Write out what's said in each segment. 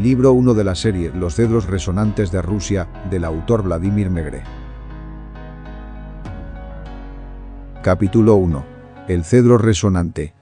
Libro 1 de la serie Los CEDROS resonantes de Rusia, del autor Vladimir Megre. Capítulo 1. El cedro resonante.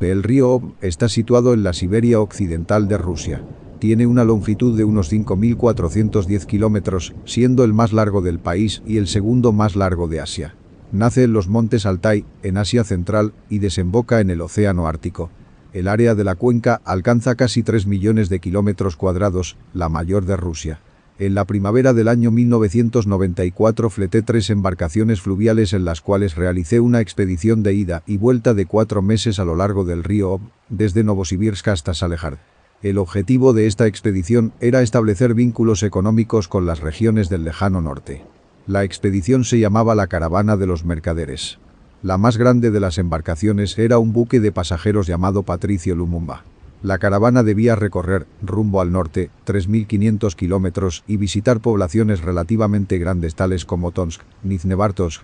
El río Ob está situado en la Siberia occidental de Rusia. Tiene una longitud de unos 5.410 kilómetros, siendo el más largo del país y el segundo más largo de Asia. Nace en los montes Altai, en Asia Central, y desemboca en el Océano Ártico. El área de la cuenca alcanza casi 3 millones de kilómetros cuadrados, la mayor de Rusia. En la primavera del año 1994 fleté tres embarcaciones fluviales en las cuales realicé una expedición de ida y vuelta de cuatro meses a lo largo del río desde Novosibirsk hasta Salehard. El objetivo de esta expedición era establecer vínculos económicos con las regiones del lejano norte. La expedición se llamaba la Caravana de los Mercaderes. La más grande de las embarcaciones era un buque de pasajeros llamado Patricio Lumumba. La caravana debía recorrer, rumbo al norte, 3.500 kilómetros y visitar poblaciones relativamente grandes tales como Tonsk, Niznebartosk,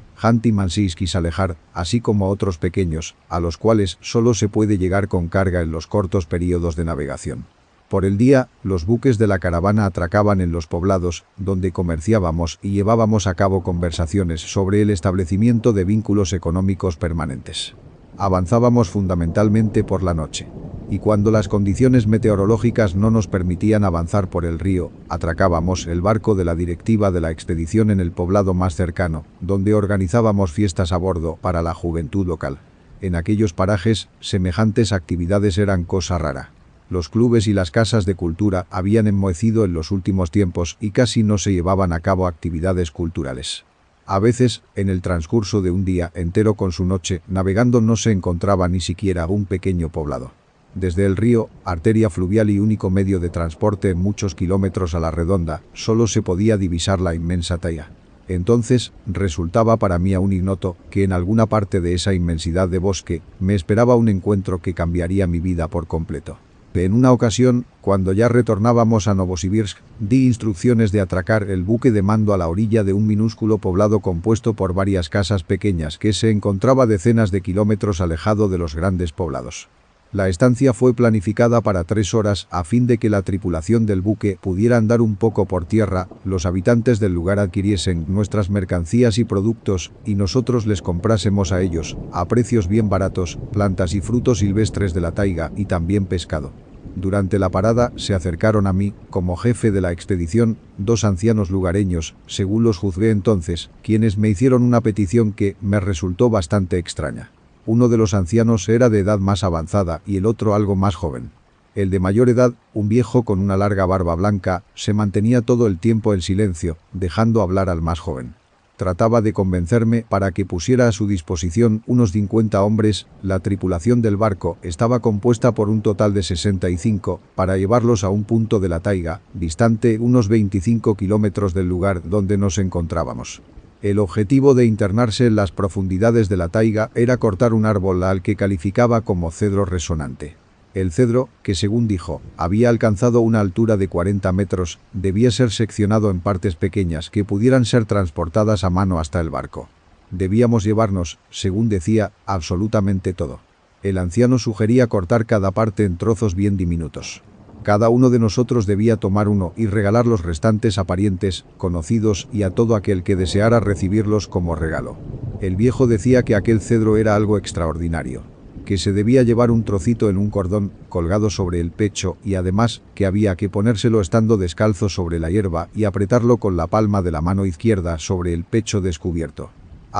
Mansisk y Salejar, así como otros pequeños, a los cuales solo se puede llegar con carga en los cortos periodos de navegación. Por el día, los buques de la caravana atracaban en los poblados, donde comerciábamos y llevábamos a cabo conversaciones sobre el establecimiento de vínculos económicos permanentes. Avanzábamos fundamentalmente por la noche. Y cuando las condiciones meteorológicas no nos permitían avanzar por el río, atracábamos el barco de la directiva de la expedición en el poblado más cercano, donde organizábamos fiestas a bordo para la juventud local. En aquellos parajes, semejantes actividades eran cosa rara. Los clubes y las casas de cultura habían enmohecido en los últimos tiempos y casi no se llevaban a cabo actividades culturales. A veces, en el transcurso de un día entero con su noche, navegando no se encontraba ni siquiera un pequeño poblado. Desde el río, arteria fluvial y único medio de transporte muchos kilómetros a la redonda, solo se podía divisar la inmensa talla. Entonces, resultaba para mí aún ignoto que en alguna parte de esa inmensidad de bosque me esperaba un encuentro que cambiaría mi vida por completo. En una ocasión, cuando ya retornábamos a Novosibirsk, di instrucciones de atracar el buque de mando a la orilla de un minúsculo poblado compuesto por varias casas pequeñas que se encontraba decenas de kilómetros alejado de los grandes poblados. La estancia fue planificada para tres horas a fin de que la tripulación del buque pudiera andar un poco por tierra, los habitantes del lugar adquiriesen nuestras mercancías y productos y nosotros les comprásemos a ellos, a precios bien baratos, plantas y frutos silvestres de la taiga y también pescado. Durante la parada se acercaron a mí, como jefe de la expedición, dos ancianos lugareños, según los juzgué entonces, quienes me hicieron una petición que me resultó bastante extraña. Uno de los ancianos era de edad más avanzada y el otro algo más joven. El de mayor edad, un viejo con una larga barba blanca, se mantenía todo el tiempo en silencio, dejando hablar al más joven. Trataba de convencerme para que pusiera a su disposición unos 50 hombres, la tripulación del barco estaba compuesta por un total de 65, para llevarlos a un punto de la taiga, distante unos 25 kilómetros del lugar donde nos encontrábamos. El objetivo de internarse en las profundidades de la taiga era cortar un árbol al que calificaba como cedro resonante. El cedro, que según dijo, había alcanzado una altura de 40 metros, debía ser seccionado en partes pequeñas que pudieran ser transportadas a mano hasta el barco. Debíamos llevarnos, según decía, absolutamente todo. El anciano sugería cortar cada parte en trozos bien diminutos. Cada uno de nosotros debía tomar uno y regalar los restantes a parientes, conocidos y a todo aquel que deseara recibirlos como regalo. El viejo decía que aquel cedro era algo extraordinario, que se debía llevar un trocito en un cordón colgado sobre el pecho y además que había que ponérselo estando descalzo sobre la hierba y apretarlo con la palma de la mano izquierda sobre el pecho descubierto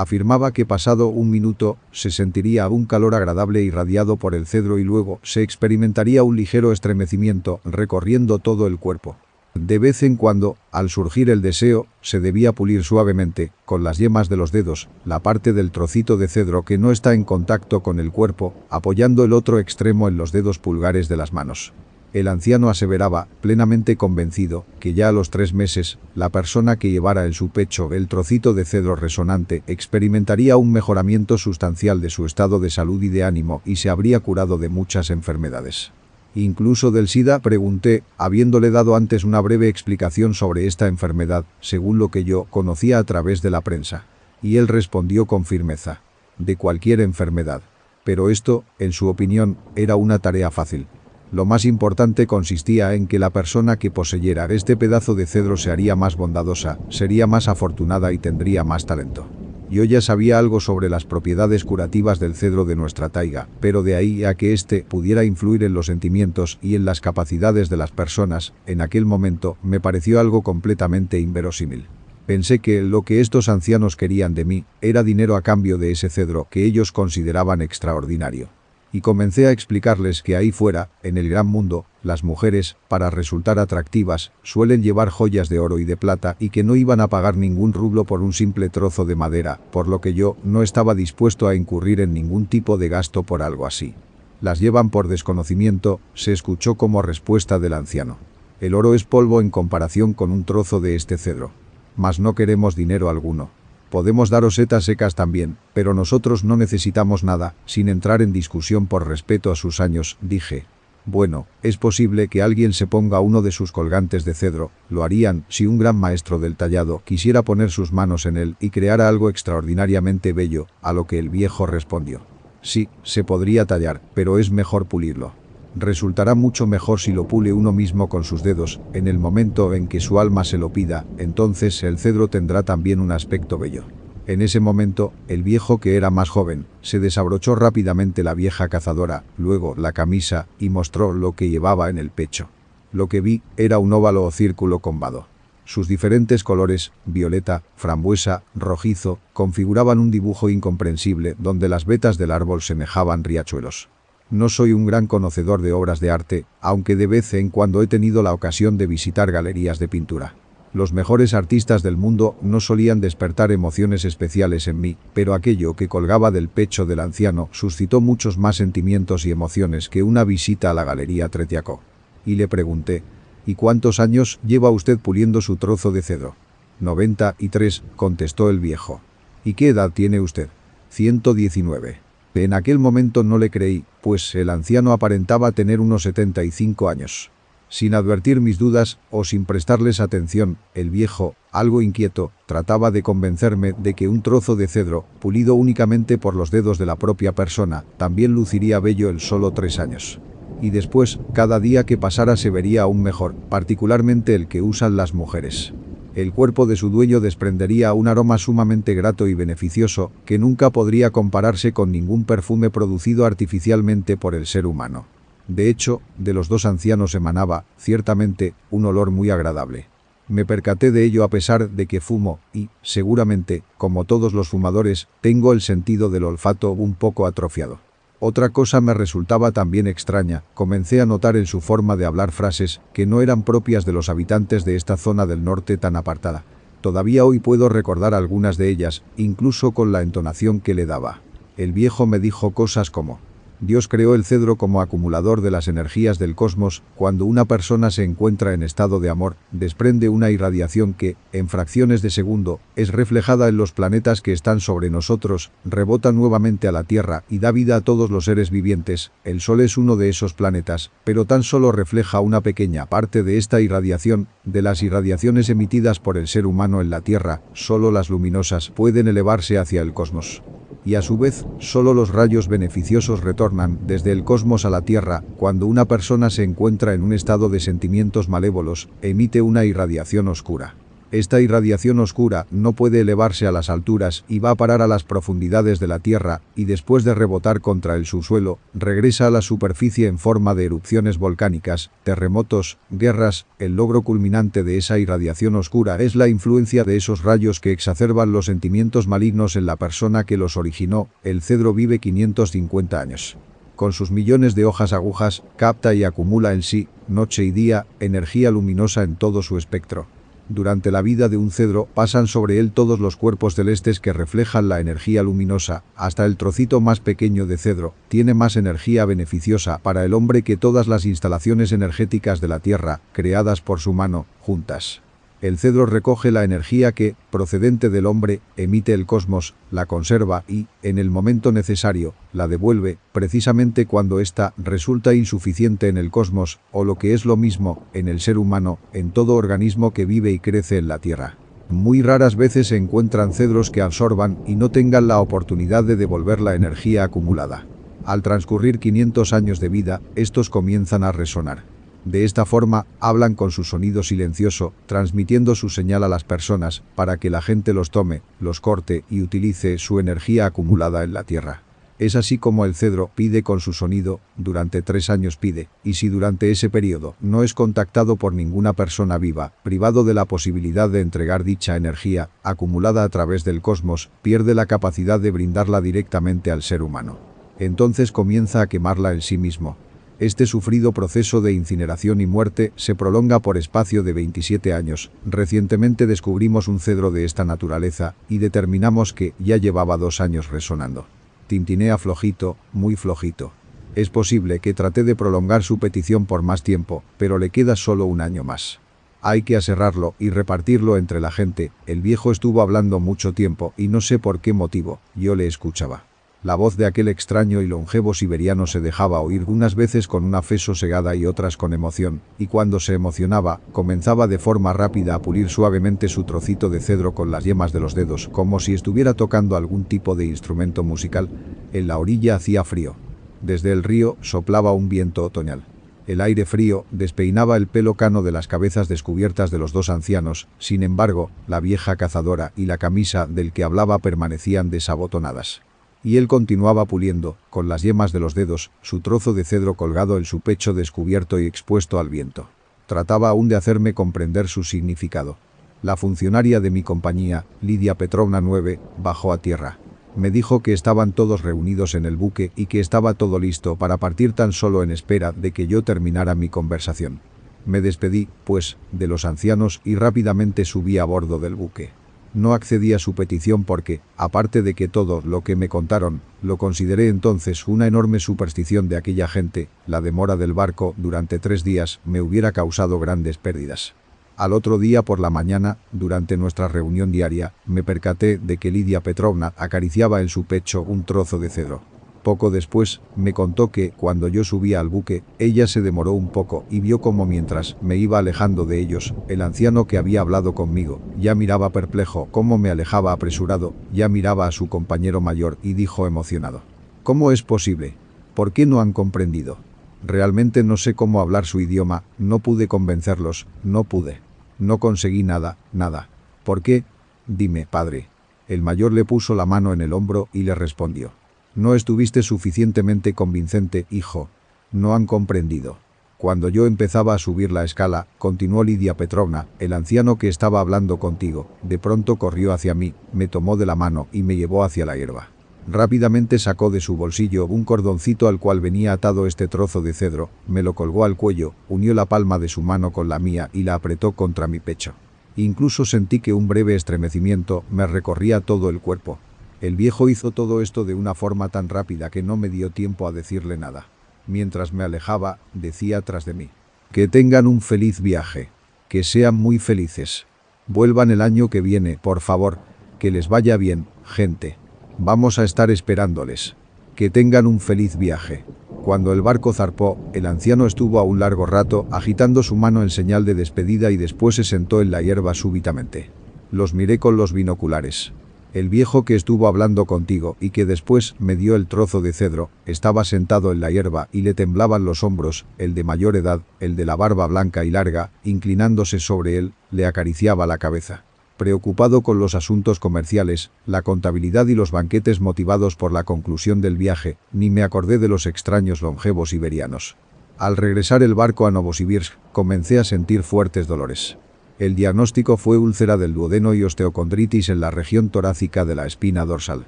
afirmaba que pasado un minuto se sentiría un calor agradable irradiado por el cedro y luego se experimentaría un ligero estremecimiento recorriendo todo el cuerpo. De vez en cuando, al surgir el deseo, se debía pulir suavemente, con las yemas de los dedos, la parte del trocito de cedro que no está en contacto con el cuerpo, apoyando el otro extremo en los dedos pulgares de las manos. El anciano aseveraba, plenamente convencido, que ya a los tres meses, la persona que llevara en su pecho el trocito de cedro resonante experimentaría un mejoramiento sustancial de su estado de salud y de ánimo y se habría curado de muchas enfermedades. Incluso del SIDA, pregunté, habiéndole dado antes una breve explicación sobre esta enfermedad, según lo que yo conocía a través de la prensa. Y él respondió con firmeza. De cualquier enfermedad. Pero esto, en su opinión, era una tarea fácil. Lo más importante consistía en que la persona que poseyera este pedazo de cedro se haría más bondadosa, sería más afortunada y tendría más talento. Yo ya sabía algo sobre las propiedades curativas del cedro de nuestra taiga, pero de ahí a que éste pudiera influir en los sentimientos y en las capacidades de las personas, en aquel momento me pareció algo completamente inverosímil. Pensé que lo que estos ancianos querían de mí era dinero a cambio de ese cedro que ellos consideraban extraordinario y comencé a explicarles que ahí fuera, en el gran mundo, las mujeres, para resultar atractivas, suelen llevar joyas de oro y de plata y que no iban a pagar ningún rublo por un simple trozo de madera, por lo que yo no estaba dispuesto a incurrir en ningún tipo de gasto por algo así. Las llevan por desconocimiento, se escuchó como respuesta del anciano. El oro es polvo en comparación con un trozo de este cedro. Mas no queremos dinero alguno. Podemos daros setas secas también, pero nosotros no necesitamos nada, sin entrar en discusión por respeto a sus años, dije. Bueno, es posible que alguien se ponga uno de sus colgantes de cedro, lo harían si un gran maestro del tallado quisiera poner sus manos en él y creara algo extraordinariamente bello, a lo que el viejo respondió. Sí, se podría tallar, pero es mejor pulirlo resultará mucho mejor si lo pule uno mismo con sus dedos, en el momento en que su alma se lo pida, entonces el cedro tendrá también un aspecto bello. En ese momento, el viejo que era más joven, se desabrochó rápidamente la vieja cazadora, luego la camisa, y mostró lo que llevaba en el pecho. Lo que vi era un óvalo o círculo combado. Sus diferentes colores, violeta, frambuesa, rojizo, configuraban un dibujo incomprensible donde las vetas del árbol semejaban riachuelos. No soy un gran conocedor de obras de arte, aunque de vez en cuando he tenido la ocasión de visitar galerías de pintura. Los mejores artistas del mundo no solían despertar emociones especiales en mí, pero aquello que colgaba del pecho del anciano suscitó muchos más sentimientos y emociones que una visita a la Galería Tretiaco. Y le pregunté, ¿y cuántos años lleva usted puliendo su trozo de cedro? 93, contestó el viejo. ¿Y qué edad tiene usted? 119. En aquel momento no le creí, pues el anciano aparentaba tener unos 75 años. Sin advertir mis dudas o sin prestarles atención, el viejo, algo inquieto, trataba de convencerme de que un trozo de cedro, pulido únicamente por los dedos de la propia persona, también luciría bello el solo tres años. Y después, cada día que pasara se vería aún mejor, particularmente el que usan las mujeres el cuerpo de su dueño desprendería un aroma sumamente grato y beneficioso que nunca podría compararse con ningún perfume producido artificialmente por el ser humano. De hecho, de los dos ancianos emanaba, ciertamente, un olor muy agradable. Me percaté de ello a pesar de que fumo, y, seguramente, como todos los fumadores, tengo el sentido del olfato un poco atrofiado. Otra cosa me resultaba también extraña, comencé a notar en su forma de hablar frases que no eran propias de los habitantes de esta zona del norte tan apartada. Todavía hoy puedo recordar algunas de ellas, incluso con la entonación que le daba. El viejo me dijo cosas como, Dios creó el cedro como acumulador de las energías del cosmos, cuando una persona se encuentra en estado de amor, desprende una irradiación que, en fracciones de segundo, es reflejada en los planetas que están sobre nosotros, rebota nuevamente a la Tierra y da vida a todos los seres vivientes. El Sol es uno de esos planetas, pero tan solo refleja una pequeña parte de esta irradiación, de las irradiaciones emitidas por el ser humano en la Tierra, solo las luminosas pueden elevarse hacia el cosmos y a su vez, solo los rayos beneficiosos retornan desde el cosmos a la Tierra, cuando una persona se encuentra en un estado de sentimientos malévolos, emite una irradiación oscura. Esta irradiación oscura no puede elevarse a las alturas y va a parar a las profundidades de la Tierra, y después de rebotar contra el subsuelo, regresa a la superficie en forma de erupciones volcánicas, terremotos, guerras, el logro culminante de esa irradiación oscura es la influencia de esos rayos que exacerban los sentimientos malignos en la persona que los originó, el cedro vive 550 años con sus millones de hojas agujas, capta y acumula en sí, noche y día, energía luminosa en todo su espectro. Durante la vida de un cedro pasan sobre él todos los cuerpos celestes que reflejan la energía luminosa, hasta el trocito más pequeño de cedro, tiene más energía beneficiosa para el hombre que todas las instalaciones energéticas de la Tierra, creadas por su mano, juntas. El cedro recoge la energía que, procedente del hombre, emite el cosmos, la conserva y, en el momento necesario, la devuelve, precisamente cuando ésta resulta insuficiente en el cosmos, o lo que es lo mismo, en el ser humano, en todo organismo que vive y crece en la Tierra. Muy raras veces se encuentran cedros que absorban y no tengan la oportunidad de devolver la energía acumulada. Al transcurrir 500 años de vida, estos comienzan a resonar. De esta forma, hablan con su sonido silencioso, transmitiendo su señal a las personas, para que la gente los tome, los corte y utilice su energía acumulada en la tierra. Es así como el cedro pide con su sonido, durante tres años pide, y si durante ese periodo no es contactado por ninguna persona viva, privado de la posibilidad de entregar dicha energía, acumulada a través del cosmos, pierde la capacidad de brindarla directamente al ser humano. Entonces comienza a quemarla en sí mismo, este sufrido proceso de incineración y muerte se prolonga por espacio de 27 años. Recientemente descubrimos un cedro de esta naturaleza y determinamos que ya llevaba dos años resonando. Tintinea flojito, muy flojito. Es posible que trate de prolongar su petición por más tiempo, pero le queda solo un año más. Hay que aserrarlo y repartirlo entre la gente. El viejo estuvo hablando mucho tiempo y no sé por qué motivo, yo le escuchaba. La voz de aquel extraño y longevo siberiano se dejaba oír unas veces con una fe sosegada y otras con emoción, y cuando se emocionaba, comenzaba de forma rápida a pulir suavemente su trocito de cedro con las yemas de los dedos, como si estuviera tocando algún tipo de instrumento musical. En la orilla hacía frío. Desde el río soplaba un viento otoñal. El aire frío despeinaba el pelo cano de las cabezas descubiertas de los dos ancianos, sin embargo, la vieja cazadora y la camisa del que hablaba permanecían desabotonadas y él continuaba puliendo, con las yemas de los dedos, su trozo de cedro colgado en su pecho descubierto y expuesto al viento. Trataba aún de hacerme comprender su significado. La funcionaria de mi compañía, Lidia Petrovna 9, bajó a tierra. Me dijo que estaban todos reunidos en el buque y que estaba todo listo para partir tan solo en espera de que yo terminara mi conversación. Me despedí, pues, de los ancianos y rápidamente subí a bordo del buque no accedí a su petición porque, aparte de que todo lo que me contaron, lo consideré entonces una enorme superstición de aquella gente, la demora del barco durante tres días me hubiera causado grandes pérdidas. Al otro día por la mañana, durante nuestra reunión diaria, me percaté de que Lidia Petrovna acariciaba en su pecho un trozo de cedro. Poco después, me contó que, cuando yo subía al buque, ella se demoró un poco y vio como mientras me iba alejando de ellos, el anciano que había hablado conmigo, ya miraba perplejo cómo me alejaba apresurado, ya miraba a su compañero mayor y dijo emocionado. ¿Cómo es posible? ¿Por qué no han comprendido? Realmente no sé cómo hablar su idioma, no pude convencerlos, no pude. No conseguí nada, nada. ¿Por qué? Dime, padre. El mayor le puso la mano en el hombro y le respondió. No estuviste suficientemente convincente, hijo. No han comprendido. Cuando yo empezaba a subir la escala, continuó Lidia Petrovna, el anciano que estaba hablando contigo, de pronto corrió hacia mí, me tomó de la mano y me llevó hacia la hierba. Rápidamente sacó de su bolsillo un cordoncito al cual venía atado este trozo de cedro, me lo colgó al cuello, unió la palma de su mano con la mía y la apretó contra mi pecho. Incluso sentí que un breve estremecimiento me recorría todo el cuerpo. El viejo hizo todo esto de una forma tan rápida que no me dio tiempo a decirle nada. Mientras me alejaba, decía tras de mí. Que tengan un feliz viaje. Que sean muy felices. Vuelvan el año que viene, por favor. Que les vaya bien, gente. Vamos a estar esperándoles. Que tengan un feliz viaje. Cuando el barco zarpó, el anciano estuvo a un largo rato agitando su mano en señal de despedida y después se sentó en la hierba súbitamente. Los miré con los binoculares. El viejo que estuvo hablando contigo y que después me dio el trozo de cedro, estaba sentado en la hierba y le temblaban los hombros, el de mayor edad, el de la barba blanca y larga, inclinándose sobre él, le acariciaba la cabeza. Preocupado con los asuntos comerciales, la contabilidad y los banquetes motivados por la conclusión del viaje, ni me acordé de los extraños longevos iberianos. Al regresar el barco a Novosibirsk, comencé a sentir fuertes dolores. El diagnóstico fue úlcera del duodeno y osteocondritis en la región torácica de la espina dorsal.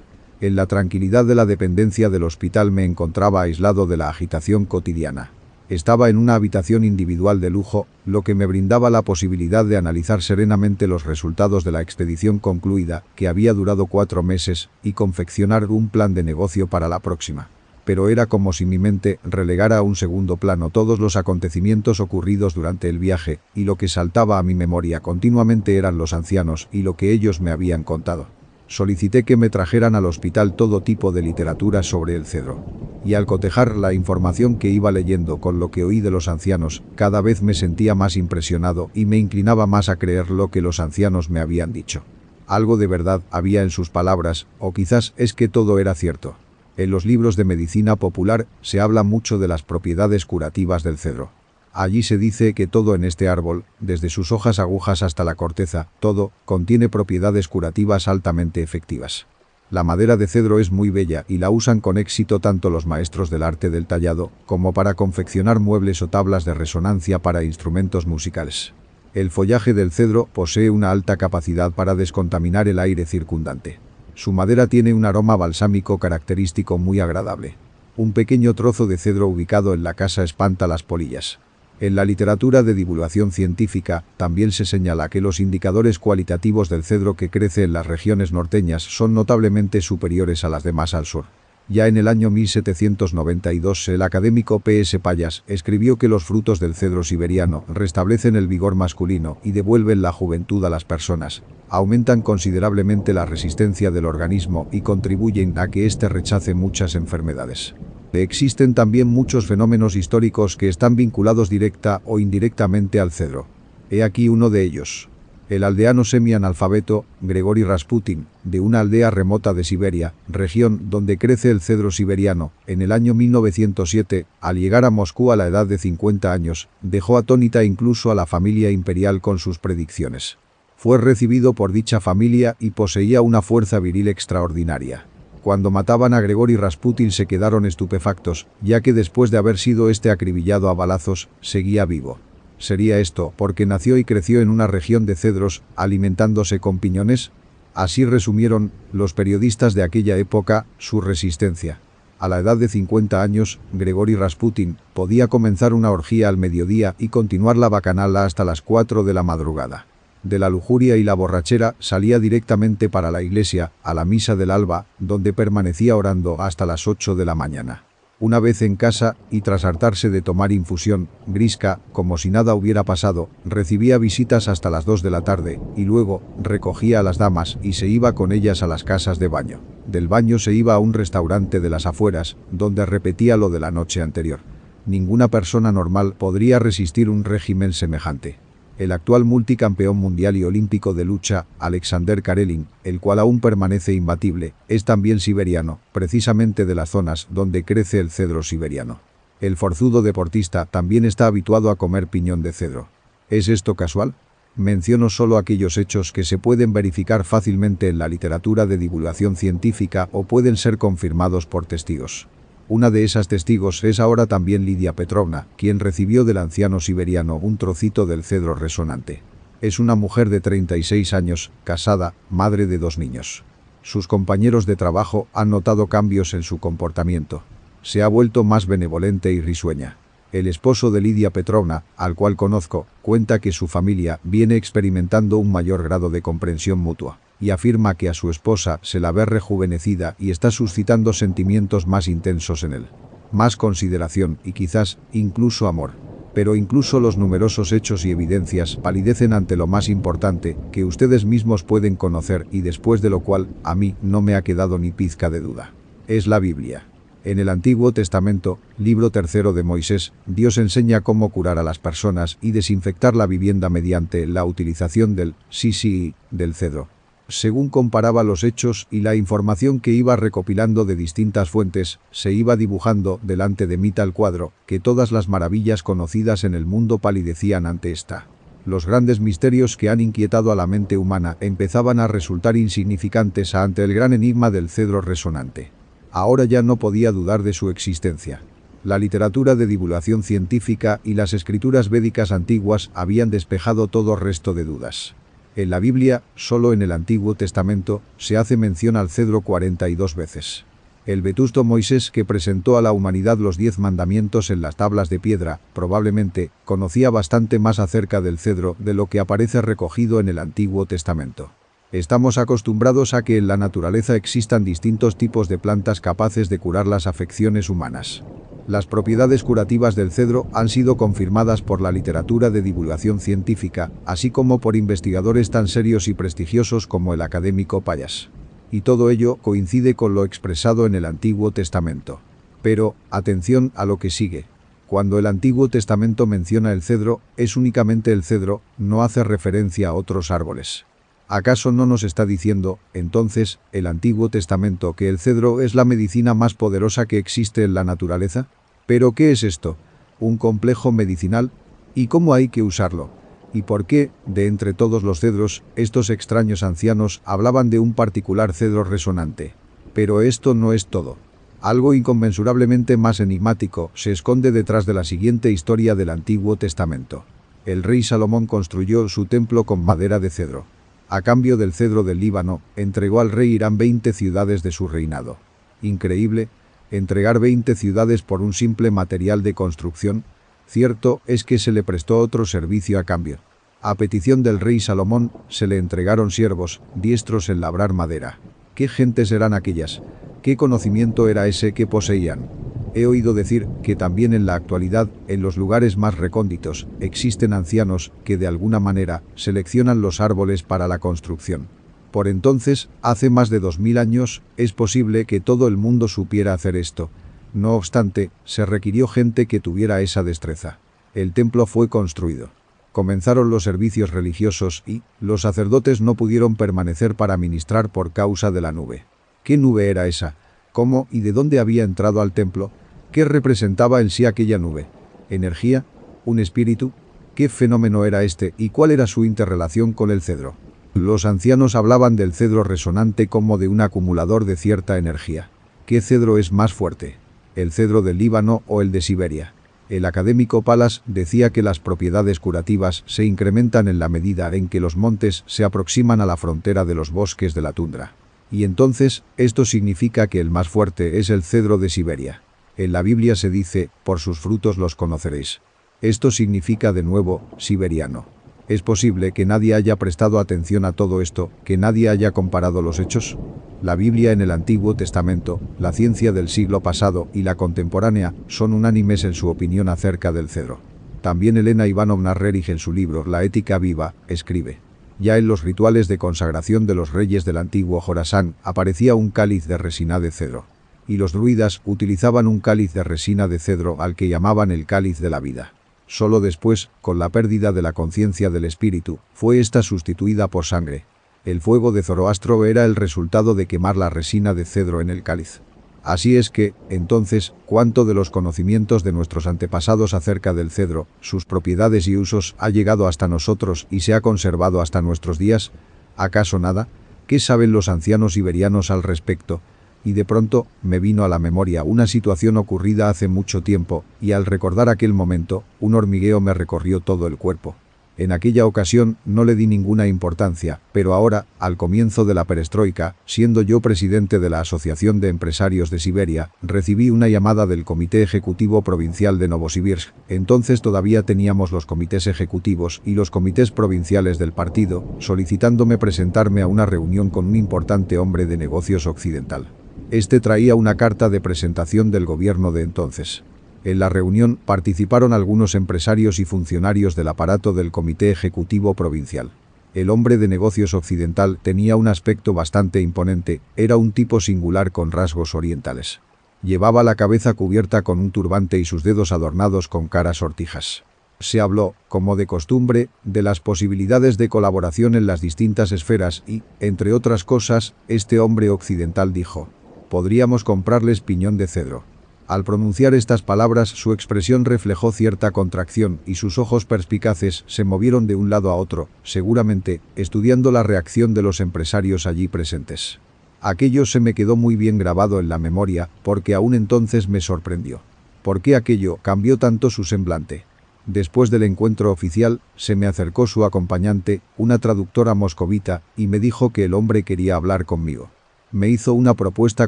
En la tranquilidad de la dependencia del hospital me encontraba aislado de la agitación cotidiana. Estaba en una habitación individual de lujo, lo que me brindaba la posibilidad de analizar serenamente los resultados de la expedición concluida, que había durado cuatro meses, y confeccionar un plan de negocio para la próxima pero era como si mi mente relegara a un segundo plano todos los acontecimientos ocurridos durante el viaje, y lo que saltaba a mi memoria continuamente eran los ancianos y lo que ellos me habían contado. Solicité que me trajeran al hospital todo tipo de literatura sobre el cedro. Y al cotejar la información que iba leyendo con lo que oí de los ancianos, cada vez me sentía más impresionado y me inclinaba más a creer lo que los ancianos me habían dicho. Algo de verdad había en sus palabras, o quizás es que todo era cierto. En los libros de medicina popular se habla mucho de las propiedades curativas del cedro. Allí se dice que todo en este árbol, desde sus hojas agujas hasta la corteza, todo, contiene propiedades curativas altamente efectivas. La madera de cedro es muy bella y la usan con éxito tanto los maestros del arte del tallado como para confeccionar muebles o tablas de resonancia para instrumentos musicales. El follaje del cedro posee una alta capacidad para descontaminar el aire circundante. Su madera tiene un aroma balsámico característico muy agradable. Un pequeño trozo de cedro ubicado en la casa espanta las polillas. En la literatura de divulgación científica también se señala que los indicadores cualitativos del cedro que crece en las regiones norteñas son notablemente superiores a las demás al sur. Ya en el año 1792 el académico P.S. Payas escribió que los frutos del cedro siberiano restablecen el vigor masculino y devuelven la juventud a las personas, aumentan considerablemente la resistencia del organismo y contribuyen a que éste rechace muchas enfermedades. Existen también muchos fenómenos históricos que están vinculados directa o indirectamente al cedro. He aquí uno de ellos el aldeano semianalfabeto Gregory Rasputin, de una aldea remota de Siberia, región donde crece el cedro siberiano, en el año 1907, al llegar a Moscú a la edad de 50 años, dejó atónita incluso a la familia imperial con sus predicciones. Fue recibido por dicha familia y poseía una fuerza viril extraordinaria. Cuando mataban a Gregory Rasputin se quedaron estupefactos, ya que después de haber sido este acribillado a balazos, seguía vivo. ¿Sería esto porque nació y creció en una región de cedros, alimentándose con piñones? Así resumieron, los periodistas de aquella época, su resistencia. A la edad de 50 años, Gregory Rasputin podía comenzar una orgía al mediodía y continuar la bacanala hasta las 4 de la madrugada. De la lujuria y la borrachera salía directamente para la iglesia, a la misa del alba, donde permanecía orando hasta las 8 de la mañana. Una vez en casa, y tras hartarse de tomar infusión, Grisca, como si nada hubiera pasado, recibía visitas hasta las 2 de la tarde, y luego, recogía a las damas y se iba con ellas a las casas de baño. Del baño se iba a un restaurante de las afueras, donde repetía lo de la noche anterior. Ninguna persona normal podría resistir un régimen semejante el actual multicampeón mundial y olímpico de lucha, Alexander Karelin, el cual aún permanece imbatible, es también siberiano, precisamente de las zonas donde crece el cedro siberiano. El forzudo deportista también está habituado a comer piñón de cedro. ¿Es esto casual? Menciono solo aquellos hechos que se pueden verificar fácilmente en la literatura de divulgación científica o pueden ser confirmados por testigos. Una de esas testigos es ahora también Lidia Petrovna, quien recibió del anciano siberiano un trocito del cedro resonante. Es una mujer de 36 años, casada, madre de dos niños. Sus compañeros de trabajo han notado cambios en su comportamiento. Se ha vuelto más benevolente y risueña. El esposo de Lidia Petrovna, al cual conozco, cuenta que su familia viene experimentando un mayor grado de comprensión mutua y afirma que a su esposa se la ve rejuvenecida y está suscitando sentimientos más intensos en él. Más consideración y quizás incluso amor. Pero incluso los numerosos hechos y evidencias palidecen ante lo más importante que ustedes mismos pueden conocer y después de lo cual a mí no me ha quedado ni pizca de duda. Es la Biblia. En el Antiguo Testamento, libro tercero de Moisés, Dios enseña cómo curar a las personas y desinfectar la vivienda mediante la utilización del sí sí del cedro según comparaba los hechos y la información que iba recopilando de distintas fuentes, se iba dibujando delante de mí tal cuadro, que todas las maravillas conocidas en el mundo palidecían ante esta. Los grandes misterios que han inquietado a la mente humana empezaban a resultar insignificantes ante el gran enigma del cedro resonante. Ahora ya no podía dudar de su existencia. La literatura de divulgación científica y las escrituras védicas antiguas habían despejado todo resto de dudas. En la Biblia, solo en el Antiguo Testamento, se hace mención al cedro 42 veces. El vetusto Moisés que presentó a la humanidad los diez mandamientos en las tablas de piedra, probablemente, conocía bastante más acerca del cedro de lo que aparece recogido en el Antiguo Testamento. Estamos acostumbrados a que en la naturaleza existan distintos tipos de plantas capaces de curar las afecciones humanas. Las propiedades curativas del cedro han sido confirmadas por la literatura de divulgación científica, así como por investigadores tan serios y prestigiosos como el académico Payas. Y todo ello coincide con lo expresado en el Antiguo Testamento. Pero, atención a lo que sigue. Cuando el Antiguo Testamento menciona el cedro, es únicamente el cedro, no hace referencia a otros árboles. ¿Acaso no nos está diciendo, entonces, el Antiguo Testamento que el cedro es la medicina más poderosa que existe en la naturaleza? Pero ¿qué es esto? ¿Un complejo medicinal? ¿Y cómo hay que usarlo? ¿Y por qué, de entre todos los cedros, estos extraños ancianos hablaban de un particular cedro resonante? Pero esto no es todo. Algo inconmensurablemente más enigmático se esconde detrás de la siguiente historia del Antiguo Testamento. El rey Salomón construyó su templo con madera de cedro. A cambio del cedro del Líbano, entregó al rey Irán 20 ciudades de su reinado. Increíble, entregar 20 ciudades por un simple material de construcción, cierto es que se le prestó otro servicio a cambio. A petición del rey Salomón, se le entregaron siervos, diestros en labrar madera. ¿Qué gentes eran aquellas? ¿Qué conocimiento era ese que poseían? He oído decir que también en la actualidad, en los lugares más recónditos, existen ancianos que de alguna manera seleccionan los árboles para la construcción. Por entonces, hace más de 2.000 años, es posible que todo el mundo supiera hacer esto. No obstante, se requirió gente que tuviera esa destreza. El templo fue construido. Comenzaron los servicios religiosos y, los sacerdotes no pudieron permanecer para ministrar por causa de la nube. ¿Qué nube era esa? ¿Cómo y de dónde había entrado al templo? ¿Qué representaba en sí aquella nube? ¿Energía? ¿Un espíritu? ¿Qué fenómeno era este y cuál era su interrelación con el cedro? Los ancianos hablaban del cedro resonante como de un acumulador de cierta energía. ¿Qué cedro es más fuerte? ¿El cedro del Líbano o el de Siberia? El académico Palas decía que las propiedades curativas se incrementan en la medida en que los montes se aproximan a la frontera de los bosques de la tundra. Y entonces, esto significa que el más fuerte es el cedro de Siberia. En la Biblia se dice, por sus frutos los conoceréis. Esto significa de nuevo, siberiano. Es posible que nadie haya prestado atención a todo esto, que nadie haya comparado los hechos. La Biblia en el Antiguo Testamento, la ciencia del siglo pasado y la contemporánea son unánimes en su opinión acerca del cedro. También Elena Ivanovna Rerich en su libro La ética viva, escribe. Ya en los rituales de consagración de los reyes del antiguo Jorasán aparecía un cáliz de resina de cedro. Y los druidas utilizaban un cáliz de resina de cedro al que llamaban el cáliz de la vida. Sólo después, con la pérdida de la conciencia del espíritu, fue ésta sustituida por sangre. El fuego de Zoroastro era el resultado de quemar la resina de cedro en el cáliz. Así es que, entonces, ¿cuánto de los conocimientos de nuestros antepasados acerca del cedro, sus propiedades y usos ha llegado hasta nosotros y se ha conservado hasta nuestros días? ¿Acaso nada? ¿Qué saben los ancianos iberianos al respecto? y de pronto me vino a la memoria una situación ocurrida hace mucho tiempo, y al recordar aquel momento, un hormigueo me recorrió todo el cuerpo. En aquella ocasión no le di ninguna importancia, pero ahora, al comienzo de la perestroika, siendo yo presidente de la Asociación de Empresarios de Siberia, recibí una llamada del Comité Ejecutivo Provincial de Novosibirsk. Entonces todavía teníamos los comités ejecutivos y los comités provinciales del partido, solicitándome presentarme a una reunión con un importante hombre de negocios occidental. Este traía una carta de presentación del gobierno de entonces. En la reunión participaron algunos empresarios y funcionarios del aparato del Comité Ejecutivo Provincial. El hombre de negocios occidental tenía un aspecto bastante imponente, era un tipo singular con rasgos orientales. Llevaba la cabeza cubierta con un turbante y sus dedos adornados con caras sortijas. Se habló, como de costumbre, de las posibilidades de colaboración en las distintas esferas y, entre otras cosas, este hombre occidental dijo, podríamos comprarles piñón de cedro. Al pronunciar estas palabras su expresión reflejó cierta contracción y sus ojos perspicaces se movieron de un lado a otro, seguramente, estudiando la reacción de los empresarios allí presentes. Aquello se me quedó muy bien grabado en la memoria, porque aún entonces me sorprendió. ¿Por qué aquello cambió tanto su semblante? Después del encuentro oficial, se me acercó su acompañante, una traductora moscovita, y me dijo que el hombre quería hablar conmigo me hizo una propuesta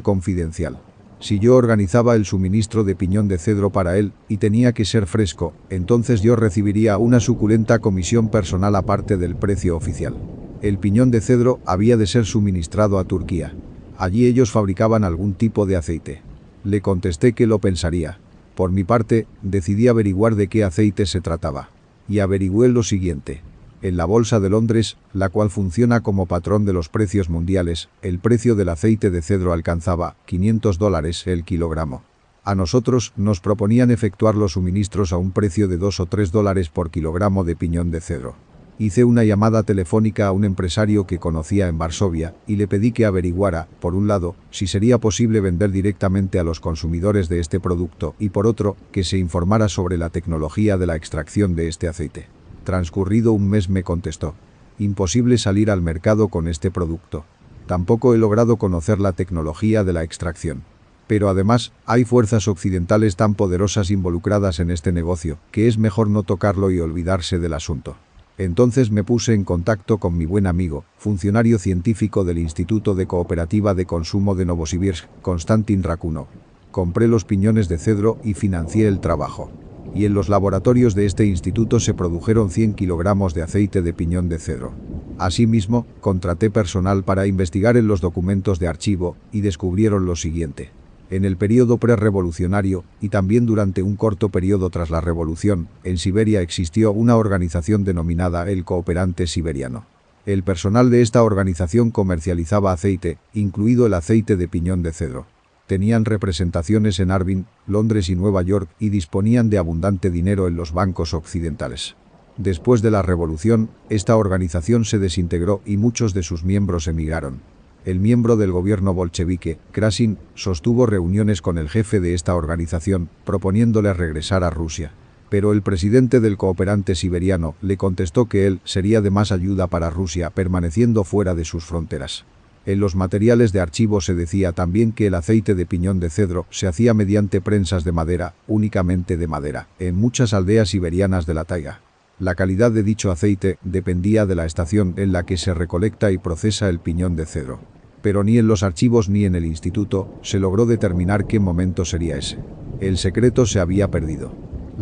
confidencial. Si yo organizaba el suministro de piñón de cedro para él, y tenía que ser fresco, entonces yo recibiría una suculenta comisión personal aparte del precio oficial. El piñón de cedro había de ser suministrado a Turquía. Allí ellos fabricaban algún tipo de aceite. Le contesté que lo pensaría. Por mi parte, decidí averiguar de qué aceite se trataba. Y averigüé lo siguiente en la Bolsa de Londres, la cual funciona como patrón de los precios mundiales, el precio del aceite de cedro alcanzaba 500 dólares el kilogramo. A nosotros nos proponían efectuar los suministros a un precio de 2 o 3 dólares por kilogramo de piñón de cedro. Hice una llamada telefónica a un empresario que conocía en Varsovia y le pedí que averiguara, por un lado, si sería posible vender directamente a los consumidores de este producto y por otro, que se informara sobre la tecnología de la extracción de este aceite. Transcurrido un mes me contestó. Imposible salir al mercado con este producto. Tampoco he logrado conocer la tecnología de la extracción. Pero además, hay fuerzas occidentales tan poderosas involucradas en este negocio, que es mejor no tocarlo y olvidarse del asunto. Entonces me puse en contacto con mi buen amigo, funcionario científico del Instituto de Cooperativa de Consumo de Novosibirsk, Konstantin Rakuno. Compré los piñones de cedro y financié el trabajo y en los laboratorios de este instituto se produjeron 100 kilogramos de aceite de piñón de cedro. Asimismo, contraté personal para investigar en los documentos de archivo y descubrieron lo siguiente. En el periodo revolucionario y también durante un corto periodo tras la revolución, en Siberia existió una organización denominada el Cooperante Siberiano. El personal de esta organización comercializaba aceite, incluido el aceite de piñón de cedro tenían representaciones en Arvin, Londres y Nueva York y disponían de abundante dinero en los bancos occidentales. Después de la Revolución, esta organización se desintegró y muchos de sus miembros emigraron. El miembro del gobierno bolchevique, Krasin, sostuvo reuniones con el jefe de esta organización, proponiéndole regresar a Rusia. Pero el presidente del cooperante siberiano le contestó que él sería de más ayuda para Rusia permaneciendo fuera de sus fronteras. En los materiales de archivo se decía también que el aceite de piñón de cedro se hacía mediante prensas de madera, únicamente de madera, en muchas aldeas iberianas de la taiga. La calidad de dicho aceite dependía de la estación en la que se recolecta y procesa el piñón de cedro. Pero ni en los archivos ni en el instituto se logró determinar qué momento sería ese. El secreto se había perdido.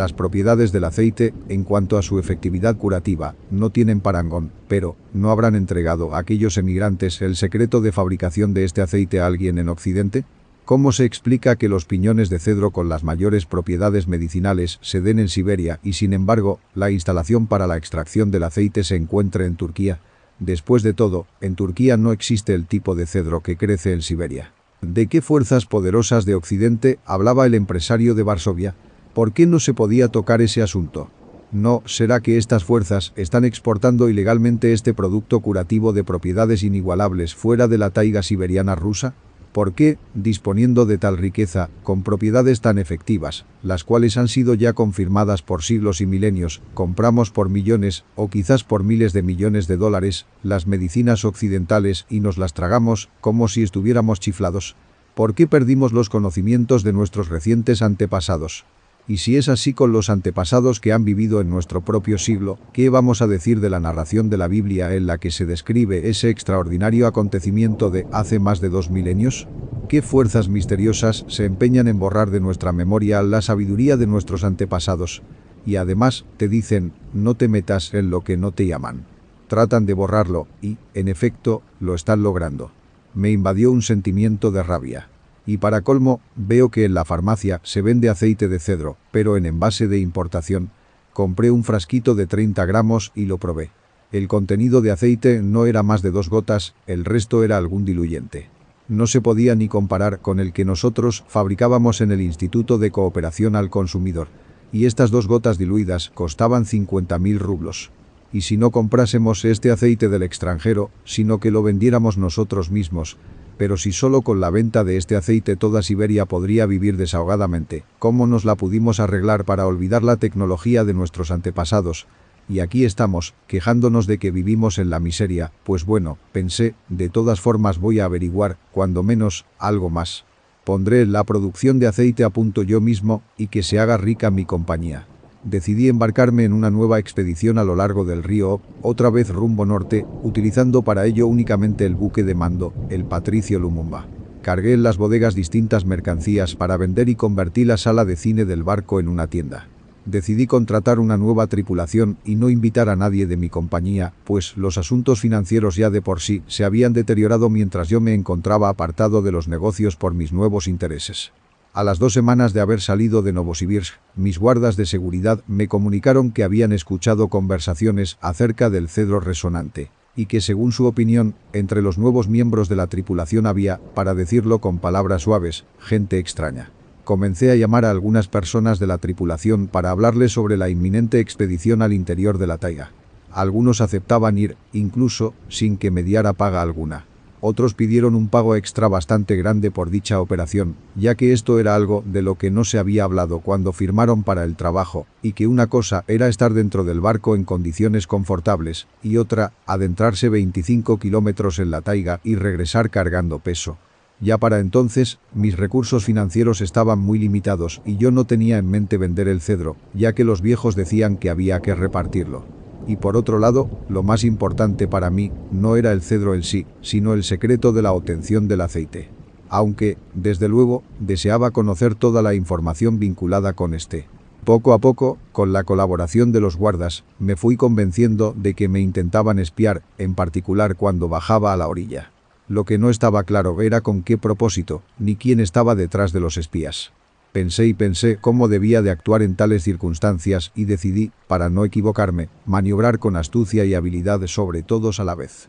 Las propiedades del aceite, en cuanto a su efectividad curativa, no tienen parangón, pero, ¿no habrán entregado a aquellos emigrantes el secreto de fabricación de este aceite a alguien en Occidente? ¿Cómo se explica que los piñones de cedro con las mayores propiedades medicinales se den en Siberia y sin embargo, la instalación para la extracción del aceite se encuentra en Turquía? Después de todo, en Turquía no existe el tipo de cedro que crece en Siberia. ¿De qué fuerzas poderosas de Occidente hablaba el empresario de Varsovia? ¿Por qué no se podía tocar ese asunto? No, será que estas fuerzas están exportando ilegalmente este producto curativo de propiedades inigualables fuera de la taiga siberiana rusa? ¿Por qué, disponiendo de tal riqueza, con propiedades tan efectivas, las cuales han sido ya confirmadas por siglos y milenios, compramos por millones o quizás por miles de millones de dólares las medicinas occidentales y nos las tragamos como si estuviéramos chiflados? ¿Por qué perdimos los conocimientos de nuestros recientes antepasados? Y si es así con los antepasados que han vivido en nuestro propio siglo, ¿qué vamos a decir de la narración de la Biblia en la que se describe ese extraordinario acontecimiento de hace más de dos milenios? ¿Qué fuerzas misteriosas se empeñan en borrar de nuestra memoria la sabiduría de nuestros antepasados? Y además te dicen, no te metas en lo que no te llaman. Tratan de borrarlo y, en efecto, lo están logrando. Me invadió un sentimiento de rabia. Y para colmo, veo que en la farmacia se vende aceite de cedro, pero en envase de importación. Compré un frasquito de 30 gramos y lo probé. El contenido de aceite no era más de dos gotas, el resto era algún diluyente. No se podía ni comparar con el que nosotros fabricábamos en el Instituto de Cooperación al Consumidor. Y estas dos gotas diluidas costaban 50.000 rublos y si no comprásemos este aceite del extranjero, sino que lo vendiéramos nosotros mismos, pero si solo con la venta de este aceite toda Siberia podría vivir desahogadamente, ¿cómo nos la pudimos arreglar para olvidar la tecnología de nuestros antepasados? Y aquí estamos, quejándonos de que vivimos en la miseria, pues bueno, pensé, de todas formas voy a averiguar, cuando menos, algo más. Pondré la producción de aceite a punto yo mismo, y que se haga rica mi compañía decidí embarcarme en una nueva expedición a lo largo del río, otra vez rumbo norte, utilizando para ello únicamente el buque de mando, el Patricio Lumumba. Cargué en las bodegas distintas mercancías para vender y convertí la sala de cine del barco en una tienda. Decidí contratar una nueva tripulación y no invitar a nadie de mi compañía, pues los asuntos financieros ya de por sí se habían deteriorado mientras yo me encontraba apartado de los negocios por mis nuevos intereses. A las dos semanas de haber salido de Novosibirsk, mis guardas de seguridad me comunicaron que habían escuchado conversaciones acerca del cedro resonante y que según su opinión, entre los nuevos miembros de la tripulación había, para decirlo con palabras suaves, gente extraña. Comencé a llamar a algunas personas de la tripulación para hablarles sobre la inminente expedición al interior de la taiga. Algunos aceptaban ir, incluso, sin que mediara paga alguna. Otros pidieron un pago extra bastante grande por dicha operación, ya que esto era algo de lo que no se había hablado cuando firmaron para el trabajo, y que una cosa era estar dentro del barco en condiciones confortables, y otra, adentrarse 25 kilómetros en la taiga y regresar cargando peso. Ya para entonces, mis recursos financieros estaban muy limitados y yo no tenía en mente vender el cedro, ya que los viejos decían que había que repartirlo y por otro lado, lo más importante para mí, no era el cedro en sí, sino el secreto de la obtención del aceite. Aunque, desde luego, deseaba conocer toda la información vinculada con este. Poco a poco, con la colaboración de los guardas, me fui convenciendo de que me intentaban espiar, en particular cuando bajaba a la orilla. Lo que no estaba claro era con qué propósito, ni quién estaba detrás de los espías. Pensé y pensé cómo debía de actuar en tales circunstancias y decidí, para no equivocarme, maniobrar con astucia y habilidad sobre todos a la vez.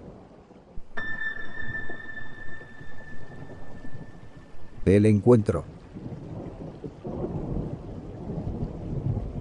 El encuentro.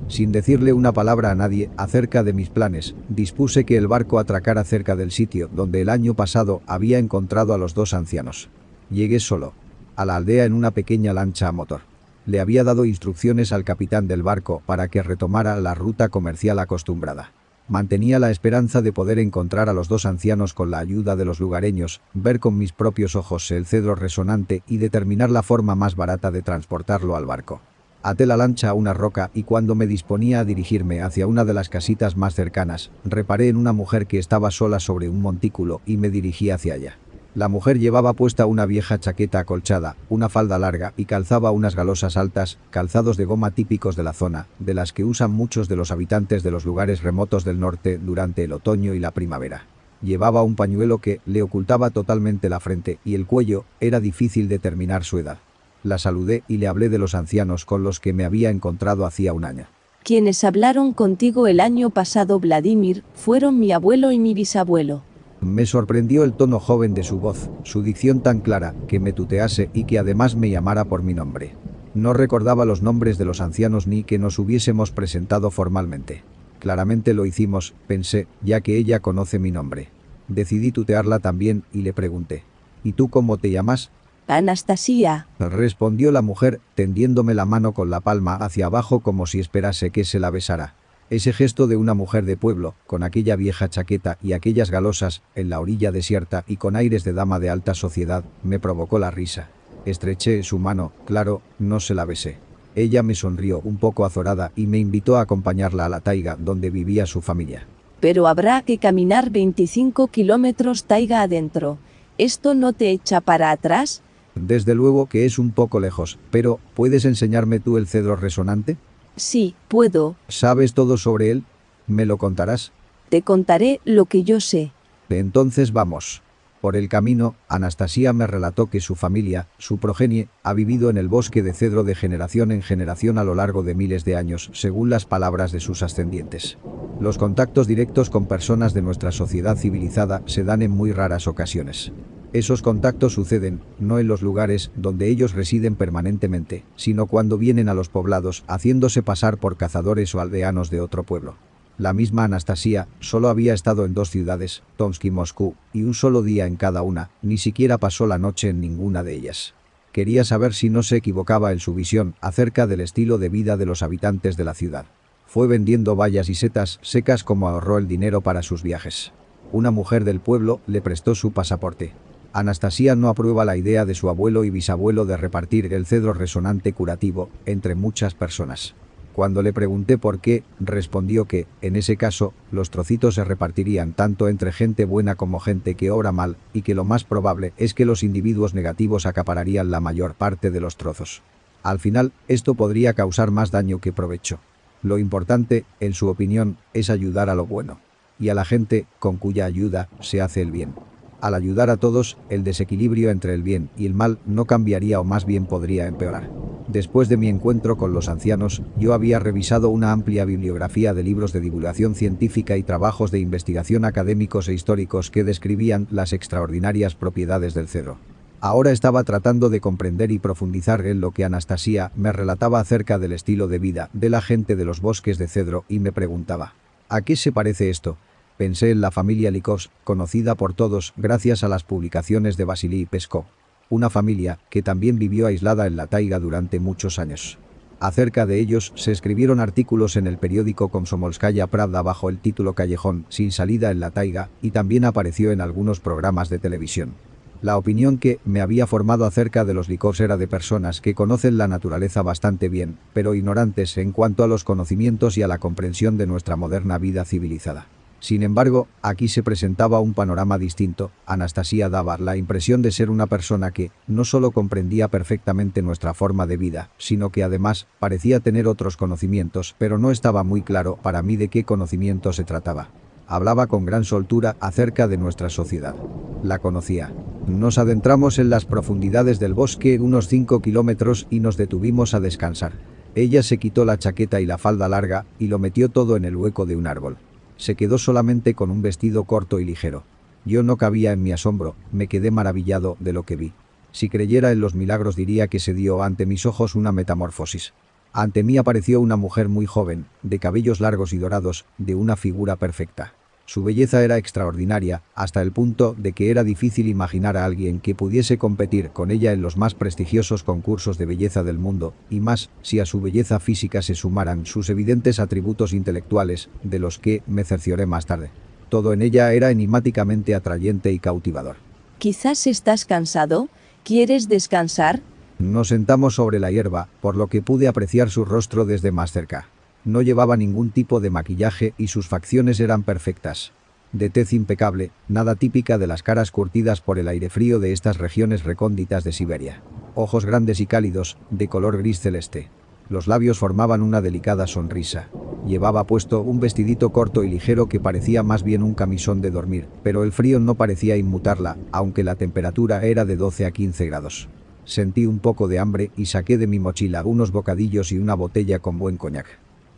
Sin decirle una palabra a nadie acerca de mis planes, dispuse que el barco atracara cerca del sitio donde el año pasado había encontrado a los dos ancianos. Llegué solo, a la aldea en una pequeña lancha a motor le había dado instrucciones al capitán del barco para que retomara la ruta comercial acostumbrada. Mantenía la esperanza de poder encontrar a los dos ancianos con la ayuda de los lugareños, ver con mis propios ojos el cedro resonante y determinar la forma más barata de transportarlo al barco. Até la lancha a una roca y cuando me disponía a dirigirme hacia una de las casitas más cercanas, reparé en una mujer que estaba sola sobre un montículo y me dirigí hacia allá. La mujer llevaba puesta una vieja chaqueta acolchada, una falda larga y calzaba unas galosas altas, calzados de goma típicos de la zona, de las que usan muchos de los habitantes de los lugares remotos del norte durante el otoño y la primavera. Llevaba un pañuelo que le ocultaba totalmente la frente y el cuello, era difícil determinar su edad. La saludé y le hablé de los ancianos con los que me había encontrado hacía un año. Quienes hablaron contigo el año pasado, Vladimir, fueron mi abuelo y mi bisabuelo. Me sorprendió el tono joven de su voz, su dicción tan clara, que me tutease y que además me llamara por mi nombre. No recordaba los nombres de los ancianos ni que nos hubiésemos presentado formalmente. Claramente lo hicimos, pensé, ya que ella conoce mi nombre. Decidí tutearla también y le pregunté. ¿Y tú cómo te llamas? Anastasia. Respondió la mujer, tendiéndome la mano con la palma hacia abajo como si esperase que se la besara. Ese gesto de una mujer de pueblo, con aquella vieja chaqueta y aquellas galosas, en la orilla desierta y con aires de dama de alta sociedad, me provocó la risa. Estreché su mano, claro, no se la besé. Ella me sonrió un poco azorada y me invitó a acompañarla a la taiga donde vivía su familia. Pero habrá que caminar 25 kilómetros taiga adentro. ¿Esto no te echa para atrás? Desde luego que es un poco lejos, pero ¿puedes enseñarme tú el cedro resonante? Sí, puedo. ¿Sabes todo sobre él? ¿Me lo contarás? Te contaré lo que yo sé. Entonces vamos. Por el camino, Anastasia me relató que su familia, su progenie, ha vivido en el bosque de cedro de generación en generación a lo largo de miles de años, según las palabras de sus ascendientes. Los contactos directos con personas de nuestra sociedad civilizada se dan en muy raras ocasiones. Esos contactos suceden, no en los lugares donde ellos residen permanentemente, sino cuando vienen a los poblados haciéndose pasar por cazadores o aldeanos de otro pueblo. La misma Anastasia solo había estado en dos ciudades, Tomsk y Moscú, y un solo día en cada una, ni siquiera pasó la noche en ninguna de ellas. Quería saber si no se equivocaba en su visión acerca del estilo de vida de los habitantes de la ciudad. Fue vendiendo vallas y setas secas como ahorró el dinero para sus viajes. Una mujer del pueblo le prestó su pasaporte, Anastasia no aprueba la idea de su abuelo y bisabuelo de repartir el cedro resonante curativo entre muchas personas. Cuando le pregunté por qué, respondió que, en ese caso, los trocitos se repartirían tanto entre gente buena como gente que obra mal, y que lo más probable es que los individuos negativos acapararían la mayor parte de los trozos. Al final, esto podría causar más daño que provecho. Lo importante, en su opinión, es ayudar a lo bueno. Y a la gente, con cuya ayuda, se hace el bien al ayudar a todos, el desequilibrio entre el bien y el mal no cambiaría o más bien podría empeorar. Después de mi encuentro con los ancianos, yo había revisado una amplia bibliografía de libros de divulgación científica y trabajos de investigación académicos e históricos que describían las extraordinarias propiedades del cedro. Ahora estaba tratando de comprender y profundizar en lo que Anastasia me relataba acerca del estilo de vida de la gente de los bosques de cedro y me preguntaba, ¿a qué se parece esto? Pensé en la familia Likos, conocida por todos gracias a las publicaciones de Vasily Peskov. Una familia que también vivió aislada en la taiga durante muchos años. Acerca de ellos se escribieron artículos en el periódico Komsomolskaya Pravda bajo el título Callejón sin salida en la taiga y también apareció en algunos programas de televisión. La opinión que me había formado acerca de los Lykovs era de personas que conocen la naturaleza bastante bien, pero ignorantes en cuanto a los conocimientos y a la comprensión de nuestra moderna vida civilizada. Sin embargo, aquí se presentaba un panorama distinto. Anastasia daba la impresión de ser una persona que no solo comprendía perfectamente nuestra forma de vida, sino que además parecía tener otros conocimientos, pero no estaba muy claro para mí de qué conocimiento se trataba. Hablaba con gran soltura acerca de nuestra sociedad. La conocía. Nos adentramos en las profundidades del bosque unos 5 kilómetros y nos detuvimos a descansar. Ella se quitó la chaqueta y la falda larga y lo metió todo en el hueco de un árbol. Se quedó solamente con un vestido corto y ligero. Yo no cabía en mi asombro, me quedé maravillado de lo que vi. Si creyera en los milagros diría que se dio ante mis ojos una metamorfosis. Ante mí apareció una mujer muy joven, de cabellos largos y dorados, de una figura perfecta. Su belleza era extraordinaria, hasta el punto de que era difícil imaginar a alguien que pudiese competir con ella en los más prestigiosos concursos de belleza del mundo, y más, si a su belleza física se sumaran sus evidentes atributos intelectuales, de los que me cercioré más tarde. Todo en ella era enigmáticamente atrayente y cautivador. Quizás estás cansado, quieres descansar. Nos sentamos sobre la hierba, por lo que pude apreciar su rostro desde más cerca. No llevaba ningún tipo de maquillaje y sus facciones eran perfectas. De tez impecable, nada típica de las caras curtidas por el aire frío de estas regiones recónditas de Siberia. Ojos grandes y cálidos, de color gris celeste. Los labios formaban una delicada sonrisa. Llevaba puesto un vestidito corto y ligero que parecía más bien un camisón de dormir, pero el frío no parecía inmutarla, aunque la temperatura era de 12 a 15 grados. Sentí un poco de hambre y saqué de mi mochila unos bocadillos y una botella con buen coñac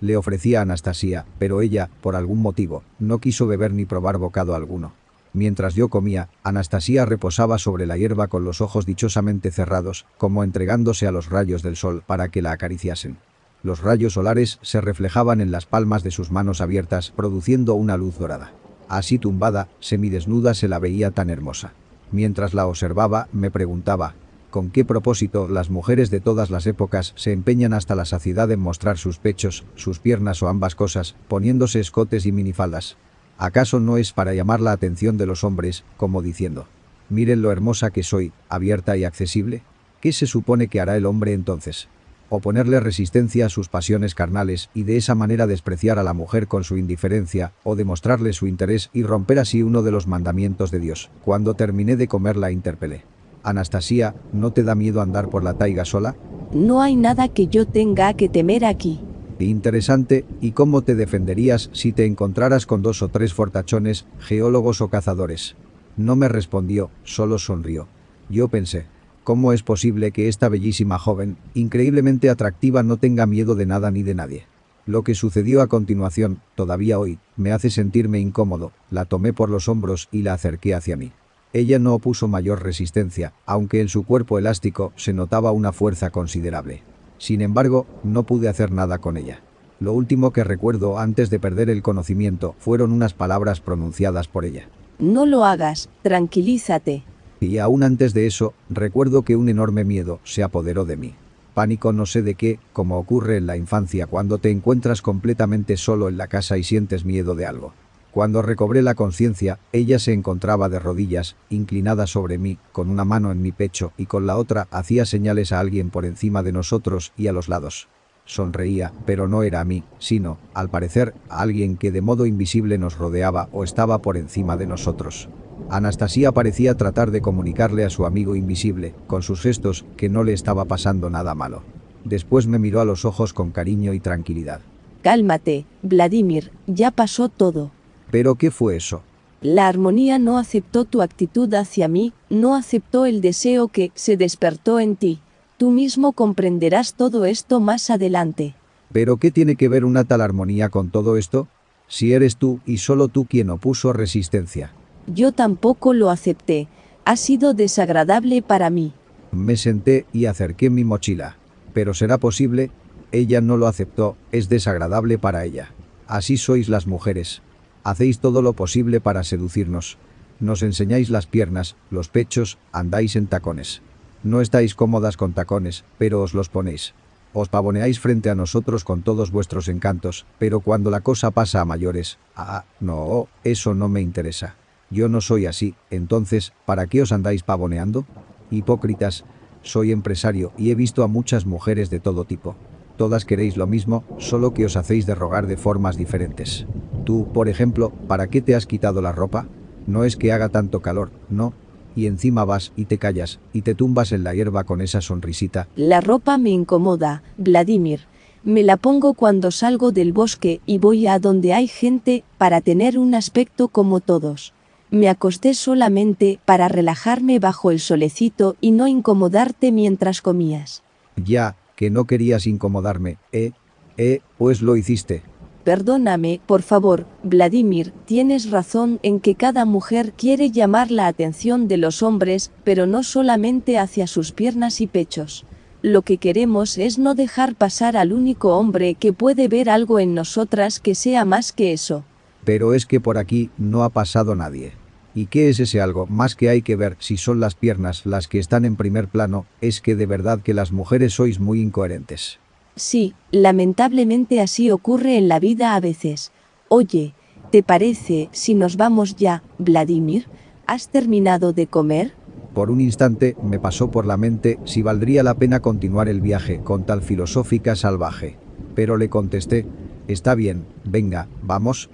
le ofrecía Anastasia, pero ella, por algún motivo, no quiso beber ni probar bocado alguno. Mientras yo comía, Anastasia reposaba sobre la hierba con los ojos dichosamente cerrados, como entregándose a los rayos del sol para que la acariciasen. Los rayos solares se reflejaban en las palmas de sus manos abiertas, produciendo una luz dorada. Así tumbada, semidesnuda se la veía tan hermosa. Mientras la observaba, me preguntaba, con qué propósito las mujeres de todas las épocas se empeñan hasta la saciedad en mostrar sus pechos, sus piernas o ambas cosas, poniéndose escotes y minifaldas. ¿Acaso no es para llamar la atención de los hombres, como diciendo, miren lo hermosa que soy, abierta y accesible? ¿Qué se supone que hará el hombre entonces? oponerle resistencia a sus pasiones carnales y de esa manera despreciar a la mujer con su indiferencia o demostrarle su interés y romper así uno de los mandamientos de Dios. Cuando terminé de comer la interpelé. Anastasia, ¿no te da miedo andar por la taiga sola? No hay nada que yo tenga que temer aquí. Interesante, ¿y cómo te defenderías si te encontraras con dos o tres fortachones, geólogos o cazadores? No me respondió, solo sonrió. Yo pensé, ¿cómo es posible que esta bellísima joven, increíblemente atractiva, no tenga miedo de nada ni de nadie? Lo que sucedió a continuación, todavía hoy, me hace sentirme incómodo, la tomé por los hombros y la acerqué hacia mí. Ella no opuso mayor resistencia, aunque en su cuerpo elástico se notaba una fuerza considerable. Sin embargo, no pude hacer nada con ella. Lo último que recuerdo antes de perder el conocimiento fueron unas palabras pronunciadas por ella. No lo hagas, tranquilízate. Y aún antes de eso, recuerdo que un enorme miedo se apoderó de mí. Pánico no sé de qué, como ocurre en la infancia cuando te encuentras completamente solo en la casa y sientes miedo de algo. Cuando recobré la conciencia, ella se encontraba de rodillas, inclinada sobre mí, con una mano en mi pecho y con la otra hacía señales a alguien por encima de nosotros y a los lados. Sonreía, pero no era a mí, sino, al parecer, a alguien que de modo invisible nos rodeaba o estaba por encima de nosotros. Anastasia parecía tratar de comunicarle a su amigo invisible, con sus gestos, que no le estaba pasando nada malo. Después me miró a los ojos con cariño y tranquilidad. Cálmate, Vladimir, ya pasó todo. ¿Pero qué fue eso? La armonía no aceptó tu actitud hacia mí, no aceptó el deseo que se despertó en ti. Tú mismo comprenderás todo esto más adelante. ¿Pero qué tiene que ver una tal armonía con todo esto? Si eres tú y solo tú quien opuso resistencia. Yo tampoco lo acepté. Ha sido desagradable para mí. Me senté y acerqué mi mochila. Pero será posible, ella no lo aceptó, es desagradable para ella. Así sois las mujeres. Hacéis todo lo posible para seducirnos. Nos enseñáis las piernas, los pechos, andáis en tacones. No estáis cómodas con tacones, pero os los ponéis. Os pavoneáis frente a nosotros con todos vuestros encantos, pero cuando la cosa pasa a mayores, ah, ah no, eso no me interesa. Yo no soy así, entonces, ¿para qué os andáis pavoneando? Hipócritas, soy empresario y he visto a muchas mujeres de todo tipo. Todas queréis lo mismo, solo que os hacéis de rogar de formas diferentes. Tú, por ejemplo, ¿para qué te has quitado la ropa? No es que haga tanto calor, no. Y encima vas y te callas, y te tumbas en la hierba con esa sonrisita. La ropa me incomoda, Vladimir. Me la pongo cuando salgo del bosque y voy a donde hay gente para tener un aspecto como todos. Me acosté solamente para relajarme bajo el solecito y no incomodarte mientras comías. Ya, que no querías incomodarme, ¿eh? ¿Eh? Pues lo hiciste. Perdóname, por favor, Vladimir, tienes razón en que cada mujer quiere llamar la atención de los hombres, pero no solamente hacia sus piernas y pechos. Lo que queremos es no dejar pasar al único hombre que puede ver algo en nosotras que sea más que eso. Pero es que por aquí no ha pasado nadie. ¿Y qué es ese algo más que hay que ver si son las piernas las que están en primer plano? Es que de verdad que las mujeres sois muy incoherentes. Sí, lamentablemente así ocurre en la vida a veces. Oye, ¿te parece si nos vamos ya, Vladimir? ¿Has terminado de comer? Por un instante me pasó por la mente si valdría la pena continuar el viaje con tal filosófica salvaje. Pero le contesté, está bien, venga, vamos,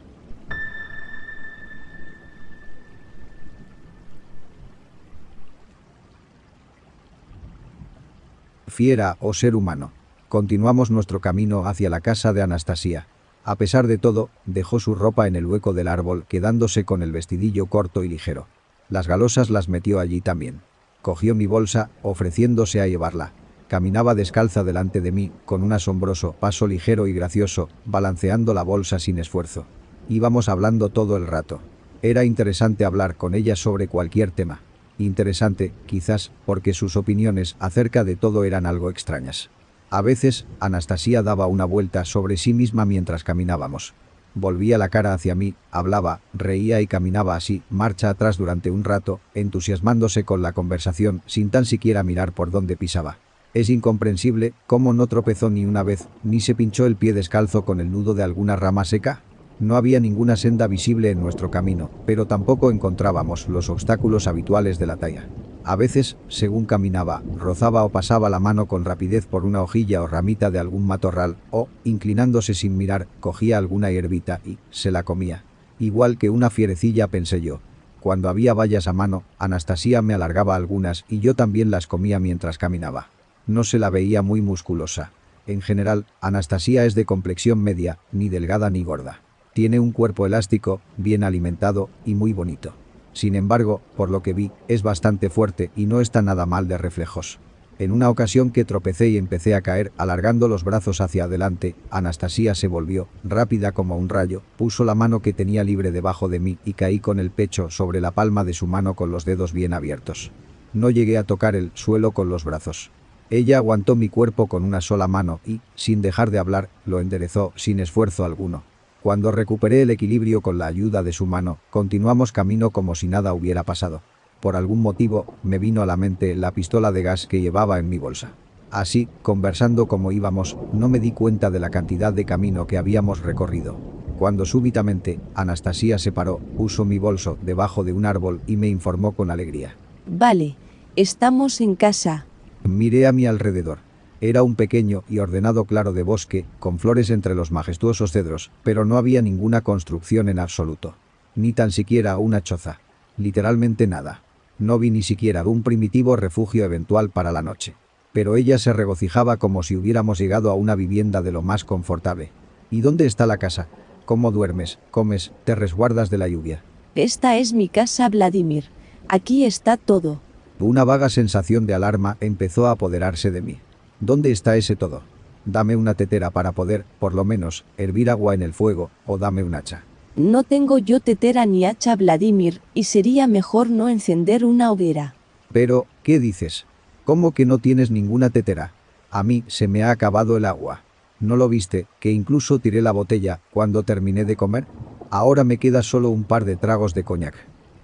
fiera o ser humano. Continuamos nuestro camino hacia la casa de Anastasia. A pesar de todo, dejó su ropa en el hueco del árbol, quedándose con el vestidillo corto y ligero. Las galosas las metió allí también. Cogió mi bolsa, ofreciéndose a llevarla. Caminaba descalza delante de mí, con un asombroso paso ligero y gracioso, balanceando la bolsa sin esfuerzo. Íbamos hablando todo el rato. Era interesante hablar con ella sobre cualquier tema interesante, quizás porque sus opiniones acerca de todo eran algo extrañas. A veces, Anastasia daba una vuelta sobre sí misma mientras caminábamos. Volvía la cara hacia mí, hablaba, reía y caminaba así, marcha atrás durante un rato, entusiasmándose con la conversación, sin tan siquiera mirar por dónde pisaba. Es incomprensible cómo no tropezó ni una vez, ni se pinchó el pie descalzo con el nudo de alguna rama seca. No había ninguna senda visible en nuestro camino, pero tampoco encontrábamos los obstáculos habituales de la talla. A veces, según caminaba, rozaba o pasaba la mano con rapidez por una hojilla o ramita de algún matorral, o, inclinándose sin mirar, cogía alguna hierbita y se la comía. Igual que una fierecilla pensé yo. Cuando había vallas a mano, Anastasia me alargaba algunas y yo también las comía mientras caminaba. No se la veía muy musculosa. En general, Anastasia es de complexión media, ni delgada ni gorda. Tiene un cuerpo elástico, bien alimentado y muy bonito. Sin embargo, por lo que vi, es bastante fuerte y no está nada mal de reflejos. En una ocasión que tropecé y empecé a caer, alargando los brazos hacia adelante, Anastasia se volvió, rápida como un rayo, puso la mano que tenía libre debajo de mí y caí con el pecho sobre la palma de su mano con los dedos bien abiertos. No llegué a tocar el suelo con los brazos. Ella aguantó mi cuerpo con una sola mano y, sin dejar de hablar, lo enderezó sin esfuerzo alguno. Cuando recuperé el equilibrio con la ayuda de su mano, continuamos camino como si nada hubiera pasado. Por algún motivo, me vino a la mente la pistola de gas que llevaba en mi bolsa. Así, conversando como íbamos, no me di cuenta de la cantidad de camino que habíamos recorrido. Cuando súbitamente, Anastasia se paró, puso mi bolso debajo de un árbol y me informó con alegría. Vale, estamos en casa. Miré a mi alrededor. Era un pequeño y ordenado claro de bosque, con flores entre los majestuosos cedros, pero no había ninguna construcción en absoluto. Ni tan siquiera una choza. Literalmente nada. No vi ni siquiera un primitivo refugio eventual para la noche. Pero ella se regocijaba como si hubiéramos llegado a una vivienda de lo más confortable. ¿Y dónde está la casa? ¿Cómo duermes, comes, te resguardas de la lluvia? Esta es mi casa, Vladimir. Aquí está todo. Una vaga sensación de alarma empezó a apoderarse de mí. ¿Dónde está ese todo? Dame una tetera para poder, por lo menos, hervir agua en el fuego, o dame un hacha. No tengo yo tetera ni hacha, Vladimir, y sería mejor no encender una hoguera. Pero, ¿qué dices? ¿Cómo que no tienes ninguna tetera? A mí se me ha acabado el agua. ¿No lo viste, que incluso tiré la botella cuando terminé de comer? Ahora me queda solo un par de tragos de coñac.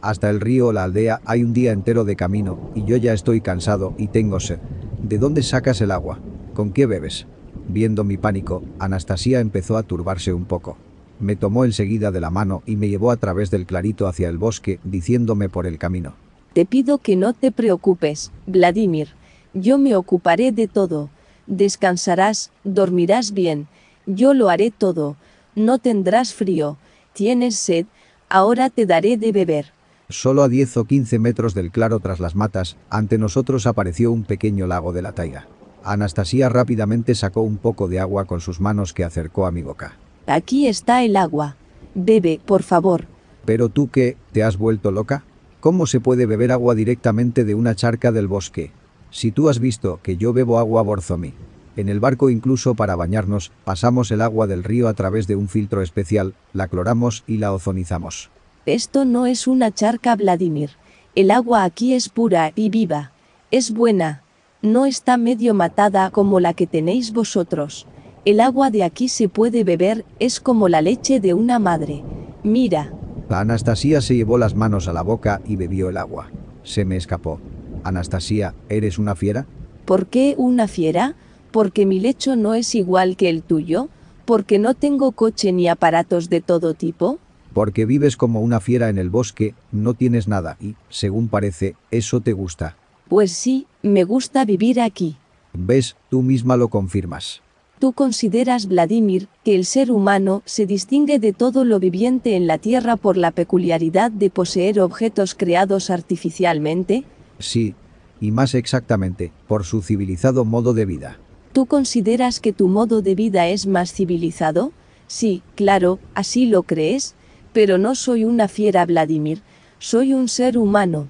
Hasta el río o la aldea hay un día entero de camino, y yo ya estoy cansado y tengo sed. ¿De dónde sacas el agua? ¿Con qué bebes? Viendo mi pánico, Anastasia empezó a turbarse un poco. Me tomó enseguida de la mano y me llevó a través del clarito hacia el bosque, diciéndome por el camino. Te pido que no te preocupes, Vladimir. Yo me ocuparé de todo. Descansarás, dormirás bien. Yo lo haré todo. No tendrás frío. Tienes sed. Ahora te daré de beber. Solo a 10 o 15 metros del claro tras las matas, ante nosotros apareció un pequeño lago de la taiga. Anastasia rápidamente sacó un poco de agua con sus manos que acercó a mi boca. Aquí está el agua. Bebe, por favor. Pero tú qué, ¿te has vuelto loca? ¿Cómo se puede beber agua directamente de una charca del bosque? Si tú has visto que yo bebo agua Borzomi. En el barco incluso para bañarnos, pasamos el agua del río a través de un filtro especial, la cloramos y la ozonizamos. Esto no es una charca, Vladimir. El agua aquí es pura y viva. Es buena. No está medio matada como la que tenéis vosotros. El agua de aquí se puede beber, es como la leche de una madre. Mira. Anastasia se llevó las manos a la boca y bebió el agua. Se me escapó. Anastasia, ¿eres una fiera? ¿Por qué una fiera? Porque mi lecho no es igual que el tuyo, porque no tengo coche ni aparatos de todo tipo, porque vives como una fiera en el bosque, no tienes nada y, según parece, eso te gusta. Pues sí, me gusta vivir aquí. ¿Ves? Tú misma lo confirmas. Tú consideras, Vladimir, que el ser humano se distingue de todo lo viviente en la Tierra por la peculiaridad de poseer objetos creados artificialmente? Sí, y más exactamente, por su civilizado modo de vida. ¿Tú consideras que tu modo de vida es más civilizado? Sí, claro, así lo crees, pero no soy una fiera Vladimir, soy un ser humano.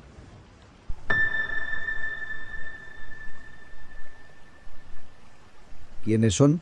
¿Quiénes son?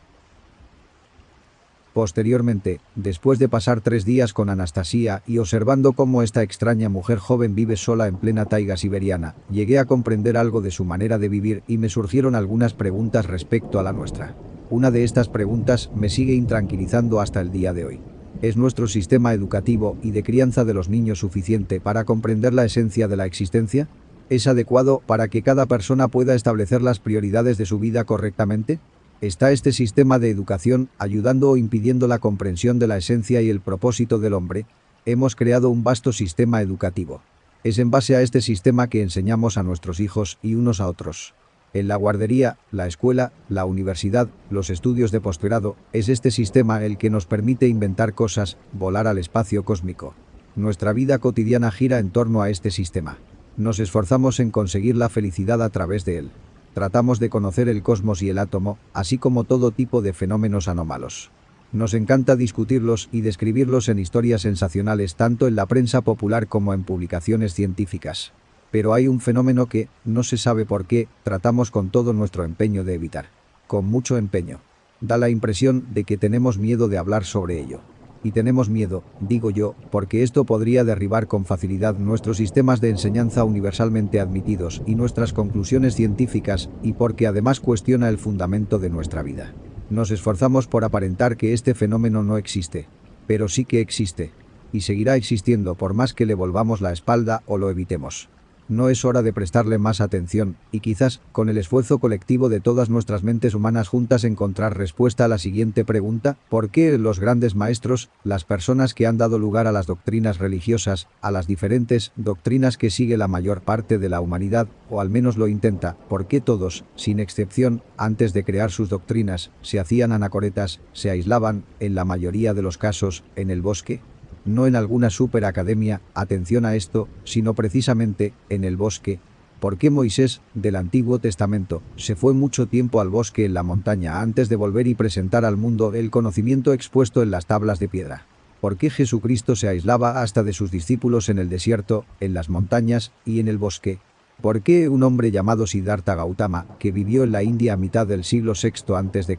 Posteriormente, después de pasar tres días con Anastasia y observando cómo esta extraña mujer joven vive sola en plena taiga siberiana, llegué a comprender algo de su manera de vivir y me surgieron algunas preguntas respecto a la nuestra. Una de estas preguntas me sigue intranquilizando hasta el día de hoy. ¿Es nuestro sistema educativo y de crianza de los niños suficiente para comprender la esencia de la existencia? ¿Es adecuado para que cada persona pueda establecer las prioridades de su vida correctamente? ¿Está este sistema de educación ayudando o impidiendo la comprensión de la esencia y el propósito del hombre? Hemos creado un vasto sistema educativo. Es en base a este sistema que enseñamos a nuestros hijos y unos a otros. En la guardería, la escuela, la universidad, los estudios de posgrado, es este sistema el que nos permite inventar cosas, volar al espacio cósmico. Nuestra vida cotidiana gira en torno a este sistema. Nos esforzamos en conseguir la felicidad a través de él. Tratamos de conocer el cosmos y el átomo, así como todo tipo de fenómenos anómalos. Nos encanta discutirlos y describirlos en historias sensacionales tanto en la prensa popular como en publicaciones científicas. Pero hay un fenómeno que, no se sabe por qué, tratamos con todo nuestro empeño de evitar. Con mucho empeño. Da la impresión de que tenemos miedo de hablar sobre ello. Y tenemos miedo, digo yo, porque esto podría derribar con facilidad nuestros sistemas de enseñanza universalmente admitidos y nuestras conclusiones científicas, y porque además cuestiona el fundamento de nuestra vida. Nos esforzamos por aparentar que este fenómeno no existe. Pero sí que existe. Y seguirá existiendo por más que le volvamos la espalda o lo evitemos. ¿No es hora de prestarle más atención y quizás, con el esfuerzo colectivo de todas nuestras mentes humanas juntas, encontrar respuesta a la siguiente pregunta? ¿Por qué los grandes maestros, las personas que han dado lugar a las doctrinas religiosas, a las diferentes doctrinas que sigue la mayor parte de la humanidad, o al menos lo intenta, por qué todos, sin excepción, antes de crear sus doctrinas, se hacían anacoretas, se aislaban, en la mayoría de los casos, en el bosque? no en alguna academia, atención a esto, sino precisamente, en el bosque. ¿Por qué Moisés, del Antiguo Testamento, se fue mucho tiempo al bosque en la montaña antes de volver y presentar al mundo el conocimiento expuesto en las tablas de piedra? ¿Por qué Jesucristo se aislaba hasta de sus discípulos en el desierto, en las montañas y en el bosque? ¿Por qué un hombre llamado Siddhartha Gautama, que vivió en la India a mitad del siglo VI a.C.,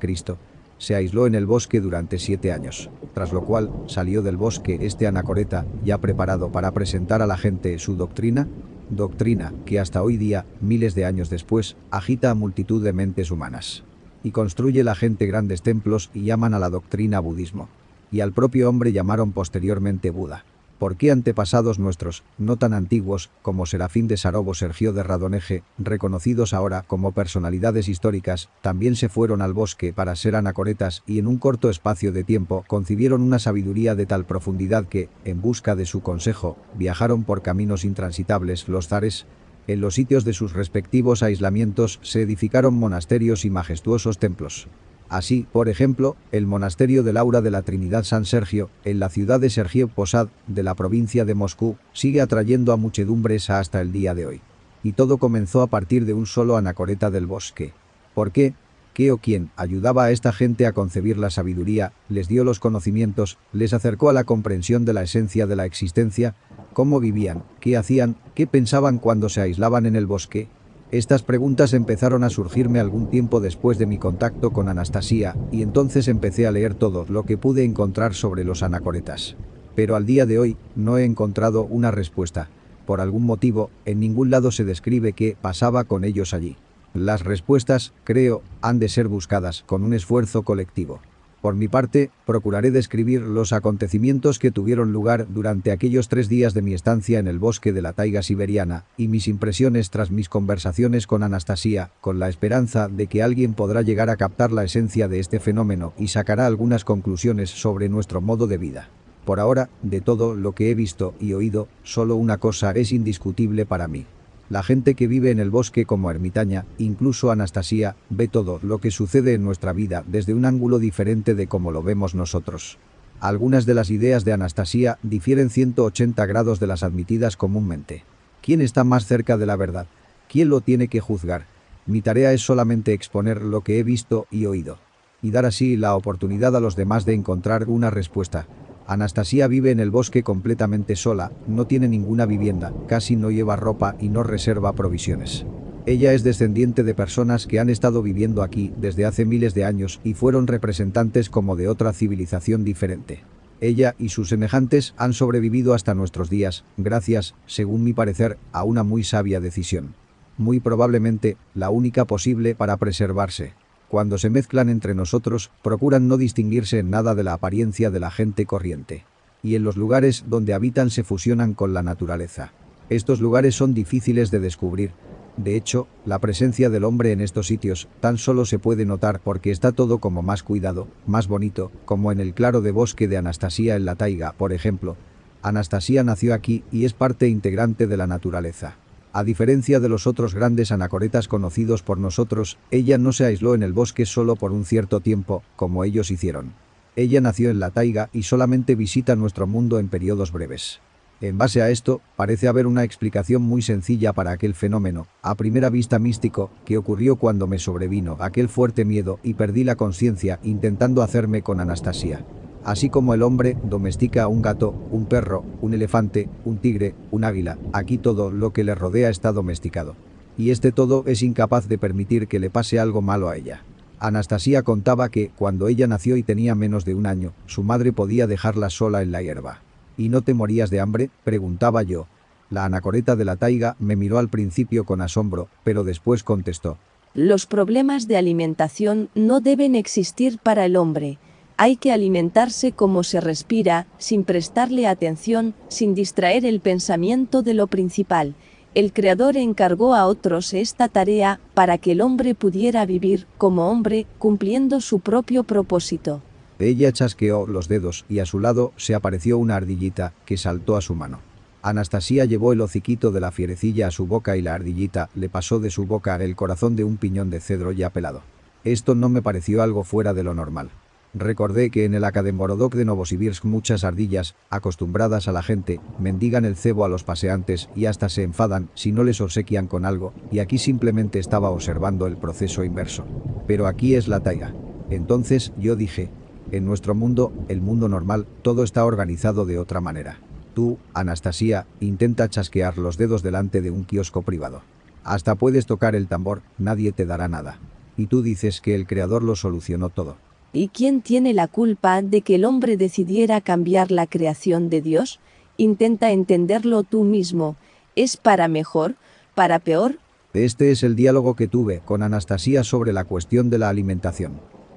se aisló en el bosque durante siete años, tras lo cual salió del bosque este anacoreta, ya preparado para presentar a la gente su doctrina, doctrina que hasta hoy día, miles de años después, agita a multitud de mentes humanas. Y construye la gente grandes templos y llaman a la doctrina budismo. Y al propio hombre llamaron posteriormente Buda. ¿Por qué antepasados nuestros, no tan antiguos como Serafín de Sarobo Sergio de Radoneje, reconocidos ahora como personalidades históricas, también se fueron al bosque para ser anacoretas y en un corto espacio de tiempo concibieron una sabiduría de tal profundidad que, en busca de su consejo, viajaron por caminos intransitables los zares? En los sitios de sus respectivos aislamientos se edificaron monasterios y majestuosos templos. Así, por ejemplo, el monasterio de Laura de la Trinidad San Sergio, en la ciudad de Sergio Posad, de la provincia de Moscú, sigue atrayendo a muchedumbres hasta el día de hoy. Y todo comenzó a partir de un solo anacoreta del bosque. ¿Por qué? ¿Qué o quién ayudaba a esta gente a concebir la sabiduría, les dio los conocimientos, les acercó a la comprensión de la esencia de la existencia? ¿Cómo vivían? ¿Qué hacían? ¿Qué pensaban cuando se aislaban en el bosque? Estas preguntas empezaron a surgirme algún tiempo después de mi contacto con Anastasia, y entonces empecé a leer todo lo que pude encontrar sobre los anacoretas. Pero al día de hoy, no he encontrado una respuesta. Por algún motivo, en ningún lado se describe qué pasaba con ellos allí. Las respuestas, creo, han de ser buscadas con un esfuerzo colectivo. Por mi parte, procuraré describir los acontecimientos que tuvieron lugar durante aquellos tres días de mi estancia en el bosque de la taiga siberiana, y mis impresiones tras mis conversaciones con Anastasia, con la esperanza de que alguien podrá llegar a captar la esencia de este fenómeno y sacará algunas conclusiones sobre nuestro modo de vida. Por ahora, de todo lo que he visto y oído, solo una cosa es indiscutible para mí la gente que vive en el bosque como ermitaña, incluso Anastasia, ve todo lo que sucede en nuestra vida desde un ángulo diferente de como lo vemos nosotros. Algunas de las ideas de Anastasia difieren 180 grados de las admitidas comúnmente. ¿Quién está más cerca de la verdad? ¿Quién lo tiene que juzgar? Mi tarea es solamente exponer lo que he visto y oído. Y dar así la oportunidad a los demás de encontrar una respuesta. Anastasia vive en el bosque completamente sola, no tiene ninguna vivienda, casi no lleva ropa y no reserva provisiones. Ella es descendiente de personas que han estado viviendo aquí desde hace miles de años y fueron representantes como de otra civilización diferente. Ella y sus semejantes han sobrevivido hasta nuestros días, gracias, según mi parecer, a una muy sabia decisión. Muy probablemente, la única posible para preservarse cuando se mezclan entre nosotros, procuran no distinguirse en nada de la apariencia de la gente corriente. Y en los lugares donde habitan se fusionan con la naturaleza. Estos lugares son difíciles de descubrir. De hecho, la presencia del hombre en estos sitios tan solo se puede notar porque está todo como más cuidado, más bonito, como en el claro de bosque de Anastasia en la taiga, por ejemplo. Anastasia nació aquí y es parte integrante de la naturaleza. A diferencia de los otros grandes anacoretas conocidos por nosotros, ella no se aisló en el bosque solo por un cierto tiempo, como ellos hicieron. Ella nació en la taiga y solamente visita nuestro mundo en periodos breves. En base a esto, parece haber una explicación muy sencilla para aquel fenómeno, a primera vista místico, que ocurrió cuando me sobrevino aquel fuerte miedo y perdí la conciencia intentando hacerme con Anastasia así como el hombre domestica a un gato, un perro, un elefante, un tigre, un águila, aquí todo lo que le rodea está domesticado. Y este todo es incapaz de permitir que le pase algo malo a ella. Anastasia contaba que, cuando ella nació y tenía menos de un año, su madre podía dejarla sola en la hierba. ¿Y no te morías de hambre? preguntaba yo. La anacoreta de la taiga me miró al principio con asombro, pero después contestó. Los problemas de alimentación no deben existir para el hombre, hay que alimentarse como se respira, sin prestarle atención, sin distraer el pensamiento de lo principal. El Creador encargó a otros esta tarea para que el hombre pudiera vivir como hombre, cumpliendo su propio propósito. Ella chasqueó los dedos y a su lado se apareció una ardillita que saltó a su mano. Anastasia llevó el hociquito de la fierecilla a su boca y la ardillita le pasó de su boca el corazón de un piñón de cedro ya pelado. Esto no me pareció algo fuera de lo normal. Recordé que en el Akademborodok de Novosibirsk muchas ardillas, acostumbradas a la gente, mendigan el cebo a los paseantes y hasta se enfadan si no les obsequian con algo, y aquí simplemente estaba observando el proceso inverso. Pero aquí es la taiga. Entonces, yo dije, en nuestro mundo, el mundo normal, todo está organizado de otra manera. Tú, Anastasia, intenta chasquear los dedos delante de un kiosco privado. Hasta puedes tocar el tambor, nadie te dará nada. Y tú dices que el creador lo solucionó todo. ¿Y quién tiene la culpa de que el hombre decidiera cambiar la creación de Dios? Intenta entenderlo tú mismo. ¿Es para mejor? ¿Para peor? Este es el diálogo que tuve con Anastasia sobre la cuestión de la alimentación.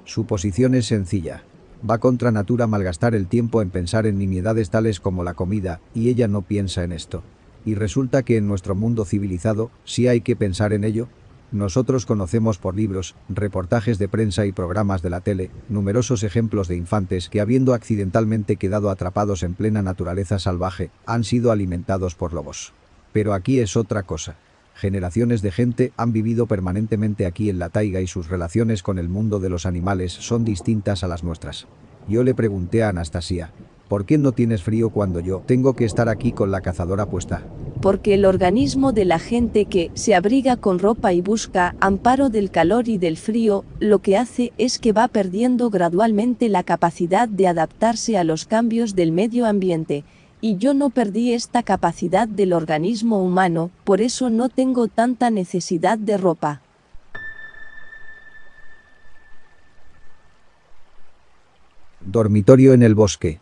Su posición es sencilla. Va contra natura malgastar el tiempo en pensar en nimiedades tales como la comida, y ella no piensa en esto. Y resulta que en nuestro mundo civilizado, si hay que pensar en ello, nosotros conocemos por libros, reportajes de prensa y programas de la tele, numerosos ejemplos de infantes que habiendo accidentalmente quedado atrapados en plena naturaleza salvaje, han sido alimentados por lobos. Pero aquí es otra cosa. Generaciones de gente han vivido permanentemente aquí en la taiga y sus relaciones con el mundo de los animales son distintas a las nuestras. Yo le pregunté a Anastasia, ¿Por qué no tienes frío cuando yo tengo que estar aquí con la cazadora puesta? Porque el organismo de la gente que se abriga con ropa y busca amparo del calor y del frío, lo que hace es que va perdiendo gradualmente la capacidad de adaptarse a los cambios del medio ambiente, y yo no perdí esta capacidad del organismo humano, por eso no tengo tanta necesidad de ropa. Dormitorio en el bosque.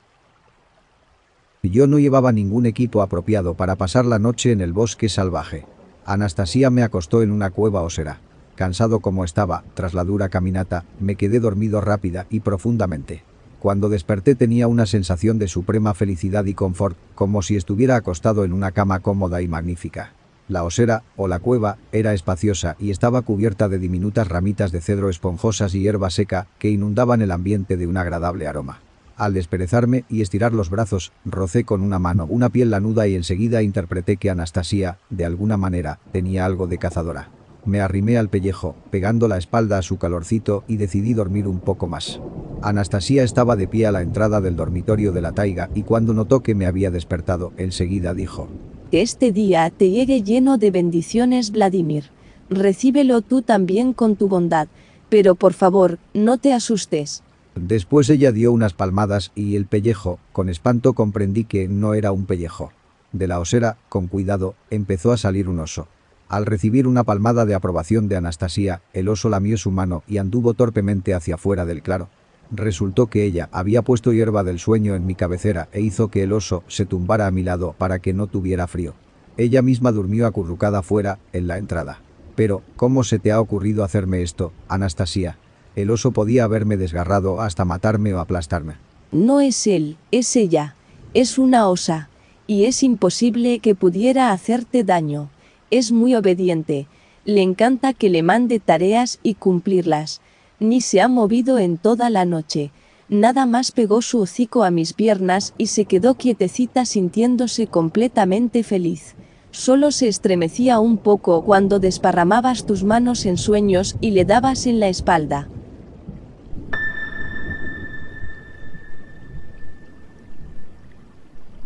Yo no llevaba ningún equipo apropiado para pasar la noche en el bosque salvaje. Anastasia me acostó en una cueva osera. Cansado como estaba, tras la dura caminata, me quedé dormido rápida y profundamente. Cuando desperté tenía una sensación de suprema felicidad y confort, como si estuviera acostado en una cama cómoda y magnífica. La osera, o la cueva, era espaciosa y estaba cubierta de diminutas ramitas de cedro esponjosas y hierba seca que inundaban el ambiente de un agradable aroma. Al desperezarme y estirar los brazos, rocé con una mano una piel lanuda y enseguida interpreté que Anastasia, de alguna manera, tenía algo de cazadora. Me arrimé al pellejo, pegando la espalda a su calorcito y decidí dormir un poco más. Anastasia estaba de pie a la entrada del dormitorio de la taiga y cuando notó que me había despertado, enseguida dijo. Que este día te llegue lleno de bendiciones, Vladimir. Recíbelo tú también con tu bondad, pero por favor, no te asustes. Después ella dio unas palmadas y el pellejo, con espanto comprendí que no era un pellejo. De la osera, con cuidado, empezó a salir un oso. Al recibir una palmada de aprobación de Anastasia, el oso lamió su mano y anduvo torpemente hacia fuera del claro. Resultó que ella había puesto hierba del sueño en mi cabecera e hizo que el oso se tumbara a mi lado para que no tuviera frío. Ella misma durmió acurrucada fuera, en la entrada. Pero, ¿cómo se te ha ocurrido hacerme esto, Anastasia? El oso podía haberme desgarrado hasta matarme o aplastarme. No es él, es ella. Es una osa. Y es imposible que pudiera hacerte daño. Es muy obediente. Le encanta que le mande tareas y cumplirlas. Ni se ha movido en toda la noche. Nada más pegó su hocico a mis piernas y se quedó quietecita sintiéndose completamente feliz. Solo se estremecía un poco cuando desparramabas tus manos en sueños y le dabas en la espalda.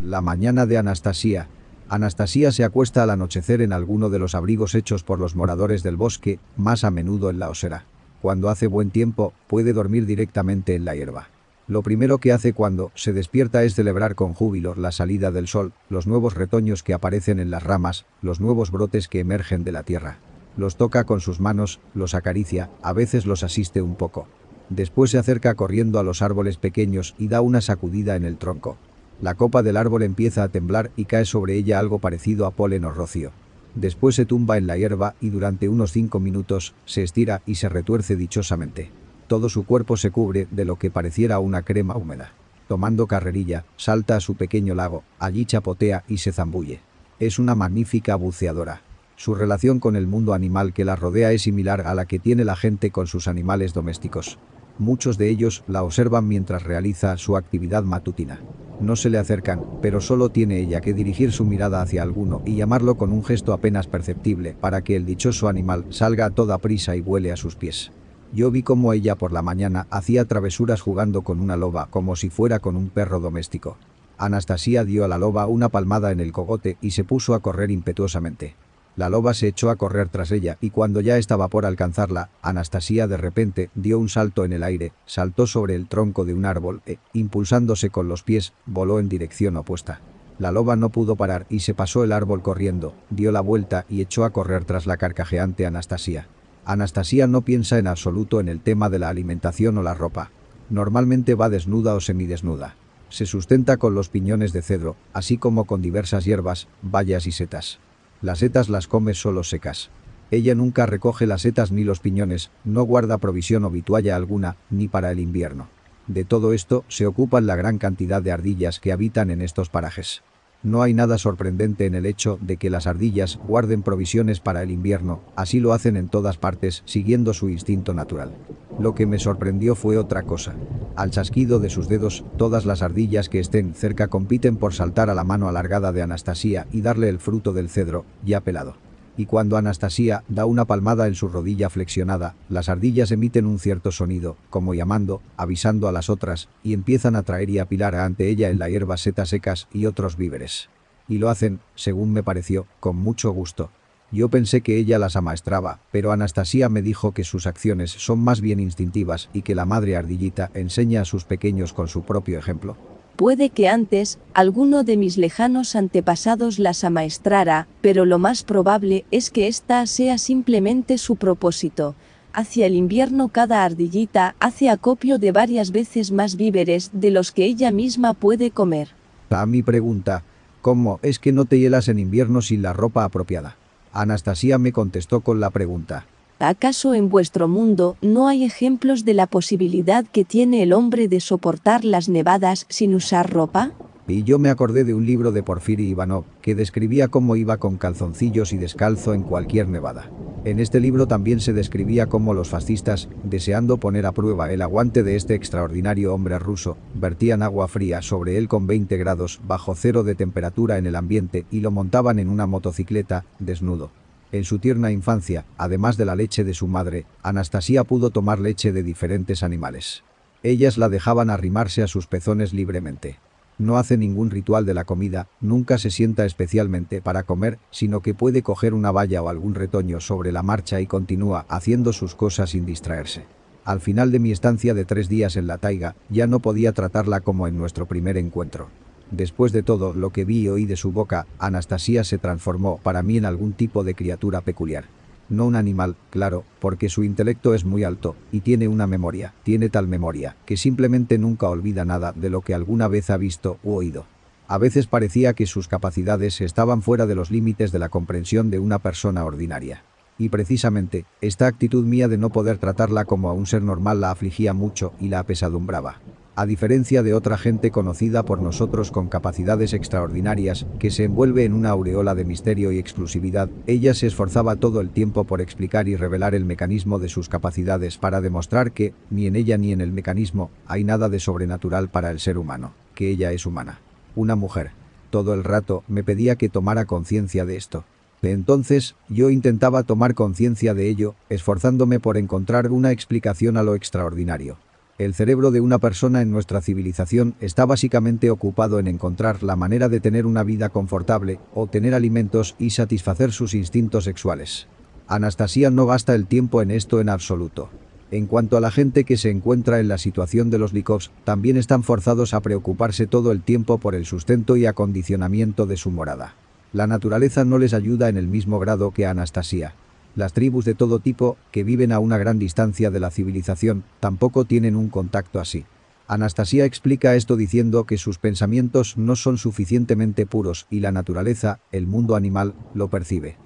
La mañana de Anastasia. Anastasia se acuesta al anochecer en alguno de los abrigos hechos por los moradores del bosque, más a menudo en la osera. Cuando hace buen tiempo, puede dormir directamente en la hierba. Lo primero que hace cuando se despierta es celebrar con júbilo la salida del sol, los nuevos retoños que aparecen en las ramas, los nuevos brotes que emergen de la tierra. Los toca con sus manos, los acaricia, a veces los asiste un poco. Después se acerca corriendo a los árboles pequeños y da una sacudida en el tronco. La copa del árbol empieza a temblar y cae sobre ella algo parecido a polen o rocío. Después se tumba en la hierba y durante unos cinco minutos se estira y se retuerce dichosamente. Todo su cuerpo se cubre de lo que pareciera una crema húmeda. Tomando carrerilla, salta a su pequeño lago, allí chapotea y se zambulle. Es una magnífica buceadora. Su relación con el mundo animal que la rodea es similar a la que tiene la gente con sus animales domésticos. Muchos de ellos la observan mientras realiza su actividad matutina. No se le acercan, pero solo tiene ella que dirigir su mirada hacia alguno y llamarlo con un gesto apenas perceptible para que el dichoso animal salga a toda prisa y vuele a sus pies. Yo vi cómo ella por la mañana hacía travesuras jugando con una loba como si fuera con un perro doméstico. Anastasia dio a la loba una palmada en el cogote y se puso a correr impetuosamente. La loba se echó a correr tras ella y cuando ya estaba por alcanzarla, Anastasia de repente dio un salto en el aire, saltó sobre el tronco de un árbol e, impulsándose con los pies, voló en dirección opuesta. La loba no pudo parar y se pasó el árbol corriendo, dio la vuelta y echó a correr tras la carcajeante Anastasia. Anastasia no piensa en absoluto en el tema de la alimentación o la ropa. Normalmente va desnuda o semidesnuda. Se sustenta con los piñones de cedro, así como con diversas hierbas, bayas y setas. Las setas las come solo secas. Ella nunca recoge las setas ni los piñones, no guarda provisión o vitualla alguna, ni para el invierno. De todo esto se ocupan la gran cantidad de ardillas que habitan en estos parajes. No hay nada sorprendente en el hecho de que las ardillas guarden provisiones para el invierno, así lo hacen en todas partes, siguiendo su instinto natural. Lo que me sorprendió fue otra cosa. Al chasquido de sus dedos, todas las ardillas que estén cerca compiten por saltar a la mano alargada de Anastasia y darle el fruto del cedro, ya pelado y cuando Anastasia da una palmada en su rodilla flexionada, las ardillas emiten un cierto sonido, como llamando, avisando a las otras, y empiezan a traer y apilar ante ella en la hierba setas secas y otros víveres. Y lo hacen, según me pareció, con mucho gusto. Yo pensé que ella las amaestraba, pero Anastasia me dijo que sus acciones son más bien instintivas y que la madre ardillita enseña a sus pequeños con su propio ejemplo. Puede que antes, alguno de mis lejanos antepasados las amaestrara, pero lo más probable es que esta sea simplemente su propósito. Hacia el invierno cada ardillita hace acopio de varias veces más víveres de los que ella misma puede comer. A mi pregunta, ¿cómo es que no te hielas en invierno sin la ropa apropiada? Anastasia me contestó con la pregunta. ¿Acaso en vuestro mundo no hay ejemplos de la posibilidad que tiene el hombre de soportar las nevadas sin usar ropa? Y yo me acordé de un libro de Porfiri Ivanov, que describía cómo iba con calzoncillos y descalzo en cualquier nevada. En este libro también se describía cómo los fascistas, deseando poner a prueba el aguante de este extraordinario hombre ruso, vertían agua fría sobre él con 20 grados bajo cero de temperatura en el ambiente y lo montaban en una motocicleta, desnudo. En su tierna infancia, además de la leche de su madre, Anastasia pudo tomar leche de diferentes animales. Ellas la dejaban arrimarse a sus pezones libremente. No hace ningún ritual de la comida, nunca se sienta especialmente para comer, sino que puede coger una valla o algún retoño sobre la marcha y continúa haciendo sus cosas sin distraerse. Al final de mi estancia de tres días en la taiga, ya no podía tratarla como en nuestro primer encuentro. Después de todo lo que vi y oí de su boca, Anastasia se transformó para mí en algún tipo de criatura peculiar. No un animal, claro, porque su intelecto es muy alto, y tiene una memoria, tiene tal memoria, que simplemente nunca olvida nada de lo que alguna vez ha visto u oído. A veces parecía que sus capacidades estaban fuera de los límites de la comprensión de una persona ordinaria. Y precisamente, esta actitud mía de no poder tratarla como a un ser normal la afligía mucho y la apesadumbraba a diferencia de otra gente conocida por nosotros con capacidades extraordinarias, que se envuelve en una aureola de misterio y exclusividad, ella se esforzaba todo el tiempo por explicar y revelar el mecanismo de sus capacidades para demostrar que, ni en ella ni en el mecanismo, hay nada de sobrenatural para el ser humano, que ella es humana. Una mujer. Todo el rato me pedía que tomara conciencia de esto. De Entonces, yo intentaba tomar conciencia de ello, esforzándome por encontrar una explicación a lo extraordinario. El cerebro de una persona en nuestra civilización está básicamente ocupado en encontrar la manera de tener una vida confortable, obtener alimentos y satisfacer sus instintos sexuales. Anastasia no gasta el tiempo en esto en absoluto. En cuanto a la gente que se encuentra en la situación de los Likovs, también están forzados a preocuparse todo el tiempo por el sustento y acondicionamiento de su morada. La naturaleza no les ayuda en el mismo grado que Anastasia. Las tribus de todo tipo, que viven a una gran distancia de la civilización, tampoco tienen un contacto así. Anastasia explica esto diciendo que sus pensamientos no son suficientemente puros y la naturaleza, el mundo animal, lo percibe.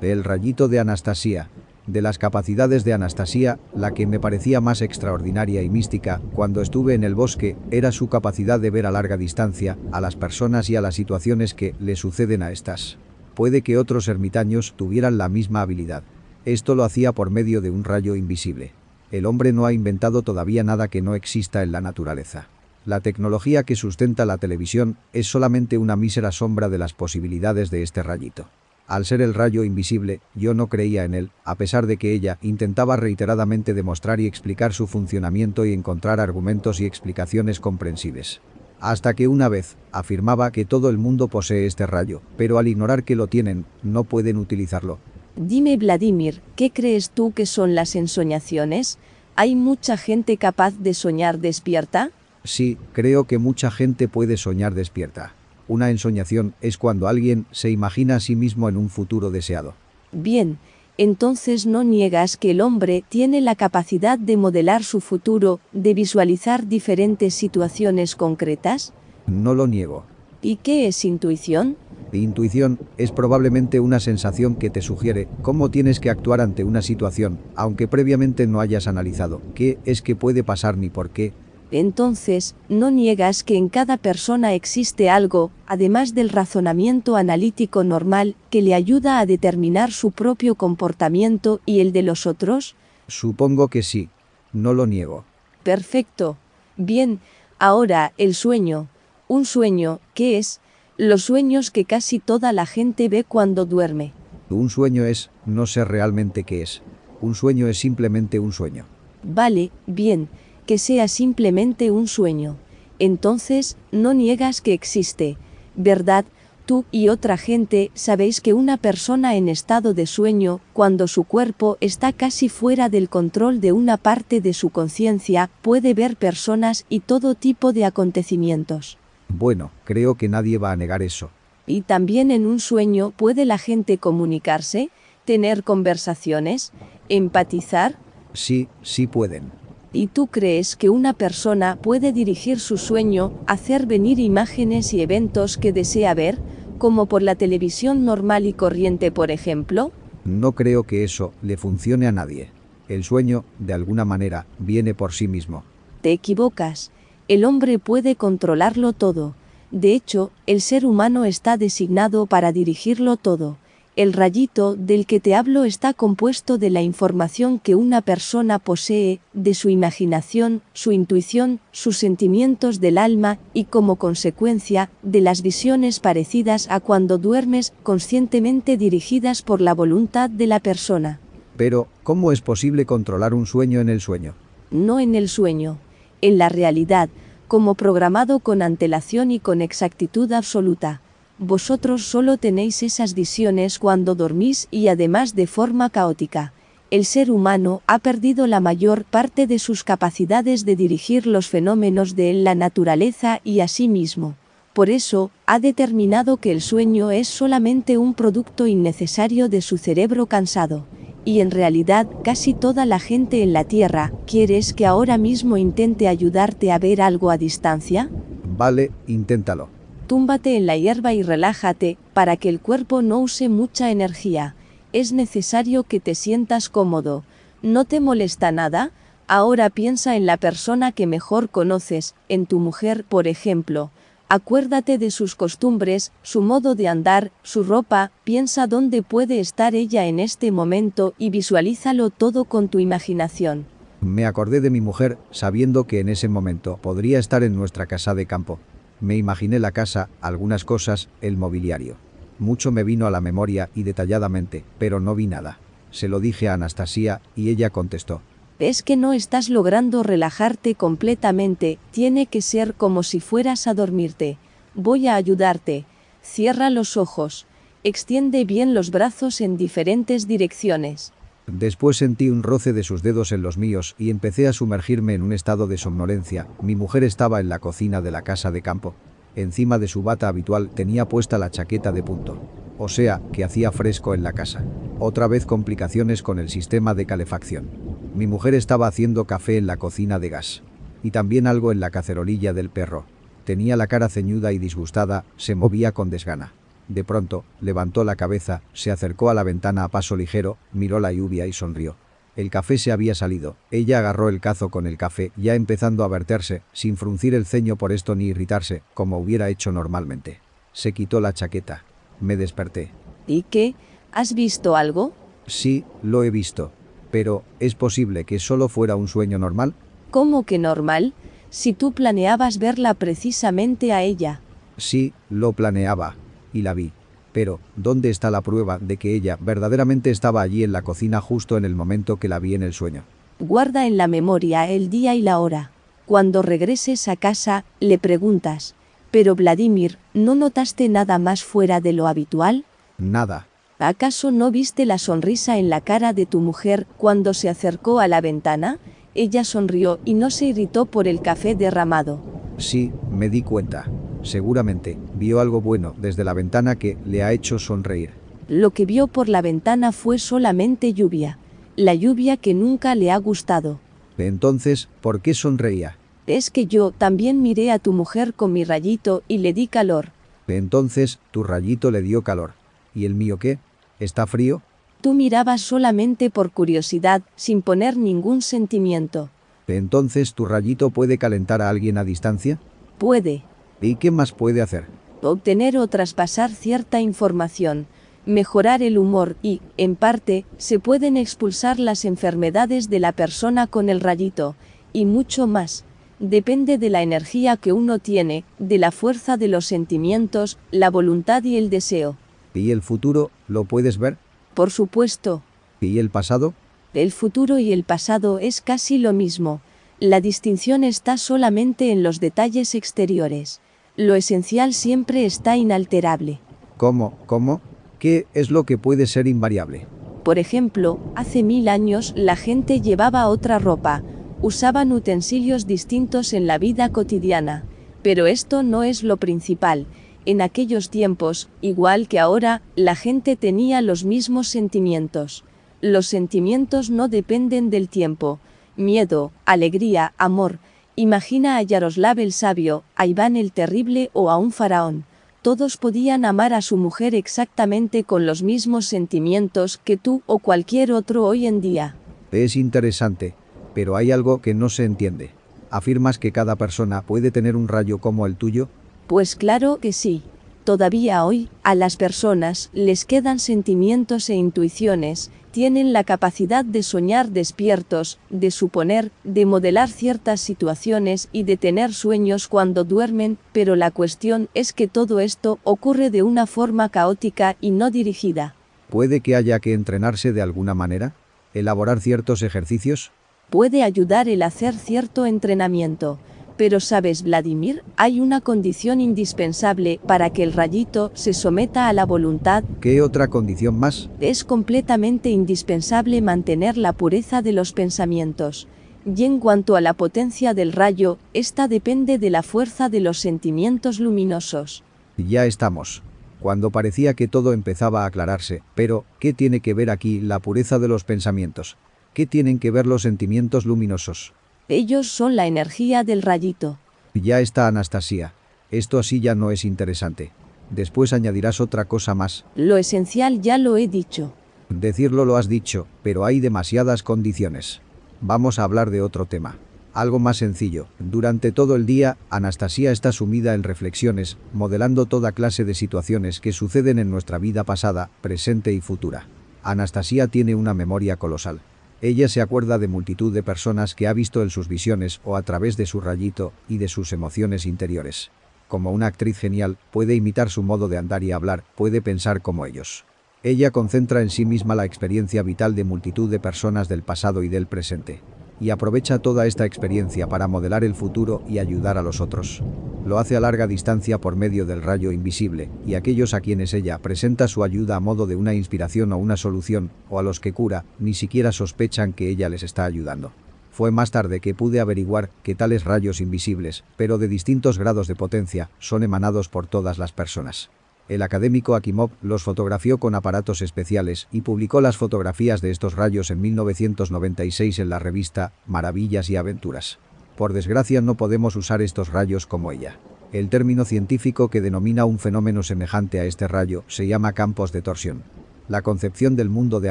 El rayito de Anastasia, de las capacidades de Anastasia, la que me parecía más extraordinaria y mística cuando estuve en el bosque era su capacidad de ver a larga distancia a las personas y a las situaciones que le suceden a estas. Puede que otros ermitaños tuvieran la misma habilidad. Esto lo hacía por medio de un rayo invisible. El hombre no ha inventado todavía nada que no exista en la naturaleza. La tecnología que sustenta la televisión es solamente una mísera sombra de las posibilidades de este rayito. Al ser el rayo invisible, yo no creía en él, a pesar de que ella intentaba reiteradamente demostrar y explicar su funcionamiento y encontrar argumentos y explicaciones comprensibles. Hasta que una vez, afirmaba que todo el mundo posee este rayo, pero al ignorar que lo tienen, no pueden utilizarlo. Dime Vladimir, ¿qué crees tú que son las ensoñaciones? ¿Hay mucha gente capaz de soñar despierta? Sí, creo que mucha gente puede soñar despierta. Una ensoñación es cuando alguien se imagina a sí mismo en un futuro deseado. Bien, entonces no niegas que el hombre tiene la capacidad de modelar su futuro, de visualizar diferentes situaciones concretas? No lo niego. ¿Y qué es intuición? Intuición es probablemente una sensación que te sugiere cómo tienes que actuar ante una situación, aunque previamente no hayas analizado qué es que puede pasar ni por qué, entonces, no niegas que en cada persona existe algo, además del razonamiento analítico normal, que le ayuda a determinar su propio comportamiento y el de los otros? Supongo que sí, no lo niego. Perfecto. Bien, ahora, el sueño. Un sueño, ¿qué es? Los sueños que casi toda la gente ve cuando duerme. Un sueño es, no sé realmente qué es. Un sueño es simplemente un sueño. Vale, bien que sea simplemente un sueño. Entonces, no niegas que existe, ¿verdad? Tú y otra gente sabéis que una persona en estado de sueño, cuando su cuerpo está casi fuera del control de una parte de su conciencia, puede ver personas y todo tipo de acontecimientos. Bueno, creo que nadie va a negar eso. Y también en un sueño puede la gente comunicarse, tener conversaciones, empatizar. Sí, sí pueden. ¿Y tú crees que una persona puede dirigir su sueño, hacer venir imágenes y eventos que desea ver, como por la televisión normal y corriente, por ejemplo? No creo que eso le funcione a nadie. El sueño, de alguna manera, viene por sí mismo. Te equivocas. El hombre puede controlarlo todo. De hecho, el ser humano está designado para dirigirlo todo. El rayito del que te hablo está compuesto de la información que una persona posee, de su imaginación, su intuición, sus sentimientos del alma y como consecuencia, de las visiones parecidas a cuando duermes, conscientemente dirigidas por la voluntad de la persona. Pero, ¿cómo es posible controlar un sueño en el sueño? No en el sueño, en la realidad, como programado con antelación y con exactitud absoluta vosotros solo tenéis esas visiones cuando dormís y además de forma caótica. El ser humano ha perdido la mayor parte de sus capacidades de dirigir los fenómenos de la naturaleza y a sí mismo. Por eso, ha determinado que el sueño es solamente un producto innecesario de su cerebro cansado. Y en realidad, casi toda la gente en la Tierra, ¿quieres que ahora mismo intente ayudarte a ver algo a distancia? Vale, inténtalo túmbate en la hierba y relájate, para que el cuerpo no use mucha energía. Es necesario que te sientas cómodo. ¿No te molesta nada? Ahora piensa en la persona que mejor conoces, en tu mujer, por ejemplo. Acuérdate de sus costumbres, su modo de andar, su ropa, piensa dónde puede estar ella en este momento y visualízalo todo con tu imaginación. Me acordé de mi mujer, sabiendo que en ese momento podría estar en nuestra casa de campo. Me imaginé la casa, algunas cosas, el mobiliario. Mucho me vino a la memoria y detalladamente, pero no vi nada. Se lo dije a Anastasia y ella contestó. Es que no estás logrando relajarte completamente, tiene que ser como si fueras a dormirte. Voy a ayudarte. Cierra los ojos. Extiende bien los brazos en diferentes direcciones. Después sentí un roce de sus dedos en los míos y empecé a sumergirme en un estado de somnolencia. Mi mujer estaba en la cocina de la casa de campo. Encima de su bata habitual tenía puesta la chaqueta de punto. O sea, que hacía fresco en la casa. Otra vez complicaciones con el sistema de calefacción. Mi mujer estaba haciendo café en la cocina de gas. Y también algo en la cacerolilla del perro. Tenía la cara ceñuda y disgustada, se movía con desgana. De pronto, levantó la cabeza, se acercó a la ventana a paso ligero, miró la lluvia y sonrió. El café se había salido. Ella agarró el cazo con el café, ya empezando a verterse, sin fruncir el ceño por esto ni irritarse, como hubiera hecho normalmente. Se quitó la chaqueta. Me desperté. ¿Y qué? ¿Has visto algo? Sí, lo he visto. Pero, ¿es posible que solo fuera un sueño normal? ¿Cómo que normal? Si tú planeabas verla precisamente a ella. Sí, lo planeaba y la vi. Pero, ¿dónde está la prueba de que ella verdaderamente estaba allí en la cocina justo en el momento que la vi en el sueño? Guarda en la memoria el día y la hora. Cuando regreses a casa, le preguntas, pero Vladimir, ¿no notaste nada más fuera de lo habitual? Nada. ¿Acaso no viste la sonrisa en la cara de tu mujer cuando se acercó a la ventana? Ella sonrió y no se irritó por el café derramado. Sí, me di cuenta. Seguramente, vio algo bueno desde la ventana que le ha hecho sonreír. Lo que vio por la ventana fue solamente lluvia. La lluvia que nunca le ha gustado. Entonces, ¿por qué sonreía? Es que yo también miré a tu mujer con mi rayito y le di calor. Entonces, tu rayito le dio calor. ¿Y el mío qué? ¿Está frío? Tú mirabas solamente por curiosidad, sin poner ningún sentimiento. Entonces, ¿tu rayito puede calentar a alguien a distancia? Puede. ¿Y qué más puede hacer? Obtener o traspasar cierta información, mejorar el humor y, en parte, se pueden expulsar las enfermedades de la persona con el rayito, y mucho más. Depende de la energía que uno tiene, de la fuerza de los sentimientos, la voluntad y el deseo. ¿Y el futuro lo puedes ver? Por supuesto. ¿Y el pasado? El futuro y el pasado es casi lo mismo. La distinción está solamente en los detalles exteriores. Lo esencial siempre está inalterable. ¿Cómo? ¿Cómo? ¿Qué es lo que puede ser invariable? Por ejemplo, hace mil años la gente llevaba otra ropa, usaban utensilios distintos en la vida cotidiana. Pero esto no es lo principal. En aquellos tiempos, igual que ahora, la gente tenía los mismos sentimientos. Los sentimientos no dependen del tiempo. Miedo, alegría, amor, Imagina a Yaroslav el sabio, a Iván el terrible o a un faraón. Todos podían amar a su mujer exactamente con los mismos sentimientos que tú o cualquier otro hoy en día. Es interesante, pero hay algo que no se entiende. ¿Afirmas que cada persona puede tener un rayo como el tuyo? Pues claro que sí. Todavía hoy, a las personas les quedan sentimientos e intuiciones, tienen la capacidad de soñar despiertos, de suponer, de modelar ciertas situaciones y de tener sueños cuando duermen, pero la cuestión es que todo esto ocurre de una forma caótica y no dirigida. ¿Puede que haya que entrenarse de alguna manera? ¿Elaborar ciertos ejercicios? Puede ayudar el hacer cierto entrenamiento pero sabes, Vladimir, hay una condición indispensable para que el rayito se someta a la voluntad. ¿Qué otra condición más? Es completamente indispensable mantener la pureza de los pensamientos y en cuanto a la potencia del rayo, esta depende de la fuerza de los sentimientos luminosos. Ya estamos. Cuando parecía que todo empezaba a aclararse, pero, ¿qué tiene que ver aquí la pureza de los pensamientos? ¿Qué tienen que ver los sentimientos luminosos? Ellos son la energía del rayito. Ya está Anastasia. Esto así ya no es interesante. Después añadirás otra cosa más. Lo esencial ya lo he dicho. Decirlo lo has dicho, pero hay demasiadas condiciones. Vamos a hablar de otro tema. Algo más sencillo. Durante todo el día, Anastasia está sumida en reflexiones, modelando toda clase de situaciones que suceden en nuestra vida pasada, presente y futura. Anastasia tiene una memoria colosal. Ella se acuerda de multitud de personas que ha visto en sus visiones o a través de su rayito y de sus emociones interiores. Como una actriz genial, puede imitar su modo de andar y hablar, puede pensar como ellos. Ella concentra en sí misma la experiencia vital de multitud de personas del pasado y del presente y aprovecha toda esta experiencia para modelar el futuro y ayudar a los otros. Lo hace a larga distancia por medio del rayo invisible, y aquellos a quienes ella presenta su ayuda a modo de una inspiración o una solución, o a los que cura, ni siquiera sospechan que ella les está ayudando. Fue más tarde que pude averiguar que tales rayos invisibles, pero de distintos grados de potencia, son emanados por todas las personas. El académico Akimov los fotografió con aparatos especiales y publicó las fotografías de estos rayos en 1996 en la revista Maravillas y Aventuras. Por desgracia no podemos usar estos rayos como ella. El término científico que denomina un fenómeno semejante a este rayo se llama campos de torsión. La concepción del mundo de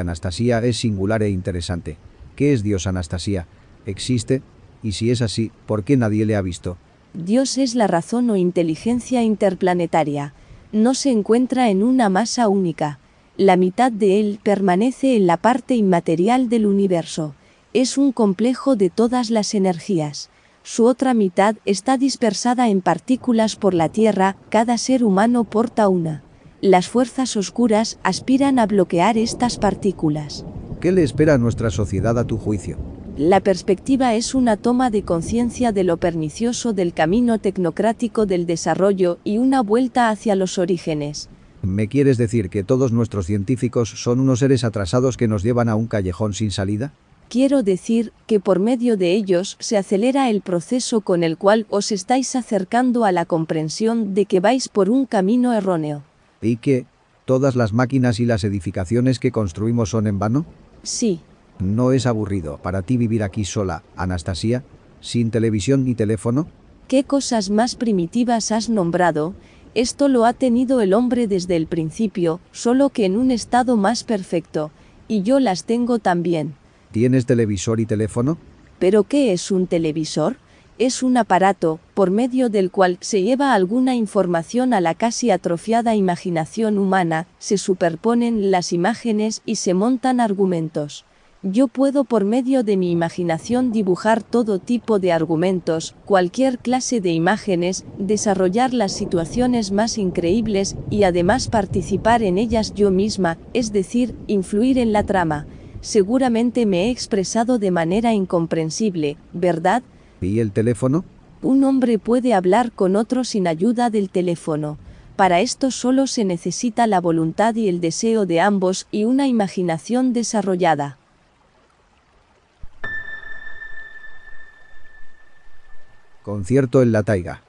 Anastasia es singular e interesante. ¿Qué es Dios Anastasia? ¿Existe? Y si es así, ¿por qué nadie le ha visto? Dios es la razón o inteligencia interplanetaria, no se encuentra en una masa única. La mitad de él permanece en la parte inmaterial del universo. Es un complejo de todas las energías. Su otra mitad está dispersada en partículas por la Tierra, cada ser humano porta una. Las fuerzas oscuras aspiran a bloquear estas partículas. ¿Qué le espera a nuestra sociedad a tu juicio? La perspectiva es una toma de conciencia de lo pernicioso del camino tecnocrático del desarrollo y una vuelta hacia los orígenes. ¿Me quieres decir que todos nuestros científicos son unos seres atrasados que nos llevan a un callejón sin salida? Quiero decir que por medio de ellos se acelera el proceso con el cual os estáis acercando a la comprensión de que vais por un camino erróneo. ¿Y que todas las máquinas y las edificaciones que construimos son en vano? Sí, ¿No es aburrido para ti vivir aquí sola, Anastasia? ¿Sin televisión ni teléfono? ¿Qué cosas más primitivas has nombrado? Esto lo ha tenido el hombre desde el principio, solo que en un estado más perfecto. Y yo las tengo también. ¿Tienes televisor y teléfono? ¿Pero qué es un televisor? Es un aparato, por medio del cual se lleva alguna información a la casi atrofiada imaginación humana, se superponen las imágenes y se montan argumentos. Yo puedo por medio de mi imaginación dibujar todo tipo de argumentos, cualquier clase de imágenes, desarrollar las situaciones más increíbles y además participar en ellas yo misma, es decir, influir en la trama. Seguramente me he expresado de manera incomprensible, ¿verdad? ¿Y el teléfono? Un hombre puede hablar con otro sin ayuda del teléfono. Para esto solo se necesita la voluntad y el deseo de ambos y una imaginación desarrollada. concierto en la taiga.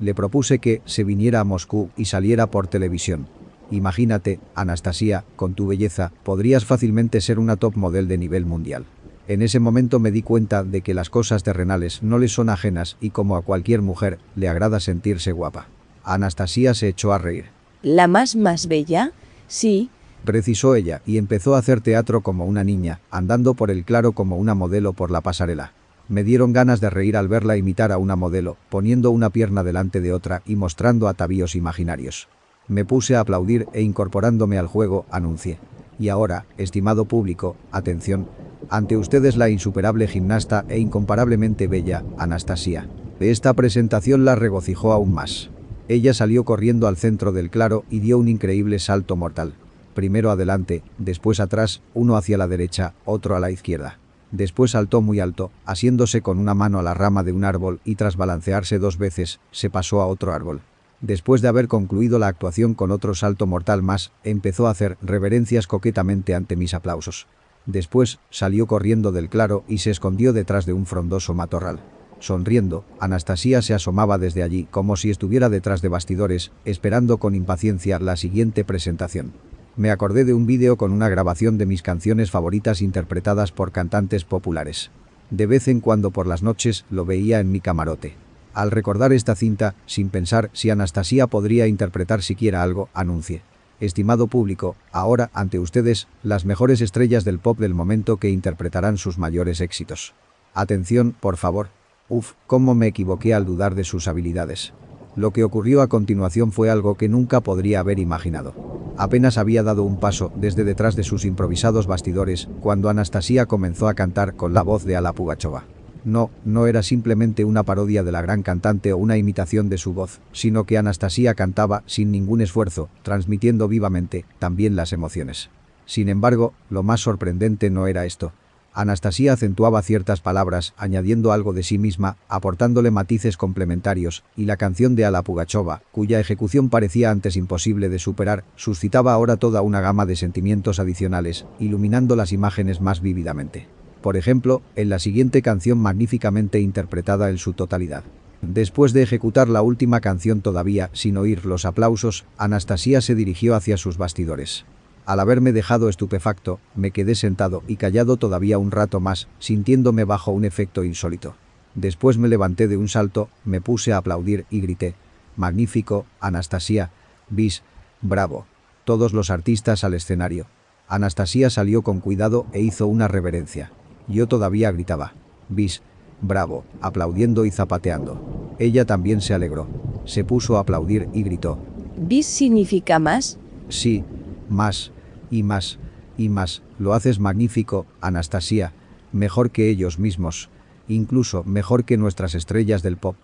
Le propuse que se viniera a Moscú y saliera por televisión. Imagínate, Anastasia, con tu belleza, podrías fácilmente ser una top model de nivel mundial. En ese momento me di cuenta de que las cosas terrenales no le son ajenas y como a cualquier mujer, le agrada sentirse guapa. Anastasia se echó a reír. ¿La más más bella? Sí. Precisó ella y empezó a hacer teatro como una niña, andando por el claro como una modelo por la pasarela. Me dieron ganas de reír al verla imitar a una modelo, poniendo una pierna delante de otra y mostrando atavíos imaginarios. Me puse a aplaudir e incorporándome al juego, anuncié. Y ahora, estimado público, atención, ante ustedes la insuperable gimnasta e incomparablemente bella, Anastasia. Esta presentación la regocijó aún más. Ella salió corriendo al centro del claro y dio un increíble salto mortal. Primero adelante, después atrás, uno hacia la derecha, otro a la izquierda. Después saltó muy alto, asiéndose con una mano a la rama de un árbol y tras balancearse dos veces, se pasó a otro árbol. Después de haber concluido la actuación con otro salto mortal más, empezó a hacer reverencias coquetamente ante mis aplausos. Después, salió corriendo del claro y se escondió detrás de un frondoso matorral. Sonriendo, Anastasia se asomaba desde allí como si estuviera detrás de bastidores, esperando con impaciencia la siguiente presentación me acordé de un vídeo con una grabación de mis canciones favoritas interpretadas por cantantes populares. De vez en cuando por las noches lo veía en mi camarote. Al recordar esta cinta, sin pensar si Anastasia podría interpretar siquiera algo, anuncié. Estimado público, ahora ante ustedes, las mejores estrellas del pop del momento que interpretarán sus mayores éxitos. Atención, por favor. Uf, cómo me equivoqué al dudar de sus habilidades. Lo que ocurrió a continuación fue algo que nunca podría haber imaginado. Apenas había dado un paso desde detrás de sus improvisados bastidores cuando Anastasia comenzó a cantar con la voz de Ala Pugachova. No, no era simplemente una parodia de la gran cantante o una imitación de su voz, sino que Anastasia cantaba sin ningún esfuerzo, transmitiendo vivamente también las emociones. Sin embargo, lo más sorprendente no era esto, Anastasia acentuaba ciertas palabras, añadiendo algo de sí misma, aportándole matices complementarios, y la canción de Ala Pugachova, cuya ejecución parecía antes imposible de superar, suscitaba ahora toda una gama de sentimientos adicionales, iluminando las imágenes más vívidamente. Por ejemplo, en la siguiente canción magníficamente interpretada en su totalidad. Después de ejecutar la última canción todavía sin oír los aplausos, Anastasia se dirigió hacia sus bastidores. Al haberme dejado estupefacto, me quedé sentado y callado todavía un rato más, sintiéndome bajo un efecto insólito. Después me levanté de un salto, me puse a aplaudir y grité. Magnífico, Anastasia. Bis. Bravo. Todos los artistas al escenario. Anastasia salió con cuidado e hizo una reverencia. Yo todavía gritaba. Bis. Bravo. Aplaudiendo y zapateando. Ella también se alegró. Se puso a aplaudir y gritó. ¿Bis significa más? Sí. Más y más, y más, lo haces magnífico, Anastasia, mejor que ellos mismos, incluso mejor que nuestras estrellas del pop.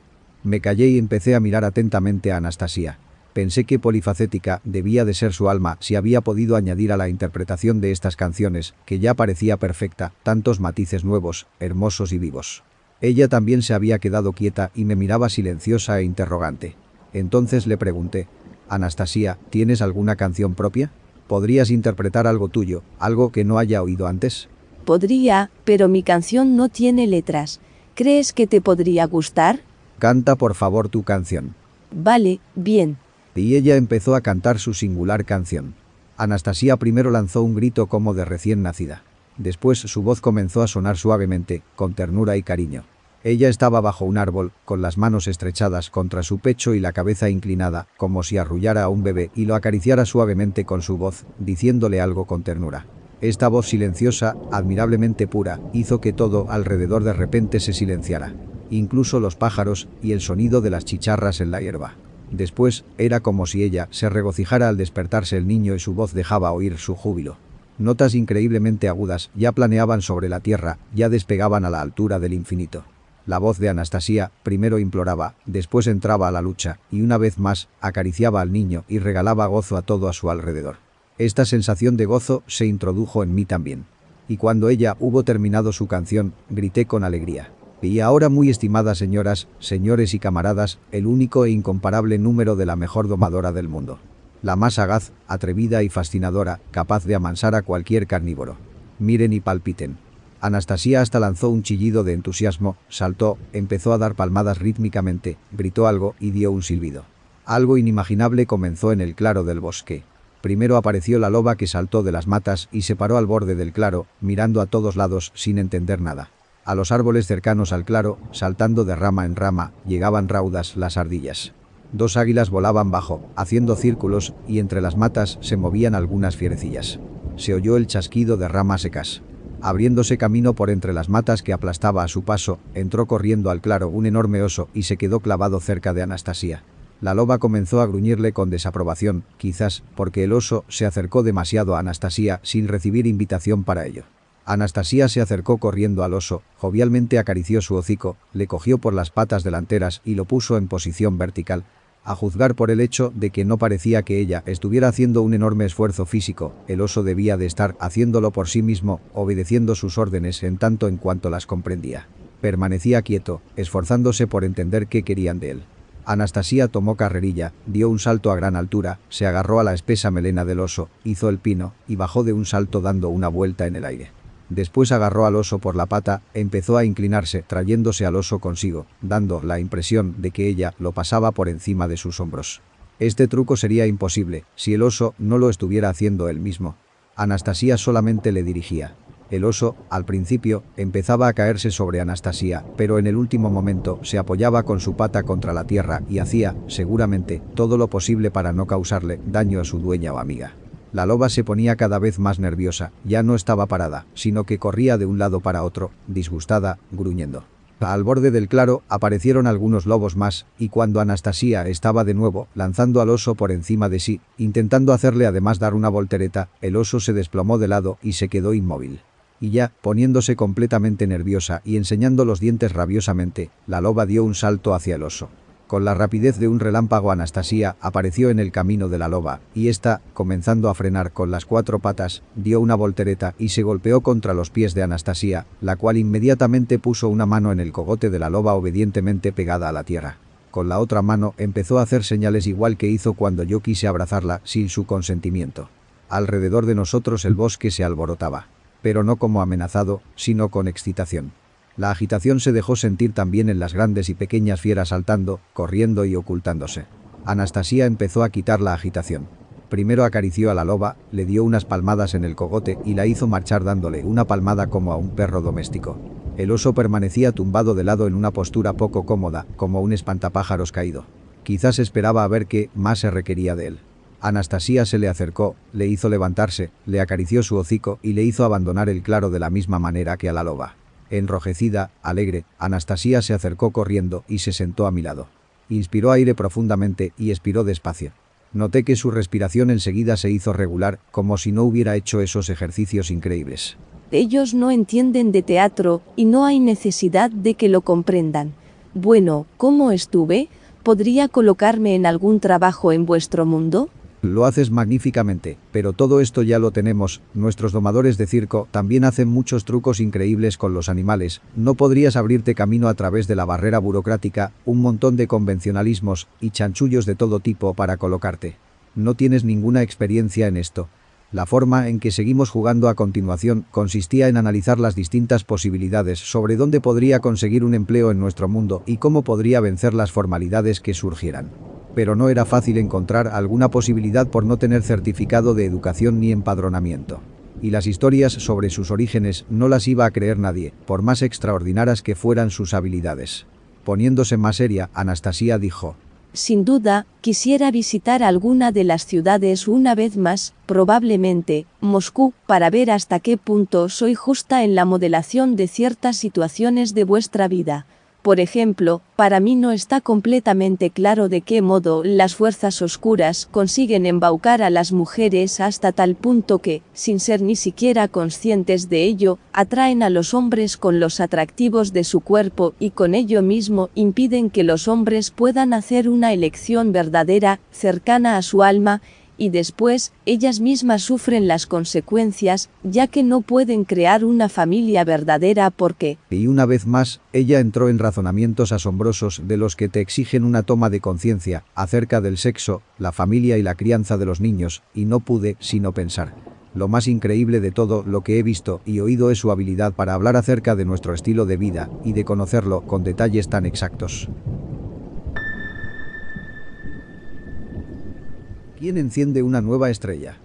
Me callé y empecé a mirar atentamente a Anastasia. Pensé que polifacética debía de ser su alma si había podido añadir a la interpretación de estas canciones, que ya parecía perfecta, tantos matices nuevos, hermosos y vivos. Ella también se había quedado quieta y me miraba silenciosa e interrogante. Entonces le pregunté, Anastasia, ¿tienes alguna canción propia? ¿Podrías interpretar algo tuyo, algo que no haya oído antes? Podría, pero mi canción no tiene letras. ¿Crees que te podría gustar? Canta por favor tu canción. Vale, bien. Y ella empezó a cantar su singular canción. Anastasia primero lanzó un grito como de recién nacida. Después su voz comenzó a sonar suavemente, con ternura y cariño. Ella estaba bajo un árbol, con las manos estrechadas contra su pecho y la cabeza inclinada, como si arrullara a un bebé y lo acariciara suavemente con su voz, diciéndole algo con ternura. Esta voz silenciosa, admirablemente pura, hizo que todo alrededor de repente se silenciara. Incluso los pájaros y el sonido de las chicharras en la hierba. Después, era como si ella se regocijara al despertarse el niño y su voz dejaba oír su júbilo. Notas increíblemente agudas ya planeaban sobre la tierra, ya despegaban a la altura del infinito. La voz de Anastasia primero imploraba, después entraba a la lucha, y una vez más acariciaba al niño y regalaba gozo a todo a su alrededor. Esta sensación de gozo se introdujo en mí también. Y cuando ella hubo terminado su canción, grité con alegría. Y ahora muy estimadas señoras, señores y camaradas, el único e incomparable número de la mejor domadora del mundo. La más sagaz, atrevida y fascinadora, capaz de amansar a cualquier carnívoro. Miren y palpiten. Anastasia hasta lanzó un chillido de entusiasmo, saltó, empezó a dar palmadas rítmicamente, gritó algo y dio un silbido. Algo inimaginable comenzó en el claro del bosque. Primero apareció la loba que saltó de las matas y se paró al borde del claro, mirando a todos lados sin entender nada. A los árboles cercanos al claro, saltando de rama en rama, llegaban raudas las ardillas. Dos águilas volaban bajo, haciendo círculos, y entre las matas se movían algunas fierecillas. Se oyó el chasquido de ramas secas. Abriéndose camino por entre las matas que aplastaba a su paso, entró corriendo al claro un enorme oso y se quedó clavado cerca de Anastasia. La loba comenzó a gruñirle con desaprobación, quizás porque el oso se acercó demasiado a Anastasia sin recibir invitación para ello. Anastasia se acercó corriendo al oso, jovialmente acarició su hocico, le cogió por las patas delanteras y lo puso en posición vertical, a juzgar por el hecho de que no parecía que ella estuviera haciendo un enorme esfuerzo físico, el oso debía de estar haciéndolo por sí mismo, obedeciendo sus órdenes en tanto en cuanto las comprendía. Permanecía quieto, esforzándose por entender qué querían de él. Anastasia tomó carrerilla, dio un salto a gran altura, se agarró a la espesa melena del oso, hizo el pino, y bajó de un salto dando una vuelta en el aire. Después agarró al oso por la pata, empezó a inclinarse, trayéndose al oso consigo, dando la impresión de que ella lo pasaba por encima de sus hombros. Este truco sería imposible si el oso no lo estuviera haciendo él mismo. Anastasía solamente le dirigía. El oso, al principio, empezaba a caerse sobre Anastasia, pero en el último momento se apoyaba con su pata contra la tierra y hacía, seguramente, todo lo posible para no causarle daño a su dueña o amiga. La loba se ponía cada vez más nerviosa, ya no estaba parada, sino que corría de un lado para otro, disgustada, gruñendo. Al borde del claro aparecieron algunos lobos más, y cuando Anastasia estaba de nuevo lanzando al oso por encima de sí, intentando hacerle además dar una voltereta, el oso se desplomó de lado y se quedó inmóvil. Y ya, poniéndose completamente nerviosa y enseñando los dientes rabiosamente, la loba dio un salto hacia el oso. Con la rapidez de un relámpago Anastasia apareció en el camino de la loba, y ésta, comenzando a frenar con las cuatro patas, dio una voltereta y se golpeó contra los pies de Anastasia, la cual inmediatamente puso una mano en el cogote de la loba obedientemente pegada a la tierra. Con la otra mano empezó a hacer señales igual que hizo cuando yo quise abrazarla sin su consentimiento. Alrededor de nosotros el bosque se alborotaba. Pero no como amenazado, sino con excitación. La agitación se dejó sentir también en las grandes y pequeñas fieras saltando, corriendo y ocultándose. Anastasia empezó a quitar la agitación. Primero acarició a la loba, le dio unas palmadas en el cogote y la hizo marchar dándole una palmada como a un perro doméstico. El oso permanecía tumbado de lado en una postura poco cómoda, como un espantapájaros caído. Quizás esperaba a ver qué más se requería de él. Anastasia se le acercó, le hizo levantarse, le acarició su hocico y le hizo abandonar el claro de la misma manera que a la loba. Enrojecida, alegre, Anastasia se acercó corriendo y se sentó a mi lado. Inspiró aire profundamente y expiró despacio. Noté que su respiración enseguida se hizo regular, como si no hubiera hecho esos ejercicios increíbles. Ellos no entienden de teatro y no hay necesidad de que lo comprendan. Bueno, ¿cómo estuve? ¿Podría colocarme en algún trabajo en vuestro mundo? Lo haces magníficamente, pero todo esto ya lo tenemos, nuestros domadores de circo también hacen muchos trucos increíbles con los animales, no podrías abrirte camino a través de la barrera burocrática, un montón de convencionalismos y chanchullos de todo tipo para colocarte. No tienes ninguna experiencia en esto. La forma en que seguimos jugando a continuación consistía en analizar las distintas posibilidades sobre dónde podría conseguir un empleo en nuestro mundo y cómo podría vencer las formalidades que surgieran pero no era fácil encontrar alguna posibilidad por no tener certificado de educación ni empadronamiento. Y las historias sobre sus orígenes no las iba a creer nadie, por más extraordinarias que fueran sus habilidades. Poniéndose más seria, Anastasia dijo, sin duda, quisiera visitar alguna de las ciudades una vez más, probablemente, Moscú, para ver hasta qué punto soy justa en la modelación de ciertas situaciones de vuestra vida. Por ejemplo, para mí no está completamente claro de qué modo las fuerzas oscuras consiguen embaucar a las mujeres hasta tal punto que, sin ser ni siquiera conscientes de ello, atraen a los hombres con los atractivos de su cuerpo y con ello mismo impiden que los hombres puedan hacer una elección verdadera, cercana a su alma, y después ellas mismas sufren las consecuencias, ya que no pueden crear una familia verdadera porque... Y una vez más, ella entró en razonamientos asombrosos de los que te exigen una toma de conciencia acerca del sexo, la familia y la crianza de los niños, y no pude sino pensar. Lo más increíble de todo lo que he visto y oído es su habilidad para hablar acerca de nuestro estilo de vida y de conocerlo con detalles tan exactos. ¿Quién enciende una nueva estrella?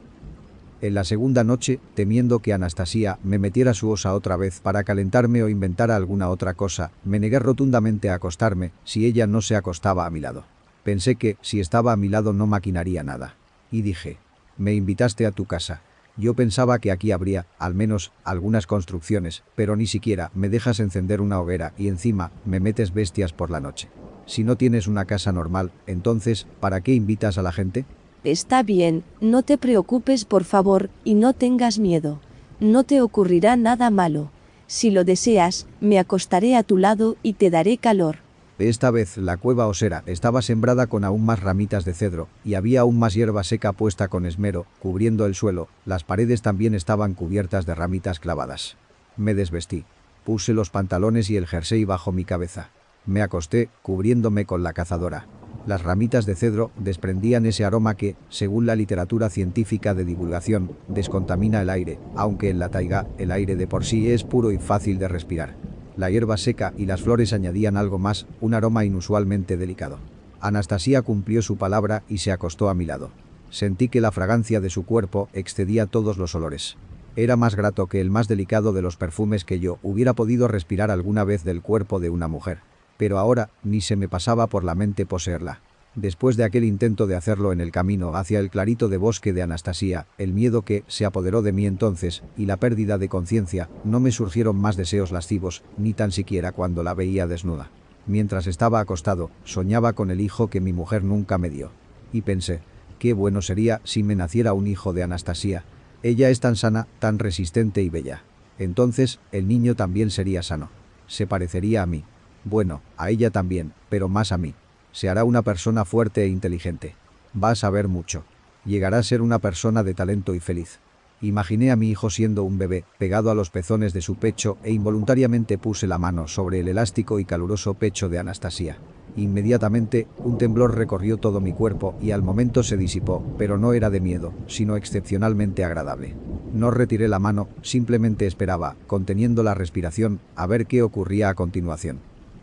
En la segunda noche, temiendo que Anastasia me metiera su osa otra vez para calentarme o inventara alguna otra cosa, me negué rotundamente a acostarme si ella no se acostaba a mi lado. Pensé que, si estaba a mi lado no maquinaría nada. Y dije, me invitaste a tu casa. Yo pensaba que aquí habría, al menos, algunas construcciones, pero ni siquiera me dejas encender una hoguera y encima me metes bestias por la noche. Si no tienes una casa normal, entonces, ¿para qué invitas a la gente? Está bien, no te preocupes por favor, y no tengas miedo. No te ocurrirá nada malo. Si lo deseas, me acostaré a tu lado y te daré calor. Esta vez la cueva osera estaba sembrada con aún más ramitas de cedro, y había aún más hierba seca puesta con esmero, cubriendo el suelo, las paredes también estaban cubiertas de ramitas clavadas. Me desvestí. Puse los pantalones y el jersey bajo mi cabeza. Me acosté, cubriéndome con la cazadora. Las ramitas de cedro desprendían ese aroma que, según la literatura científica de divulgación, descontamina el aire, aunque en la taiga el aire de por sí es puro y fácil de respirar. La hierba seca y las flores añadían algo más, un aroma inusualmente delicado. Anastasia cumplió su palabra y se acostó a mi lado. Sentí que la fragancia de su cuerpo excedía todos los olores. Era más grato que el más delicado de los perfumes que yo hubiera podido respirar alguna vez del cuerpo de una mujer pero ahora ni se me pasaba por la mente poseerla. Después de aquel intento de hacerlo en el camino hacia el clarito de bosque de Anastasia, el miedo que se apoderó de mí entonces y la pérdida de conciencia, no me surgieron más deseos lascivos, ni tan siquiera cuando la veía desnuda. Mientras estaba acostado, soñaba con el hijo que mi mujer nunca me dio. Y pensé, qué bueno sería si me naciera un hijo de Anastasia. Ella es tan sana, tan resistente y bella. Entonces, el niño también sería sano. Se parecería a mí. Bueno, a ella también, pero más a mí. Se hará una persona fuerte e inteligente. Va a saber mucho. Llegará a ser una persona de talento y feliz. Imaginé a mi hijo siendo un bebé, pegado a los pezones de su pecho e involuntariamente puse la mano sobre el elástico y caluroso pecho de Anastasia. Inmediatamente, un temblor recorrió todo mi cuerpo y al momento se disipó, pero no era de miedo, sino excepcionalmente agradable. No retiré la mano, simplemente esperaba, conteniendo la respiración, a ver qué ocurría a continuación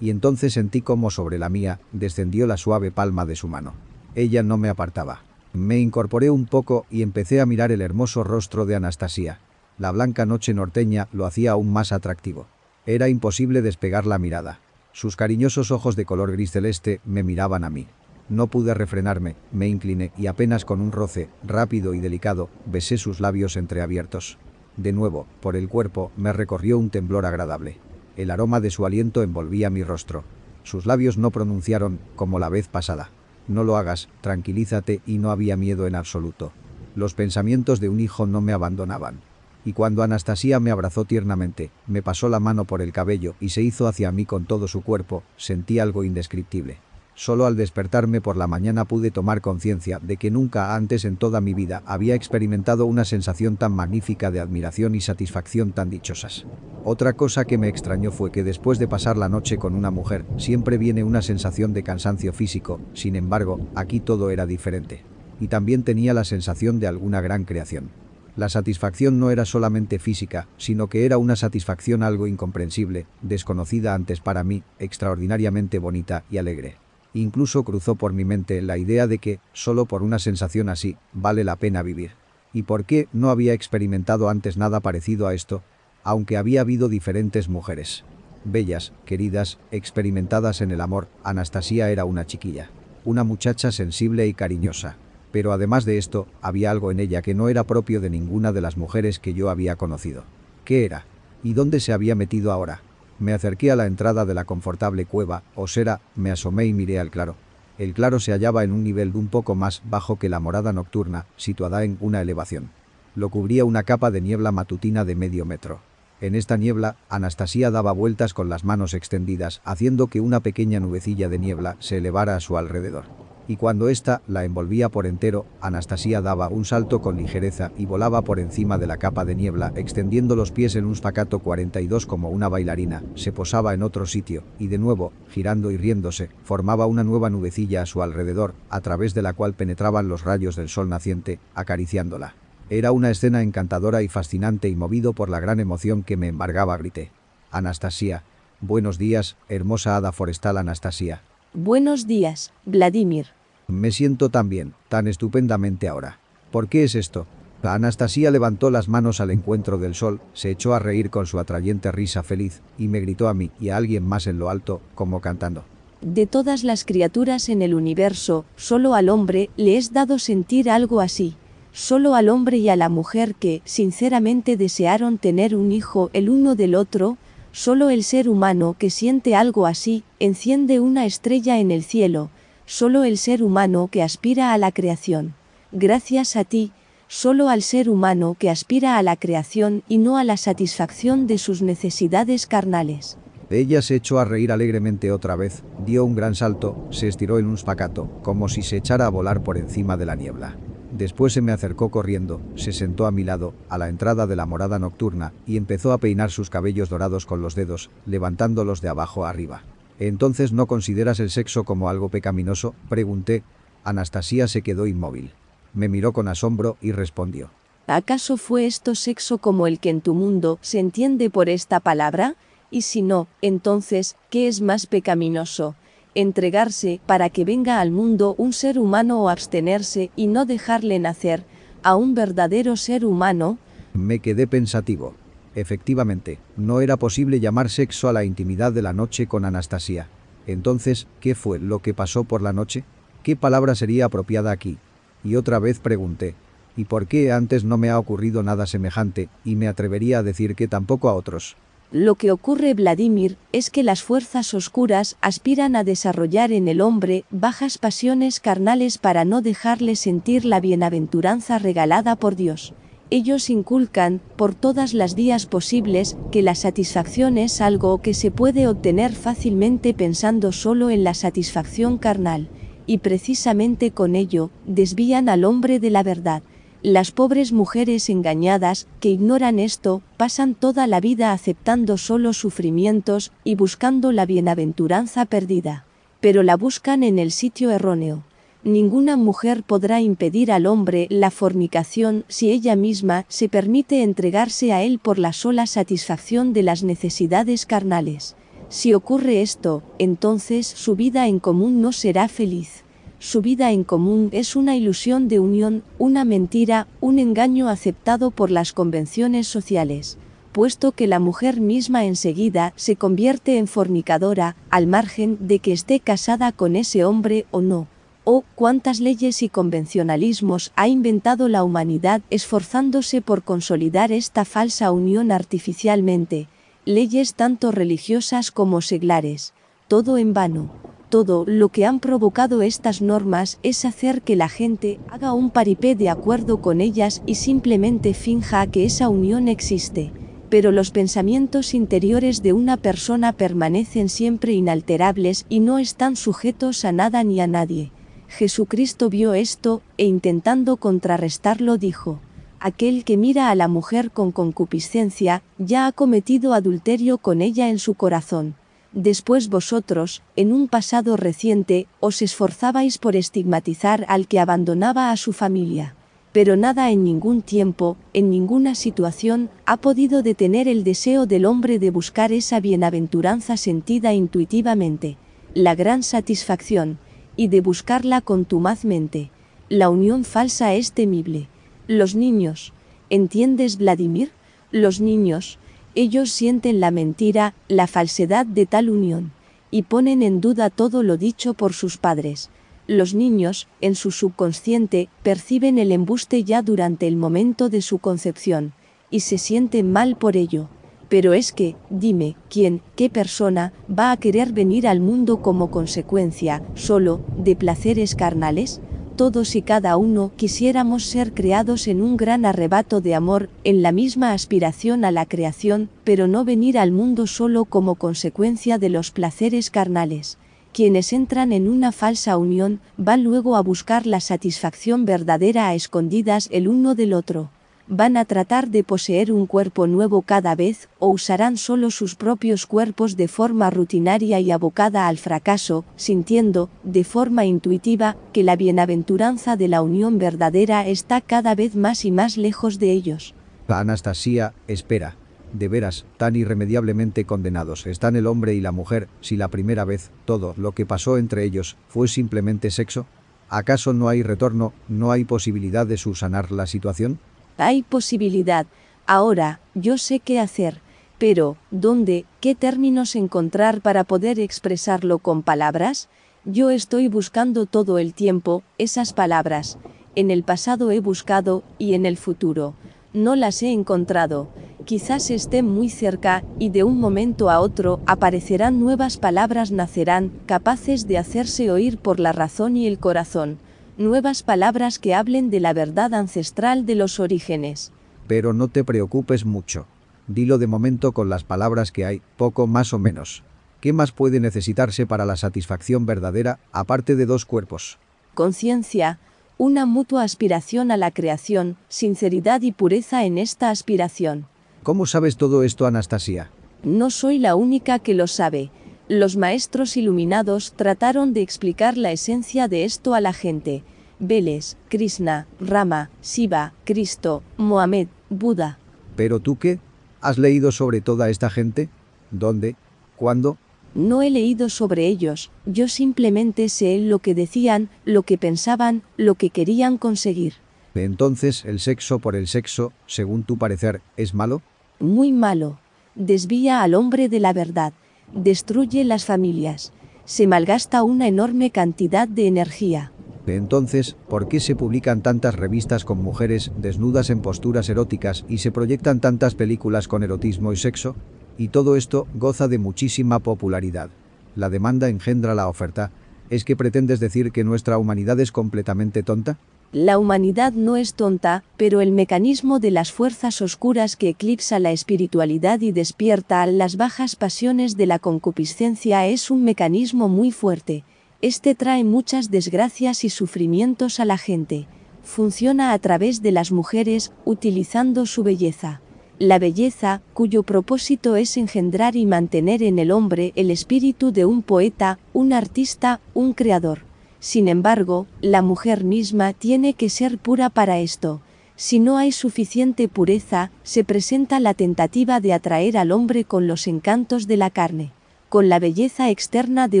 y entonces sentí como sobre la mía descendió la suave palma de su mano. Ella no me apartaba. Me incorporé un poco y empecé a mirar el hermoso rostro de Anastasia. La blanca noche norteña lo hacía aún más atractivo. Era imposible despegar la mirada. Sus cariñosos ojos de color gris celeste me miraban a mí. No pude refrenarme, me incliné y apenas con un roce, rápido y delicado, besé sus labios entreabiertos. De nuevo, por el cuerpo, me recorrió un temblor agradable. El aroma de su aliento envolvía mi rostro. Sus labios no pronunciaron, como la vez pasada. No lo hagas, tranquilízate y no había miedo en absoluto. Los pensamientos de un hijo no me abandonaban. Y cuando Anastasia me abrazó tiernamente, me pasó la mano por el cabello y se hizo hacia mí con todo su cuerpo, sentí algo indescriptible. Solo al despertarme por la mañana pude tomar conciencia de que nunca antes en toda mi vida había experimentado una sensación tan magnífica de admiración y satisfacción tan dichosas. Otra cosa que me extrañó fue que después de pasar la noche con una mujer, siempre viene una sensación de cansancio físico, sin embargo, aquí todo era diferente. Y también tenía la sensación de alguna gran creación. La satisfacción no era solamente física, sino que era una satisfacción algo incomprensible, desconocida antes para mí, extraordinariamente bonita y alegre. Incluso cruzó por mi mente la idea de que, solo por una sensación así, vale la pena vivir. ¿Y por qué no había experimentado antes nada parecido a esto? Aunque había habido diferentes mujeres. Bellas, queridas, experimentadas en el amor, Anastasia era una chiquilla. Una muchacha sensible y cariñosa. Pero además de esto, había algo en ella que no era propio de ninguna de las mujeres que yo había conocido. ¿Qué era? ¿Y dónde se había metido ahora? Me acerqué a la entrada de la confortable cueva, o sera, me asomé y miré al claro. El claro se hallaba en un nivel un poco más bajo que la morada nocturna, situada en una elevación. Lo cubría una capa de niebla matutina de medio metro. En esta niebla, Anastasia daba vueltas con las manos extendidas, haciendo que una pequeña nubecilla de niebla se elevara a su alrededor y cuando ésta la envolvía por entero, Anastasia daba un salto con ligereza y volaba por encima de la capa de niebla, extendiendo los pies en un spacato 42 como una bailarina, se posaba en otro sitio, y de nuevo, girando y riéndose, formaba una nueva nubecilla a su alrededor, a través de la cual penetraban los rayos del sol naciente, acariciándola. Era una escena encantadora y fascinante y movido por la gran emoción que me embargaba grité. Anastasia. Buenos días, hermosa hada forestal Anastasia. Buenos días, Vladimir. Me siento tan bien, tan estupendamente ahora. ¿Por qué es esto? Anastasia levantó las manos al encuentro del sol, se echó a reír con su atrayente risa feliz, y me gritó a mí y a alguien más en lo alto, como cantando. De todas las criaturas en el universo, solo al hombre le es dado sentir algo así. Solo al hombre y a la mujer que, sinceramente, desearon tener un hijo el uno del otro, Solo el ser humano que siente algo así, enciende una estrella en el cielo, solo el ser humano que aspira a la creación. Gracias a ti, solo al ser humano que aspira a la creación y no a la satisfacción de sus necesidades carnales. Ella se echó a reír alegremente otra vez, dio un gran salto, se estiró en un spacato, como si se echara a volar por encima de la niebla. Después se me acercó corriendo, se sentó a mi lado, a la entrada de la morada nocturna, y empezó a peinar sus cabellos dorados con los dedos, levantándolos de abajo a arriba. ¿Entonces no consideras el sexo como algo pecaminoso? Pregunté. Anastasia se quedó inmóvil. Me miró con asombro y respondió. ¿Acaso fue esto sexo como el que en tu mundo se entiende por esta palabra? Y si no, entonces, ¿qué es más pecaminoso? entregarse para que venga al mundo un ser humano o abstenerse y no dejarle nacer a un verdadero ser humano? Me quedé pensativo. Efectivamente, no era posible llamar sexo a la intimidad de la noche con Anastasia. Entonces, ¿qué fue lo que pasó por la noche? ¿Qué palabra sería apropiada aquí? Y otra vez pregunté, ¿y por qué antes no me ha ocurrido nada semejante, y me atrevería a decir que tampoco a otros? Lo que ocurre Vladimir es que las fuerzas oscuras aspiran a desarrollar en el hombre bajas pasiones carnales para no dejarle sentir la bienaventuranza regalada por Dios. Ellos inculcan, por todas las vías posibles, que la satisfacción es algo que se puede obtener fácilmente pensando solo en la satisfacción carnal, y precisamente con ello, desvían al hombre de la verdad. Las pobres mujeres engañadas, que ignoran esto, pasan toda la vida aceptando solo sufrimientos y buscando la bienaventuranza perdida. Pero la buscan en el sitio erróneo. Ninguna mujer podrá impedir al hombre la fornicación si ella misma se permite entregarse a él por la sola satisfacción de las necesidades carnales. Si ocurre esto, entonces su vida en común no será feliz. Su vida en común es una ilusión de unión, una mentira, un engaño aceptado por las convenciones sociales, puesto que la mujer misma enseguida se convierte en fornicadora, al margen de que esté casada con ese hombre o no. Oh, cuántas leyes y convencionalismos ha inventado la humanidad esforzándose por consolidar esta falsa unión artificialmente, leyes tanto religiosas como seglares, todo en vano todo lo que han provocado estas normas es hacer que la gente haga un paripé de acuerdo con ellas y simplemente finja que esa unión existe, pero los pensamientos interiores de una persona permanecen siempre inalterables y no están sujetos a nada ni a nadie. Jesucristo vio esto, e intentando contrarrestarlo dijo, Aquel que mira a la mujer con concupiscencia, ya ha cometido adulterio con ella en su corazón. Después vosotros, en un pasado reciente, os esforzabais por estigmatizar al que abandonaba a su familia. Pero nada en ningún tiempo, en ninguna situación, ha podido detener el deseo del hombre de buscar esa bienaventuranza sentida intuitivamente, la gran satisfacción, y de buscarla contumazmente. La unión falsa es temible. Los niños, ¿entiendes Vladimir? Los niños, ellos sienten la mentira, la falsedad de tal unión, y ponen en duda todo lo dicho por sus padres. Los niños, en su subconsciente, perciben el embuste ya durante el momento de su concepción, y se sienten mal por ello. Pero es que, dime, ¿quién, qué persona, va a querer venir al mundo como consecuencia, solo, de placeres carnales? todos y cada uno quisiéramos ser creados en un gran arrebato de amor, en la misma aspiración a la creación, pero no venir al mundo solo como consecuencia de los placeres carnales. Quienes entran en una falsa unión, van luego a buscar la satisfacción verdadera a escondidas el uno del otro van a tratar de poseer un cuerpo nuevo cada vez o usarán solo sus propios cuerpos de forma rutinaria y abocada al fracaso, sintiendo, de forma intuitiva, que la bienaventuranza de la unión verdadera está cada vez más y más lejos de ellos. Anastasia, espera. De veras, tan irremediablemente condenados están el hombre y la mujer, si la primera vez, todo lo que pasó entre ellos, fue simplemente sexo. ¿Acaso no hay retorno, no hay posibilidad de subsanar la situación? Hay posibilidad. Ahora, yo sé qué hacer. Pero, ¿dónde, qué términos encontrar para poder expresarlo con palabras? Yo estoy buscando todo el tiempo esas palabras. En el pasado he buscado y en el futuro. No las he encontrado. Quizás estén muy cerca y de un momento a otro aparecerán nuevas palabras, nacerán, capaces de hacerse oír por la razón y el corazón nuevas palabras que hablen de la verdad ancestral de los orígenes. Pero no te preocupes mucho. Dilo de momento con las palabras que hay, poco más o menos. ¿Qué más puede necesitarse para la satisfacción verdadera, aparte de dos cuerpos? Conciencia, una mutua aspiración a la creación, sinceridad y pureza en esta aspiración. ¿Cómo sabes todo esto, Anastasia? No soy la única que lo sabe. Los maestros iluminados trataron de explicar la esencia de esto a la gente. Vélez, Krishna, Rama, Shiva, Cristo, Mohamed, Buda. ¿Pero tú qué? ¿Has leído sobre toda esta gente? ¿Dónde? ¿Cuándo? No he leído sobre ellos, yo simplemente sé lo que decían, lo que pensaban, lo que querían conseguir. Entonces, ¿el sexo por el sexo, según tu parecer, es malo? Muy malo. Desvía al hombre de la verdad destruye las familias, se malgasta una enorme cantidad de energía. Entonces, ¿por qué se publican tantas revistas con mujeres desnudas en posturas eróticas y se proyectan tantas películas con erotismo y sexo? Y todo esto goza de muchísima popularidad. La demanda engendra la oferta. ¿Es que pretendes decir que nuestra humanidad es completamente tonta? La humanidad no es tonta, pero el mecanismo de las fuerzas oscuras que eclipsa la espiritualidad y despierta las bajas pasiones de la concupiscencia es un mecanismo muy fuerte. Este trae muchas desgracias y sufrimientos a la gente. Funciona a través de las mujeres, utilizando su belleza. La belleza, cuyo propósito es engendrar y mantener en el hombre el espíritu de un poeta, un artista, un creador sin embargo, la mujer misma tiene que ser pura para esto. Si no hay suficiente pureza, se presenta la tentativa de atraer al hombre con los encantos de la carne, con la belleza externa de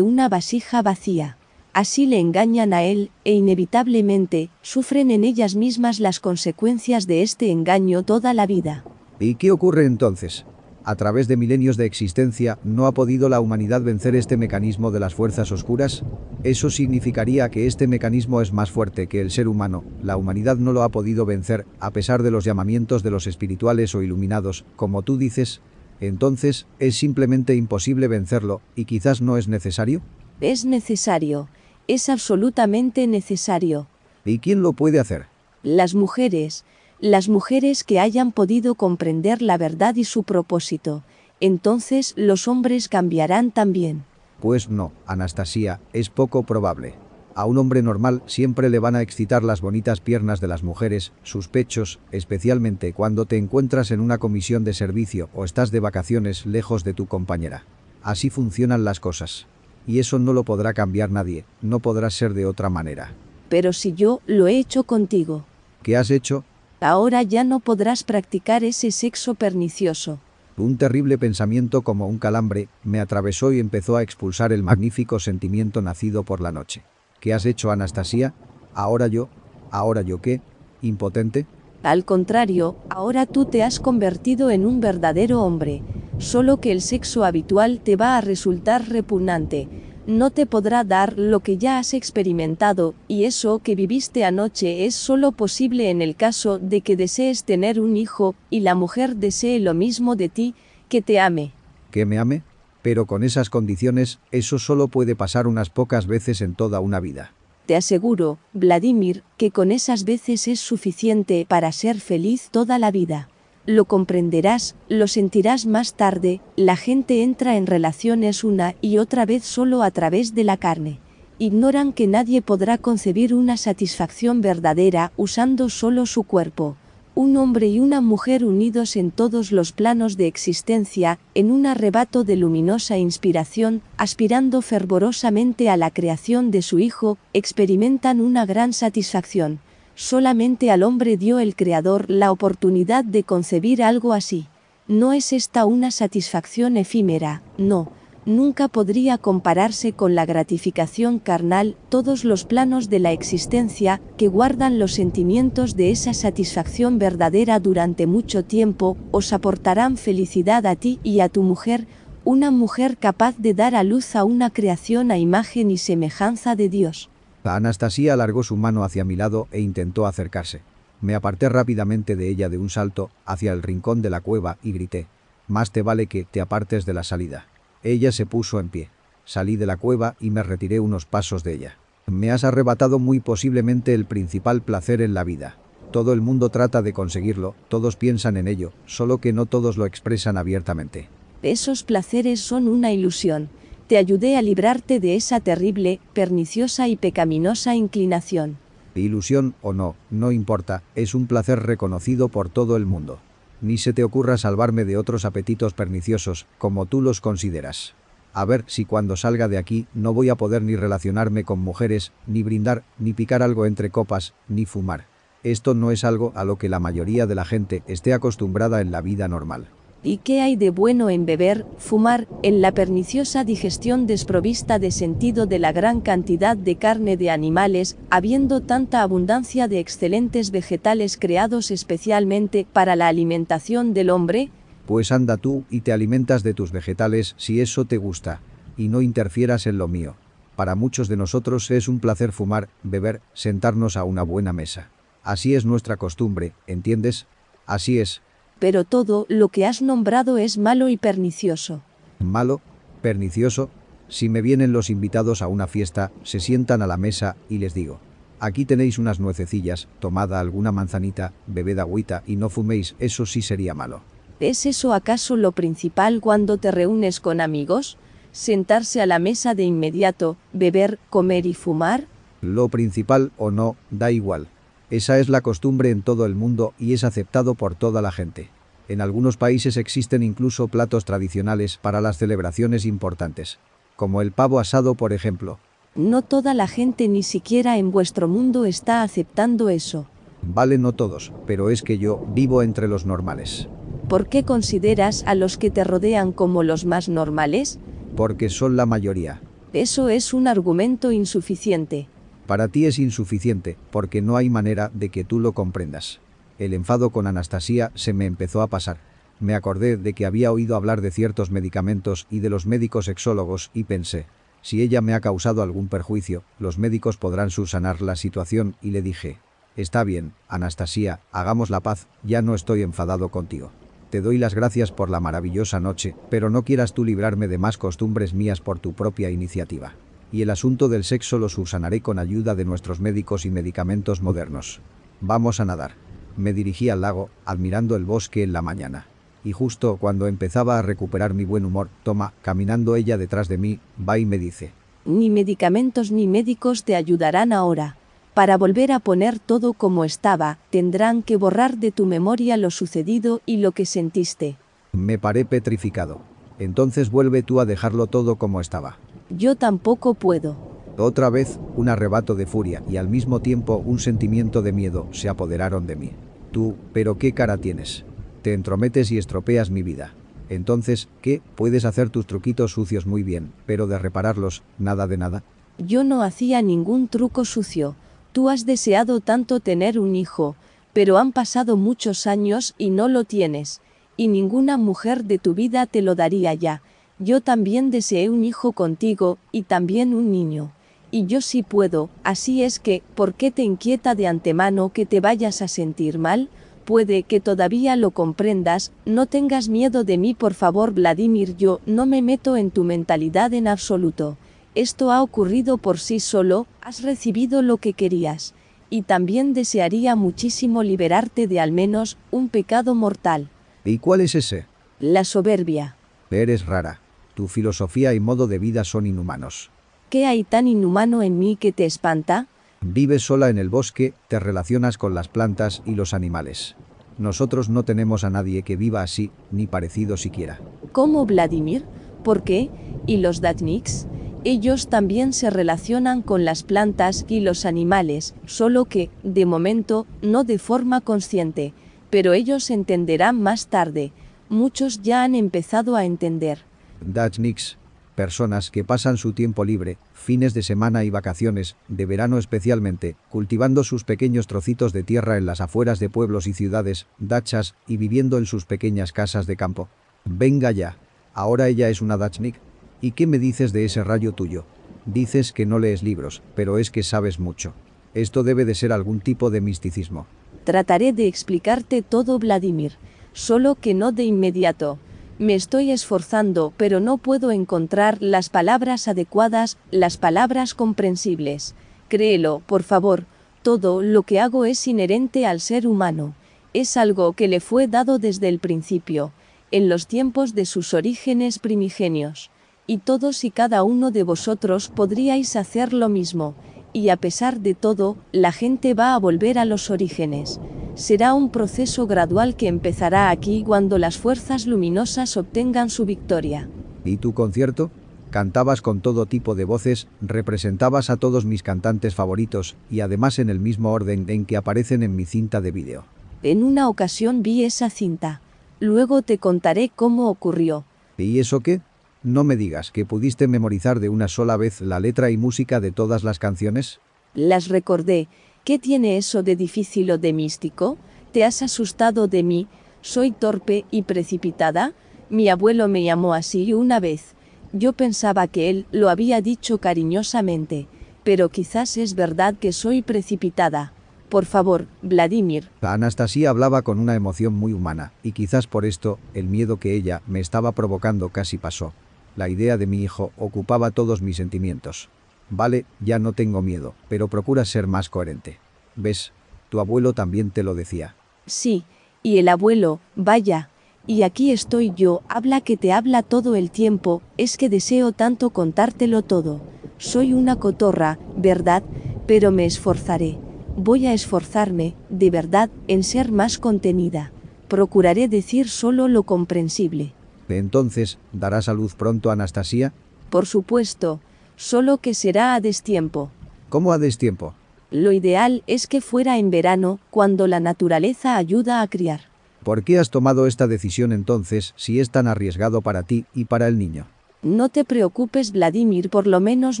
una vasija vacía. Así le engañan a él, e inevitablemente, sufren en ellas mismas las consecuencias de este engaño toda la vida. ¿Y qué ocurre entonces? A través de milenios de existencia, ¿no ha podido la humanidad vencer este mecanismo de las fuerzas oscuras? Eso significaría que este mecanismo es más fuerte que el ser humano, la humanidad no lo ha podido vencer, a pesar de los llamamientos de los espirituales o iluminados, como tú dices, entonces, ¿es simplemente imposible vencerlo, y quizás no es necesario? Es necesario, es absolutamente necesario. ¿Y quién lo puede hacer? Las mujeres, las mujeres que hayan podido comprender la verdad y su propósito, entonces los hombres cambiarán también. Pues no, Anastasia, es poco probable. A un hombre normal siempre le van a excitar las bonitas piernas de las mujeres, sus pechos, especialmente cuando te encuentras en una comisión de servicio o estás de vacaciones lejos de tu compañera. Así funcionan las cosas. Y eso no lo podrá cambiar nadie, no podrá ser de otra manera. Pero si yo lo he hecho contigo. ¿Qué has hecho? Ahora ya no podrás practicar ese sexo pernicioso. Un terrible pensamiento como un calambre me atravesó y empezó a expulsar el magnífico sentimiento nacido por la noche. ¿Qué has hecho, Anastasia? Ahora yo, ahora yo qué, impotente. Al contrario, ahora tú te has convertido en un verdadero hombre, solo que el sexo habitual te va a resultar repugnante, no te podrá dar lo que ya has experimentado, y eso que viviste anoche es solo posible en el caso de que desees tener un hijo, y la mujer desee lo mismo de ti, que te ame. ¿Que me ame? Pero con esas condiciones, eso solo puede pasar unas pocas veces en toda una vida. Te aseguro, Vladimir, que con esas veces es suficiente para ser feliz toda la vida. Lo comprenderás, lo sentirás más tarde, la gente entra en relaciones una y otra vez solo a través de la carne. Ignoran que nadie podrá concebir una satisfacción verdadera usando solo su cuerpo. Un hombre y una mujer unidos en todos los planos de existencia, en un arrebato de luminosa inspiración, aspirando fervorosamente a la creación de su hijo, experimentan una gran satisfacción. Solamente al hombre dio el Creador la oportunidad de concebir algo así. No es esta una satisfacción efímera, no, nunca podría compararse con la gratificación carnal todos los planos de la existencia que guardan los sentimientos de esa satisfacción verdadera durante mucho tiempo, os aportarán felicidad a ti y a tu mujer, una mujer capaz de dar a luz a una creación a imagen y semejanza de Dios. Anastasia alargó su mano hacia mi lado e intentó acercarse. Me aparté rápidamente de ella de un salto hacia el rincón de la cueva y grité. Más te vale que te apartes de la salida. Ella se puso en pie. Salí de la cueva y me retiré unos pasos de ella. Me has arrebatado muy posiblemente el principal placer en la vida. Todo el mundo trata de conseguirlo, todos piensan en ello, solo que no todos lo expresan abiertamente. Esos placeres son una ilusión te ayudé a librarte de esa terrible, perniciosa y pecaminosa inclinación. Ilusión o no, no importa, es un placer reconocido por todo el mundo. Ni se te ocurra salvarme de otros apetitos perniciosos, como tú los consideras. A ver si cuando salga de aquí no voy a poder ni relacionarme con mujeres, ni brindar, ni picar algo entre copas, ni fumar. Esto no es algo a lo que la mayoría de la gente esté acostumbrada en la vida normal. ¿Y qué hay de bueno en beber, fumar, en la perniciosa digestión desprovista de sentido de la gran cantidad de carne de animales, habiendo tanta abundancia de excelentes vegetales creados especialmente para la alimentación del hombre? Pues anda tú y te alimentas de tus vegetales si eso te gusta, y no interfieras en lo mío. Para muchos de nosotros es un placer fumar, beber, sentarnos a una buena mesa. Así es nuestra costumbre, ¿entiendes? Así es, pero todo lo que has nombrado es malo y pernicioso. Malo, pernicioso, si me vienen los invitados a una fiesta, se sientan a la mesa y les digo, aquí tenéis unas nuececillas, tomad alguna manzanita, bebed agüita y no fuméis, eso sí sería malo. ¿Es eso acaso lo principal cuando te reúnes con amigos? ¿Sentarse a la mesa de inmediato, beber, comer y fumar? Lo principal o no, da igual. Esa es la costumbre en todo el mundo y es aceptado por toda la gente. En algunos países existen incluso platos tradicionales para las celebraciones importantes, como el pavo asado por ejemplo. No toda la gente ni siquiera en vuestro mundo está aceptando eso. Vale, no todos, pero es que yo vivo entre los normales. ¿Por qué consideras a los que te rodean como los más normales? Porque son la mayoría. Eso es un argumento insuficiente. Para ti es insuficiente, porque no hay manera de que tú lo comprendas. El enfado con Anastasia se me empezó a pasar. Me acordé de que había oído hablar de ciertos medicamentos y de los médicos exólogos y pensé, si ella me ha causado algún perjuicio, los médicos podrán subsanar la situación y le dije, está bien, Anastasia, hagamos la paz, ya no estoy enfadado contigo. Te doy las gracias por la maravillosa noche, pero no quieras tú librarme de más costumbres mías por tu propia iniciativa y el asunto del sexo lo subsanaré con ayuda de nuestros médicos y medicamentos modernos. Vamos a nadar. Me dirigí al lago, admirando el bosque en la mañana. Y justo cuando empezaba a recuperar mi buen humor, toma, caminando ella detrás de mí, va y me dice. Ni medicamentos ni médicos te ayudarán ahora. Para volver a poner todo como estaba, tendrán que borrar de tu memoria lo sucedido y lo que sentiste. Me paré petrificado. Entonces vuelve tú a dejarlo todo como estaba. Yo tampoco puedo. Otra vez, un arrebato de furia y al mismo tiempo un sentimiento de miedo se apoderaron de mí. Tú, pero qué cara tienes. Te entrometes y estropeas mi vida. Entonces, ¿qué? Puedes hacer tus truquitos sucios muy bien, pero de repararlos, nada de nada. Yo no hacía ningún truco sucio. Tú has deseado tanto tener un hijo, pero han pasado muchos años y no lo tienes, y ninguna mujer de tu vida te lo daría ya. Yo también deseé un hijo contigo, y también un niño. Y yo sí puedo, así es que, ¿por qué te inquieta de antemano que te vayas a sentir mal? Puede que todavía lo comprendas, no tengas miedo de mí por favor Vladimir, yo no me meto en tu mentalidad en absoluto. Esto ha ocurrido por sí solo, has recibido lo que querías. Y también desearía muchísimo liberarte de al menos un pecado mortal. ¿Y cuál es ese? La soberbia. Eres rara. Tu filosofía y modo de vida son inhumanos. ¿Qué hay tan inhumano en mí que te espanta? Vives sola en el bosque, te relacionas con las plantas y los animales. Nosotros no tenemos a nadie que viva así, ni parecido siquiera. ¿Cómo Vladimir? ¿Por qué? ¿Y los Datniks? Ellos también se relacionan con las plantas y los animales, solo que, de momento, no de forma consciente. Pero ellos entenderán más tarde. Muchos ya han empezado a entender. Dachniks, personas que pasan su tiempo libre, fines de semana y vacaciones, de verano especialmente, cultivando sus pequeños trocitos de tierra en las afueras de pueblos y ciudades, dachas, y viviendo en sus pequeñas casas de campo. Venga ya. Ahora ella es una dachnik. ¿Y qué me dices de ese rayo tuyo? Dices que no lees libros, pero es que sabes mucho. Esto debe de ser algún tipo de misticismo. Trataré de explicarte todo, Vladimir, solo que no de inmediato. Me estoy esforzando, pero no puedo encontrar las palabras adecuadas, las palabras comprensibles. Créelo, por favor, todo lo que hago es inherente al ser humano. Es algo que le fue dado desde el principio, en los tiempos de sus orígenes primigenios. Y todos y cada uno de vosotros podríais hacer lo mismo, y a pesar de todo, la gente va a volver a los orígenes. Será un proceso gradual que empezará aquí cuando las fuerzas luminosas obtengan su victoria. ¿Y tu concierto? Cantabas con todo tipo de voces, representabas a todos mis cantantes favoritos, y además en el mismo orden en que aparecen en mi cinta de vídeo. En una ocasión vi esa cinta. Luego te contaré cómo ocurrió. ¿Y eso qué? No me digas que pudiste memorizar de una sola vez la letra y música de todas las canciones. Las recordé. ¿Qué tiene eso de difícil o de místico? ¿Te has asustado de mí? ¿Soy torpe y precipitada? Mi abuelo me llamó así una vez. Yo pensaba que él lo había dicho cariñosamente, pero quizás es verdad que soy precipitada. Por favor, Vladimir. Anastasia hablaba con una emoción muy humana, y quizás por esto, el miedo que ella me estaba provocando casi pasó. La idea de mi hijo ocupaba todos mis sentimientos. Vale, ya no tengo miedo, pero procura ser más coherente. ¿Ves? Tu abuelo también te lo decía. Sí, y el abuelo, vaya, y aquí estoy yo, habla que te habla todo el tiempo, es que deseo tanto contártelo todo. Soy una cotorra, ¿verdad? Pero me esforzaré. Voy a esforzarme, de verdad, en ser más contenida. Procuraré decir solo lo comprensible. Entonces, ¿darás a luz pronto a Anastasia? Por supuesto, solo que será a destiempo. ¿Cómo a destiempo? Lo ideal es que fuera en verano, cuando la naturaleza ayuda a criar. ¿Por qué has tomado esta decisión entonces si es tan arriesgado para ti y para el niño? No te preocupes Vladimir, por lo menos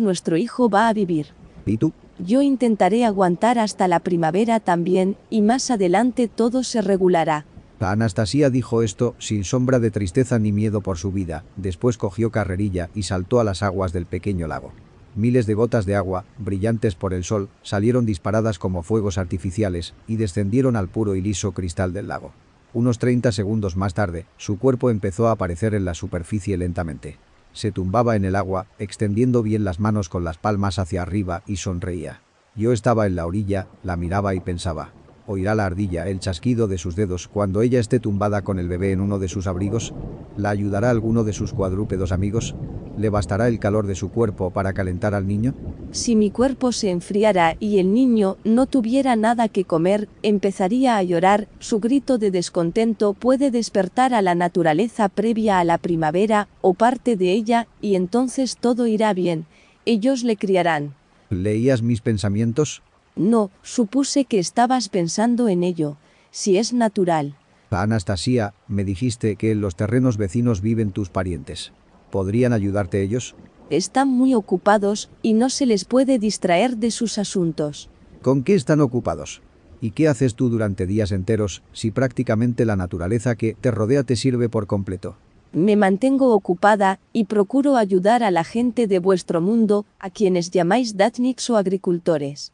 nuestro hijo va a vivir. ¿Y tú? Yo intentaré aguantar hasta la primavera también, y más adelante todo se regulará. Anastasia dijo esto sin sombra de tristeza ni miedo por su vida, después cogió carrerilla y saltó a las aguas del pequeño lago. Miles de gotas de agua, brillantes por el sol, salieron disparadas como fuegos artificiales y descendieron al puro y liso cristal del lago. Unos 30 segundos más tarde, su cuerpo empezó a aparecer en la superficie lentamente. Se tumbaba en el agua, extendiendo bien las manos con las palmas hacia arriba y sonreía. Yo estaba en la orilla, la miraba y pensaba, oirá la ardilla el chasquido de sus dedos cuando ella esté tumbada con el bebé en uno de sus abrigos, la ayudará alguno de sus cuadrúpedos amigos, le bastará el calor de su cuerpo para calentar al niño. Si mi cuerpo se enfriara y el niño no tuviera nada que comer, empezaría a llorar, su grito de descontento puede despertar a la naturaleza previa a la primavera, o parte de ella, y entonces todo irá bien, ellos le criarán. ¿Leías mis pensamientos? No, supuse que estabas pensando en ello, si es natural. Anastasia, me dijiste que en los terrenos vecinos viven tus parientes. ¿Podrían ayudarte ellos? Están muy ocupados y no se les puede distraer de sus asuntos. ¿Con qué están ocupados? ¿Y qué haces tú durante días enteros si prácticamente la naturaleza que te rodea te sirve por completo? Me mantengo ocupada y procuro ayudar a la gente de vuestro mundo, a quienes llamáis datniks o agricultores.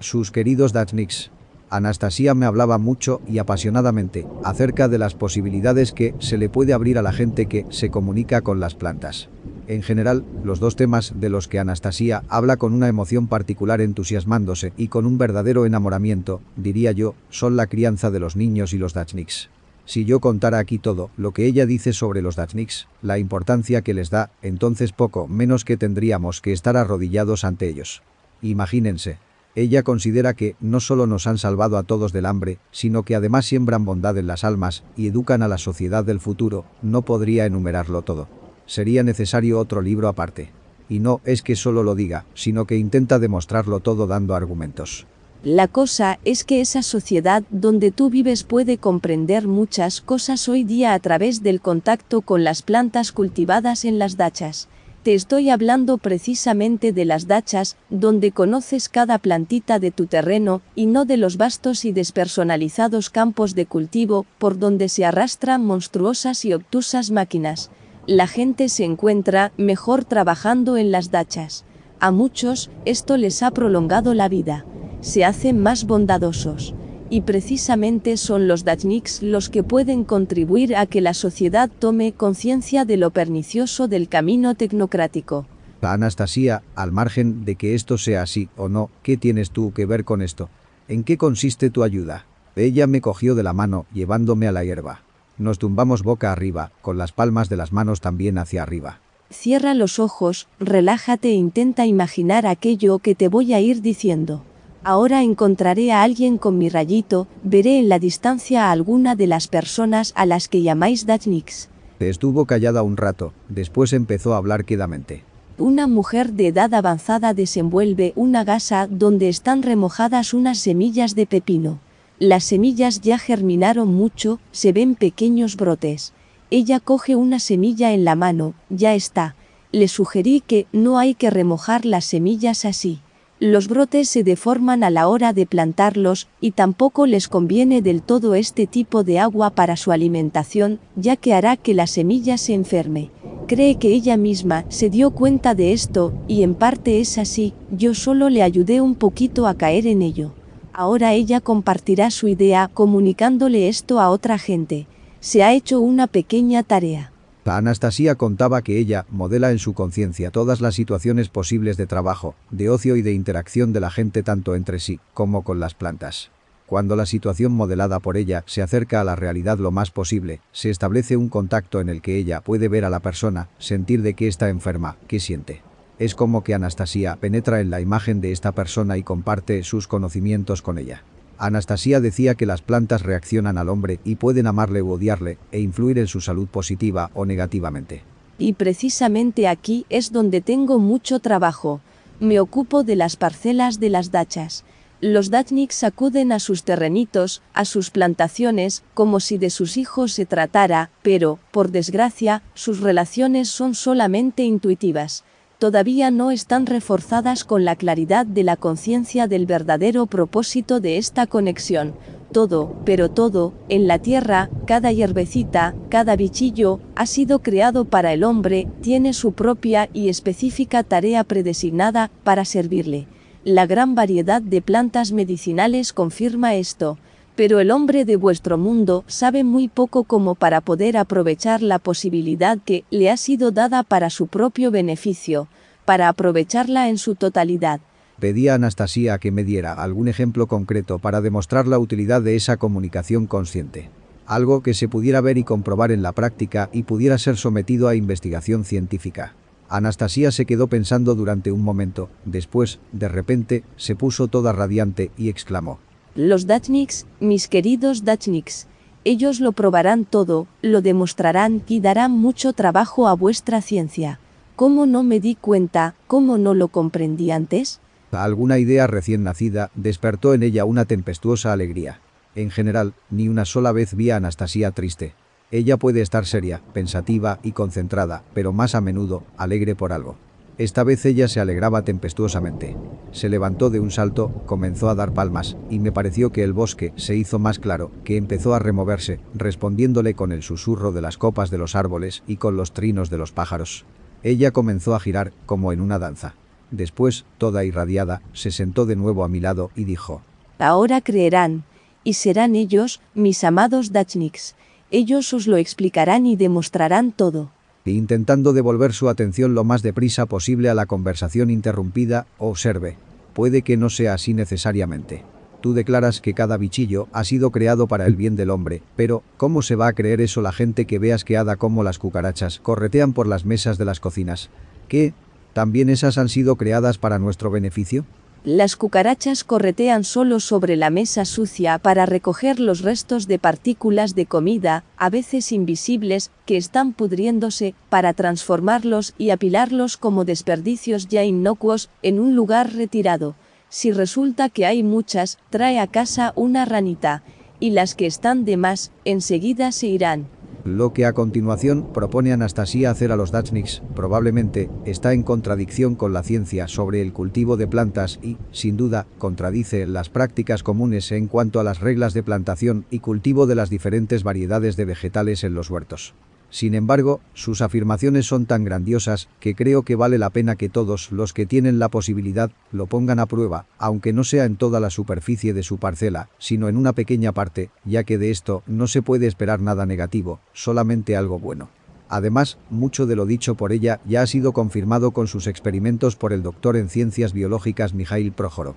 sus queridos Dachniks. Anastasia me hablaba mucho y apasionadamente acerca de las posibilidades que se le puede abrir a la gente que se comunica con las plantas. En general, los dos temas de los que Anastasia habla con una emoción particular entusiasmándose y con un verdadero enamoramiento, diría yo, son la crianza de los niños y los Dachniks. Si yo contara aquí todo lo que ella dice sobre los Dachniks, la importancia que les da, entonces poco menos que tendríamos que estar arrodillados ante ellos. Imagínense, ella considera que no solo nos han salvado a todos del hambre, sino que además siembran bondad en las almas y educan a la sociedad del futuro, no podría enumerarlo todo. Sería necesario otro libro aparte. Y no es que solo lo diga, sino que intenta demostrarlo todo dando argumentos. La cosa es que esa sociedad donde tú vives puede comprender muchas cosas hoy día a través del contacto con las plantas cultivadas en las dachas. Te estoy hablando precisamente de las dachas, donde conoces cada plantita de tu terreno, y no de los vastos y despersonalizados campos de cultivo, por donde se arrastran monstruosas y obtusas máquinas. La gente se encuentra mejor trabajando en las dachas. A muchos, esto les ha prolongado la vida. Se hacen más bondadosos y precisamente son los Dachniks los que pueden contribuir a que la sociedad tome conciencia de lo pernicioso del camino tecnocrático. Anastasia, al margen de que esto sea así o no, ¿qué tienes tú que ver con esto? ¿En qué consiste tu ayuda? Ella me cogió de la mano, llevándome a la hierba. Nos tumbamos boca arriba, con las palmas de las manos también hacia arriba. Cierra los ojos, relájate e intenta imaginar aquello que te voy a ir diciendo. Ahora encontraré a alguien con mi rayito, veré en la distancia a alguna de las personas a las que llamáis Dachniks. Estuvo callada un rato, después empezó a hablar quedamente. Una mujer de edad avanzada desenvuelve una gasa donde están remojadas unas semillas de pepino. Las semillas ya germinaron mucho, se ven pequeños brotes. Ella coge una semilla en la mano, ya está. Le sugerí que no hay que remojar las semillas así los brotes se deforman a la hora de plantarlos, y tampoco les conviene del todo este tipo de agua para su alimentación, ya que hará que la semilla se enferme. Cree que ella misma se dio cuenta de esto, y en parte es así, yo solo le ayudé un poquito a caer en ello. Ahora ella compartirá su idea comunicándole esto a otra gente. Se ha hecho una pequeña tarea. Anastasia contaba que ella modela en su conciencia todas las situaciones posibles de trabajo, de ocio y de interacción de la gente tanto entre sí como con las plantas. Cuando la situación modelada por ella se acerca a la realidad lo más posible, se establece un contacto en el que ella puede ver a la persona, sentir de qué está enferma, qué siente. Es como que Anastasia penetra en la imagen de esta persona y comparte sus conocimientos con ella. Anastasia decía que las plantas reaccionan al hombre y pueden amarle o odiarle e influir en su salud positiva o negativamente. Y precisamente aquí es donde tengo mucho trabajo. Me ocupo de las parcelas de las dachas. Los dachniks acuden a sus terrenitos, a sus plantaciones, como si de sus hijos se tratara, pero, por desgracia, sus relaciones son solamente intuitivas todavía no están reforzadas con la claridad de la conciencia del verdadero propósito de esta conexión. Todo, pero todo, en la tierra, cada hierbecita, cada bichillo, ha sido creado para el hombre, tiene su propia y específica tarea predesignada para servirle. La gran variedad de plantas medicinales confirma esto. Pero el hombre de vuestro mundo sabe muy poco como para poder aprovechar la posibilidad que le ha sido dada para su propio beneficio, para aprovecharla en su totalidad. Pedí a Anastasia que me diera algún ejemplo concreto para demostrar la utilidad de esa comunicación consciente. Algo que se pudiera ver y comprobar en la práctica y pudiera ser sometido a investigación científica. Anastasia se quedó pensando durante un momento, después, de repente, se puso toda radiante y exclamó. Los Dachniks, mis queridos Dachniks, ellos lo probarán todo, lo demostrarán y darán mucho trabajo a vuestra ciencia. ¿Cómo no me di cuenta? ¿Cómo no lo comprendí antes? Alguna idea recién nacida despertó en ella una tempestuosa alegría. En general, ni una sola vez vi a Anastasia triste. Ella puede estar seria, pensativa y concentrada, pero más a menudo, alegre por algo. Esta vez ella se alegraba tempestuosamente. Se levantó de un salto, comenzó a dar palmas, y me pareció que el bosque se hizo más claro, que empezó a removerse, respondiéndole con el susurro de las copas de los árboles y con los trinos de los pájaros. Ella comenzó a girar, como en una danza. Después, toda irradiada, se sentó de nuevo a mi lado y dijo, Ahora creerán, y serán ellos, mis amados Dachniks. Ellos os lo explicarán y demostrarán todo intentando devolver su atención lo más deprisa posible a la conversación interrumpida, observe. Puede que no sea así necesariamente. Tú declaras que cada bichillo ha sido creado para el bien del hombre, pero ¿cómo se va a creer eso la gente que que asqueada como las cucarachas corretean por las mesas de las cocinas? ¿Qué? ¿También esas han sido creadas para nuestro beneficio? las cucarachas corretean solo sobre la mesa sucia para recoger los restos de partículas de comida, a veces invisibles, que están pudriéndose, para transformarlos y apilarlos como desperdicios ya inocuos, en un lugar retirado. Si resulta que hay muchas, trae a casa una ranita, y las que están de más, enseguida se irán. Lo que a continuación propone Anastasia hacer a los Dachniks, probablemente, está en contradicción con la ciencia sobre el cultivo de plantas y, sin duda, contradice las prácticas comunes en cuanto a las reglas de plantación y cultivo de las diferentes variedades de vegetales en los huertos. Sin embargo, sus afirmaciones son tan grandiosas que creo que vale la pena que todos los que tienen la posibilidad lo pongan a prueba, aunque no sea en toda la superficie de su parcela, sino en una pequeña parte, ya que de esto no se puede esperar nada negativo, solamente algo bueno. Además, mucho de lo dicho por ella ya ha sido confirmado con sus experimentos por el doctor en ciencias biológicas Mijail Prohorov.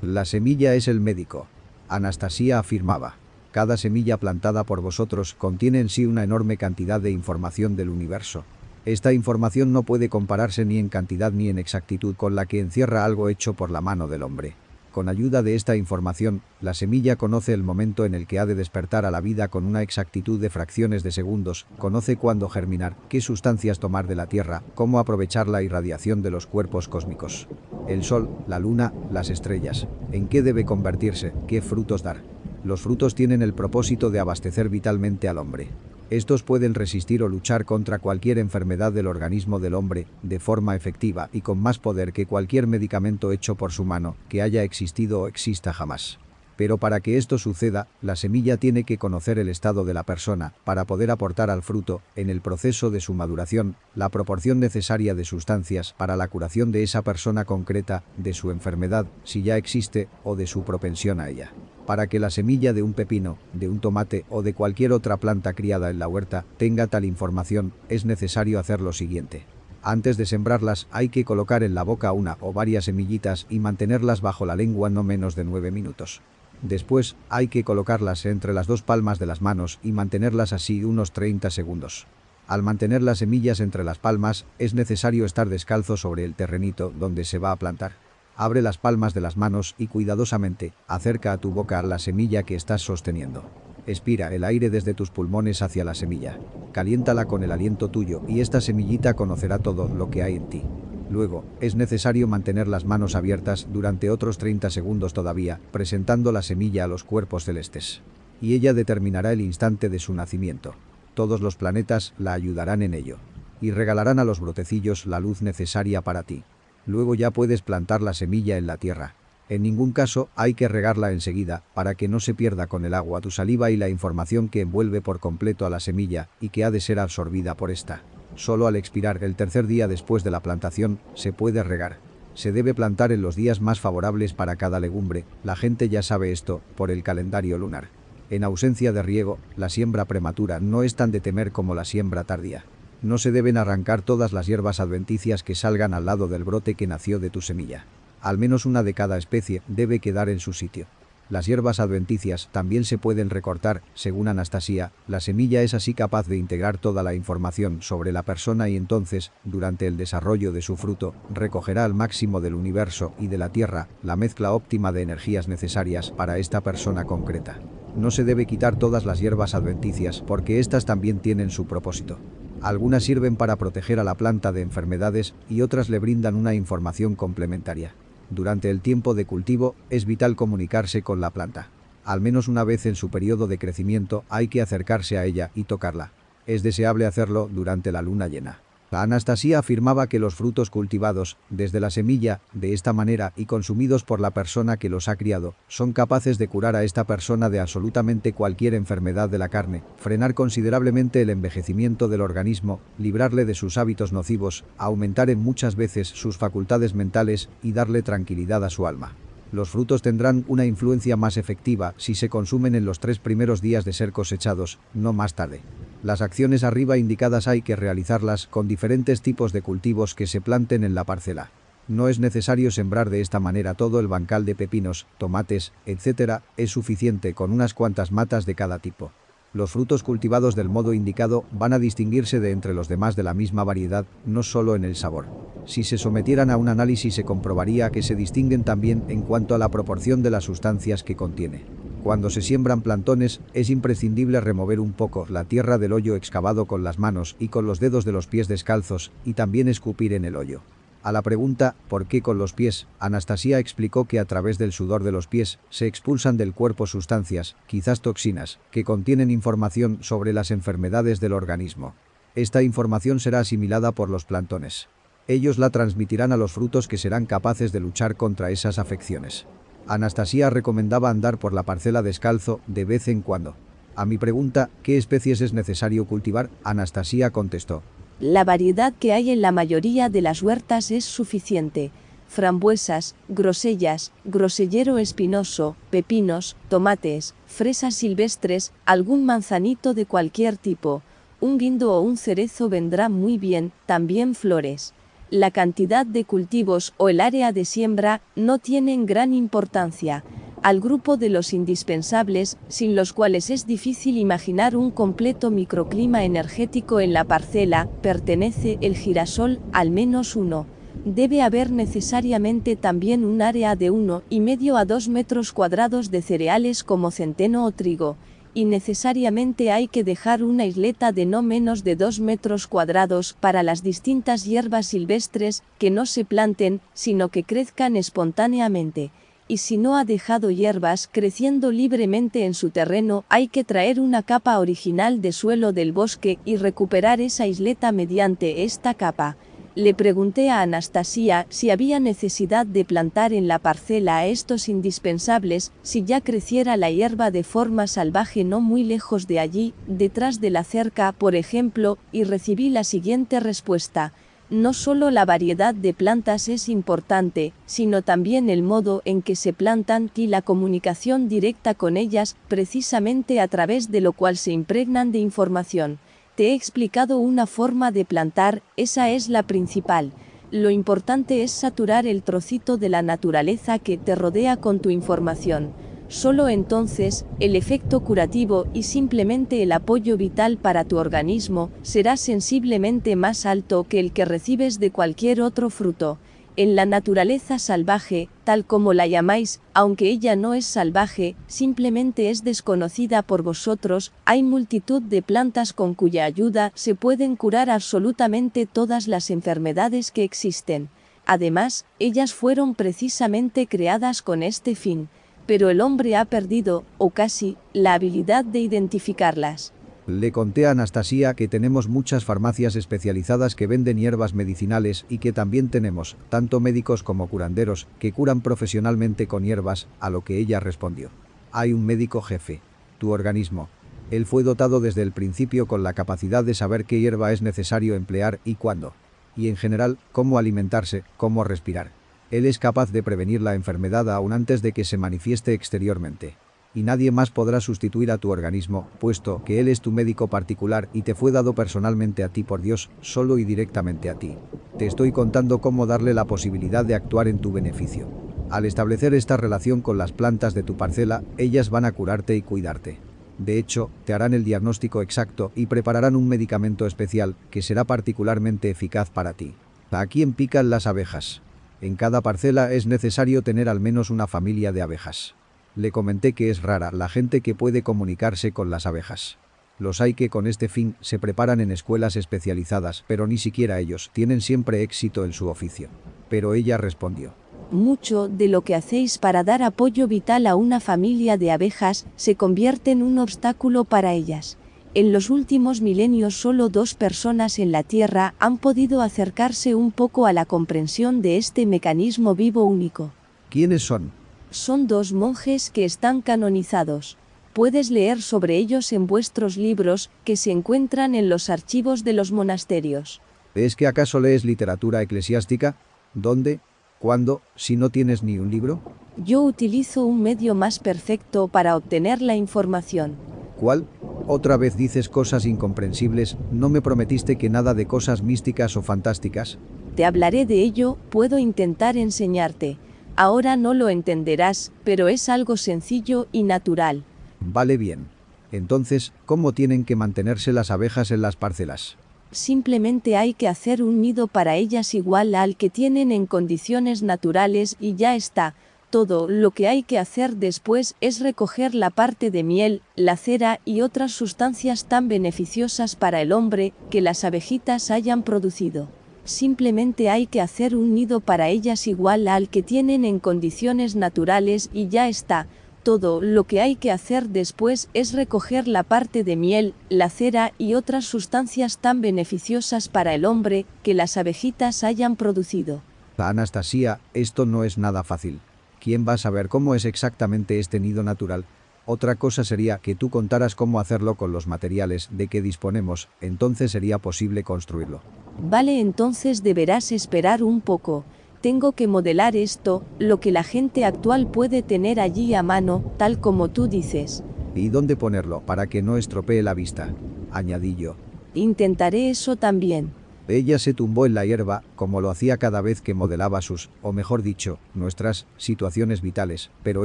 La semilla es el médico. Anastasia afirmaba, cada semilla plantada por vosotros contiene en sí una enorme cantidad de información del universo. Esta información no puede compararse ni en cantidad ni en exactitud con la que encierra algo hecho por la mano del hombre. Con ayuda de esta información, la semilla conoce el momento en el que ha de despertar a la vida con una exactitud de fracciones de segundos, conoce cuándo germinar, qué sustancias tomar de la Tierra, cómo aprovechar la irradiación de los cuerpos cósmicos. El Sol, la Luna, las estrellas. ¿En qué debe convertirse? ¿Qué frutos dar? Los frutos tienen el propósito de abastecer vitalmente al hombre. Estos pueden resistir o luchar contra cualquier enfermedad del organismo del hombre, de forma efectiva y con más poder que cualquier medicamento hecho por su mano, que haya existido o exista jamás. Pero para que esto suceda, la semilla tiene que conocer el estado de la persona, para poder aportar al fruto, en el proceso de su maduración, la proporción necesaria de sustancias para la curación de esa persona concreta, de su enfermedad, si ya existe, o de su propensión a ella para que la semilla de un pepino, de un tomate o de cualquier otra planta criada en la huerta tenga tal información, es necesario hacer lo siguiente. Antes de sembrarlas hay que colocar en la boca una o varias semillitas y mantenerlas bajo la lengua no menos de 9 minutos. Después, hay que colocarlas entre las dos palmas de las manos y mantenerlas así unos 30 segundos. Al mantener las semillas entre las palmas, es necesario estar descalzo sobre el terrenito donde se va a plantar. Abre las palmas de las manos y cuidadosamente acerca a tu boca la semilla que estás sosteniendo. Expira el aire desde tus pulmones hacia la semilla. Caliéntala con el aliento tuyo y esta semillita conocerá todo lo que hay en ti. Luego, es necesario mantener las manos abiertas durante otros 30 segundos todavía, presentando la semilla a los cuerpos celestes. Y ella determinará el instante de su nacimiento. Todos los planetas la ayudarán en ello. Y regalarán a los brotecillos la luz necesaria para ti. Luego ya puedes plantar la semilla en la tierra. En ningún caso hay que regarla enseguida para que no se pierda con el agua tu saliva y la información que envuelve por completo a la semilla y que ha de ser absorbida por esta. Solo al expirar el tercer día después de la plantación se puede regar. Se debe plantar en los días más favorables para cada legumbre, la gente ya sabe esto por el calendario lunar. En ausencia de riego, la siembra prematura no es tan de temer como la siembra tardía. No se deben arrancar todas las hierbas adventicias que salgan al lado del brote que nació de tu semilla. Al menos una de cada especie debe quedar en su sitio. Las hierbas adventicias también se pueden recortar, según Anastasia, la semilla es así capaz de integrar toda la información sobre la persona y entonces, durante el desarrollo de su fruto, recogerá al máximo del universo y de la Tierra la mezcla óptima de energías necesarias para esta persona concreta. No se debe quitar todas las hierbas adventicias porque éstas también tienen su propósito. Algunas sirven para proteger a la planta de enfermedades y otras le brindan una información complementaria. Durante el tiempo de cultivo es vital comunicarse con la planta. Al menos una vez en su periodo de crecimiento hay que acercarse a ella y tocarla. Es deseable hacerlo durante la luna llena. Anastasia afirmaba que los frutos cultivados, desde la semilla, de esta manera y consumidos por la persona que los ha criado, son capaces de curar a esta persona de absolutamente cualquier enfermedad de la carne, frenar considerablemente el envejecimiento del organismo, librarle de sus hábitos nocivos, aumentar en muchas veces sus facultades mentales y darle tranquilidad a su alma. Los frutos tendrán una influencia más efectiva si se consumen en los tres primeros días de ser cosechados, no más tarde. Las acciones arriba indicadas hay que realizarlas con diferentes tipos de cultivos que se planten en la parcela. No es necesario sembrar de esta manera todo el bancal de pepinos, tomates, etc., es suficiente con unas cuantas matas de cada tipo. Los frutos cultivados del modo indicado van a distinguirse de entre los demás de la misma variedad, no solo en el sabor. Si se sometieran a un análisis se comprobaría que se distinguen también en cuanto a la proporción de las sustancias que contiene. Cuando se siembran plantones, es imprescindible remover un poco la tierra del hoyo excavado con las manos y con los dedos de los pies descalzos y también escupir en el hoyo. A la pregunta ¿por qué con los pies?, Anastasia explicó que a través del sudor de los pies se expulsan del cuerpo sustancias, quizás toxinas, que contienen información sobre las enfermedades del organismo. Esta información será asimilada por los plantones. Ellos la transmitirán a los frutos que serán capaces de luchar contra esas afecciones. Anastasia recomendaba andar por la parcela descalzo de vez en cuando. A mi pregunta, ¿qué especies es necesario cultivar? Anastasia contestó. La variedad que hay en la mayoría de las huertas es suficiente. Frambuesas, grosellas, grosellero espinoso, pepinos, tomates, fresas silvestres, algún manzanito de cualquier tipo, un guindo o un cerezo vendrá muy bien, también flores la cantidad de cultivos o el área de siembra no tienen gran importancia, al grupo de los indispensables, sin los cuales es difícil imaginar un completo microclima energético en la parcela, pertenece el girasol, al menos uno. Debe haber necesariamente también un área de uno y medio a dos metros cuadrados de cereales como centeno o trigo, y necesariamente hay que dejar una isleta de no menos de 2 metros cuadrados para las distintas hierbas silvestres que no se planten, sino que crezcan espontáneamente. Y si no ha dejado hierbas creciendo libremente en su terreno, hay que traer una capa original de suelo del bosque y recuperar esa isleta mediante esta capa. Le pregunté a Anastasia si había necesidad de plantar en la parcela a estos indispensables, si ya creciera la hierba de forma salvaje no muy lejos de allí, detrás de la cerca, por ejemplo, y recibí la siguiente respuesta. No solo la variedad de plantas es importante, sino también el modo en que se plantan y la comunicación directa con ellas, precisamente a través de lo cual se impregnan de información. Te he explicado una forma de plantar, esa es la principal. Lo importante es saturar el trocito de la naturaleza que te rodea con tu información. Solo entonces, el efecto curativo y simplemente el apoyo vital para tu organismo será sensiblemente más alto que el que recibes de cualquier otro fruto en la naturaleza salvaje, tal como la llamáis, aunque ella no es salvaje, simplemente es desconocida por vosotros, hay multitud de plantas con cuya ayuda se pueden curar absolutamente todas las enfermedades que existen. Además, ellas fueron precisamente creadas con este fin, pero el hombre ha perdido, o casi, la habilidad de identificarlas. Le conté a Anastasia que tenemos muchas farmacias especializadas que venden hierbas medicinales y que también tenemos, tanto médicos como curanderos, que curan profesionalmente con hierbas, a lo que ella respondió. Hay un médico jefe. Tu organismo. Él fue dotado desde el principio con la capacidad de saber qué hierba es necesario emplear y cuándo. Y en general, cómo alimentarse, cómo respirar. Él es capaz de prevenir la enfermedad aún antes de que se manifieste exteriormente y nadie más podrá sustituir a tu organismo, puesto que él es tu médico particular y te fue dado personalmente a ti por Dios, solo y directamente a ti. Te estoy contando cómo darle la posibilidad de actuar en tu beneficio. Al establecer esta relación con las plantas de tu parcela, ellas van a curarte y cuidarte. De hecho, te harán el diagnóstico exacto y prepararán un medicamento especial que será particularmente eficaz para ti. Aquí quién pican las abejas? En cada parcela es necesario tener al menos una familia de abejas. Le comenté que es rara la gente que puede comunicarse con las abejas. Los hay que con este fin se preparan en escuelas especializadas, pero ni siquiera ellos tienen siempre éxito en su oficio. Pero ella respondió. Mucho de lo que hacéis para dar apoyo vital a una familia de abejas se convierte en un obstáculo para ellas. En los últimos milenios solo dos personas en la Tierra han podido acercarse un poco a la comprensión de este mecanismo vivo único. ¿Quiénes son? Son dos monjes que están canonizados. Puedes leer sobre ellos en vuestros libros, que se encuentran en los archivos de los monasterios. ¿Es que acaso lees literatura eclesiástica? ¿Dónde? ¿Cuándo? Si no tienes ni un libro. Yo utilizo un medio más perfecto para obtener la información. ¿Cuál? Otra vez dices cosas incomprensibles, no me prometiste que nada de cosas místicas o fantásticas. Te hablaré de ello, puedo intentar enseñarte. Ahora no lo entenderás, pero es algo sencillo y natural. Vale bien. Entonces, ¿cómo tienen que mantenerse las abejas en las parcelas? Simplemente hay que hacer un nido para ellas igual al que tienen en condiciones naturales y ya está. Todo lo que hay que hacer después es recoger la parte de miel, la cera y otras sustancias tan beneficiosas para el hombre que las abejitas hayan producido simplemente hay que hacer un nido para ellas igual al que tienen en condiciones naturales y ya está, todo lo que hay que hacer después es recoger la parte de miel, la cera y otras sustancias tan beneficiosas para el hombre que las abejitas hayan producido. Anastasia, esto no es nada fácil. ¿Quién va a saber cómo es exactamente este nido natural? Otra cosa sería que tú contaras cómo hacerlo con los materiales de que disponemos, entonces sería posible construirlo. Vale, entonces deberás esperar un poco. Tengo que modelar esto, lo que la gente actual puede tener allí a mano, tal como tú dices. ¿Y dónde ponerlo para que no estropee la vista? Añadí yo. Intentaré eso también. Ella se tumbó en la hierba, como lo hacía cada vez que modelaba sus, o mejor dicho, nuestras, situaciones vitales, pero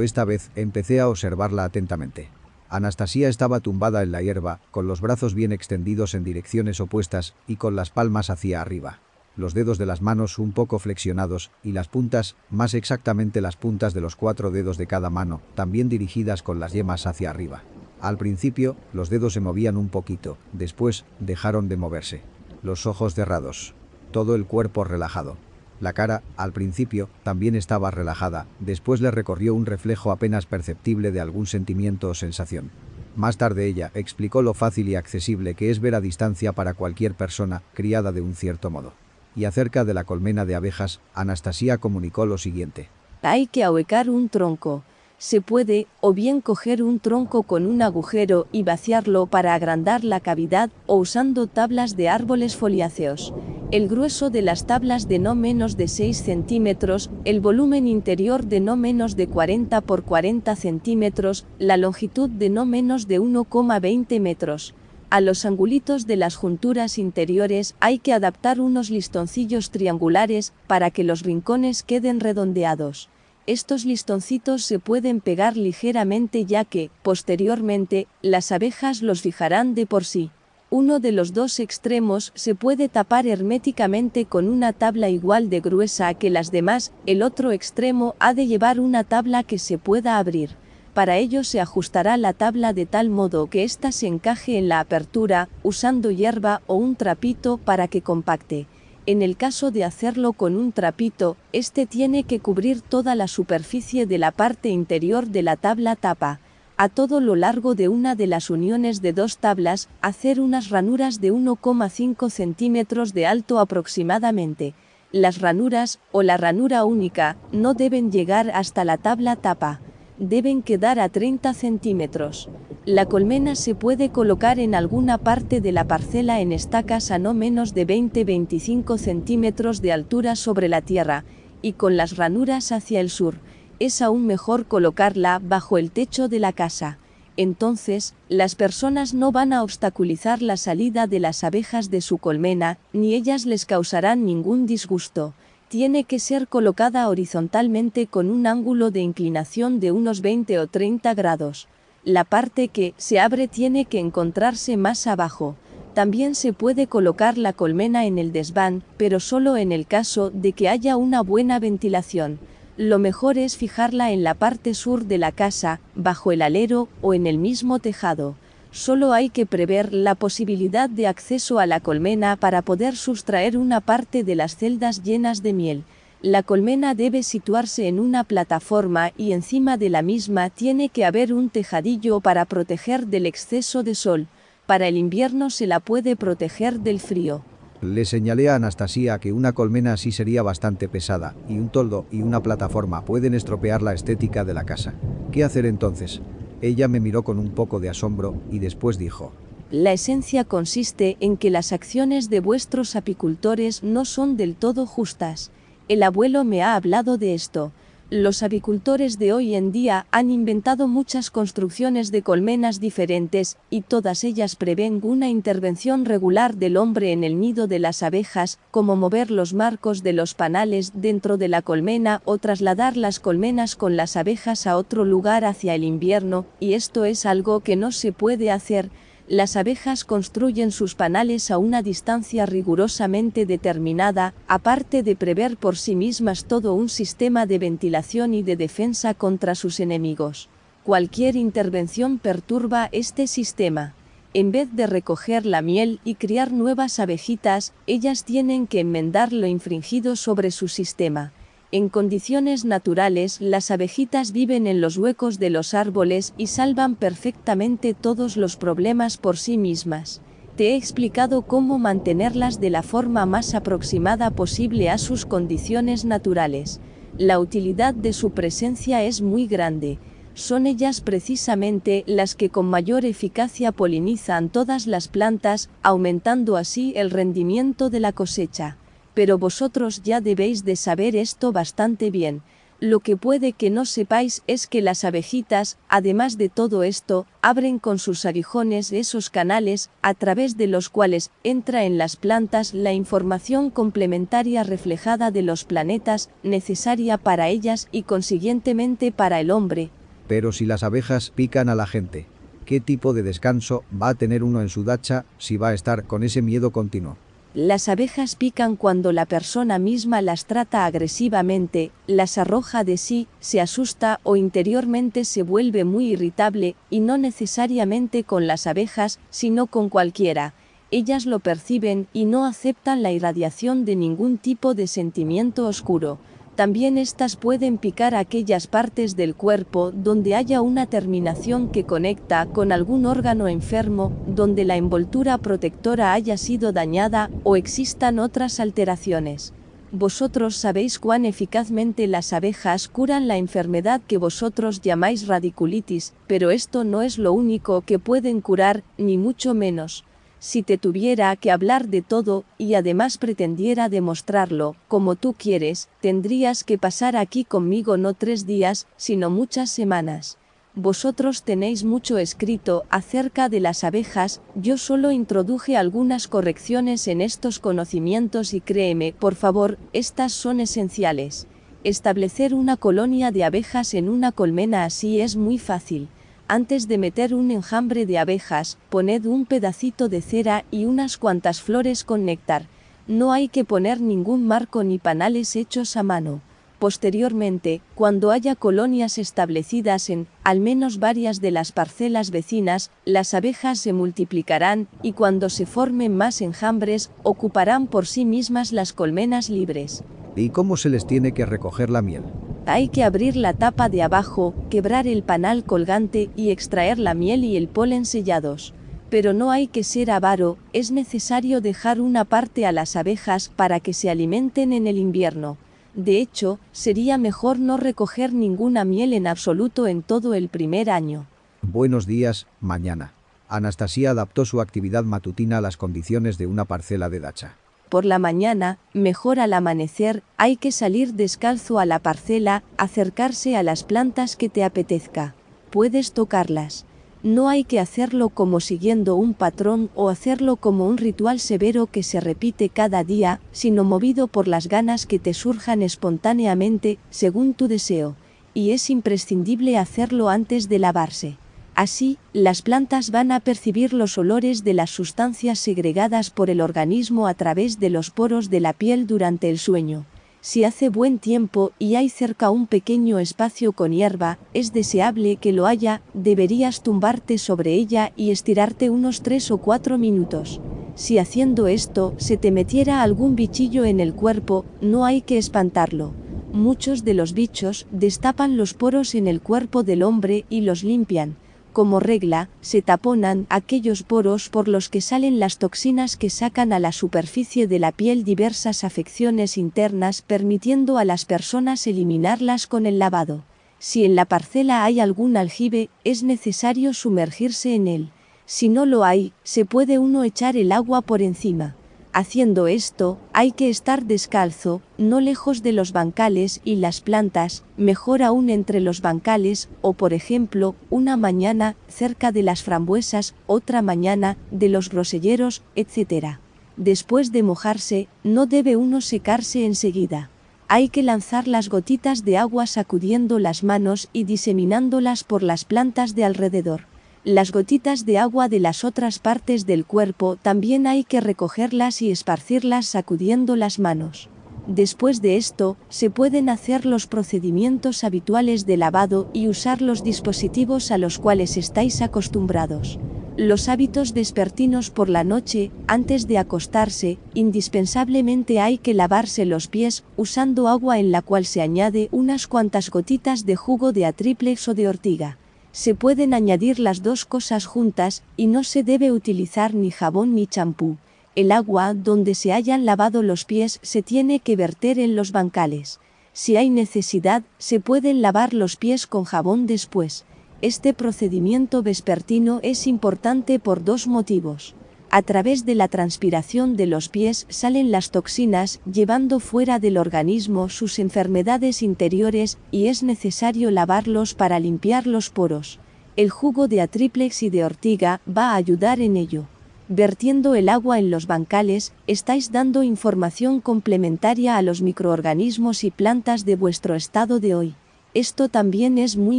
esta vez empecé a observarla atentamente. Anastasia estaba tumbada en la hierba, con los brazos bien extendidos en direcciones opuestas y con las palmas hacia arriba. Los dedos de las manos un poco flexionados y las puntas, más exactamente las puntas de los cuatro dedos de cada mano, también dirigidas con las yemas hacia arriba. Al principio, los dedos se movían un poquito, después, dejaron de moverse los ojos cerrados, todo el cuerpo relajado. La cara, al principio, también estaba relajada, después le recorrió un reflejo apenas perceptible de algún sentimiento o sensación. Más tarde ella explicó lo fácil y accesible que es ver a distancia para cualquier persona, criada de un cierto modo. Y acerca de la colmena de abejas, Anastasia comunicó lo siguiente. Hay que ahuecar un tronco, se puede o bien coger un tronco con un agujero y vaciarlo para agrandar la cavidad o usando tablas de árboles foliáceos. El grueso de las tablas de no menos de 6 centímetros, el volumen interior de no menos de 40 por 40 centímetros, la longitud de no menos de 1,20 metros. A los angulitos de las junturas interiores hay que adaptar unos listoncillos triangulares para que los rincones queden redondeados. Estos listoncitos se pueden pegar ligeramente ya que, posteriormente, las abejas los fijarán de por sí. Uno de los dos extremos se puede tapar herméticamente con una tabla igual de gruesa que las demás, el otro extremo ha de llevar una tabla que se pueda abrir. Para ello se ajustará la tabla de tal modo que ésta se encaje en la apertura, usando hierba o un trapito para que compacte. En el caso de hacerlo con un trapito, este tiene que cubrir toda la superficie de la parte interior de la tabla tapa. A todo lo largo de una de las uniones de dos tablas, hacer unas ranuras de 1,5 centímetros de alto aproximadamente. Las ranuras, o la ranura única, no deben llegar hasta la tabla tapa deben quedar a 30 centímetros. La colmena se puede colocar en alguna parte de la parcela en estacas a no menos de 20-25 centímetros de altura sobre la tierra, y con las ranuras hacia el sur. Es aún mejor colocarla bajo el techo de la casa. Entonces, las personas no van a obstaculizar la salida de las abejas de su colmena, ni ellas les causarán ningún disgusto tiene que ser colocada horizontalmente con un ángulo de inclinación de unos 20 o 30 grados. La parte que se abre tiene que encontrarse más abajo. También se puede colocar la colmena en el desván, pero solo en el caso de que haya una buena ventilación. Lo mejor es fijarla en la parte sur de la casa, bajo el alero o en el mismo tejado solo hay que prever la posibilidad de acceso a la colmena para poder sustraer una parte de las celdas llenas de miel. La colmena debe situarse en una plataforma y encima de la misma tiene que haber un tejadillo para proteger del exceso de sol. Para el invierno se la puede proteger del frío. Le señalé a Anastasia que una colmena así sería bastante pesada, y un toldo y una plataforma pueden estropear la estética de la casa. ¿Qué hacer entonces? Ella me miró con un poco de asombro y después dijo, la esencia consiste en que las acciones de vuestros apicultores no son del todo justas. El abuelo me ha hablado de esto los avicultores de hoy en día han inventado muchas construcciones de colmenas diferentes, y todas ellas prevén una intervención regular del hombre en el nido de las abejas, como mover los marcos de los panales dentro de la colmena o trasladar las colmenas con las abejas a otro lugar hacia el invierno, y esto es algo que no se puede hacer, las abejas construyen sus panales a una distancia rigurosamente determinada, aparte de prever por sí mismas todo un sistema de ventilación y de defensa contra sus enemigos. Cualquier intervención perturba este sistema. En vez de recoger la miel y criar nuevas abejitas, ellas tienen que enmendar lo infringido sobre su sistema. En condiciones naturales las abejitas viven en los huecos de los árboles y salvan perfectamente todos los problemas por sí mismas. Te he explicado cómo mantenerlas de la forma más aproximada posible a sus condiciones naturales. La utilidad de su presencia es muy grande. Son ellas precisamente las que con mayor eficacia polinizan todas las plantas, aumentando así el rendimiento de la cosecha pero vosotros ya debéis de saber esto bastante bien. Lo que puede que no sepáis es que las abejitas, además de todo esto, abren con sus aguijones esos canales, a través de los cuales entra en las plantas la información complementaria reflejada de los planetas, necesaria para ellas y consiguientemente para el hombre. Pero si las abejas pican a la gente, ¿qué tipo de descanso va a tener uno en su dacha si va a estar con ese miedo continuo? Las abejas pican cuando la persona misma las trata agresivamente, las arroja de sí, se asusta o interiormente se vuelve muy irritable, y no necesariamente con las abejas, sino con cualquiera. Ellas lo perciben y no aceptan la irradiación de ningún tipo de sentimiento oscuro. También estas pueden picar aquellas partes del cuerpo donde haya una terminación que conecta con algún órgano enfermo, donde la envoltura protectora haya sido dañada o existan otras alteraciones. Vosotros sabéis cuán eficazmente las abejas curan la enfermedad que vosotros llamáis radiculitis, pero esto no es lo único que pueden curar, ni mucho menos si te tuviera que hablar de todo, y además pretendiera demostrarlo, como tú quieres, tendrías que pasar aquí conmigo no tres días, sino muchas semanas. Vosotros tenéis mucho escrito acerca de las abejas, yo solo introduje algunas correcciones en estos conocimientos y créeme, por favor, estas son esenciales. Establecer una colonia de abejas en una colmena así es muy fácil antes de meter un enjambre de abejas, poned un pedacito de cera y unas cuantas flores con néctar. No hay que poner ningún marco ni panales hechos a mano. Posteriormente, cuando haya colonias establecidas en, al menos varias de las parcelas vecinas, las abejas se multiplicarán y cuando se formen más enjambres, ocuparán por sí mismas las colmenas libres. ¿Y cómo se les tiene que recoger la miel? Hay que abrir la tapa de abajo, quebrar el panal colgante y extraer la miel y el polen sellados. Pero no hay que ser avaro, es necesario dejar una parte a las abejas para que se alimenten en el invierno. De hecho, sería mejor no recoger ninguna miel en absoluto en todo el primer año. Buenos días, mañana. Anastasia adaptó su actividad matutina a las condiciones de una parcela de dacha por la mañana, mejor al amanecer, hay que salir descalzo a la parcela, acercarse a las plantas que te apetezca. Puedes tocarlas. No hay que hacerlo como siguiendo un patrón o hacerlo como un ritual severo que se repite cada día, sino movido por las ganas que te surjan espontáneamente, según tu deseo. Y es imprescindible hacerlo antes de lavarse. Así, las plantas van a percibir los olores de las sustancias segregadas por el organismo a través de los poros de la piel durante el sueño. Si hace buen tiempo y hay cerca un pequeño espacio con hierba, es deseable que lo haya, deberías tumbarte sobre ella y estirarte unos 3 o 4 minutos. Si haciendo esto se te metiera algún bichillo en el cuerpo, no hay que espantarlo. Muchos de los bichos destapan los poros en el cuerpo del hombre y los limpian, como regla, se taponan aquellos poros por los que salen las toxinas que sacan a la superficie de la piel diversas afecciones internas permitiendo a las personas eliminarlas con el lavado. Si en la parcela hay algún aljibe, es necesario sumergirse en él. Si no lo hay, se puede uno echar el agua por encima. Haciendo esto, hay que estar descalzo, no lejos de los bancales y las plantas, mejor aún entre los bancales, o por ejemplo, una mañana, cerca de las frambuesas, otra mañana, de los groselleros, etc. Después de mojarse, no debe uno secarse enseguida. Hay que lanzar las gotitas de agua sacudiendo las manos y diseminándolas por las plantas de alrededor. Las gotitas de agua de las otras partes del cuerpo también hay que recogerlas y esparcirlas sacudiendo las manos. Después de esto, se pueden hacer los procedimientos habituales de lavado y usar los dispositivos a los cuales estáis acostumbrados. Los hábitos despertinos por la noche, antes de acostarse, indispensablemente hay que lavarse los pies usando agua en la cual se añade unas cuantas gotitas de jugo de atriplex o de ortiga se pueden añadir las dos cosas juntas y no se debe utilizar ni jabón ni champú. El agua donde se hayan lavado los pies se tiene que verter en los bancales. Si hay necesidad, se pueden lavar los pies con jabón después. Este procedimiento vespertino es importante por dos motivos. A través de la transpiración de los pies salen las toxinas, llevando fuera del organismo sus enfermedades interiores y es necesario lavarlos para limpiar los poros. El jugo de atriplex y de ortiga va a ayudar en ello. Vertiendo el agua en los bancales, estáis dando información complementaria a los microorganismos y plantas de vuestro estado de hoy. Esto también es muy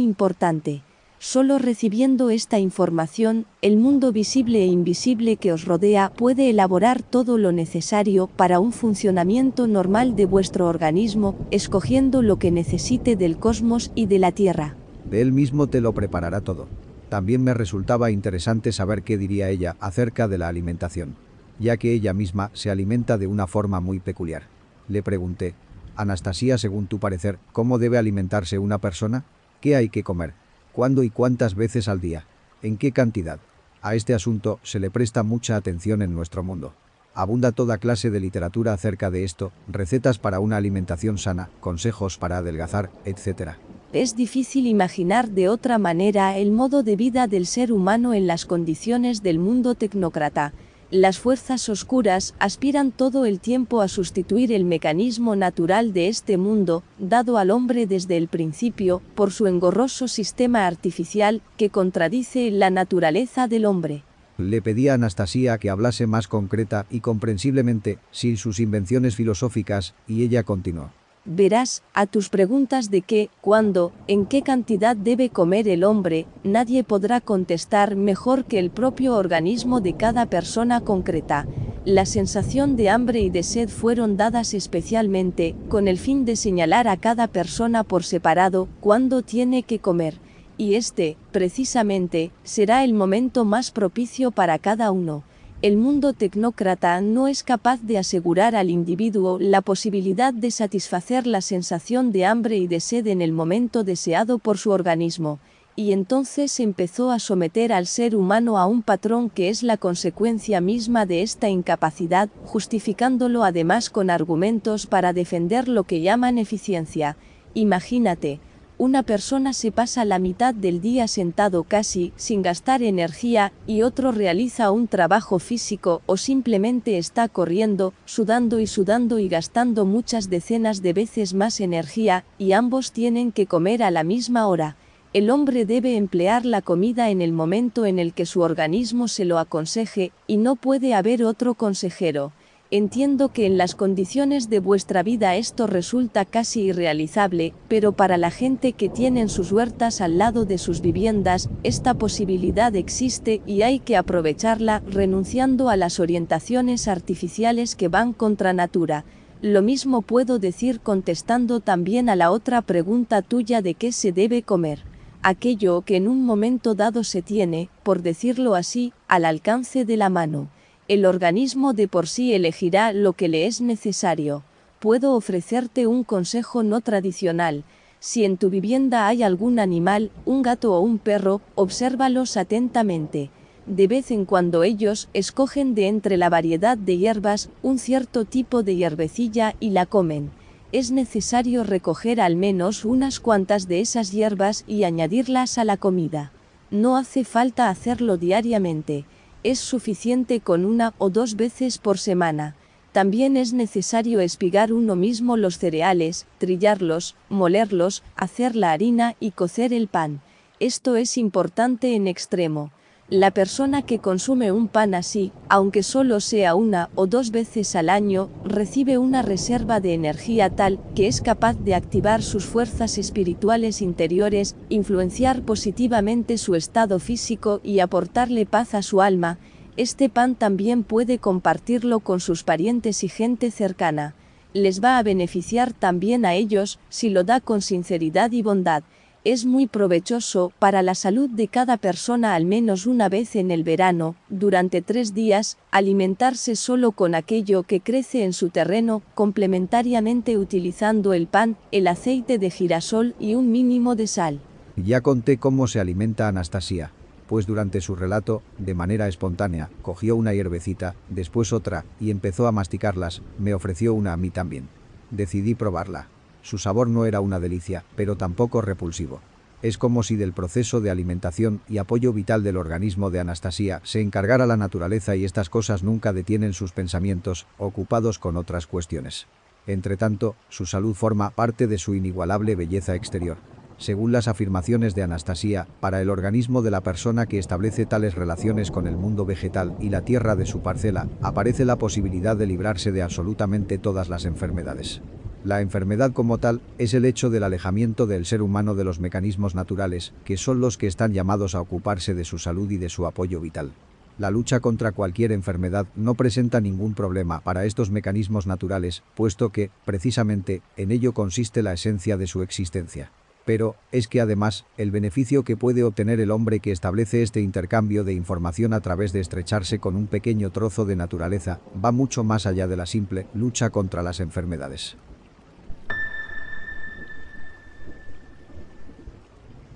importante. Solo recibiendo esta información, el mundo visible e invisible que os rodea puede elaborar todo lo necesario para un funcionamiento normal de vuestro organismo, escogiendo lo que necesite del cosmos y de la Tierra. él mismo te lo preparará todo. También me resultaba interesante saber qué diría ella acerca de la alimentación, ya que ella misma se alimenta de una forma muy peculiar. Le pregunté, Anastasia, según tu parecer, ¿cómo debe alimentarse una persona? ¿Qué hay que comer? cuándo y cuántas veces al día, en qué cantidad. A este asunto se le presta mucha atención en nuestro mundo. Abunda toda clase de literatura acerca de esto, recetas para una alimentación sana, consejos para adelgazar, etc. Es difícil imaginar de otra manera el modo de vida del ser humano en las condiciones del mundo tecnócrata, las fuerzas oscuras aspiran todo el tiempo a sustituir el mecanismo natural de este mundo, dado al hombre desde el principio, por su engorroso sistema artificial, que contradice la naturaleza del hombre. Le pedí a Anastasia que hablase más concreta y comprensiblemente, sin sus invenciones filosóficas, y ella continuó verás, a tus preguntas de qué, cuándo, en qué cantidad debe comer el hombre, nadie podrá contestar mejor que el propio organismo de cada persona concreta. La sensación de hambre y de sed fueron dadas especialmente, con el fin de señalar a cada persona por separado cuándo tiene que comer, y este, precisamente, será el momento más propicio para cada uno el mundo tecnócrata no es capaz de asegurar al individuo la posibilidad de satisfacer la sensación de hambre y de sed en el momento deseado por su organismo, y entonces empezó a someter al ser humano a un patrón que es la consecuencia misma de esta incapacidad, justificándolo además con argumentos para defender lo que llaman eficiencia. Imagínate, una persona se pasa la mitad del día sentado casi sin gastar energía y otro realiza un trabajo físico o simplemente está corriendo, sudando y sudando y gastando muchas decenas de veces más energía, y ambos tienen que comer a la misma hora. El hombre debe emplear la comida en el momento en el que su organismo se lo aconseje, y no puede haber otro consejero. Entiendo que en las condiciones de vuestra vida esto resulta casi irrealizable, pero para la gente que en sus huertas al lado de sus viviendas, esta posibilidad existe y hay que aprovecharla renunciando a las orientaciones artificiales que van contra natura. Lo mismo puedo decir contestando también a la otra pregunta tuya de qué se debe comer. Aquello que en un momento dado se tiene, por decirlo así, al alcance de la mano. El organismo de por sí elegirá lo que le es necesario. Puedo ofrecerte un consejo no tradicional. Si en tu vivienda hay algún animal, un gato o un perro, obsérvalos atentamente. De vez en cuando ellos escogen de entre la variedad de hierbas un cierto tipo de hierbecilla y la comen. Es necesario recoger al menos unas cuantas de esas hierbas y añadirlas a la comida. No hace falta hacerlo diariamente es suficiente con una o dos veces por semana. También es necesario espigar uno mismo los cereales, trillarlos, molerlos, hacer la harina y cocer el pan. Esto es importante en extremo. La persona que consume un pan así, aunque solo sea una o dos veces al año, recibe una reserva de energía tal que es capaz de activar sus fuerzas espirituales interiores, influenciar positivamente su estado físico y aportarle paz a su alma. Este pan también puede compartirlo con sus parientes y gente cercana. Les va a beneficiar también a ellos si lo da con sinceridad y bondad es muy provechoso para la salud de cada persona al menos una vez en el verano, durante tres días, alimentarse solo con aquello que crece en su terreno, complementariamente utilizando el pan, el aceite de girasol y un mínimo de sal. Ya conté cómo se alimenta Anastasia, pues durante su relato, de manera espontánea, cogió una hierbecita, después otra, y empezó a masticarlas, me ofreció una a mí también. Decidí probarla. Su sabor no era una delicia, pero tampoco repulsivo. Es como si del proceso de alimentación y apoyo vital del organismo de Anastasia se encargara la naturaleza y estas cosas nunca detienen sus pensamientos, ocupados con otras cuestiones. Entretanto, su salud forma parte de su inigualable belleza exterior. Según las afirmaciones de Anastasia, para el organismo de la persona que establece tales relaciones con el mundo vegetal y la tierra de su parcela, aparece la posibilidad de librarse de absolutamente todas las enfermedades. La enfermedad como tal es el hecho del alejamiento del ser humano de los mecanismos naturales, que son los que están llamados a ocuparse de su salud y de su apoyo vital. La lucha contra cualquier enfermedad no presenta ningún problema para estos mecanismos naturales, puesto que, precisamente, en ello consiste la esencia de su existencia. Pero, es que además, el beneficio que puede obtener el hombre que establece este intercambio de información a través de estrecharse con un pequeño trozo de naturaleza, va mucho más allá de la simple lucha contra las enfermedades.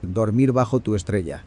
Dormir bajo tu estrella.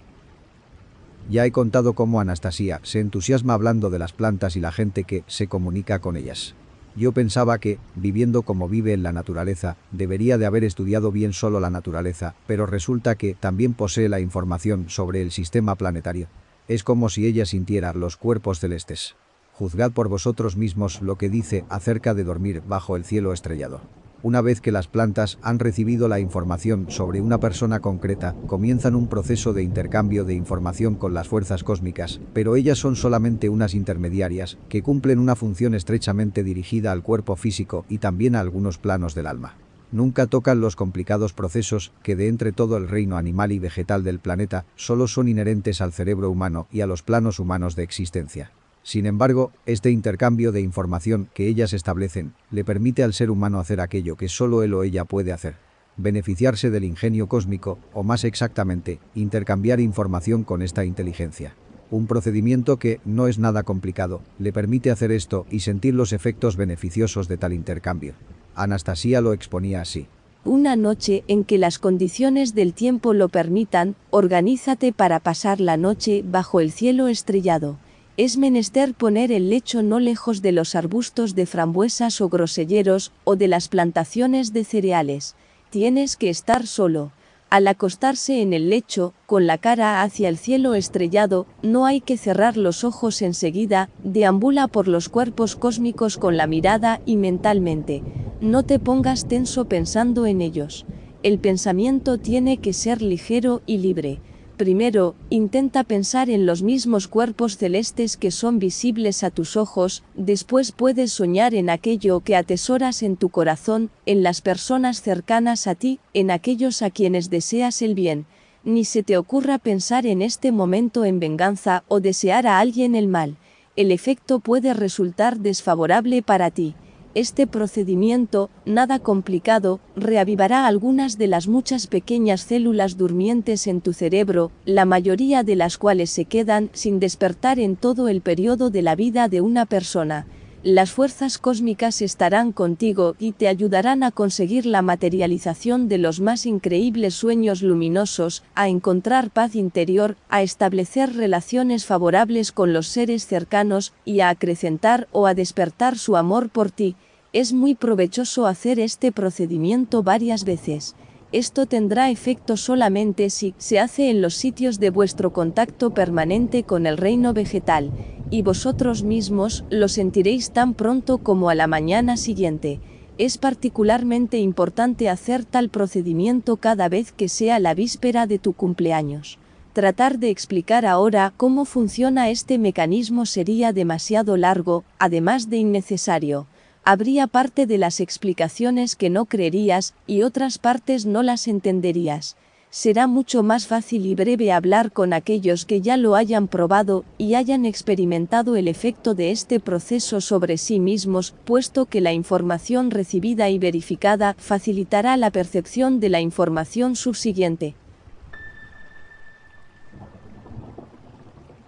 Ya he contado cómo Anastasia se entusiasma hablando de las plantas y la gente que se comunica con ellas. Yo pensaba que, viviendo como vive en la naturaleza, debería de haber estudiado bien solo la naturaleza, pero resulta que también posee la información sobre el sistema planetario. Es como si ella sintiera los cuerpos celestes. Juzgad por vosotros mismos lo que dice acerca de dormir bajo el cielo estrellado. Una vez que las plantas han recibido la información sobre una persona concreta, comienzan un proceso de intercambio de información con las fuerzas cósmicas, pero ellas son solamente unas intermediarias que cumplen una función estrechamente dirigida al cuerpo físico y también a algunos planos del alma nunca tocan los complicados procesos que de entre todo el reino animal y vegetal del planeta solo son inherentes al cerebro humano y a los planos humanos de existencia. Sin embargo, este intercambio de información que ellas establecen le permite al ser humano hacer aquello que solo él o ella puede hacer, beneficiarse del ingenio cósmico, o más exactamente, intercambiar información con esta inteligencia. Un procedimiento que, no es nada complicado, le permite hacer esto y sentir los efectos beneficiosos de tal intercambio. Anastasia lo exponía así. Una noche en que las condiciones del tiempo lo permitan, organízate para pasar la noche bajo el cielo estrellado es menester poner el lecho no lejos de los arbustos de frambuesas o groselleros o de las plantaciones de cereales. Tienes que estar solo. Al acostarse en el lecho, con la cara hacia el cielo estrellado, no hay que cerrar los ojos enseguida, deambula por los cuerpos cósmicos con la mirada y mentalmente. No te pongas tenso pensando en ellos. El pensamiento tiene que ser ligero y libre. Primero, intenta pensar en los mismos cuerpos celestes que son visibles a tus ojos, después puedes soñar en aquello que atesoras en tu corazón, en las personas cercanas a ti, en aquellos a quienes deseas el bien. Ni se te ocurra pensar en este momento en venganza o desear a alguien el mal. El efecto puede resultar desfavorable para ti. Este procedimiento, nada complicado, reavivará algunas de las muchas pequeñas células durmientes en tu cerebro, la mayoría de las cuales se quedan sin despertar en todo el periodo de la vida de una persona las fuerzas cósmicas estarán contigo y te ayudarán a conseguir la materialización de los más increíbles sueños luminosos, a encontrar paz interior, a establecer relaciones favorables con los seres cercanos y a acrecentar o a despertar su amor por ti. Es muy provechoso hacer este procedimiento varias veces. Esto tendrá efecto solamente si se hace en los sitios de vuestro contacto permanente con el reino vegetal, y vosotros mismos lo sentiréis tan pronto como a la mañana siguiente. Es particularmente importante hacer tal procedimiento cada vez que sea la víspera de tu cumpleaños. Tratar de explicar ahora cómo funciona este mecanismo sería demasiado largo, además de innecesario habría parte de las explicaciones que no creerías y otras partes no las entenderías. Será mucho más fácil y breve hablar con aquellos que ya lo hayan probado y hayan experimentado el efecto de este proceso sobre sí mismos, puesto que la información recibida y verificada facilitará la percepción de la información subsiguiente.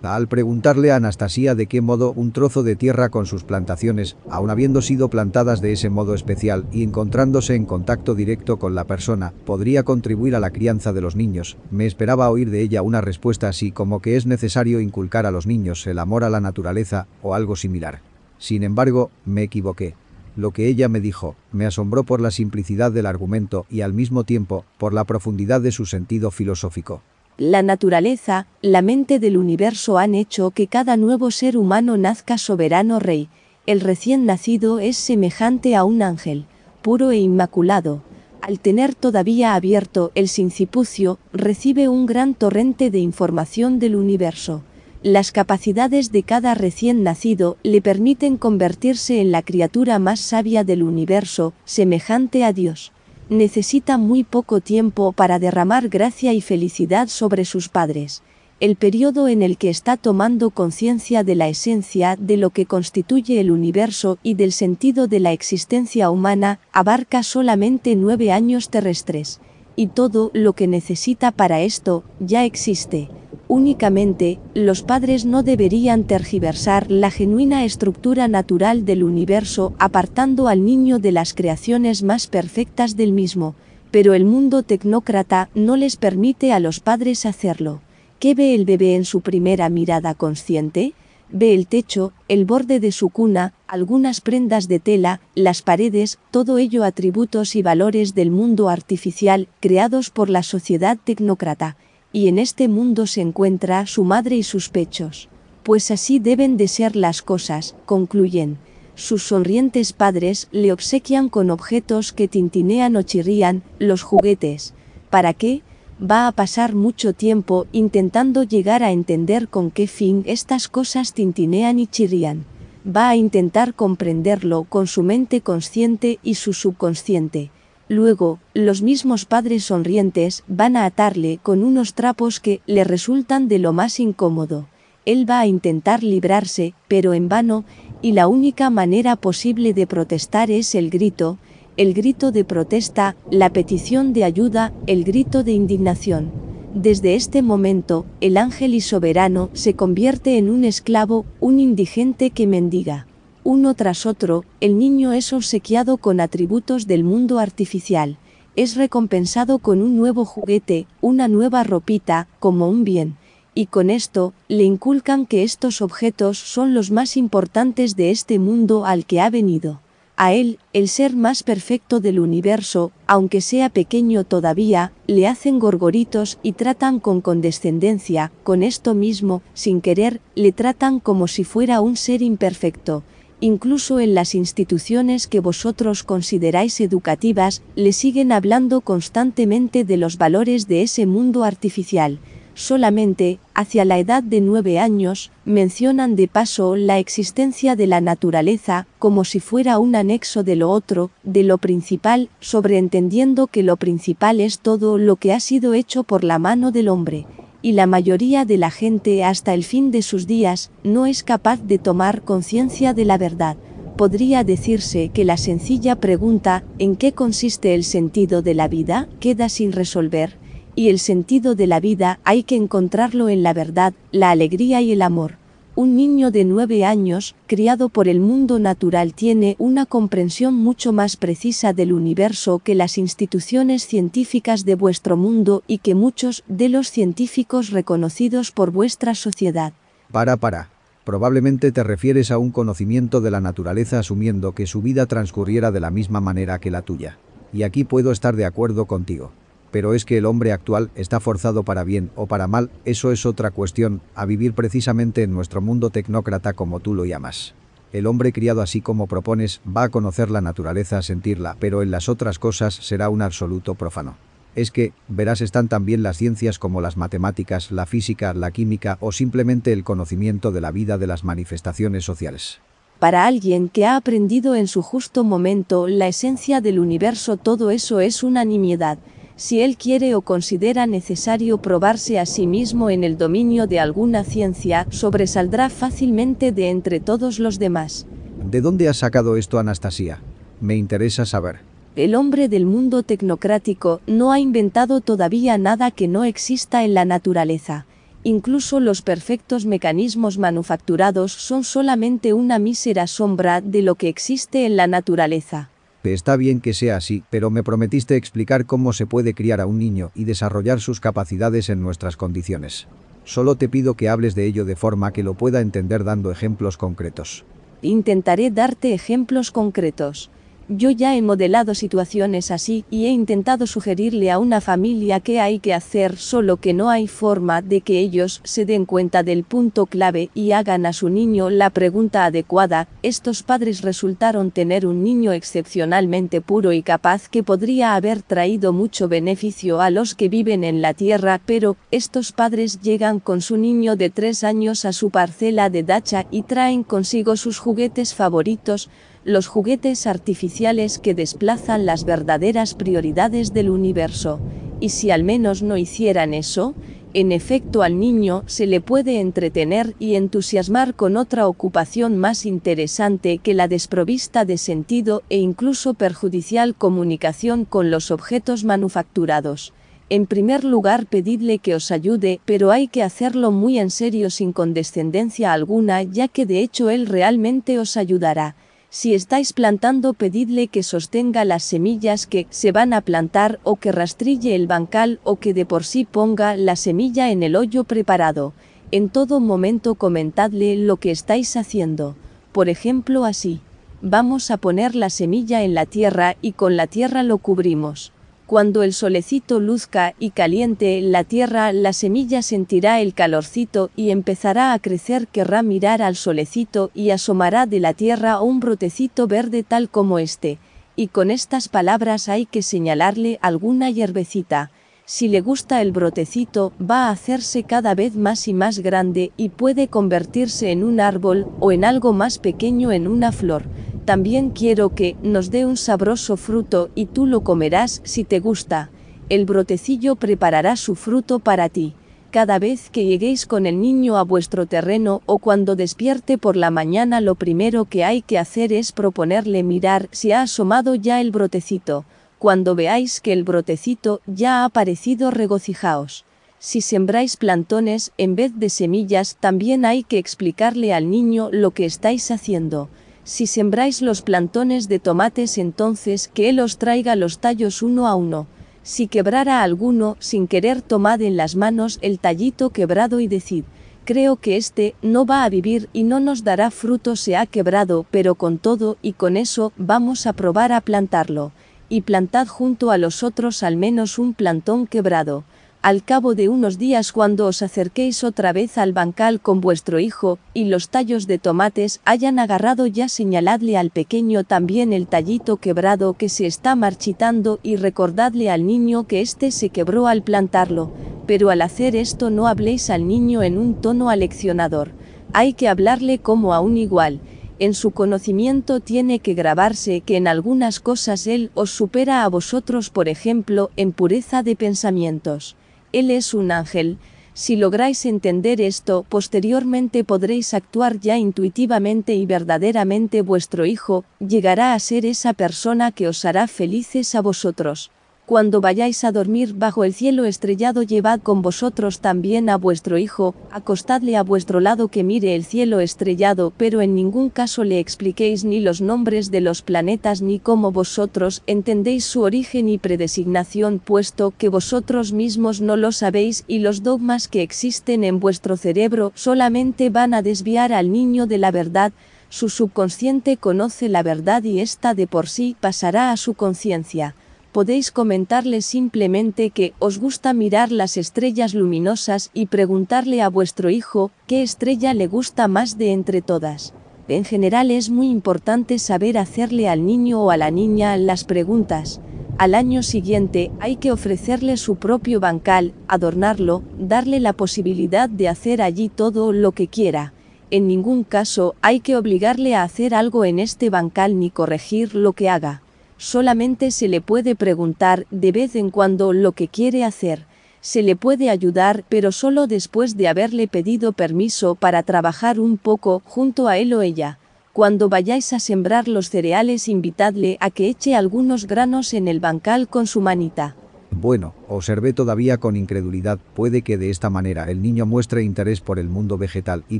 Al preguntarle a Anastasia de qué modo un trozo de tierra con sus plantaciones, aun habiendo sido plantadas de ese modo especial y encontrándose en contacto directo con la persona, podría contribuir a la crianza de los niños, me esperaba oír de ella una respuesta así como que es necesario inculcar a los niños el amor a la naturaleza o algo similar. Sin embargo, me equivoqué. Lo que ella me dijo me asombró por la simplicidad del argumento y al mismo tiempo por la profundidad de su sentido filosófico la naturaleza, la mente del universo han hecho que cada nuevo ser humano nazca soberano rey. El recién nacido es semejante a un ángel, puro e inmaculado. Al tener todavía abierto el sincipucio, recibe un gran torrente de información del universo. Las capacidades de cada recién nacido le permiten convertirse en la criatura más sabia del universo, semejante a Dios necesita muy poco tiempo para derramar gracia y felicidad sobre sus padres, el periodo en el que está tomando conciencia de la esencia de lo que constituye el universo y del sentido de la existencia humana, abarca solamente nueve años terrestres, y todo lo que necesita para esto ya existe. Únicamente, los padres no deberían tergiversar la genuina estructura natural del universo apartando al niño de las creaciones más perfectas del mismo, pero el mundo tecnócrata no les permite a los padres hacerlo. ¿Qué ve el bebé en su primera mirada consciente? Ve el techo, el borde de su cuna, algunas prendas de tela, las paredes, todo ello atributos y valores del mundo artificial creados por la sociedad tecnócrata y en este mundo se encuentra su madre y sus pechos. Pues así deben de ser las cosas, concluyen. Sus sonrientes padres le obsequian con objetos que tintinean o chirrían, los juguetes. ¿Para qué? Va a pasar mucho tiempo intentando llegar a entender con qué fin estas cosas tintinean y chirrían. Va a intentar comprenderlo con su mente consciente y su subconsciente Luego, los mismos padres sonrientes van a atarle con unos trapos que le resultan de lo más incómodo. Él va a intentar librarse, pero en vano, y la única manera posible de protestar es el grito, el grito de protesta, la petición de ayuda, el grito de indignación. Desde este momento, el ángel y soberano se convierte en un esclavo, un indigente que mendiga. Uno tras otro, el niño es obsequiado con atributos del mundo artificial, es recompensado con un nuevo juguete, una nueva ropita, como un bien, y con esto, le inculcan que estos objetos son los más importantes de este mundo al que ha venido. A él, el ser más perfecto del universo, aunque sea pequeño todavía, le hacen gorgoritos y tratan con condescendencia, con esto mismo, sin querer, le tratan como si fuera un ser imperfecto, incluso en las instituciones que vosotros consideráis educativas, le siguen hablando constantemente de los valores de ese mundo artificial. Solamente, hacia la edad de nueve años, mencionan de paso la existencia de la naturaleza, como si fuera un anexo de lo otro, de lo principal, sobreentendiendo que lo principal es todo lo que ha sido hecho por la mano del hombre y la mayoría de la gente hasta el fin de sus días no es capaz de tomar conciencia de la verdad. Podría decirse que la sencilla pregunta ¿en qué consiste el sentido de la vida? queda sin resolver, y el sentido de la vida hay que encontrarlo en la verdad, la alegría y el amor un niño de nueve años, criado por el mundo natural, tiene una comprensión mucho más precisa del universo que las instituciones científicas de vuestro mundo y que muchos de los científicos reconocidos por vuestra sociedad. Para, para. Probablemente te refieres a un conocimiento de la naturaleza asumiendo que su vida transcurriera de la misma manera que la tuya. Y aquí puedo estar de acuerdo contigo pero es que el hombre actual está forzado para bien o para mal, eso es otra cuestión, a vivir precisamente en nuestro mundo tecnócrata como tú lo llamas. El hombre criado así como propones va a conocer la naturaleza, a sentirla, pero en las otras cosas será un absoluto profano. Es que, verás, están también las ciencias como las matemáticas, la física, la química o simplemente el conocimiento de la vida de las manifestaciones sociales. Para alguien que ha aprendido en su justo momento la esencia del universo todo eso es una nimiedad, si él quiere o considera necesario probarse a sí mismo en el dominio de alguna ciencia, sobresaldrá fácilmente de entre todos los demás. ¿De dónde ha sacado esto, Anastasia? Me interesa saber. El hombre del mundo tecnocrático no ha inventado todavía nada que no exista en la naturaleza. Incluso los perfectos mecanismos manufacturados son solamente una mísera sombra de lo que existe en la naturaleza. Está bien que sea así, pero me prometiste explicar cómo se puede criar a un niño y desarrollar sus capacidades en nuestras condiciones. Solo te pido que hables de ello de forma que lo pueda entender dando ejemplos concretos. Intentaré darte ejemplos concretos. Yo ya he modelado situaciones así y he intentado sugerirle a una familia qué hay que hacer, solo que no hay forma de que ellos se den cuenta del punto clave y hagan a su niño la pregunta adecuada. Estos padres resultaron tener un niño excepcionalmente puro y capaz que podría haber traído mucho beneficio a los que viven en la tierra, pero estos padres llegan con su niño de tres años a su parcela de dacha y traen consigo sus juguetes favoritos, los juguetes artificiales que desplazan las verdaderas prioridades del universo, y si al menos no hicieran eso, en efecto al niño se le puede entretener y entusiasmar con otra ocupación más interesante que la desprovista de sentido e incluso perjudicial comunicación con los objetos manufacturados. En primer lugar, pedidle que os ayude, pero hay que hacerlo muy en serio sin condescendencia alguna, ya que de hecho él realmente os ayudará. Si estáis plantando, pedidle que sostenga las semillas que se van a plantar o que rastrille el bancal o que de por sí ponga la semilla en el hoyo preparado. En todo momento comentadle lo que estáis haciendo. Por ejemplo, así. Vamos a poner la semilla en la tierra y con la tierra lo cubrimos. Cuando el solecito luzca y caliente la tierra, la semilla sentirá el calorcito y empezará a crecer, querrá mirar al solecito y asomará de la tierra un brotecito verde tal como este, y con estas palabras hay que señalarle alguna hierbecita, si le gusta el brotecito, va a hacerse cada vez más y más grande y puede convertirse en un árbol o en algo más pequeño en una flor. También quiero que nos dé un sabroso fruto y tú lo comerás si te gusta. El brotecillo preparará su fruto para ti. Cada vez que lleguéis con el niño a vuestro terreno o cuando despierte por la mañana lo primero que hay que hacer es proponerle mirar si ha asomado ya el brotecito. Cuando veáis que el brotecito ya ha aparecido, regocijaos. Si sembráis plantones en vez de semillas, también hay que explicarle al niño lo que estáis haciendo. Si sembráis los plantones de tomates, entonces que él os traiga los tallos uno a uno. Si quebrara alguno, sin querer tomad en las manos el tallito quebrado y decid, creo que este no va a vivir y no nos dará fruto, se ha quebrado, pero con todo y con eso vamos a probar a plantarlo y plantad junto a los otros al menos un plantón quebrado, al cabo de unos días cuando os acerquéis otra vez al bancal con vuestro hijo, y los tallos de tomates hayan agarrado ya señaladle al pequeño también el tallito quebrado que se está marchitando y recordadle al niño que éste se quebró al plantarlo, pero al hacer esto no habléis al niño en un tono aleccionador, hay que hablarle como a un igual, en su conocimiento tiene que grabarse que en algunas cosas Él os supera a vosotros, por ejemplo, en pureza de pensamientos. Él es un ángel. Si lográis entender esto, posteriormente podréis actuar ya intuitivamente y verdaderamente vuestro Hijo llegará a ser esa persona que os hará felices a vosotros. Cuando vayáis a dormir bajo el cielo estrellado llevad con vosotros también a vuestro hijo, acostadle a vuestro lado que mire el cielo estrellado, pero en ningún caso le expliquéis ni los nombres de los planetas ni cómo vosotros entendéis su origen y predesignación, puesto que vosotros mismos no lo sabéis y los dogmas que existen en vuestro cerebro solamente van a desviar al niño de la verdad, su subconsciente conoce la verdad y ésta de por sí pasará a su conciencia podéis comentarle simplemente que os gusta mirar las estrellas luminosas y preguntarle a vuestro hijo qué estrella le gusta más de entre todas. En general es muy importante saber hacerle al niño o a la niña las preguntas. Al año siguiente hay que ofrecerle su propio bancal, adornarlo, darle la posibilidad de hacer allí todo lo que quiera. En ningún caso hay que obligarle a hacer algo en este bancal ni corregir lo que haga solamente se le puede preguntar de vez en cuando lo que quiere hacer, se le puede ayudar pero solo después de haberle pedido permiso para trabajar un poco junto a él o ella. Cuando vayáis a sembrar los cereales invitadle a que eche algunos granos en el bancal con su manita. Bueno, observé todavía con incredulidad, puede que de esta manera el niño muestre interés por el mundo vegetal y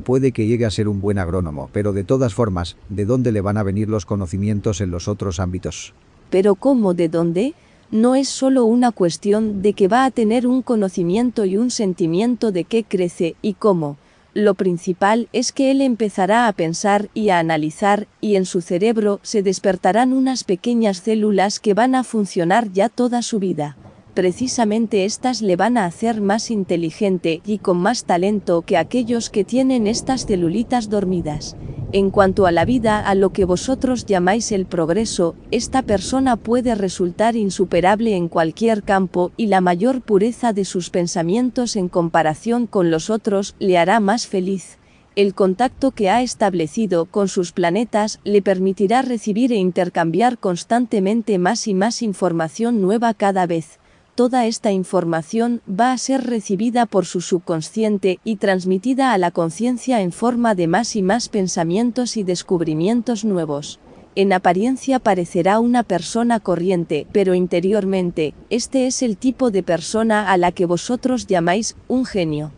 puede que llegue a ser un buen agrónomo, pero de todas formas, ¿de dónde le van a venir los conocimientos en los otros ámbitos? Pero cómo, de dónde, no es solo una cuestión de que va a tener un conocimiento y un sentimiento de qué crece y cómo. Lo principal es que él empezará a pensar y a analizar, y en su cerebro se despertarán unas pequeñas células que van a funcionar ya toda su vida precisamente estas le van a hacer más inteligente y con más talento que aquellos que tienen estas celulitas dormidas. En cuanto a la vida, a lo que vosotros llamáis el progreso, esta persona puede resultar insuperable en cualquier campo y la mayor pureza de sus pensamientos en comparación con los otros le hará más feliz. El contacto que ha establecido con sus planetas le permitirá recibir e intercambiar constantemente más y más información nueva cada vez toda esta información va a ser recibida por su subconsciente y transmitida a la conciencia en forma de más y más pensamientos y descubrimientos nuevos. En apariencia parecerá una persona corriente, pero interiormente, este es el tipo de persona a la que vosotros llamáis un genio.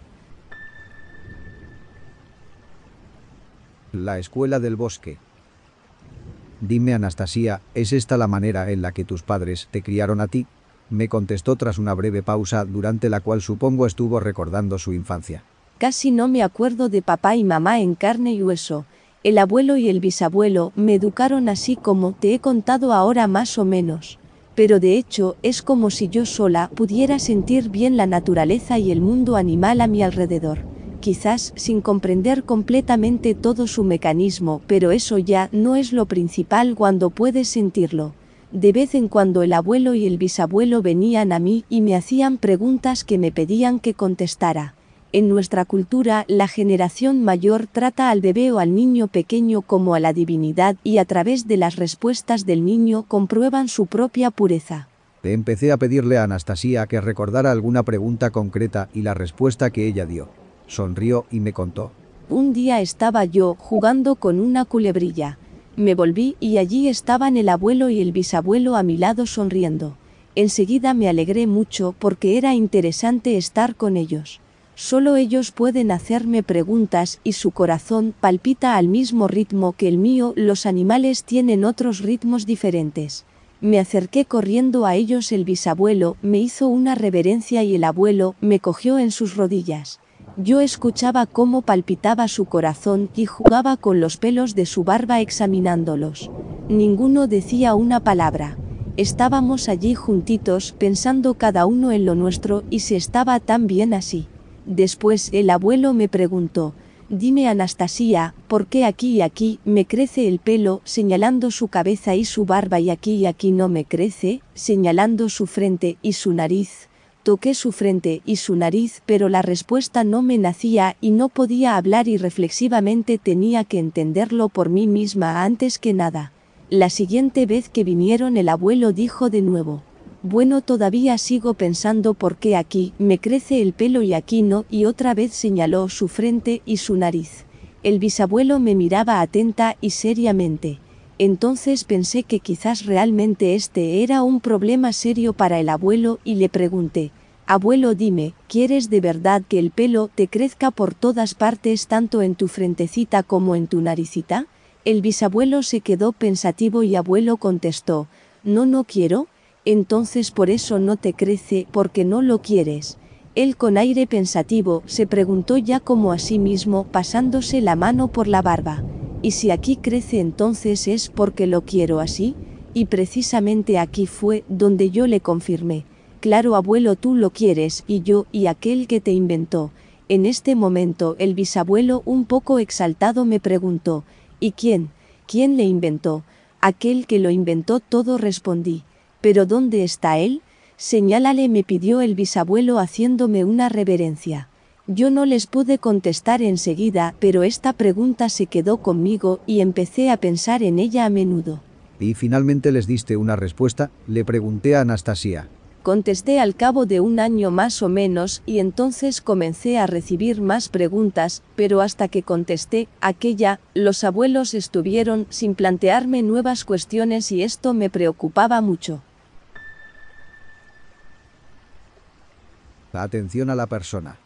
La escuela del bosque. Dime Anastasia, ¿es esta la manera en la que tus padres te criaron a ti? me contestó tras una breve pausa durante la cual supongo estuvo recordando su infancia. Casi no me acuerdo de papá y mamá en carne y hueso. El abuelo y el bisabuelo me educaron así como te he contado ahora más o menos. Pero de hecho es como si yo sola pudiera sentir bien la naturaleza y el mundo animal a mi alrededor. Quizás sin comprender completamente todo su mecanismo, pero eso ya no es lo principal cuando puedes sentirlo. De vez en cuando el abuelo y el bisabuelo venían a mí y me hacían preguntas que me pedían que contestara. En nuestra cultura, la generación mayor trata al bebé o al niño pequeño como a la divinidad y a través de las respuestas del niño comprueban su propia pureza. Empecé a pedirle a Anastasia que recordara alguna pregunta concreta y la respuesta que ella dio. Sonrió y me contó. Un día estaba yo jugando con una culebrilla. Me volví y allí estaban el abuelo y el bisabuelo a mi lado sonriendo. Enseguida me alegré mucho porque era interesante estar con ellos. Solo ellos pueden hacerme preguntas y su corazón palpita al mismo ritmo que el mío, los animales tienen otros ritmos diferentes. Me acerqué corriendo a ellos, el bisabuelo me hizo una reverencia y el abuelo me cogió en sus rodillas. Yo escuchaba cómo palpitaba su corazón y jugaba con los pelos de su barba examinándolos. Ninguno decía una palabra. Estábamos allí juntitos pensando cada uno en lo nuestro y se estaba tan bien así. Después el abuelo me preguntó, Dime Anastasia, ¿por qué aquí y aquí me crece el pelo señalando su cabeza y su barba y aquí y aquí no me crece, señalando su frente y su nariz? Toqué su frente y su nariz, pero la respuesta no me nacía y no podía hablar y reflexivamente tenía que entenderlo por mí misma antes que nada. La siguiente vez que vinieron el abuelo dijo de nuevo, bueno todavía sigo pensando por qué aquí me crece el pelo y aquí no y otra vez señaló su frente y su nariz. El bisabuelo me miraba atenta y seriamente. Entonces pensé que quizás realmente este era un problema serio para el abuelo y le pregunté, Abuelo dime, ¿quieres de verdad que el pelo te crezca por todas partes tanto en tu frentecita como en tu naricita? El bisabuelo se quedó pensativo y abuelo contestó, No, no quiero, entonces por eso no te crece porque no lo quieres. Él con aire pensativo se preguntó ya como a sí mismo pasándose la mano por la barba, y si aquí crece entonces es porque lo quiero así, y precisamente aquí fue donde yo le confirmé, claro abuelo tú lo quieres y yo y aquel que te inventó. En este momento el bisabuelo un poco exaltado me preguntó, ¿y quién? ¿Quién le inventó? Aquel que lo inventó todo respondí, ¿pero dónde está él? Señálale me pidió el bisabuelo haciéndome una reverencia. Yo no les pude contestar enseguida, pero esta pregunta se quedó conmigo y empecé a pensar en ella a menudo. Y finalmente les diste una respuesta, le pregunté a Anastasia. Contesté al cabo de un año más o menos y entonces comencé a recibir más preguntas, pero hasta que contesté aquella, los abuelos estuvieron sin plantearme nuevas cuestiones y esto me preocupaba mucho. atención a la persona.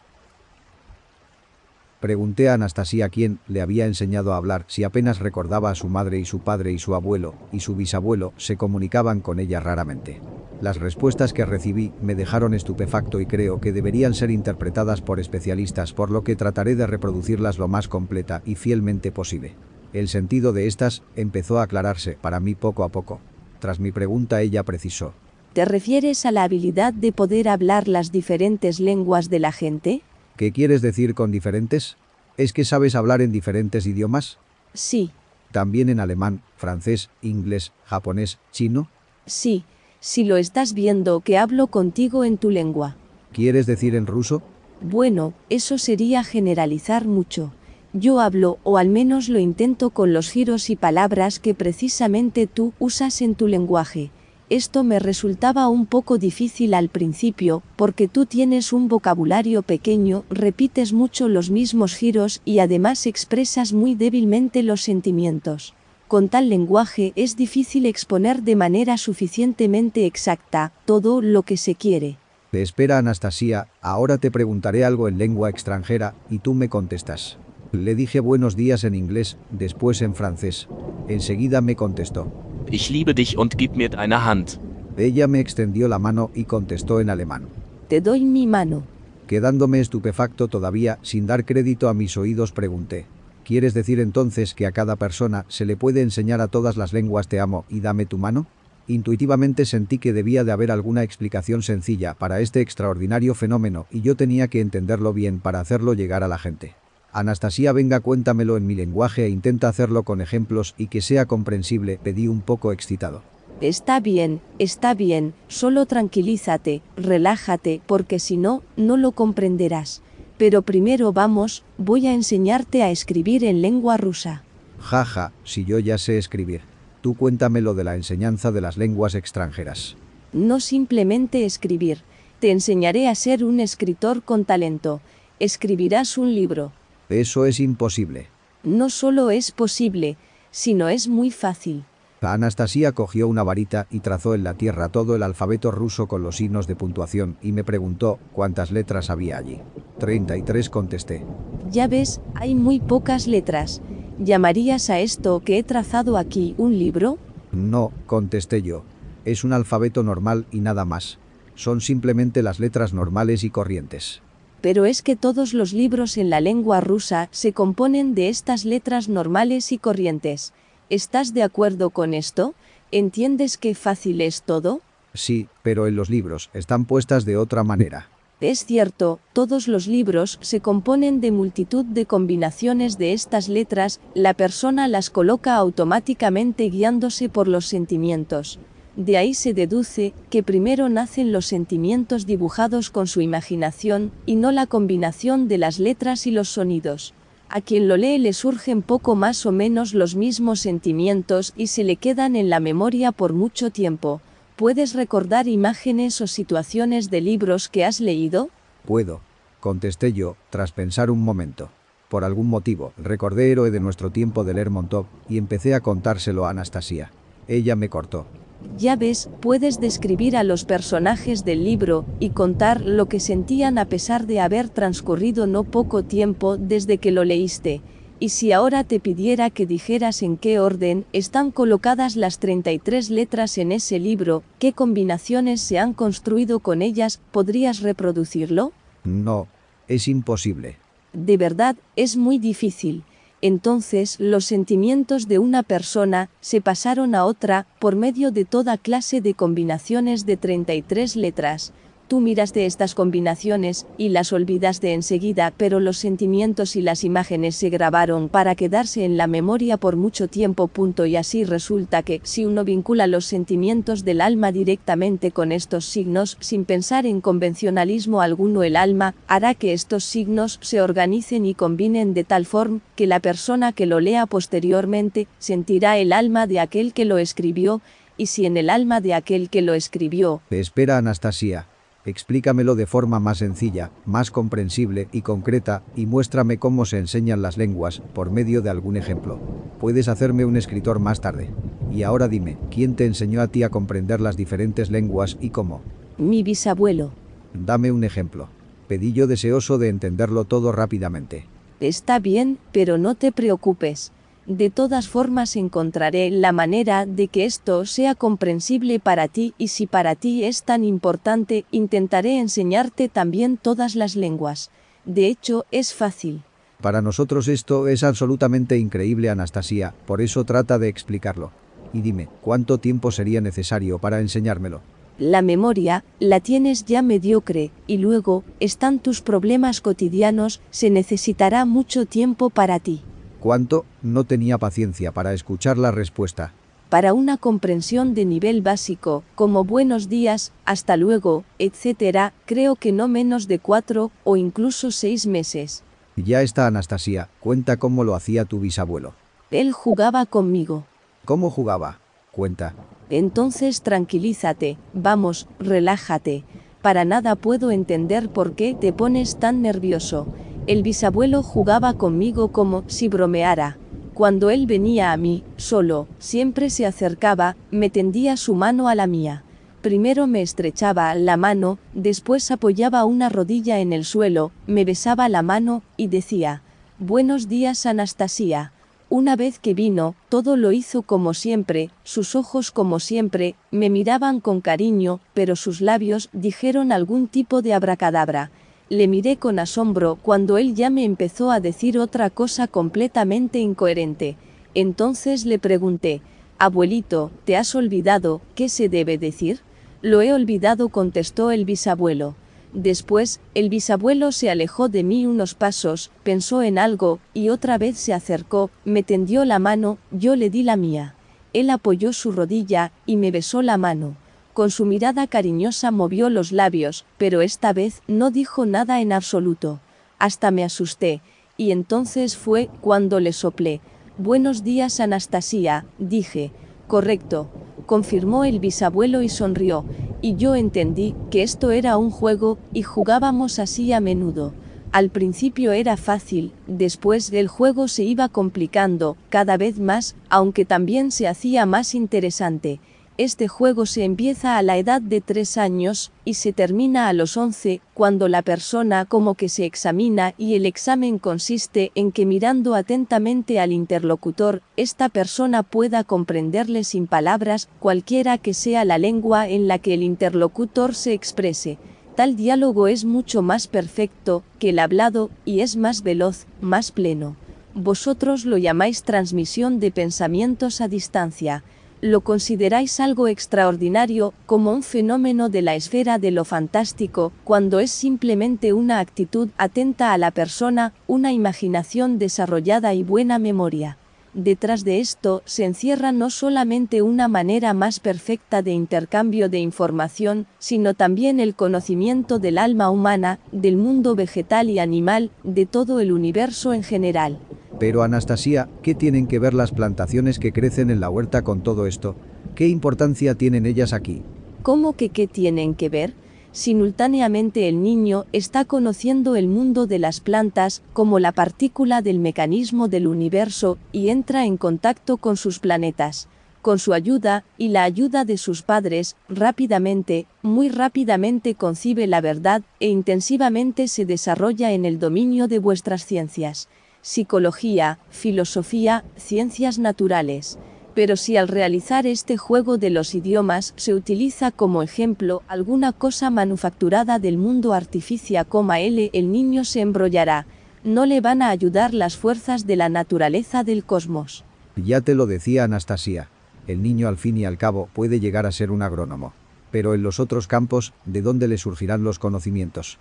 Pregunté a Anastasia quién le había enseñado a hablar si apenas recordaba a su madre y su padre y su abuelo y su bisabuelo se comunicaban con ella raramente. Las respuestas que recibí me dejaron estupefacto y creo que deberían ser interpretadas por especialistas por lo que trataré de reproducirlas lo más completa y fielmente posible. El sentido de estas empezó a aclararse para mí poco a poco. Tras mi pregunta ella precisó, ¿Te refieres a la habilidad de poder hablar las diferentes lenguas de la gente? ¿Qué quieres decir con diferentes? ¿Es que sabes hablar en diferentes idiomas? Sí. ¿También en alemán, francés, inglés, japonés, chino? Sí, si lo estás viendo que hablo contigo en tu lengua. ¿Quieres decir en ruso? Bueno, eso sería generalizar mucho. Yo hablo, o al menos lo intento con los giros y palabras que precisamente tú usas en tu lenguaje esto me resultaba un poco difícil al principio, porque tú tienes un vocabulario pequeño, repites mucho los mismos giros y además expresas muy débilmente los sentimientos. Con tal lenguaje es difícil exponer de manera suficientemente exacta todo lo que se quiere. Te espera Anastasia, ahora te preguntaré algo en lengua extranjera, y tú me contestas. Le dije buenos días en inglés, después en francés. Enseguida me contestó. Ich liebe dich und gib mir deine Hand. Ella me extendió la mano y contestó en alemán. Te doy mi mano. Quedándome estupefacto todavía, sin dar crédito a mis oídos, pregunté. ¿Quieres decir entonces que a cada persona se le puede enseñar a todas las lenguas te amo y dame tu mano? Intuitivamente sentí que debía de haber alguna explicación sencilla para este extraordinario fenómeno y yo tenía que entenderlo bien para hacerlo llegar a la gente. Anastasia venga cuéntamelo en mi lenguaje e intenta hacerlo con ejemplos y que sea comprensible, pedí un poco excitado. Está bien, está bien, solo tranquilízate, relájate, porque si no, no lo comprenderás. Pero primero vamos, voy a enseñarte a escribir en lengua rusa. Jaja, si yo ya sé escribir. Tú cuéntamelo de la enseñanza de las lenguas extranjeras. No simplemente escribir. Te enseñaré a ser un escritor con talento. Escribirás un libro. Eso es imposible. No solo es posible, sino es muy fácil. Anastasia cogió una varita y trazó en la tierra todo el alfabeto ruso con los signos de puntuación y me preguntó cuántas letras había allí. 33 contesté. Ya ves, hay muy pocas letras. ¿Llamarías a esto que he trazado aquí un libro? No, contesté yo. Es un alfabeto normal y nada más. Son simplemente las letras normales y corrientes pero es que todos los libros en la lengua rusa se componen de estas letras normales y corrientes. ¿Estás de acuerdo con esto? ¿Entiendes qué fácil es todo? Sí, pero en los libros están puestas de otra manera. Es cierto, todos los libros se componen de multitud de combinaciones de estas letras, la persona las coloca automáticamente guiándose por los sentimientos. De ahí se deduce que primero nacen los sentimientos dibujados con su imaginación, y no la combinación de las letras y los sonidos. A quien lo lee le surgen poco más o menos los mismos sentimientos y se le quedan en la memoria por mucho tiempo. ¿Puedes recordar imágenes o situaciones de libros que has leído? Puedo, contesté yo, tras pensar un momento. Por algún motivo, recordé héroe de nuestro tiempo de Lermontov y empecé a contárselo a Anastasia. Ella me cortó. Ya ves, puedes describir a los personajes del libro y contar lo que sentían a pesar de haber transcurrido no poco tiempo desde que lo leíste. Y si ahora te pidiera que dijeras en qué orden están colocadas las 33 letras en ese libro, qué combinaciones se han construido con ellas, ¿podrías reproducirlo? No, es imposible. De verdad, es muy difícil. Entonces los sentimientos de una persona se pasaron a otra por medio de toda clase de combinaciones de 33 letras, Tú miras de estas combinaciones, y las olvidas de enseguida, pero los sentimientos y las imágenes se grabaron para quedarse en la memoria por mucho tiempo. Punto. Y así resulta que, si uno vincula los sentimientos del alma directamente con estos signos, sin pensar en convencionalismo alguno, el alma hará que estos signos se organicen y combinen de tal forma que la persona que lo lea posteriormente sentirá el alma de aquel que lo escribió, y si en el alma de aquel que lo escribió. espera Anastasia. Explícamelo de forma más sencilla, más comprensible y concreta y muéstrame cómo se enseñan las lenguas por medio de algún ejemplo. Puedes hacerme un escritor más tarde. Y ahora dime, ¿quién te enseñó a ti a comprender las diferentes lenguas y cómo? Mi bisabuelo. Dame un ejemplo. Pedí yo deseoso de entenderlo todo rápidamente. Está bien, pero no te preocupes de todas formas encontraré la manera de que esto sea comprensible para ti y si para ti es tan importante, intentaré enseñarte también todas las lenguas. De hecho, es fácil. Para nosotros esto es absolutamente increíble, Anastasia, por eso trata de explicarlo. Y dime, ¿cuánto tiempo sería necesario para enseñármelo? La memoria, la tienes ya mediocre, y luego, están tus problemas cotidianos, se necesitará mucho tiempo para ti cuanto no tenía paciencia para escuchar la respuesta. Para una comprensión de nivel básico, como buenos días, hasta luego, etc., creo que no menos de cuatro o incluso seis meses. Ya está Anastasia, cuenta cómo lo hacía tu bisabuelo. Él jugaba conmigo. ¿Cómo jugaba? Cuenta. Entonces tranquilízate, vamos, relájate. Para nada puedo entender por qué te pones tan nervioso. El bisabuelo jugaba conmigo como si bromeara. Cuando él venía a mí, solo, siempre se acercaba, me tendía su mano a la mía. Primero me estrechaba la mano, después apoyaba una rodilla en el suelo, me besaba la mano, y decía, Buenos días Anastasia. Una vez que vino, todo lo hizo como siempre, sus ojos como siempre, me miraban con cariño, pero sus labios dijeron algún tipo de abracadabra le miré con asombro cuando él ya me empezó a decir otra cosa completamente incoherente. Entonces le pregunté, Abuelito, ¿te has olvidado qué se debe decir? Lo he olvidado, contestó el bisabuelo. Después, el bisabuelo se alejó de mí unos pasos, pensó en algo, y otra vez se acercó, me tendió la mano, yo le di la mía. Él apoyó su rodilla, y me besó la mano. Con su mirada cariñosa movió los labios, pero esta vez no dijo nada en absoluto. Hasta me asusté, y entonces fue cuando le soplé. Buenos días Anastasia, dije. Correcto, confirmó el bisabuelo y sonrió, y yo entendí que esto era un juego y jugábamos así a menudo. Al principio era fácil, después el juego se iba complicando, cada vez más, aunque también se hacía más interesante. Este juego se empieza a la edad de 3 años y se termina a los 11, cuando la persona como que se examina y el examen consiste en que mirando atentamente al interlocutor, esta persona pueda comprenderle sin palabras, cualquiera que sea la lengua en la que el interlocutor se exprese. Tal diálogo es mucho más perfecto que el hablado y es más veloz, más pleno. Vosotros lo llamáis transmisión de pensamientos a distancia lo consideráis algo extraordinario, como un fenómeno de la esfera de lo fantástico, cuando es simplemente una actitud atenta a la persona, una imaginación desarrollada y buena memoria. Detrás de esto se encierra no solamente una manera más perfecta de intercambio de información, sino también el conocimiento del alma humana, del mundo vegetal y animal, de todo el universo en general. Pero Anastasia, ¿qué tienen que ver las plantaciones que crecen en la huerta con todo esto? ¿Qué importancia tienen ellas aquí? ¿Cómo que qué tienen que ver? Simultáneamente el niño está conociendo el mundo de las plantas como la partícula del mecanismo del universo y entra en contacto con sus planetas. Con su ayuda y la ayuda de sus padres, rápidamente, muy rápidamente concibe la verdad e intensivamente se desarrolla en el dominio de vuestras ciencias psicología, filosofía, ciencias naturales. Pero si al realizar este juego de los idiomas se utiliza como ejemplo alguna cosa manufacturada del mundo artificia, L, el niño se embrollará. No le van a ayudar las fuerzas de la naturaleza del cosmos. Ya te lo decía Anastasia. El niño al fin y al cabo puede llegar a ser un agrónomo. Pero en los otros campos, ¿de dónde le surgirán los conocimientos?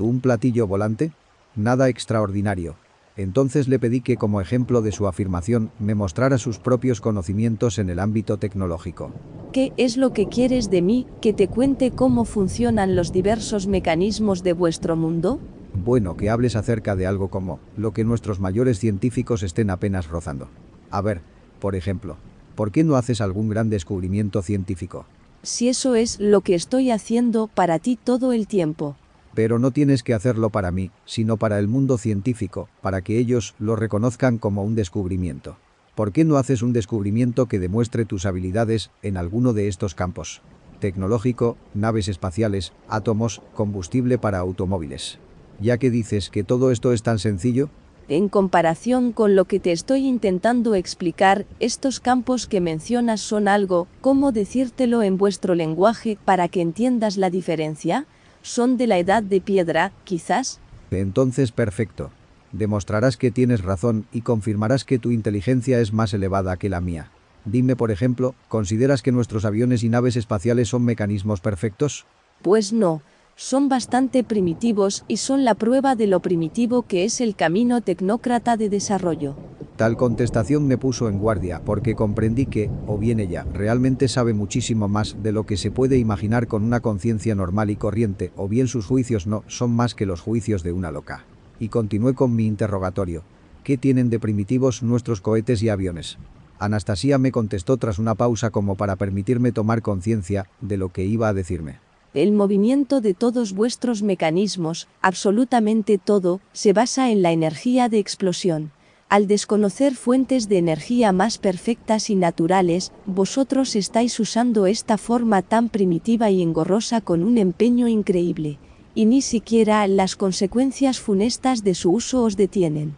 Un platillo volante, nada extraordinario. Entonces le pedí que como ejemplo de su afirmación me mostrara sus propios conocimientos en el ámbito tecnológico. ¿Qué es lo que quieres de mí, que te cuente cómo funcionan los diversos mecanismos de vuestro mundo? Bueno, que hables acerca de algo como lo que nuestros mayores científicos estén apenas rozando. A ver, por ejemplo, ¿por qué no haces algún gran descubrimiento científico? Si eso es lo que estoy haciendo para ti todo el tiempo. Pero no tienes que hacerlo para mí, sino para el mundo científico, para que ellos lo reconozcan como un descubrimiento. ¿Por qué no haces un descubrimiento que demuestre tus habilidades en alguno de estos campos? Tecnológico, naves espaciales, átomos, combustible para automóviles. Ya que dices que todo esto es tan sencillo, en comparación con lo que te estoy intentando explicar, estos campos que mencionas son algo, ¿cómo decírtelo en vuestro lenguaje para que entiendas la diferencia? son de la edad de piedra, quizás. Entonces, perfecto. Demostrarás que tienes razón y confirmarás que tu inteligencia es más elevada que la mía. Dime, por ejemplo, ¿consideras que nuestros aviones y naves espaciales son mecanismos perfectos? Pues no, son bastante primitivos y son la prueba de lo primitivo que es el camino tecnócrata de desarrollo. Tal contestación me puso en guardia porque comprendí que, o bien ella, realmente sabe muchísimo más de lo que se puede imaginar con una conciencia normal y corriente, o bien sus juicios no son más que los juicios de una loca. Y continué con mi interrogatorio. ¿Qué tienen de primitivos nuestros cohetes y aviones? Anastasia me contestó tras una pausa como para permitirme tomar conciencia de lo que iba a decirme. El movimiento de todos vuestros mecanismos, absolutamente todo, se basa en la energía de explosión. Al desconocer fuentes de energía más perfectas y naturales, vosotros estáis usando esta forma tan primitiva y engorrosa con un empeño increíble, y ni siquiera las consecuencias funestas de su uso os detienen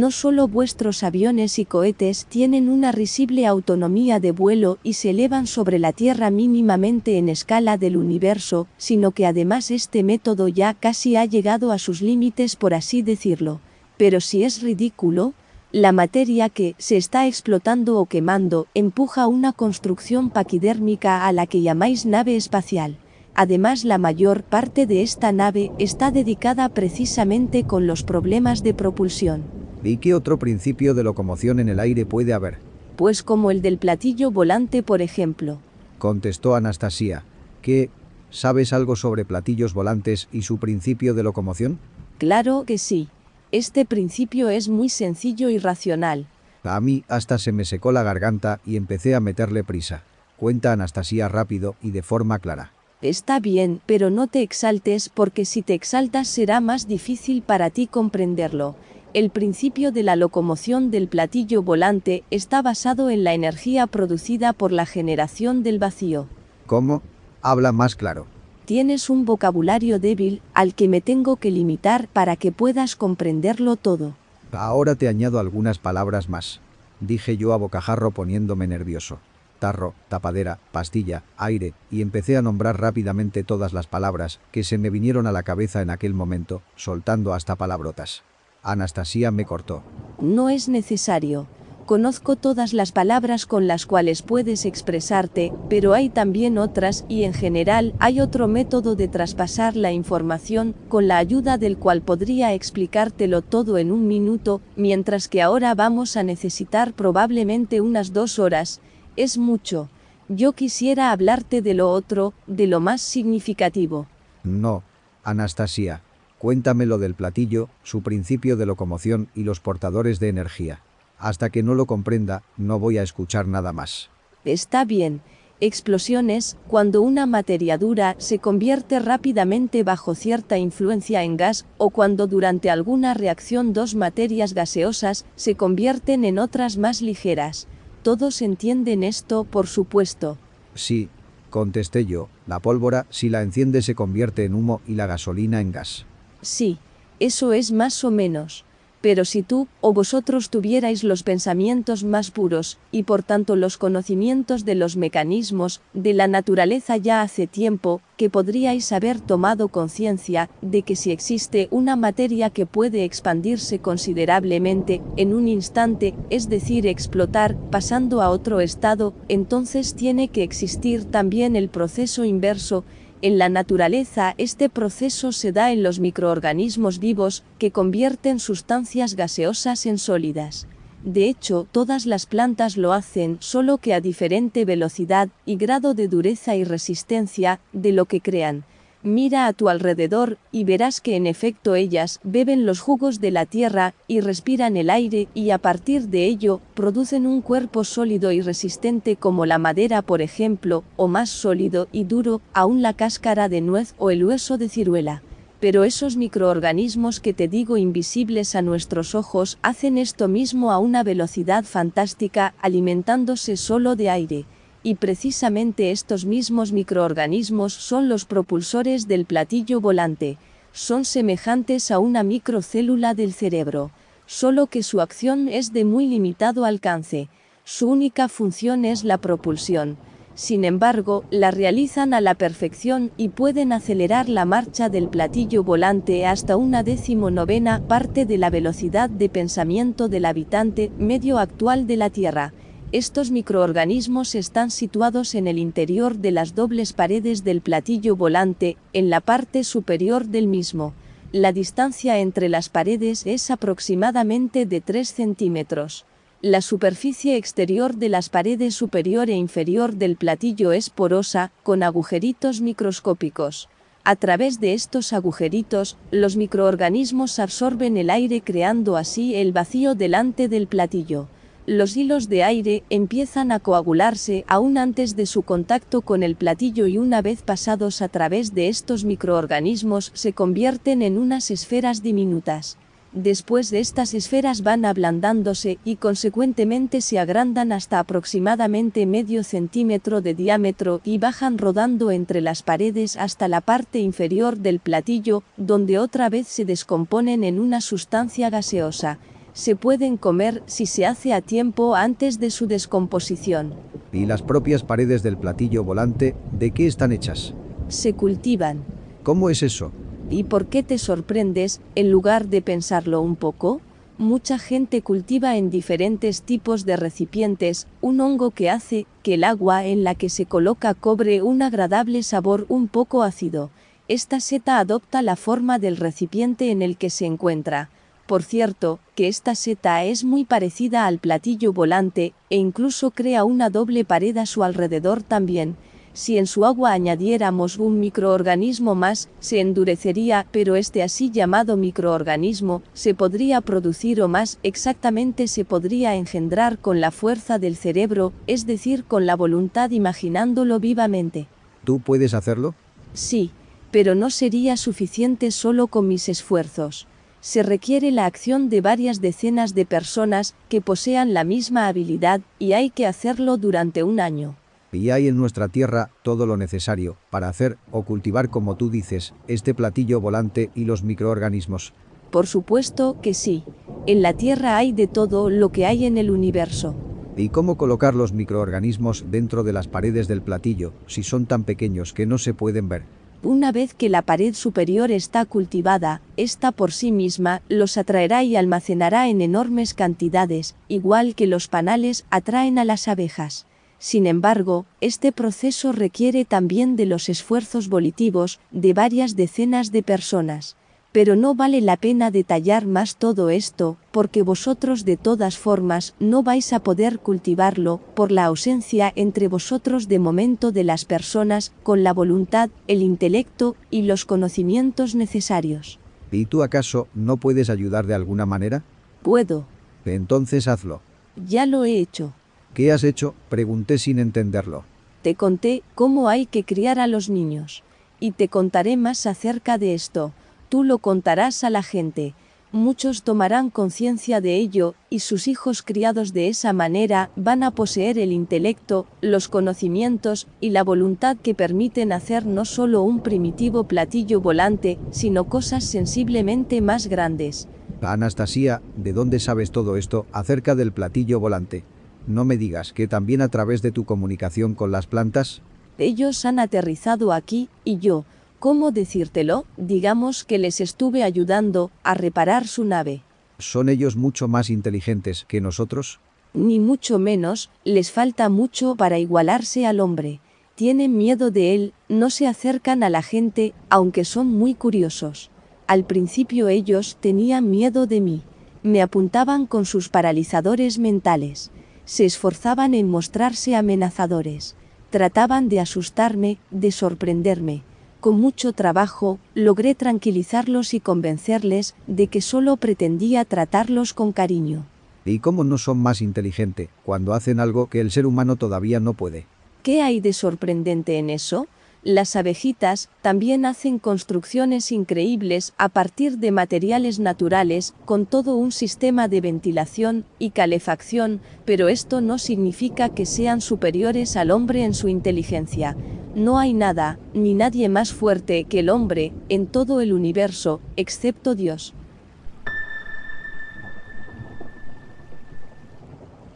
no solo vuestros aviones y cohetes tienen una risible autonomía de vuelo y se elevan sobre la Tierra mínimamente en escala del universo, sino que además este método ya casi ha llegado a sus límites por así decirlo. Pero si es ridículo, la materia que se está explotando o quemando empuja una construcción paquidérmica a la que llamáis nave espacial. Además, la mayor parte de esta nave está dedicada precisamente con los problemas de propulsión. ¿Y qué otro principio de locomoción en el aire puede haber? Pues como el del platillo volante, por ejemplo. Contestó Anastasia, «¿Qué? ¿sabes algo sobre platillos volantes y su principio de locomoción? Claro que sí. Este principio es muy sencillo y racional. A mí hasta se me secó la garganta y empecé a meterle prisa. Cuenta Anastasia rápido y de forma clara. Está bien, pero no te exaltes porque si te exaltas será más difícil para ti comprenderlo. El principio de la locomoción del platillo volante está basado en la energía producida por la generación del vacío. ¿Cómo? Habla más claro. Tienes un vocabulario débil al que me tengo que limitar para que puedas comprenderlo todo. Ahora te añado algunas palabras más. Dije yo a bocajarro poniéndome nervioso. Tarro, tapadera, pastilla, aire, y empecé a nombrar rápidamente todas las palabras que se me vinieron a la cabeza en aquel momento, soltando hasta palabrotas. Anastasia me cortó. No es necesario. Conozco todas las palabras con las cuales puedes expresarte, pero hay también otras y en general hay otro método de traspasar la información, con la ayuda del cual podría explicártelo todo en un minuto, mientras que ahora vamos a necesitar probablemente unas dos horas. Es mucho. Yo quisiera hablarte de lo otro, de lo más significativo. No, Anastasia. Cuéntame lo del platillo, su principio de locomoción y los portadores de energía. Hasta que no lo comprenda, no voy a escuchar nada más. Está bien. Explosiones, cuando una materia dura se convierte rápidamente bajo cierta influencia en gas o cuando durante alguna reacción dos materias gaseosas se convierten en otras más ligeras. Todos entienden esto, por supuesto. Sí, contesté yo, la pólvora si la enciende se convierte en humo y la gasolina en gas. Sí, eso es más o menos. Pero si tú o vosotros tuvierais los pensamientos más puros, y por tanto los conocimientos de los mecanismos, de la naturaleza ya hace tiempo, que podríais haber tomado conciencia de que si existe una materia que puede expandirse considerablemente, en un instante, es decir, explotar, pasando a otro estado, entonces tiene que existir también el proceso inverso, en la naturaleza este proceso se da en los microorganismos vivos, que convierten sustancias gaseosas en sólidas. De hecho, todas las plantas lo hacen, solo que a diferente velocidad y grado de dureza y resistencia de lo que crean. Mira a tu alrededor y verás que en efecto ellas beben los jugos de la tierra y respiran el aire y a partir de ello producen un cuerpo sólido y resistente como la madera por ejemplo, o más sólido y duro, aún la cáscara de nuez o el hueso de ciruela. Pero esos microorganismos que te digo invisibles a nuestros ojos hacen esto mismo a una velocidad fantástica alimentándose solo de aire y precisamente estos mismos microorganismos son los propulsores del platillo volante, son semejantes a una microcélula del cerebro, solo que su acción es de muy limitado alcance, su única función es la propulsión, sin embargo, la realizan a la perfección y pueden acelerar la marcha del platillo volante hasta una novena parte de la velocidad de pensamiento del habitante medio actual de la Tierra. Estos microorganismos están situados en el interior de las dobles paredes del platillo volante, en la parte superior del mismo. La distancia entre las paredes es aproximadamente de 3 centímetros. La superficie exterior de las paredes superior e inferior del platillo es porosa, con agujeritos microscópicos. A través de estos agujeritos, los microorganismos absorben el aire creando así el vacío delante del platillo los hilos de aire empiezan a coagularse aún antes de su contacto con el platillo y una vez pasados a través de estos microorganismos se convierten en unas esferas diminutas. Después de estas esferas van ablandándose y consecuentemente se agrandan hasta aproximadamente medio centímetro de diámetro y bajan rodando entre las paredes hasta la parte inferior del platillo, donde otra vez se descomponen en una sustancia gaseosa se pueden comer si se hace a tiempo antes de su descomposición. ¿Y las propias paredes del platillo volante, de qué están hechas? Se cultivan. ¿Cómo es eso? ¿Y por qué te sorprendes, en lugar de pensarlo un poco? Mucha gente cultiva en diferentes tipos de recipientes un hongo que hace que el agua en la que se coloca cobre un agradable sabor un poco ácido. Esta seta adopta la forma del recipiente en el que se encuentra. Por cierto, que esta seta es muy parecida al platillo volante, e incluso crea una doble pared a su alrededor también. Si en su agua añadiéramos un microorganismo más, se endurecería, pero este así llamado microorganismo se podría producir o más exactamente se podría engendrar con la fuerza del cerebro, es decir, con la voluntad imaginándolo vivamente. ¿Tú puedes hacerlo? Sí, pero no sería suficiente solo con mis esfuerzos se requiere la acción de varias decenas de personas que posean la misma habilidad y hay que hacerlo durante un año. Y hay en nuestra tierra todo lo necesario para hacer o cultivar, como tú dices, este platillo volante y los microorganismos. Por supuesto que sí. En la tierra hay de todo lo que hay en el universo. ¿Y cómo colocar los microorganismos dentro de las paredes del platillo si son tan pequeños que no se pueden ver? Una vez que la pared superior está cultivada, esta por sí misma los atraerá y almacenará en enormes cantidades, igual que los panales atraen a las abejas. Sin embargo, este proceso requiere también de los esfuerzos volitivos de varias decenas de personas. Pero no vale la pena detallar más todo esto, porque vosotros de todas formas no vais a poder cultivarlo, por la ausencia entre vosotros de momento de las personas, con la voluntad, el intelecto y los conocimientos necesarios. ¿Y tú acaso no puedes ayudar de alguna manera? Puedo. Entonces hazlo. Ya lo he hecho. ¿Qué has hecho? Pregunté sin entenderlo. Te conté cómo hay que criar a los niños. Y te contaré más acerca de esto tú lo contarás a la gente. Muchos tomarán conciencia de ello, y sus hijos criados de esa manera van a poseer el intelecto, los conocimientos y la voluntad que permiten hacer no solo un primitivo platillo volante, sino cosas sensiblemente más grandes. Anastasia, ¿de dónde sabes todo esto acerca del platillo volante? No me digas que también a través de tu comunicación con las plantas. Ellos han aterrizado aquí, y yo, ¿Cómo decírtelo? Digamos que les estuve ayudando a reparar su nave. ¿Son ellos mucho más inteligentes que nosotros? Ni mucho menos, les falta mucho para igualarse al hombre. Tienen miedo de él, no se acercan a la gente, aunque son muy curiosos. Al principio ellos tenían miedo de mí. Me apuntaban con sus paralizadores mentales. Se esforzaban en mostrarse amenazadores. Trataban de asustarme, de sorprenderme. Con mucho trabajo, logré tranquilizarlos y convencerles de que solo pretendía tratarlos con cariño. ¿Y cómo no son más inteligentes cuando hacen algo que el ser humano todavía no puede? ¿Qué hay de sorprendente en eso? Las abejitas también hacen construcciones increíbles a partir de materiales naturales, con todo un sistema de ventilación y calefacción, pero esto no significa que sean superiores al hombre en su inteligencia. No hay nada, ni nadie más fuerte que el hombre, en todo el universo, excepto Dios.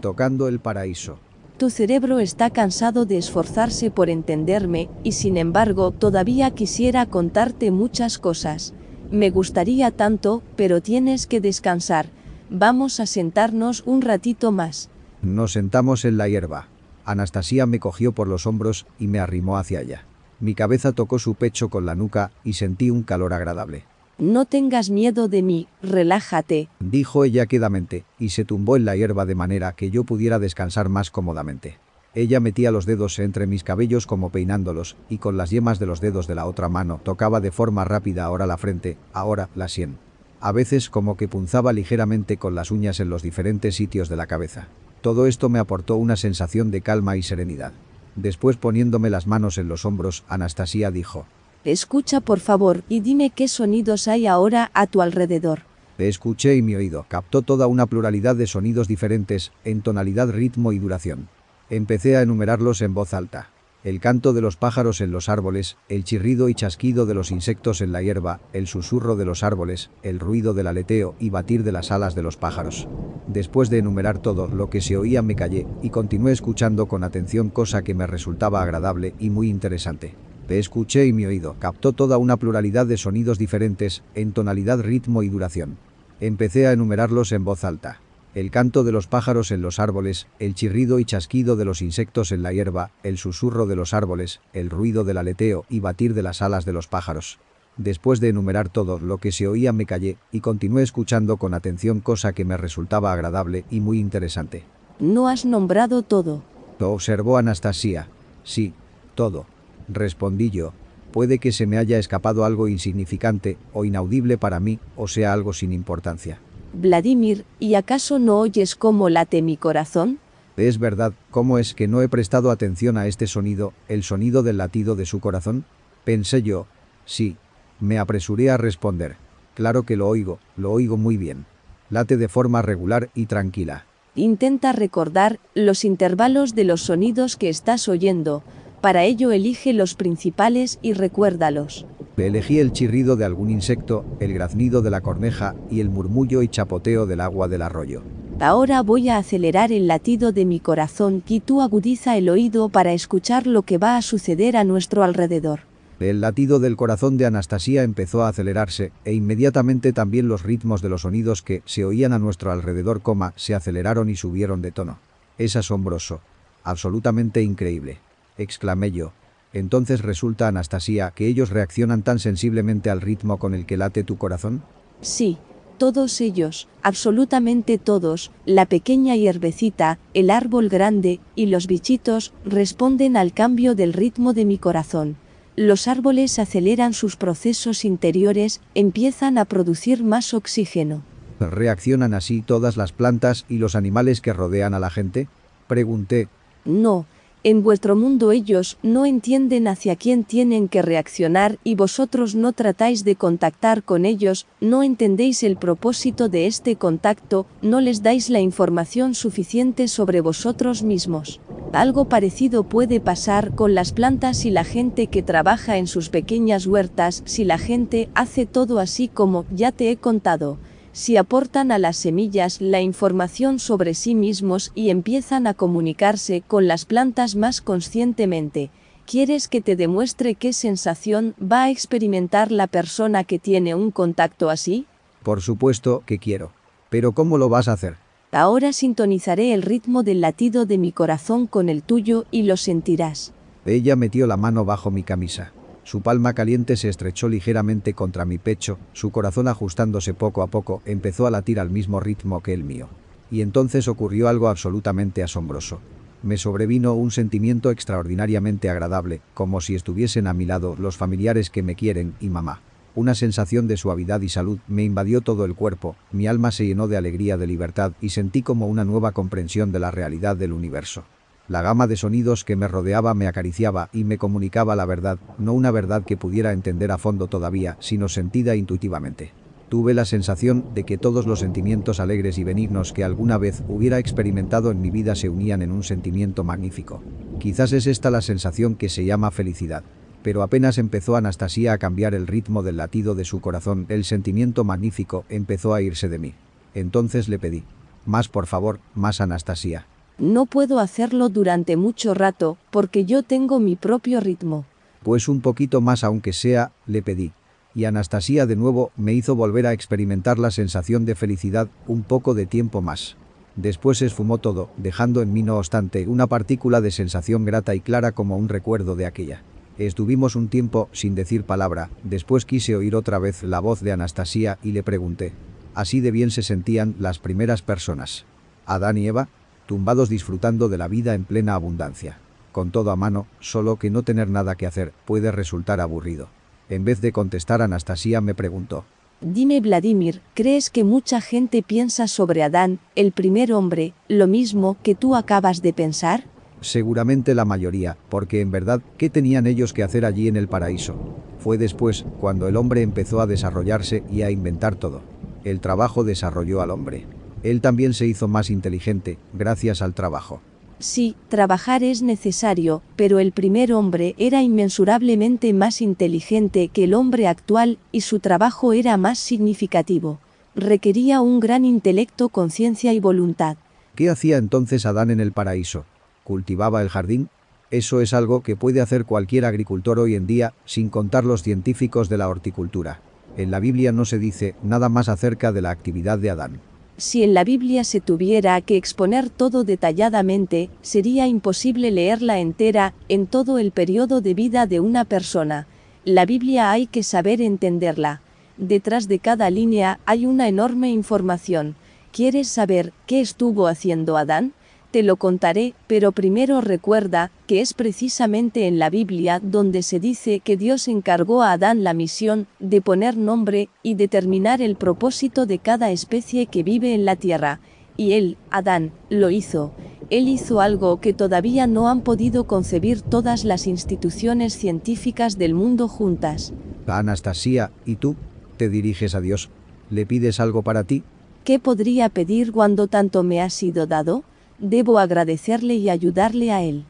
Tocando el paraíso. Tu cerebro está cansado de esforzarse por entenderme, y sin embargo todavía quisiera contarte muchas cosas. Me gustaría tanto, pero tienes que descansar. Vamos a sentarnos un ratito más. Nos sentamos en la hierba. Anastasia me cogió por los hombros y me arrimó hacia allá. Mi cabeza tocó su pecho con la nuca y sentí un calor agradable. No tengas miedo de mí, relájate, dijo ella quedamente, y se tumbó en la hierba de manera que yo pudiera descansar más cómodamente. Ella metía los dedos entre mis cabellos como peinándolos, y con las yemas de los dedos de la otra mano tocaba de forma rápida ahora la frente, ahora la sien. A veces como que punzaba ligeramente con las uñas en los diferentes sitios de la cabeza. Todo esto me aportó una sensación de calma y serenidad. Después poniéndome las manos en los hombros, Anastasia dijo, Escucha por favor y dime qué sonidos hay ahora a tu alrededor. escuché y mi oído captó toda una pluralidad de sonidos diferentes, en tonalidad, ritmo y duración. Empecé a enumerarlos en voz alta. El canto de los pájaros en los árboles, el chirrido y chasquido de los insectos en la hierba, el susurro de los árboles, el ruido del aleteo y batir de las alas de los pájaros. Después de enumerar todo lo que se oía me callé y continué escuchando con atención cosa que me resultaba agradable y muy interesante escuché y mi oído captó toda una pluralidad de sonidos diferentes, en tonalidad, ritmo y duración. Empecé a enumerarlos en voz alta. El canto de los pájaros en los árboles, el chirrido y chasquido de los insectos en la hierba, el susurro de los árboles, el ruido del aleteo y batir de las alas de los pájaros. Después de enumerar todo lo que se oía me callé y continué escuchando con atención cosa que me resultaba agradable y muy interesante. No has nombrado todo. Lo observó Anastasia. Sí, todo respondí yo, puede que se me haya escapado algo insignificante o inaudible para mí, o sea algo sin importancia. Vladimir, ¿y acaso no oyes cómo late mi corazón? Es verdad, ¿cómo es que no he prestado atención a este sonido, el sonido del latido de su corazón? Pensé yo. Sí. Me apresuré a responder. Claro que lo oigo, lo oigo muy bien. Late de forma regular y tranquila. Intenta recordar los intervalos de los sonidos que estás oyendo, para ello elige los principales y recuérdalos. Elegí el chirrido de algún insecto, el graznido de la corneja y el murmullo y chapoteo del agua del arroyo. Ahora voy a acelerar el latido de mi corazón y tú agudiza el oído para escuchar lo que va a suceder a nuestro alrededor. El latido del corazón de Anastasia empezó a acelerarse e inmediatamente también los ritmos de los sonidos que se oían a nuestro alrededor, coma, se aceleraron y subieron de tono. Es asombroso, absolutamente increíble exclamé yo. Entonces resulta, Anastasia, que ellos reaccionan tan sensiblemente al ritmo con el que late tu corazón? Sí, todos ellos, absolutamente todos, la pequeña hierbecita, el árbol grande y los bichitos responden al cambio del ritmo de mi corazón. Los árboles aceleran sus procesos interiores, empiezan a producir más oxígeno. ¿Reaccionan así todas las plantas y los animales que rodean a la gente? Pregunté. No, en vuestro mundo ellos no entienden hacia quién tienen que reaccionar y vosotros no tratáis de contactar con ellos, no entendéis el propósito de este contacto, no les dais la información suficiente sobre vosotros mismos. Algo parecido puede pasar con las plantas y la gente que trabaja en sus pequeñas huertas si la gente hace todo así como ya te he contado si aportan a las semillas la información sobre sí mismos y empiezan a comunicarse con las plantas más conscientemente, quieres que te demuestre qué sensación va a experimentar la persona que tiene un contacto así? Por supuesto que quiero. Pero ¿cómo lo vas a hacer? Ahora sintonizaré el ritmo del latido de mi corazón con el tuyo y lo sentirás. Ella metió la mano bajo mi camisa. Su palma caliente se estrechó ligeramente contra mi pecho, su corazón ajustándose poco a poco empezó a latir al mismo ritmo que el mío. Y entonces ocurrió algo absolutamente asombroso. Me sobrevino un sentimiento extraordinariamente agradable, como si estuviesen a mi lado los familiares que me quieren y mamá. Una sensación de suavidad y salud me invadió todo el cuerpo, mi alma se llenó de alegría de libertad y sentí como una nueva comprensión de la realidad del universo. La gama de sonidos que me rodeaba me acariciaba y me comunicaba la verdad, no una verdad que pudiera entender a fondo todavía, sino sentida intuitivamente. Tuve la sensación de que todos los sentimientos alegres y benignos que alguna vez hubiera experimentado en mi vida se unían en un sentimiento magnífico. Quizás es esta la sensación que se llama felicidad. Pero apenas empezó Anastasia a cambiar el ritmo del latido de su corazón, el sentimiento magnífico empezó a irse de mí. Entonces le pedí, más por favor, más Anastasia. No puedo hacerlo durante mucho rato, porque yo tengo mi propio ritmo. Pues un poquito más aunque sea, le pedí. Y Anastasia de nuevo me hizo volver a experimentar la sensación de felicidad un poco de tiempo más. Después se esfumó todo, dejando en mí no obstante una partícula de sensación grata y clara como un recuerdo de aquella. Estuvimos un tiempo sin decir palabra, después quise oír otra vez la voz de Anastasia y le pregunté. Así de bien se sentían las primeras personas. ¿Adán y Eva? tumbados disfrutando de la vida en plena abundancia. Con todo a mano, solo que no tener nada que hacer puede resultar aburrido. En vez de contestar Anastasia me preguntó. Dime Vladimir, ¿crees que mucha gente piensa sobre Adán, el primer hombre, lo mismo que tú acabas de pensar? Seguramente la mayoría, porque en verdad, ¿qué tenían ellos que hacer allí en el paraíso? Fue después, cuando el hombre empezó a desarrollarse y a inventar todo. El trabajo desarrolló al hombre. Él también se hizo más inteligente, gracias al trabajo. Sí, trabajar es necesario, pero el primer hombre era inmensurablemente más inteligente que el hombre actual, y su trabajo era más significativo. Requería un gran intelecto, conciencia y voluntad. ¿Qué hacía entonces Adán en el paraíso? ¿Cultivaba el jardín? Eso es algo que puede hacer cualquier agricultor hoy en día, sin contar los científicos de la horticultura. En la Biblia no se dice nada más acerca de la actividad de Adán. Si en la Biblia se tuviera que exponer todo detalladamente, sería imposible leerla entera, en todo el periodo de vida de una persona. La Biblia hay que saber entenderla. Detrás de cada línea hay una enorme información. ¿Quieres saber qué estuvo haciendo Adán? Te lo contaré, pero primero recuerda que es precisamente en la Biblia donde se dice que Dios encargó a Adán la misión de poner nombre y determinar el propósito de cada especie que vive en la tierra. Y él, Adán, lo hizo. Él hizo algo que todavía no han podido concebir todas las instituciones científicas del mundo juntas. Anastasia, ¿y tú? ¿Te diriges a Dios? ¿Le pides algo para ti? ¿Qué podría pedir cuando tanto me ha sido dado? debo agradecerle y ayudarle a él.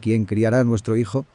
¿Quién criará a nuestro hijo?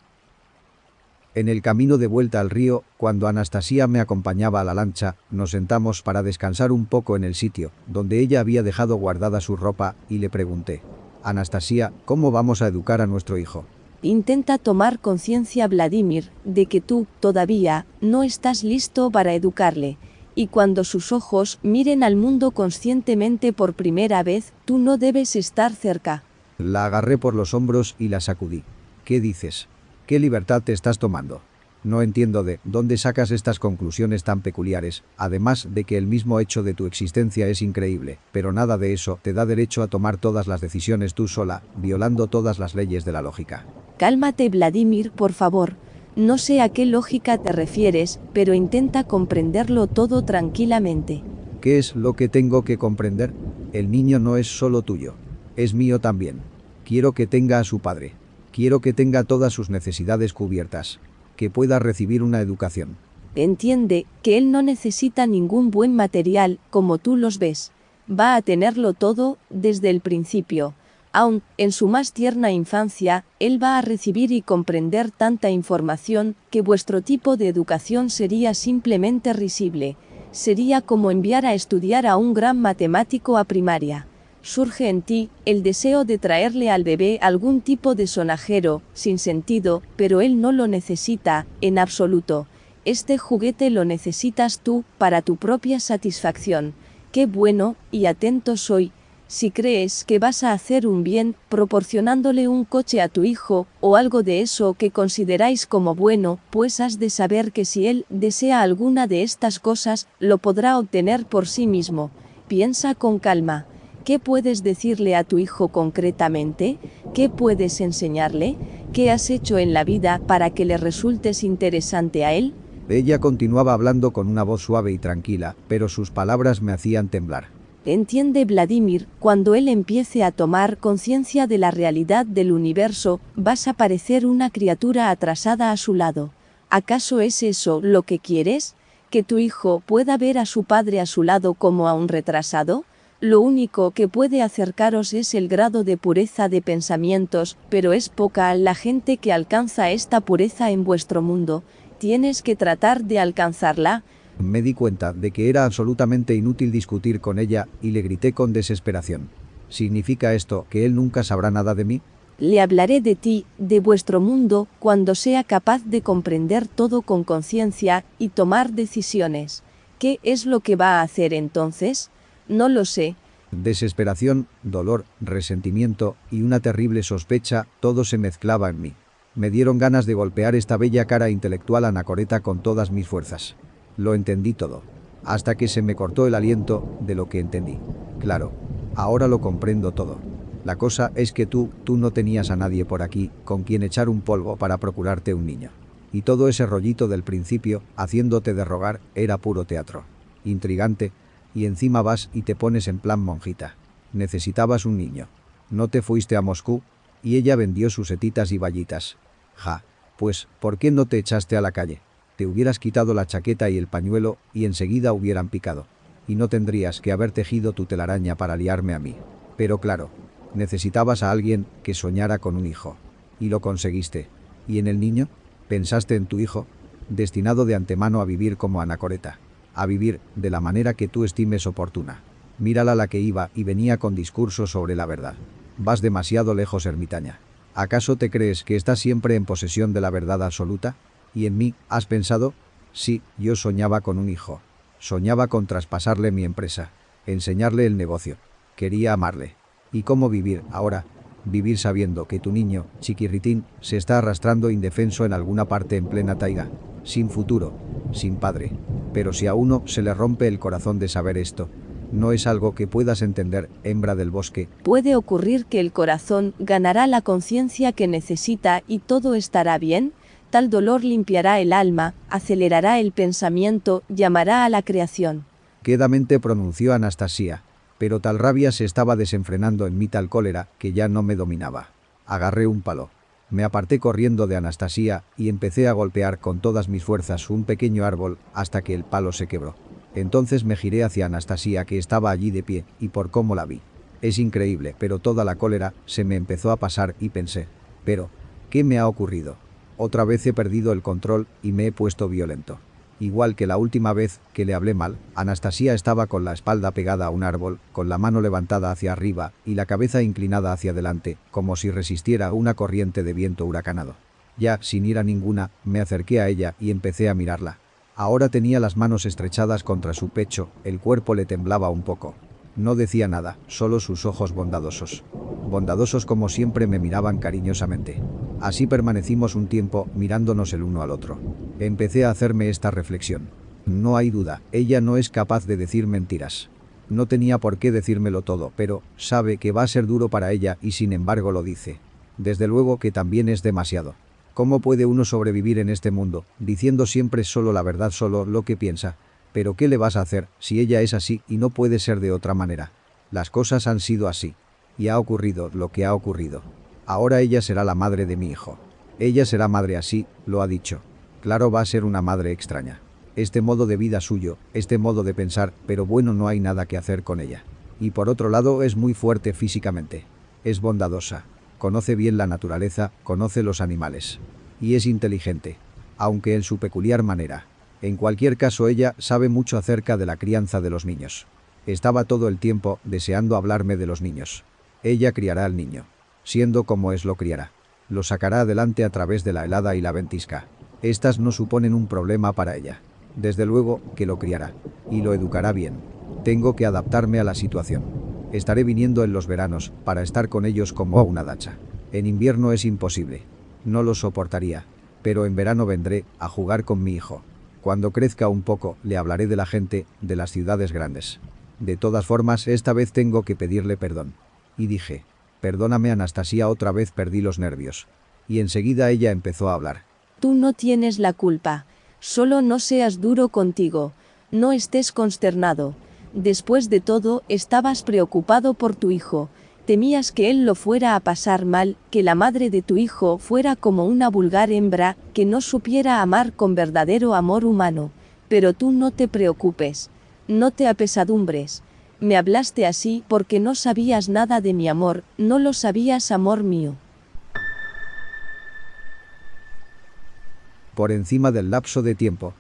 En el camino de vuelta al río, cuando Anastasia me acompañaba a la lancha, nos sentamos para descansar un poco en el sitio, donde ella había dejado guardada su ropa, y le pregunté, Anastasia, ¿cómo vamos a educar a nuestro hijo? Intenta tomar conciencia, Vladimir, de que tú, todavía, no estás listo para educarle, y cuando sus ojos miren al mundo conscientemente por primera vez, tú no debes estar cerca. La agarré por los hombros y la sacudí. ¿Qué dices? ¿Qué libertad te estás tomando? No entiendo de dónde sacas estas conclusiones tan peculiares, además de que el mismo hecho de tu existencia es increíble, pero nada de eso te da derecho a tomar todas las decisiones tú sola, violando todas las leyes de la lógica. Cálmate Vladimir, por favor, no sé a qué lógica te refieres, pero intenta comprenderlo todo tranquilamente. ¿Qué es lo que tengo que comprender? El niño no es solo tuyo, es mío también. Quiero que tenga a su padre. Quiero que tenga todas sus necesidades cubiertas. Que pueda recibir una educación. Entiende que él no necesita ningún buen material, como tú los ves. Va a tenerlo todo, desde el principio. Aun en su más tierna infancia, él va a recibir y comprender tanta información que vuestro tipo de educación sería simplemente risible. Sería como enviar a estudiar a un gran matemático a primaria. Surge en ti el deseo de traerle al bebé algún tipo de sonajero, sin sentido, pero él no lo necesita, en absoluto. Este juguete lo necesitas tú, para tu propia satisfacción. Qué bueno y atento soy, si crees que vas a hacer un bien proporcionándole un coche a tu hijo, o algo de eso que consideráis como bueno, pues has de saber que si él desea alguna de estas cosas, lo podrá obtener por sí mismo. Piensa con calma. ¿Qué puedes decirle a tu hijo concretamente? ¿Qué puedes enseñarle? ¿Qué has hecho en la vida para que le resultes interesante a él? Ella continuaba hablando con una voz suave y tranquila, pero sus palabras me hacían temblar entiende Vladimir, cuando él empiece a tomar conciencia de la realidad del universo, vas a parecer una criatura atrasada a su lado. ¿Acaso es eso lo que quieres? ¿Que tu hijo pueda ver a su padre a su lado como a un retrasado? Lo único que puede acercaros es el grado de pureza de pensamientos, pero es poca la gente que alcanza esta pureza en vuestro mundo. Tienes que tratar de alcanzarla, me di cuenta de que era absolutamente inútil discutir con ella y le grité con desesperación. ¿Significa esto que él nunca sabrá nada de mí? Le hablaré de ti, de vuestro mundo, cuando sea capaz de comprender todo con conciencia y tomar decisiones. ¿Qué es lo que va a hacer entonces? No lo sé. Desesperación, dolor, resentimiento y una terrible sospecha, todo se mezclaba en mí. Me dieron ganas de golpear esta bella cara intelectual anacoreta con todas mis fuerzas. Lo entendí todo. Hasta que se me cortó el aliento de lo que entendí. Claro. Ahora lo comprendo todo. La cosa es que tú, tú no tenías a nadie por aquí con quien echar un polvo para procurarte un niño. Y todo ese rollito del principio, haciéndote de rogar, era puro teatro. Intrigante, y encima vas y te pones en plan monjita. Necesitabas un niño. No te fuiste a Moscú, y ella vendió sus setitas y vallitas. Ja, pues, ¿por qué no te echaste a la calle? te hubieras quitado la chaqueta y el pañuelo y enseguida hubieran picado. Y no tendrías que haber tejido tu telaraña para liarme a mí. Pero claro, necesitabas a alguien que soñara con un hijo. Y lo conseguiste. ¿Y en el niño? ¿Pensaste en tu hijo? Destinado de antemano a vivir como anacoreta. A vivir de la manera que tú estimes oportuna. Mírala la que iba y venía con discursos sobre la verdad. Vas demasiado lejos, ermitaña. ¿Acaso te crees que estás siempre en posesión de la verdad absoluta? y en mí, ¿has pensado? Sí, yo soñaba con un hijo. Soñaba con traspasarle mi empresa, enseñarle el negocio. Quería amarle. ¿Y cómo vivir ahora? Vivir sabiendo que tu niño, chiquirritín, se está arrastrando indefenso en alguna parte en plena taiga, sin futuro, sin padre. Pero si a uno se le rompe el corazón de saber esto, no es algo que puedas entender, hembra del bosque. Puede ocurrir que el corazón ganará la conciencia que necesita y todo estará bien, tal dolor limpiará el alma, acelerará el pensamiento, llamará a la creación. Quedamente pronunció Anastasia, pero tal rabia se estaba desenfrenando en mí tal cólera que ya no me dominaba. Agarré un palo. Me aparté corriendo de Anastasia y empecé a golpear con todas mis fuerzas un pequeño árbol hasta que el palo se quebró. Entonces me giré hacia Anastasia que estaba allí de pie y por cómo la vi. Es increíble, pero toda la cólera se me empezó a pasar y pensé, pero, ¿qué me ha ocurrido? Otra vez he perdido el control y me he puesto violento. Igual que la última vez que le hablé mal, Anastasia estaba con la espalda pegada a un árbol, con la mano levantada hacia arriba y la cabeza inclinada hacia adelante, como si resistiera una corriente de viento huracanado. Ya, sin ir a ninguna, me acerqué a ella y empecé a mirarla. Ahora tenía las manos estrechadas contra su pecho, el cuerpo le temblaba un poco. No decía nada, solo sus ojos bondadosos. Bondadosos como siempre me miraban cariñosamente. Así permanecimos un tiempo mirándonos el uno al otro. Empecé a hacerme esta reflexión. No hay duda, ella no es capaz de decir mentiras. No tenía por qué decírmelo todo, pero sabe que va a ser duro para ella y sin embargo lo dice. Desde luego que también es demasiado. ¿Cómo puede uno sobrevivir en este mundo, diciendo siempre solo la verdad, solo lo que piensa? Pero ¿qué le vas a hacer si ella es así y no puede ser de otra manera? Las cosas han sido así. Y ha ocurrido lo que ha ocurrido. Ahora ella será la madre de mi hijo. Ella será madre así, lo ha dicho. Claro va a ser una madre extraña. Este modo de vida suyo, este modo de pensar, pero bueno no hay nada que hacer con ella. Y por otro lado es muy fuerte físicamente. Es bondadosa. Conoce bien la naturaleza, conoce los animales. Y es inteligente. Aunque en su peculiar manera. En cualquier caso ella sabe mucho acerca de la crianza de los niños. Estaba todo el tiempo deseando hablarme de los niños. Ella criará al niño. Siendo como es lo criará. Lo sacará adelante a través de la helada y la ventisca. Estas no suponen un problema para ella. Desde luego que lo criará. Y lo educará bien. Tengo que adaptarme a la situación. Estaré viniendo en los veranos para estar con ellos como a una dacha. En invierno es imposible. No lo soportaría. Pero en verano vendré a jugar con mi hijo. Cuando crezca un poco, le hablaré de la gente, de las ciudades grandes. De todas formas, esta vez tengo que pedirle perdón. Y dije, perdóname Anastasia, otra vez perdí los nervios. Y enseguida ella empezó a hablar. Tú no tienes la culpa. Solo no seas duro contigo. No estés consternado. Después de todo, estabas preocupado por tu hijo temías que él lo fuera a pasar mal, que la madre de tu hijo fuera como una vulgar hembra, que no supiera amar con verdadero amor humano. Pero tú no te preocupes, no te apesadumbres. Me hablaste así porque no sabías nada de mi amor, no lo sabías amor mío. Por encima del lapso de tiempo.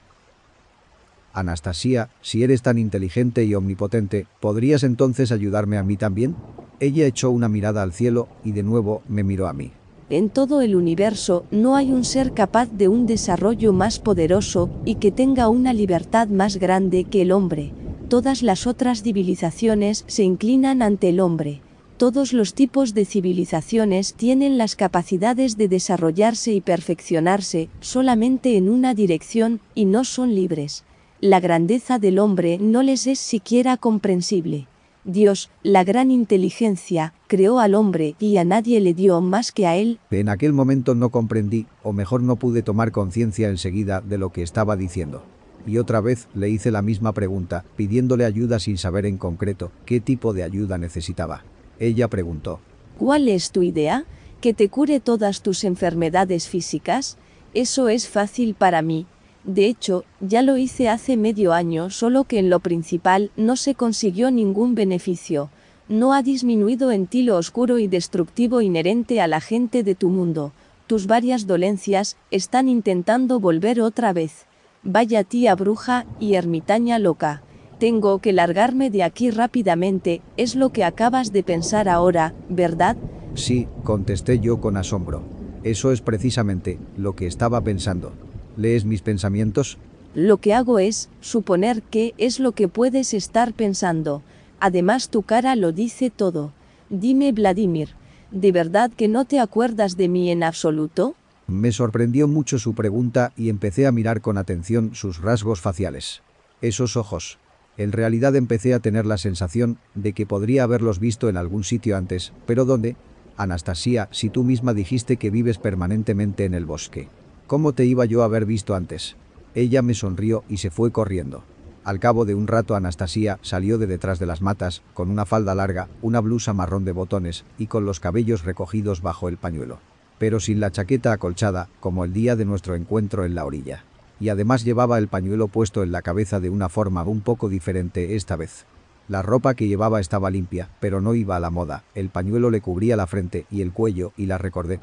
Anastasia, si eres tan inteligente y omnipotente, ¿podrías entonces ayudarme a mí también? Ella echó una mirada al cielo y de nuevo me miró a mí. En todo el universo no hay un ser capaz de un desarrollo más poderoso y que tenga una libertad más grande que el hombre. Todas las otras civilizaciones se inclinan ante el hombre. Todos los tipos de civilizaciones tienen las capacidades de desarrollarse y perfeccionarse solamente en una dirección y no son libres. La grandeza del hombre no les es siquiera comprensible. Dios, la gran inteligencia, creó al hombre y a nadie le dio más que a él. En aquel momento no comprendí, o mejor no pude tomar conciencia enseguida de lo que estaba diciendo. Y otra vez le hice la misma pregunta, pidiéndole ayuda sin saber en concreto qué tipo de ayuda necesitaba. Ella preguntó. ¿Cuál es tu idea? ¿Que te cure todas tus enfermedades físicas? Eso es fácil para mí, de hecho, ya lo hice hace medio año, solo que en lo principal no se consiguió ningún beneficio. No ha disminuido en ti lo oscuro y destructivo inherente a la gente de tu mundo. Tus varias dolencias están intentando volver otra vez. Vaya tía bruja y ermitaña loca. Tengo que largarme de aquí rápidamente, es lo que acabas de pensar ahora, ¿verdad? Sí, contesté yo con asombro. Eso es precisamente lo que estaba pensando. ¿Lees mis pensamientos? Lo que hago es suponer que es lo que puedes estar pensando. Además tu cara lo dice todo. Dime, Vladimir, ¿de verdad que no te acuerdas de mí en absoluto? Me sorprendió mucho su pregunta y empecé a mirar con atención sus rasgos faciales. Esos ojos. En realidad empecé a tener la sensación de que podría haberlos visto en algún sitio antes, pero ¿dónde? Anastasia, si tú misma dijiste que vives permanentemente en el bosque. ¿Cómo te iba yo a haber visto antes? Ella me sonrió y se fue corriendo. Al cabo de un rato Anastasia salió de detrás de las matas, con una falda larga, una blusa marrón de botones y con los cabellos recogidos bajo el pañuelo. Pero sin la chaqueta acolchada, como el día de nuestro encuentro en la orilla. Y además llevaba el pañuelo puesto en la cabeza de una forma un poco diferente esta vez. La ropa que llevaba estaba limpia, pero no iba a la moda, el pañuelo le cubría la frente y el cuello y la recordé.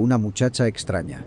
una muchacha extraña.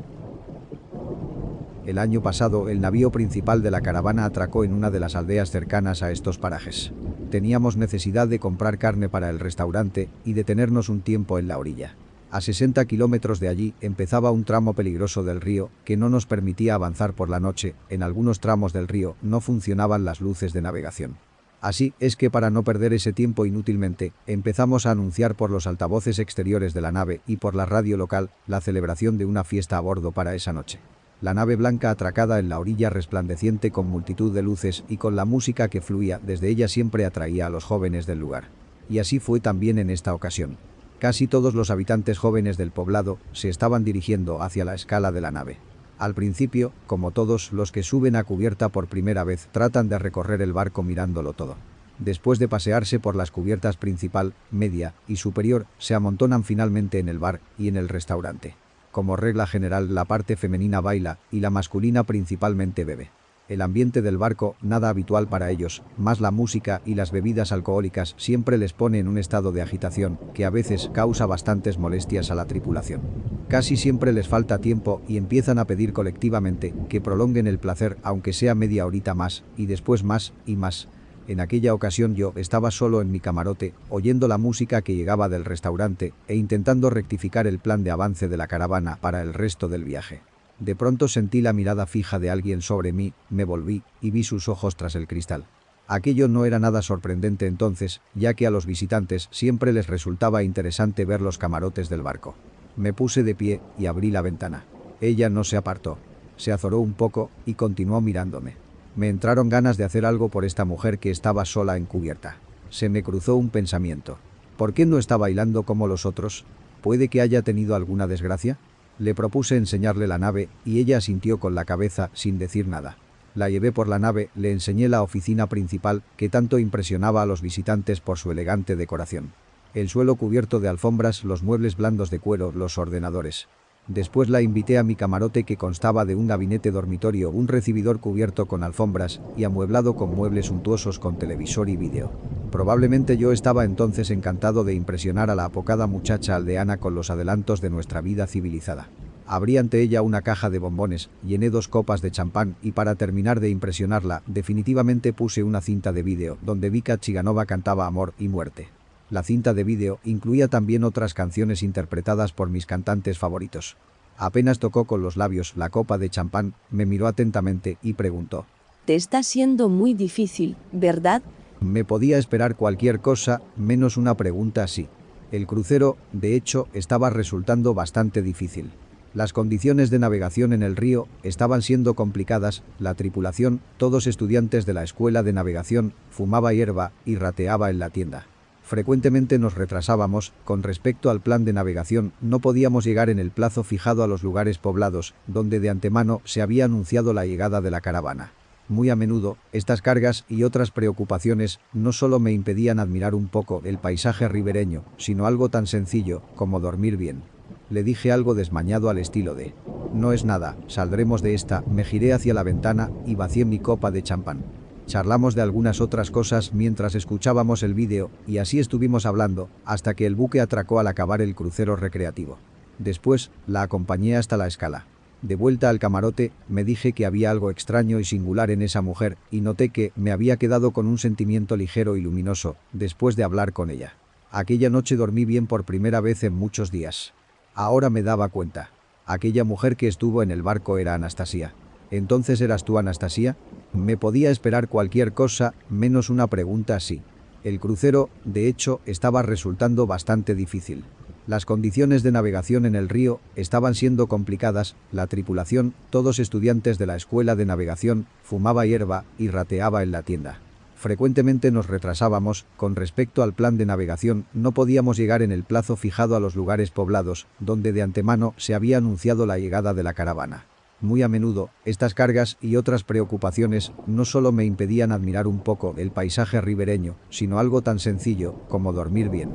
El año pasado, el navío principal de la caravana atracó en una de las aldeas cercanas a estos parajes. Teníamos necesidad de comprar carne para el restaurante y detenernos un tiempo en la orilla. A 60 kilómetros de allí empezaba un tramo peligroso del río que no nos permitía avanzar por la noche. En algunos tramos del río no funcionaban las luces de navegación. Así es que para no perder ese tiempo inútilmente, empezamos a anunciar por los altavoces exteriores de la nave y por la radio local la celebración de una fiesta a bordo para esa noche. La nave blanca atracada en la orilla resplandeciente con multitud de luces y con la música que fluía desde ella siempre atraía a los jóvenes del lugar. Y así fue también en esta ocasión. Casi todos los habitantes jóvenes del poblado se estaban dirigiendo hacia la escala de la nave. Al principio, como todos los que suben a cubierta por primera vez, tratan de recorrer el barco mirándolo todo. Después de pasearse por las cubiertas principal, media y superior, se amontonan finalmente en el bar y en el restaurante. Como regla general, la parte femenina baila y la masculina principalmente bebe. El ambiente del barco, nada habitual para ellos, más la música y las bebidas alcohólicas siempre les pone en un estado de agitación que a veces causa bastantes molestias a la tripulación. Casi siempre les falta tiempo y empiezan a pedir colectivamente que prolonguen el placer aunque sea media horita más, y después más y más. En aquella ocasión yo estaba solo en mi camarote, oyendo la música que llegaba del restaurante e intentando rectificar el plan de avance de la caravana para el resto del viaje. De pronto sentí la mirada fija de alguien sobre mí, me volví y vi sus ojos tras el cristal. Aquello no era nada sorprendente entonces, ya que a los visitantes siempre les resultaba interesante ver los camarotes del barco. Me puse de pie y abrí la ventana. Ella no se apartó. Se azoró un poco y continuó mirándome. Me entraron ganas de hacer algo por esta mujer que estaba sola en cubierta. Se me cruzó un pensamiento. ¿Por qué no está bailando como los otros? ¿Puede que haya tenido alguna desgracia? Le propuse enseñarle la nave y ella asintió con la cabeza sin decir nada. La llevé por la nave, le enseñé la oficina principal que tanto impresionaba a los visitantes por su elegante decoración. El suelo cubierto de alfombras, los muebles blandos de cuero, los ordenadores. Después la invité a mi camarote que constaba de un gabinete dormitorio, un recibidor cubierto con alfombras y amueblado con muebles suntuosos con televisor y vídeo. Probablemente yo estaba entonces encantado de impresionar a la apocada muchacha aldeana con los adelantos de nuestra vida civilizada. Abrí ante ella una caja de bombones, llené dos copas de champán y para terminar de impresionarla, definitivamente puse una cinta de vídeo donde Vika Chiganova cantaba amor y muerte. La cinta de vídeo incluía también otras canciones interpretadas por mis cantantes favoritos. Apenas tocó con los labios la copa de champán, me miró atentamente y preguntó. Te está siendo muy difícil, ¿verdad? Me podía esperar cualquier cosa, menos una pregunta así. El crucero, de hecho, estaba resultando bastante difícil. Las condiciones de navegación en el río estaban siendo complicadas, la tripulación, todos estudiantes de la escuela de navegación, fumaba hierba y rateaba en la tienda frecuentemente nos retrasábamos, con respecto al plan de navegación, no podíamos llegar en el plazo fijado a los lugares poblados, donde de antemano se había anunciado la llegada de la caravana. Muy a menudo, estas cargas y otras preocupaciones no solo me impedían admirar un poco el paisaje ribereño, sino algo tan sencillo como dormir bien. Le dije algo desmañado al estilo de «No es nada, saldremos de esta», me giré hacia la ventana y vacié mi copa de champán charlamos de algunas otras cosas mientras escuchábamos el vídeo, y así estuvimos hablando, hasta que el buque atracó al acabar el crucero recreativo. Después, la acompañé hasta la escala. De vuelta al camarote, me dije que había algo extraño y singular en esa mujer, y noté que me había quedado con un sentimiento ligero y luminoso, después de hablar con ella. Aquella noche dormí bien por primera vez en muchos días. Ahora me daba cuenta. Aquella mujer que estuvo en el barco era Anastasia. ¿Entonces eras tú Anastasia? Me podía esperar cualquier cosa, menos una pregunta así. El crucero, de hecho, estaba resultando bastante difícil. Las condiciones de navegación en el río estaban siendo complicadas, la tripulación, todos estudiantes de la escuela de navegación, fumaba hierba y rateaba en la tienda. Frecuentemente nos retrasábamos, con respecto al plan de navegación no podíamos llegar en el plazo fijado a los lugares poblados, donde de antemano se había anunciado la llegada de la caravana. Muy a menudo, estas cargas y otras preocupaciones no solo me impedían admirar un poco el paisaje ribereño, sino algo tan sencillo como dormir bien.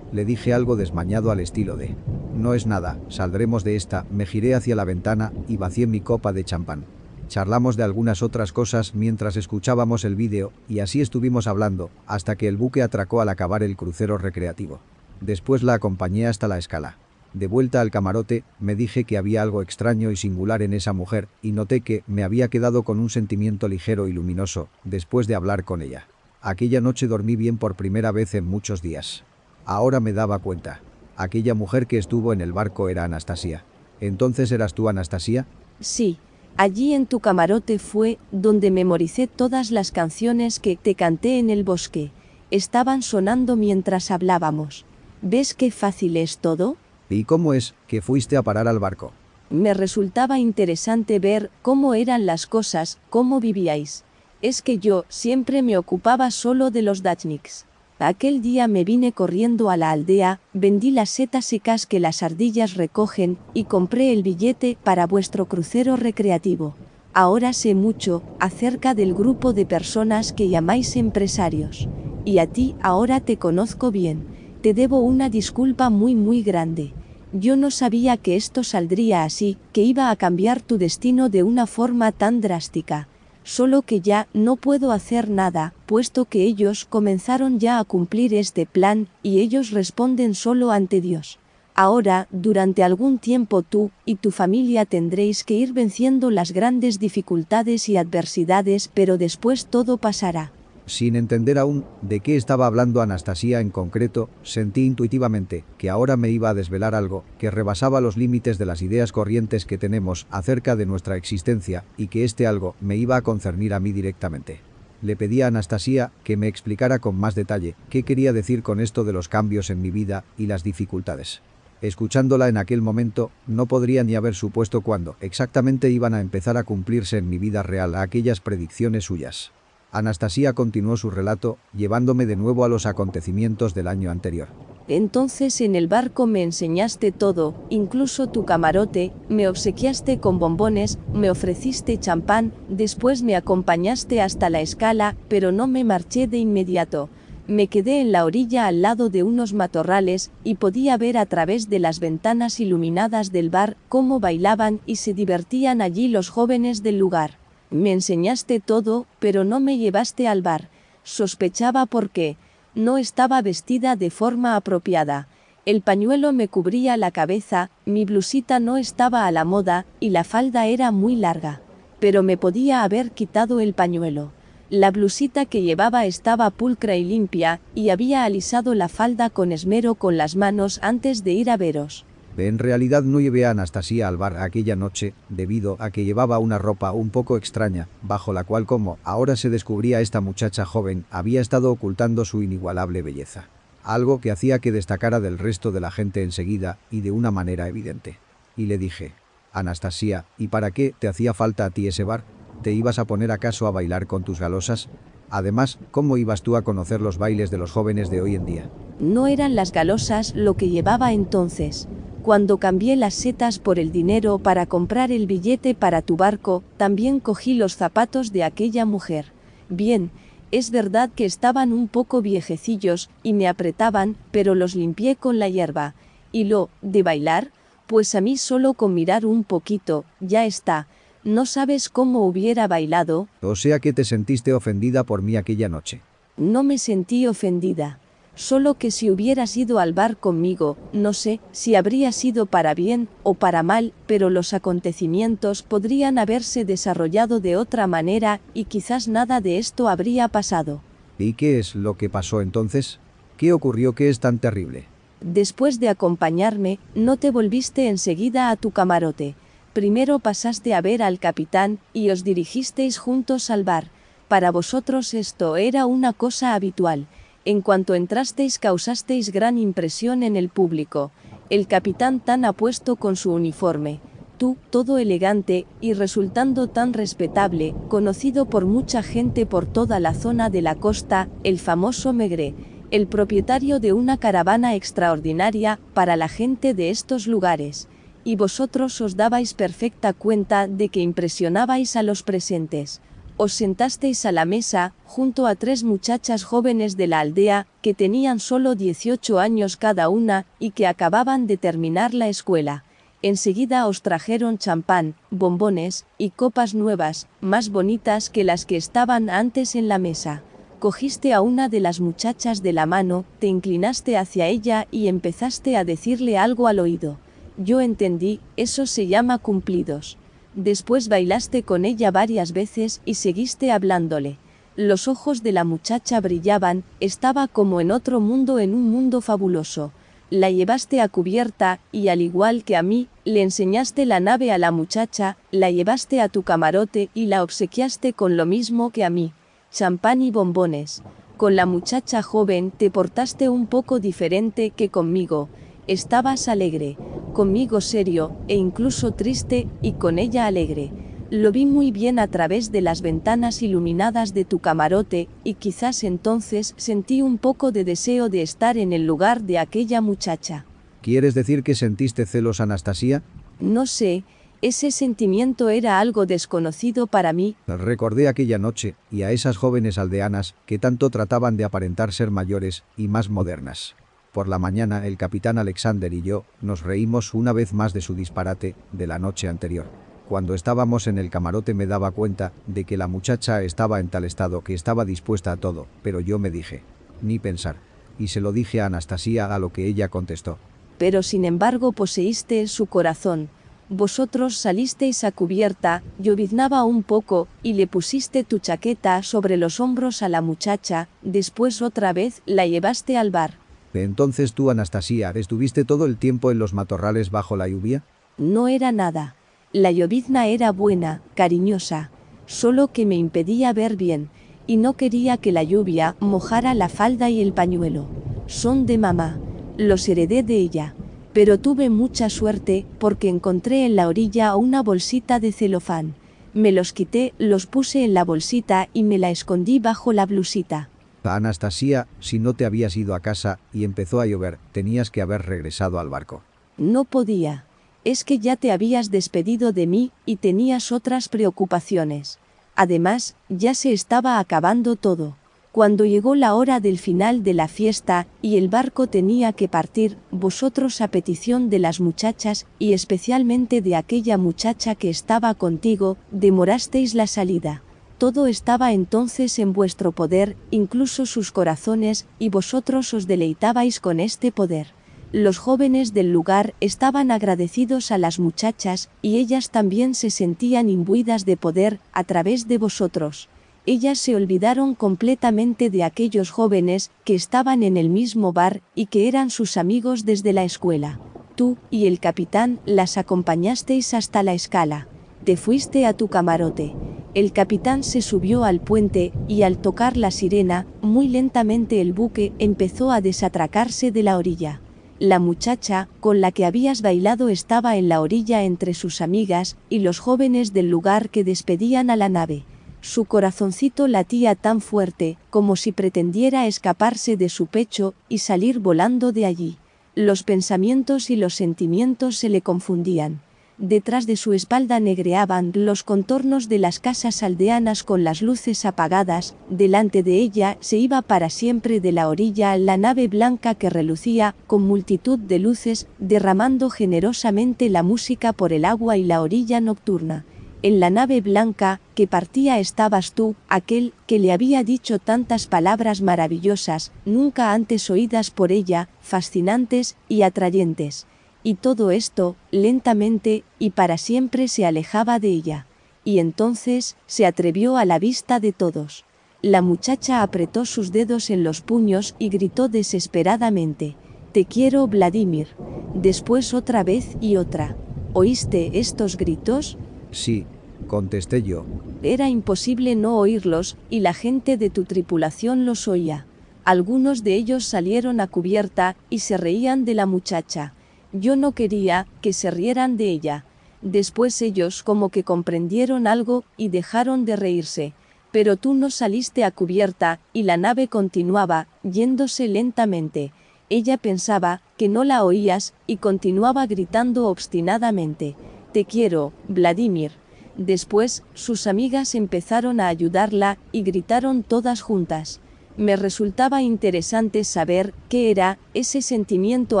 Le dije algo desmañado al estilo de «No es nada, saldremos de esta», me giré hacia la ventana y vacié mi copa de champán. Charlamos de algunas otras cosas mientras escuchábamos el vídeo y así estuvimos hablando hasta que el buque atracó al acabar el crucero recreativo. Después la acompañé hasta la escala. De vuelta al camarote, me dije que había algo extraño y singular en esa mujer y noté que me había quedado con un sentimiento ligero y luminoso después de hablar con ella. Aquella noche dormí bien por primera vez en muchos días. Ahora me daba cuenta. Aquella mujer que estuvo en el barco era Anastasia. ¿Entonces eras tú Anastasia? Sí, Allí en tu camarote fue donde memoricé todas las canciones que te canté en el bosque. Estaban sonando mientras hablábamos. ¿Ves qué fácil es todo? ¿Y cómo es que fuiste a parar al barco? Me resultaba interesante ver cómo eran las cosas, cómo vivíais. Es que yo siempre me ocupaba solo de los Dachniks. Aquel día me vine corriendo a la aldea, vendí las setas secas que las ardillas recogen, y compré el billete para vuestro crucero recreativo. Ahora sé mucho acerca del grupo de personas que llamáis empresarios. Y a ti ahora te conozco bien. Te debo una disculpa muy muy grande. Yo no sabía que esto saldría así, que iba a cambiar tu destino de una forma tan drástica. Solo que ya no puedo hacer nada, puesto que ellos comenzaron ya a cumplir este plan, y ellos responden solo ante Dios. Ahora, durante algún tiempo tú y tu familia tendréis que ir venciendo las grandes dificultades y adversidades, pero después todo pasará. Sin entender aún de qué estaba hablando Anastasia en concreto, sentí intuitivamente que ahora me iba a desvelar algo que rebasaba los límites de las ideas corrientes que tenemos acerca de nuestra existencia y que este algo me iba a concernir a mí directamente. Le pedí a Anastasia que me explicara con más detalle qué quería decir con esto de los cambios en mi vida y las dificultades. Escuchándola en aquel momento, no podría ni haber supuesto cuándo exactamente iban a empezar a cumplirse en mi vida real aquellas predicciones suyas. Anastasia continuó su relato, llevándome de nuevo a los acontecimientos del año anterior. Entonces en el barco me enseñaste todo, incluso tu camarote, me obsequiaste con bombones, me ofreciste champán, después me acompañaste hasta la escala, pero no me marché de inmediato. Me quedé en la orilla al lado de unos matorrales y podía ver a través de las ventanas iluminadas del bar cómo bailaban y se divertían allí los jóvenes del lugar. Me enseñaste todo, pero no me llevaste al bar. Sospechaba por qué. no estaba vestida de forma apropiada. El pañuelo me cubría la cabeza, mi blusita no estaba a la moda y la falda era muy larga. Pero me podía haber quitado el pañuelo. La blusita que llevaba estaba pulcra y limpia, y había alisado la falda con esmero con las manos antes de ir a veros. En realidad no llevé a Anastasia al bar aquella noche, debido a que llevaba una ropa un poco extraña, bajo la cual como ahora se descubría esta muchacha joven, había estado ocultando su inigualable belleza. Algo que hacía que destacara del resto de la gente enseguida y de una manera evidente. Y le dije, Anastasia, ¿y para qué te hacía falta a ti ese bar? ¿Te ibas a poner acaso a bailar con tus galosas? Además, ¿cómo ibas tú a conocer los bailes de los jóvenes de hoy en día? No eran las galosas lo que llevaba entonces. Cuando cambié las setas por el dinero para comprar el billete para tu barco, también cogí los zapatos de aquella mujer. Bien, es verdad que estaban un poco viejecillos y me apretaban, pero los limpié con la hierba. Y lo de bailar, pues a mí solo con mirar un poquito, ya está, no sabes cómo hubiera bailado. O sea que te sentiste ofendida por mí aquella noche. No me sentí ofendida. Solo que si hubieras ido al bar conmigo, no sé si habría sido para bien o para mal, pero los acontecimientos podrían haberse desarrollado de otra manera y quizás nada de esto habría pasado. ¿Y qué es lo que pasó entonces? ¿Qué ocurrió que es tan terrible? Después de acompañarme, no te volviste enseguida a tu camarote primero pasaste a ver al capitán, y os dirigisteis juntos al bar. Para vosotros esto era una cosa habitual. En cuanto entrasteis causasteis gran impresión en el público. El capitán tan apuesto con su uniforme. Tú, todo elegante, y resultando tan respetable, conocido por mucha gente por toda la zona de la costa, el famoso Megre, el propietario de una caravana extraordinaria para la gente de estos lugares y vosotros os dabais perfecta cuenta de que impresionabais a los presentes. Os sentasteis a la mesa, junto a tres muchachas jóvenes de la aldea, que tenían solo 18 años cada una, y que acababan de terminar la escuela. Enseguida os trajeron champán, bombones, y copas nuevas, más bonitas que las que estaban antes en la mesa. Cogiste a una de las muchachas de la mano, te inclinaste hacia ella y empezaste a decirle algo al oído. Yo entendí, eso se llama cumplidos. Después bailaste con ella varias veces y seguiste hablándole. Los ojos de la muchacha brillaban, estaba como en otro mundo, en un mundo fabuloso. La llevaste a cubierta, y al igual que a mí, le enseñaste la nave a la muchacha, la llevaste a tu camarote y la obsequiaste con lo mismo que a mí. Champán y bombones. Con la muchacha joven te portaste un poco diferente que conmigo. Estabas alegre, conmigo serio e incluso triste, y con ella alegre. Lo vi muy bien a través de las ventanas iluminadas de tu camarote, y quizás entonces sentí un poco de deseo de estar en el lugar de aquella muchacha. ¿Quieres decir que sentiste celos, Anastasia? No sé, ese sentimiento era algo desconocido para mí. Recordé aquella noche, y a esas jóvenes aldeanas, que tanto trataban de aparentar ser mayores y más modernas. Por la mañana el capitán Alexander y yo nos reímos una vez más de su disparate de la noche anterior. Cuando estábamos en el camarote me daba cuenta de que la muchacha estaba en tal estado que estaba dispuesta a todo, pero yo me dije, ni pensar. Y se lo dije a Anastasia a lo que ella contestó. Pero sin embargo poseíste su corazón. Vosotros salisteis a cubierta, lloviznaba un poco, y le pusiste tu chaqueta sobre los hombros a la muchacha, después otra vez la llevaste al bar. Entonces tú, Anastasia, ¿estuviste todo el tiempo en los matorrales bajo la lluvia? No era nada. La llovizna era buena, cariñosa, solo que me impedía ver bien, y no quería que la lluvia mojara la falda y el pañuelo. Son de mamá, los heredé de ella, pero tuve mucha suerte porque encontré en la orilla una bolsita de celofán. Me los quité, los puse en la bolsita y me la escondí bajo la blusita. Anastasia, si no te habías ido a casa y empezó a llover, tenías que haber regresado al barco. No podía. Es que ya te habías despedido de mí y tenías otras preocupaciones. Además, ya se estaba acabando todo. Cuando llegó la hora del final de la fiesta y el barco tenía que partir, vosotros a petición de las muchachas y especialmente de aquella muchacha que estaba contigo, demorasteis la salida todo estaba entonces en vuestro poder, incluso sus corazones, y vosotros os deleitabais con este poder. Los jóvenes del lugar estaban agradecidos a las muchachas, y ellas también se sentían imbuidas de poder, a través de vosotros. Ellas se olvidaron completamente de aquellos jóvenes, que estaban en el mismo bar, y que eran sus amigos desde la escuela. Tú, y el capitán, las acompañasteis hasta la escala. Te fuiste a tu camarote. El capitán se subió al puente, y al tocar la sirena, muy lentamente el buque empezó a desatracarse de la orilla. La muchacha con la que habías bailado estaba en la orilla entre sus amigas y los jóvenes del lugar que despedían a la nave. Su corazoncito latía tan fuerte como si pretendiera escaparse de su pecho y salir volando de allí. Los pensamientos y los sentimientos se le confundían detrás de su espalda negreaban los contornos de las casas aldeanas con las luces apagadas, delante de ella se iba para siempre de la orilla la nave blanca que relucía, con multitud de luces, derramando generosamente la música por el agua y la orilla nocturna. En la nave blanca que partía estabas tú, aquel que le había dicho tantas palabras maravillosas, nunca antes oídas por ella, fascinantes y atrayentes y todo esto, lentamente, y para siempre se alejaba de ella. Y entonces, se atrevió a la vista de todos. La muchacha apretó sus dedos en los puños y gritó desesperadamente, Te quiero, Vladimir. Después otra vez y otra. ¿Oíste estos gritos? Sí, contesté yo. Era imposible no oírlos, y la gente de tu tripulación los oía. Algunos de ellos salieron a cubierta y se reían de la muchacha yo no quería que se rieran de ella. Después ellos como que comprendieron algo y dejaron de reírse. Pero tú no saliste a cubierta, y la nave continuaba, yéndose lentamente. Ella pensaba que no la oías, y continuaba gritando obstinadamente. Te quiero, Vladimir. Después, sus amigas empezaron a ayudarla, y gritaron todas juntas me resultaba interesante saber qué era ese sentimiento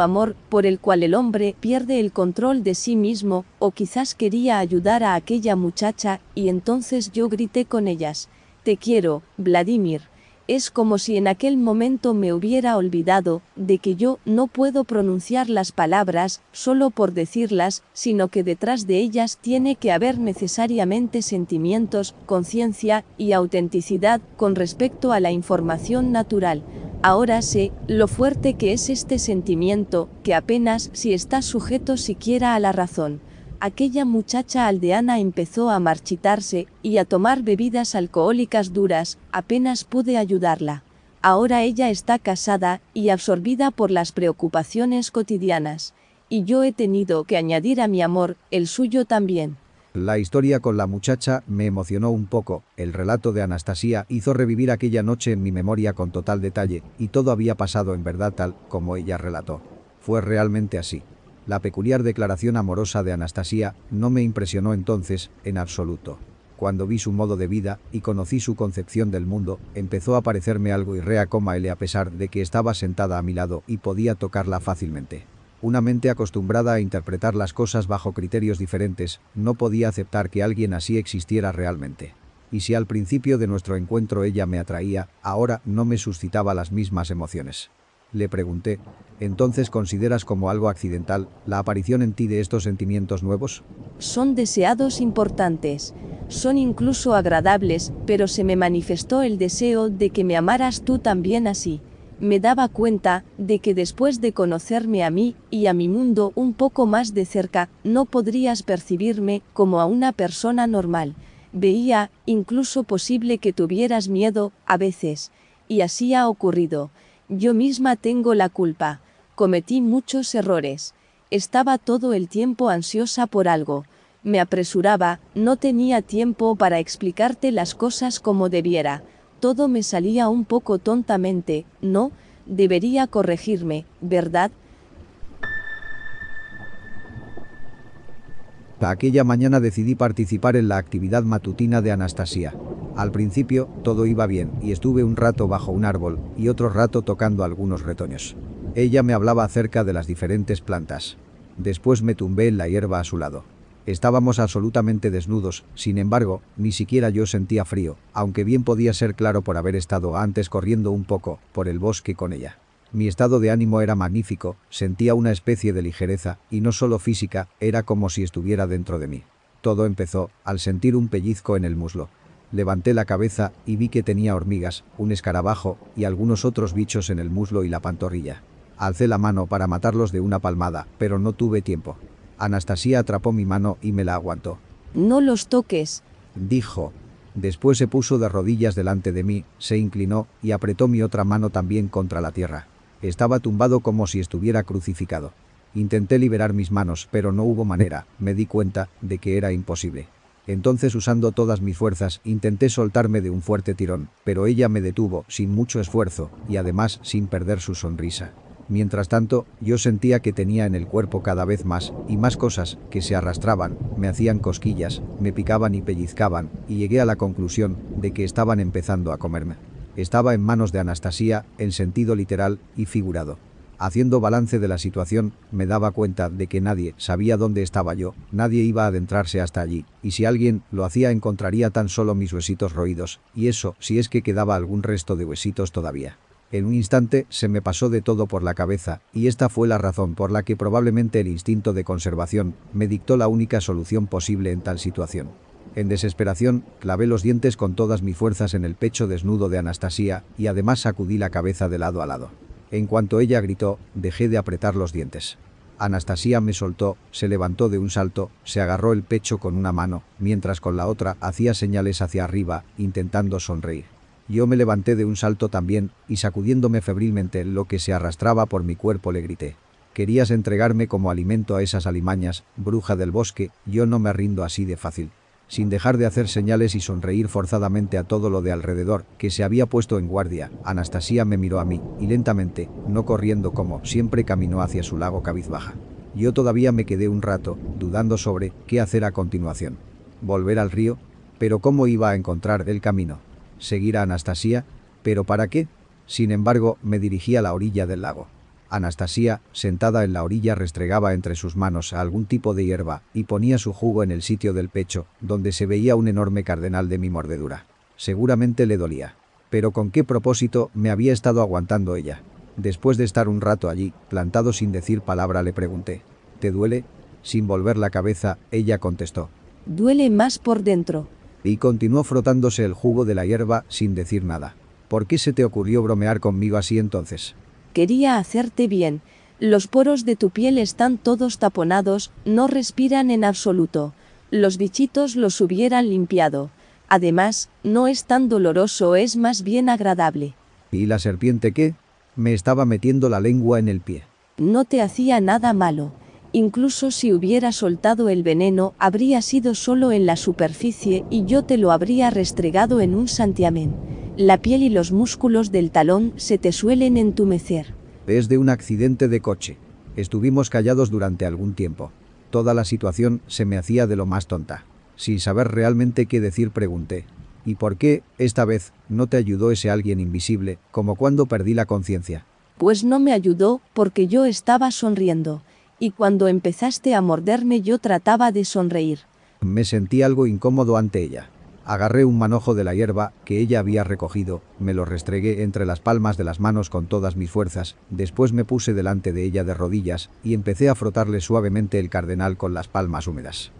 amor por el cual el hombre pierde el control de sí mismo, o quizás quería ayudar a aquella muchacha, y entonces yo grité con ellas, Te quiero, Vladimir. Es como si en aquel momento me hubiera olvidado de que yo no puedo pronunciar las palabras solo por decirlas, sino que detrás de ellas tiene que haber necesariamente sentimientos, conciencia y autenticidad con respecto a la información natural. Ahora sé lo fuerte que es este sentimiento, que apenas si está sujeto siquiera a la razón aquella muchacha aldeana empezó a marchitarse y a tomar bebidas alcohólicas duras, apenas pude ayudarla. Ahora ella está casada y absorbida por las preocupaciones cotidianas, y yo he tenido que añadir a mi amor el suyo también. La historia con la muchacha me emocionó un poco, el relato de Anastasia hizo revivir aquella noche en mi memoria con total detalle, y todo había pasado en verdad tal como ella relató. Fue realmente así. La peculiar declaración amorosa de Anastasia no me impresionó entonces, en absoluto. Cuando vi su modo de vida y conocí su concepción del mundo, empezó a parecerme algo irrea como a pesar de que estaba sentada a mi lado y podía tocarla fácilmente. Una mente acostumbrada a interpretar las cosas bajo criterios diferentes, no podía aceptar que alguien así existiera realmente. Y si al principio de nuestro encuentro ella me atraía, ahora no me suscitaba las mismas emociones. Le pregunté. ¿Entonces consideras como algo accidental la aparición en ti de estos sentimientos nuevos? Son deseados importantes. Son incluso agradables, pero se me manifestó el deseo de que me amaras tú también así. Me daba cuenta de que después de conocerme a mí y a mi mundo un poco más de cerca, no podrías percibirme como a una persona normal. Veía incluso posible que tuvieras miedo, a veces. Y así ha ocurrido. Yo misma tengo la culpa. Cometí muchos errores. Estaba todo el tiempo ansiosa por algo. Me apresuraba, no tenía tiempo para explicarte las cosas como debiera. Todo me salía un poco tontamente, no, debería corregirme, ¿verdad? Aquella mañana decidí participar en la actividad matutina de Anastasia. Al principio, todo iba bien y estuve un rato bajo un árbol y otro rato tocando algunos retoños. Ella me hablaba acerca de las diferentes plantas. Después me tumbé en la hierba a su lado. Estábamos absolutamente desnudos, sin embargo, ni siquiera yo sentía frío, aunque bien podía ser claro por haber estado antes corriendo un poco por el bosque con ella. Mi estado de ánimo era magnífico, sentía una especie de ligereza, y no solo física, era como si estuviera dentro de mí. Todo empezó, al sentir un pellizco en el muslo. Levanté la cabeza y vi que tenía hormigas, un escarabajo y algunos otros bichos en el muslo y la pantorrilla. Alcé la mano para matarlos de una palmada, pero no tuve tiempo. Anastasia atrapó mi mano y me la aguantó. No los toques, dijo. Después se puso de rodillas delante de mí, se inclinó y apretó mi otra mano también contra la tierra. Estaba tumbado como si estuviera crucificado. Intenté liberar mis manos, pero no hubo manera, me di cuenta de que era imposible. Entonces usando todas mis fuerzas intenté soltarme de un fuerte tirón, pero ella me detuvo sin mucho esfuerzo y además sin perder su sonrisa. Mientras tanto, yo sentía que tenía en el cuerpo cada vez más y más cosas que se arrastraban, me hacían cosquillas, me picaban y pellizcaban, y llegué a la conclusión de que estaban empezando a comerme estaba en manos de Anastasia, en sentido literal y figurado. Haciendo balance de la situación, me daba cuenta de que nadie sabía dónde estaba yo, nadie iba a adentrarse hasta allí, y si alguien lo hacía encontraría tan solo mis huesitos roídos, y eso si es que quedaba algún resto de huesitos todavía. En un instante se me pasó de todo por la cabeza, y esta fue la razón por la que probablemente el instinto de conservación me dictó la única solución posible en tal situación. En desesperación, clavé los dientes con todas mis fuerzas en el pecho desnudo de Anastasia y además sacudí la cabeza de lado a lado. En cuanto ella gritó, dejé de apretar los dientes. Anastasia me soltó, se levantó de un salto, se agarró el pecho con una mano, mientras con la otra hacía señales hacia arriba, intentando sonreír. Yo me levanté de un salto también, y sacudiéndome febrilmente lo que se arrastraba por mi cuerpo le grité. Querías entregarme como alimento a esas alimañas, bruja del bosque, yo no me rindo así de fácil sin dejar de hacer señales y sonreír forzadamente a todo lo de alrededor, que se había puesto en guardia. Anastasia me miró a mí, y lentamente, no corriendo como siempre, caminó hacia su lago cabizbaja. Yo todavía me quedé un rato, dudando sobre qué hacer a continuación. ¿Volver al río? Pero ¿cómo iba a encontrar el camino? ¿Seguir a Anastasia? ¿Pero para qué? Sin embargo, me dirigí a la orilla del lago. Anastasia, sentada en la orilla, restregaba entre sus manos algún tipo de hierba y ponía su jugo en el sitio del pecho, donde se veía un enorme cardenal de mi mordedura. Seguramente le dolía. Pero con qué propósito me había estado aguantando ella. Después de estar un rato allí, plantado sin decir palabra, le pregunté. ¿Te duele? Sin volver la cabeza, ella contestó. Duele más por dentro. Y continuó frotándose el jugo de la hierba sin decir nada. ¿Por qué se te ocurrió bromear conmigo así entonces? Quería hacerte bien. Los poros de tu piel están todos taponados, no respiran en absoluto. Los bichitos los hubieran limpiado. Además, no es tan doloroso, es más bien agradable. ¿Y la serpiente qué? Me estaba metiendo la lengua en el pie. No te hacía nada malo incluso si hubiera soltado el veneno, habría sido solo en la superficie y yo te lo habría restregado en un santiamén. La piel y los músculos del talón se te suelen entumecer. Es de un accidente de coche. Estuvimos callados durante algún tiempo. Toda la situación se me hacía de lo más tonta. Sin saber realmente qué decir pregunté. ¿Y por qué, esta vez, no te ayudó ese alguien invisible, como cuando perdí la conciencia? Pues no me ayudó, porque yo estaba sonriendo y cuando empezaste a morderme yo trataba de sonreír. Me sentí algo incómodo ante ella. Agarré un manojo de la hierba que ella había recogido, me lo restregué entre las palmas de las manos con todas mis fuerzas, después me puse delante de ella de rodillas y empecé a frotarle suavemente el cardenal con las palmas húmedas.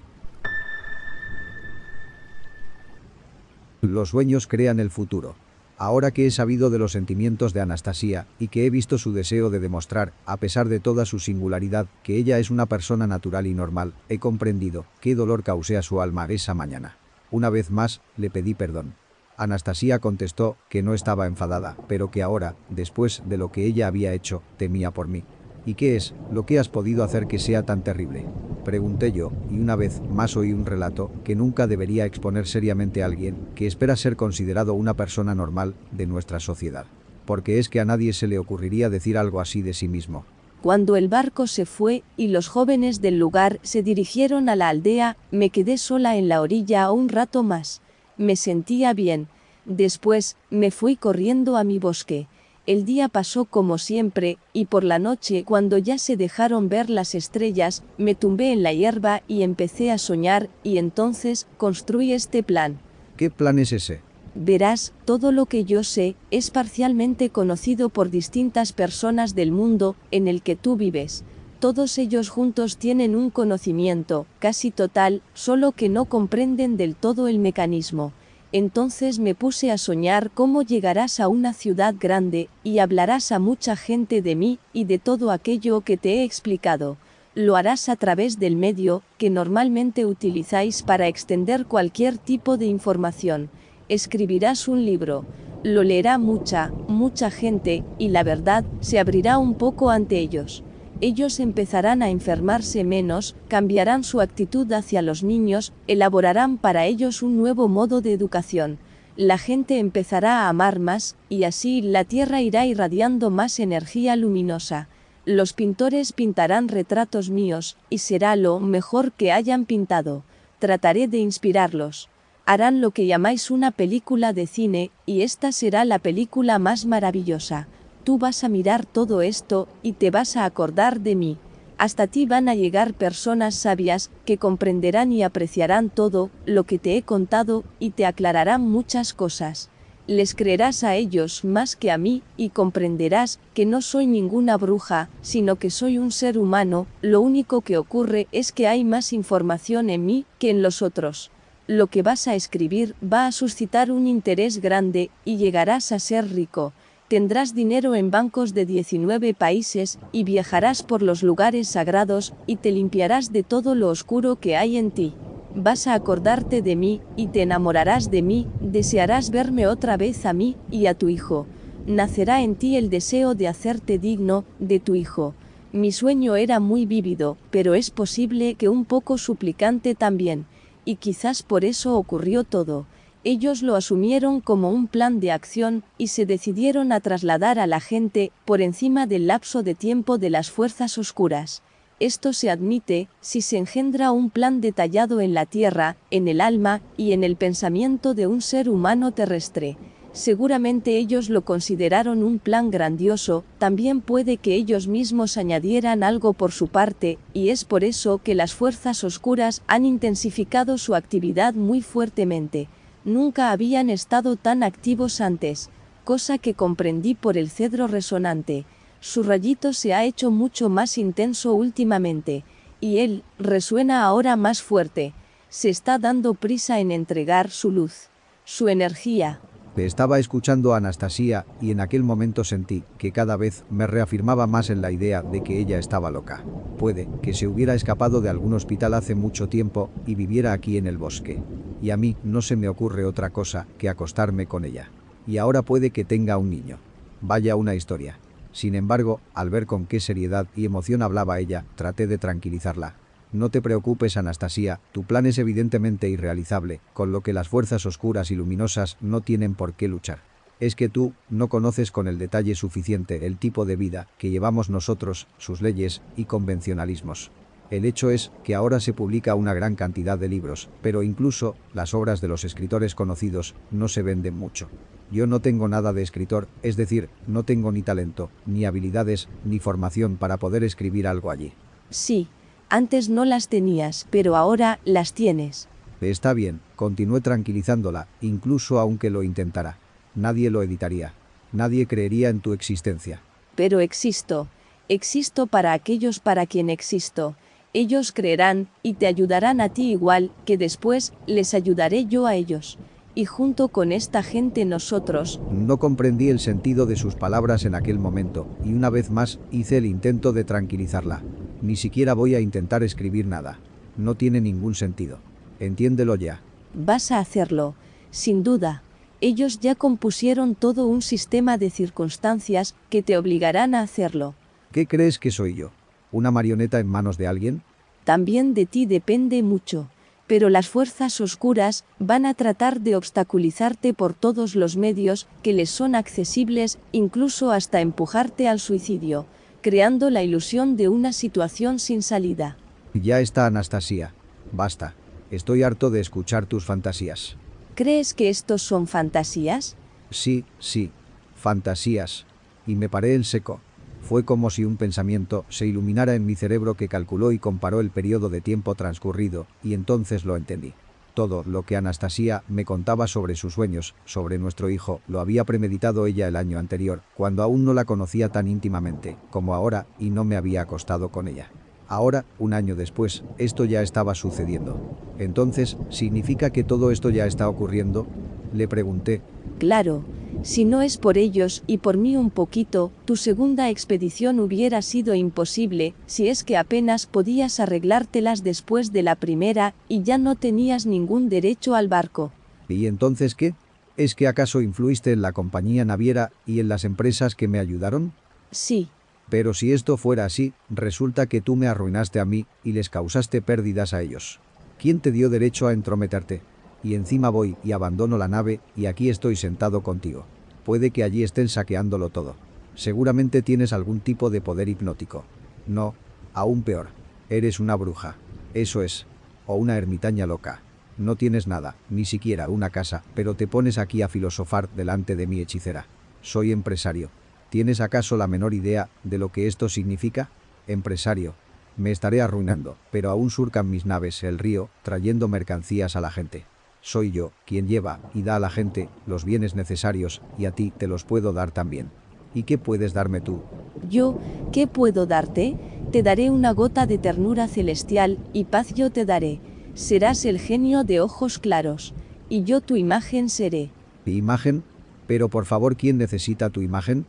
Los sueños crean el futuro. Ahora que he sabido de los sentimientos de Anastasia y que he visto su deseo de demostrar, a pesar de toda su singularidad, que ella es una persona natural y normal, he comprendido qué dolor causé a su alma esa mañana. Una vez más, le pedí perdón. Anastasia contestó que no estaba enfadada, pero que ahora, después de lo que ella había hecho, temía por mí. ¿Y qué es lo que has podido hacer que sea tan terrible? Pregunté yo, y una vez más oí un relato que nunca debería exponer seriamente a alguien que espera ser considerado una persona normal de nuestra sociedad. Porque es que a nadie se le ocurriría decir algo así de sí mismo. Cuando el barco se fue y los jóvenes del lugar se dirigieron a la aldea, me quedé sola en la orilla un rato más. Me sentía bien. Después, me fui corriendo a mi bosque. El día pasó como siempre, y por la noche, cuando ya se dejaron ver las estrellas, me tumbé en la hierba y empecé a soñar, y entonces construí este plan. ¿Qué plan es ese? Verás, todo lo que yo sé es parcialmente conocido por distintas personas del mundo en el que tú vives. Todos ellos juntos tienen un conocimiento, casi total, solo que no comprenden del todo el mecanismo. Entonces me puse a soñar cómo llegarás a una ciudad grande, y hablarás a mucha gente de mí, y de todo aquello que te he explicado. Lo harás a través del medio, que normalmente utilizáis para extender cualquier tipo de información. Escribirás un libro. Lo leerá mucha, mucha gente, y la verdad se abrirá un poco ante ellos ellos empezarán a enfermarse menos, cambiarán su actitud hacia los niños, elaborarán para ellos un nuevo modo de educación, la gente empezará a amar más, y así la Tierra irá irradiando más energía luminosa. Los pintores pintarán retratos míos, y será lo mejor que hayan pintado. Trataré de inspirarlos. Harán lo que llamáis una película de cine, y esta será la película más maravillosa tú vas a mirar todo esto y te vas a acordar de mí. Hasta ti van a llegar personas sabias que comprenderán y apreciarán todo lo que te he contado y te aclararán muchas cosas. Les creerás a ellos más que a mí y comprenderás que no soy ninguna bruja, sino que soy un ser humano, lo único que ocurre es que hay más información en mí que en los otros. Lo que vas a escribir va a suscitar un interés grande y llegarás a ser rico. Tendrás dinero en bancos de 19 países, y viajarás por los lugares sagrados, y te limpiarás de todo lo oscuro que hay en ti. Vas a acordarte de mí, y te enamorarás de mí, desearás verme otra vez a mí, y a tu hijo. Nacerá en ti el deseo de hacerte digno, de tu hijo. Mi sueño era muy vívido, pero es posible que un poco suplicante también. Y quizás por eso ocurrió todo ellos lo asumieron como un plan de acción y se decidieron a trasladar a la gente por encima del lapso de tiempo de las fuerzas oscuras. Esto se admite si se engendra un plan detallado en la tierra, en el alma y en el pensamiento de un ser humano terrestre. Seguramente ellos lo consideraron un plan grandioso, también puede que ellos mismos añadieran algo por su parte, y es por eso que las fuerzas oscuras han intensificado su actividad muy fuertemente nunca habían estado tan activos antes, cosa que comprendí por el cedro resonante. Su rayito se ha hecho mucho más intenso últimamente, y él resuena ahora más fuerte. Se está dando prisa en entregar su luz, su energía, estaba escuchando a Anastasia y en aquel momento sentí que cada vez me reafirmaba más en la idea de que ella estaba loca. Puede que se hubiera escapado de algún hospital hace mucho tiempo y viviera aquí en el bosque. Y a mí no se me ocurre otra cosa que acostarme con ella. Y ahora puede que tenga un niño. Vaya una historia. Sin embargo, al ver con qué seriedad y emoción hablaba ella, traté de tranquilizarla, no te preocupes Anastasia, tu plan es evidentemente irrealizable, con lo que las fuerzas oscuras y luminosas no tienen por qué luchar. Es que tú no conoces con el detalle suficiente el tipo de vida que llevamos nosotros, sus leyes y convencionalismos. El hecho es que ahora se publica una gran cantidad de libros, pero incluso las obras de los escritores conocidos no se venden mucho. Yo no tengo nada de escritor, es decir, no tengo ni talento, ni habilidades, ni formación para poder escribir algo allí. Sí, antes no las tenías, pero ahora las tienes. Está bien, continué tranquilizándola, incluso aunque lo intentara. Nadie lo editaría. Nadie creería en tu existencia. Pero existo. Existo para aquellos para quien existo. Ellos creerán y te ayudarán a ti igual que después les ayudaré yo a ellos y junto con esta gente nosotros. No comprendí el sentido de sus palabras en aquel momento, y una vez más hice el intento de tranquilizarla. Ni siquiera voy a intentar escribir nada. No tiene ningún sentido. Entiéndelo ya. Vas a hacerlo, sin duda. Ellos ya compusieron todo un sistema de circunstancias que te obligarán a hacerlo. ¿Qué crees que soy yo? ¿Una marioneta en manos de alguien? También de ti depende mucho pero las fuerzas oscuras van a tratar de obstaculizarte por todos los medios que les son accesibles, incluso hasta empujarte al suicidio, creando la ilusión de una situación sin salida. Ya está, Anastasia. Basta. Estoy harto de escuchar tus fantasías. ¿Crees que estos son fantasías? Sí, sí. Fantasías. Y me paré en seco. Fue como si un pensamiento se iluminara en mi cerebro que calculó y comparó el periodo de tiempo transcurrido, y entonces lo entendí. Todo lo que Anastasia me contaba sobre sus sueños, sobre nuestro hijo, lo había premeditado ella el año anterior, cuando aún no la conocía tan íntimamente como ahora y no me había acostado con ella. Ahora, un año después, esto ya estaba sucediendo. Entonces, ¿significa que todo esto ya está ocurriendo? Le pregunté. Claro, si no es por ellos y por mí un poquito, tu segunda expedición hubiera sido imposible, si es que apenas podías arreglártelas después de la primera, y ya no tenías ningún derecho al barco. ¿Y entonces qué? ¿Es que acaso influiste en la compañía naviera y en las empresas que me ayudaron? Sí, pero si esto fuera así, resulta que tú me arruinaste a mí y les causaste pérdidas a ellos. ¿Quién te dio derecho a entrometerte? Y encima voy y abandono la nave y aquí estoy sentado contigo. Puede que allí estén saqueándolo todo. Seguramente tienes algún tipo de poder hipnótico. No, aún peor. Eres una bruja. Eso es. O una ermitaña loca. No tienes nada, ni siquiera una casa, pero te pones aquí a filosofar delante de mi hechicera. Soy empresario, ¿Tienes acaso la menor idea de lo que esto significa? Empresario, me estaré arruinando, pero aún surcan mis naves el río, trayendo mercancías a la gente. Soy yo quien lleva y da a la gente los bienes necesarios y a ti te los puedo dar también. ¿Y qué puedes darme tú? Yo, ¿qué puedo darte? Te daré una gota de ternura celestial y paz yo te daré. Serás el genio de ojos claros, y yo tu imagen seré. ¿Mi imagen? Pero por favor, ¿quién necesita tu imagen?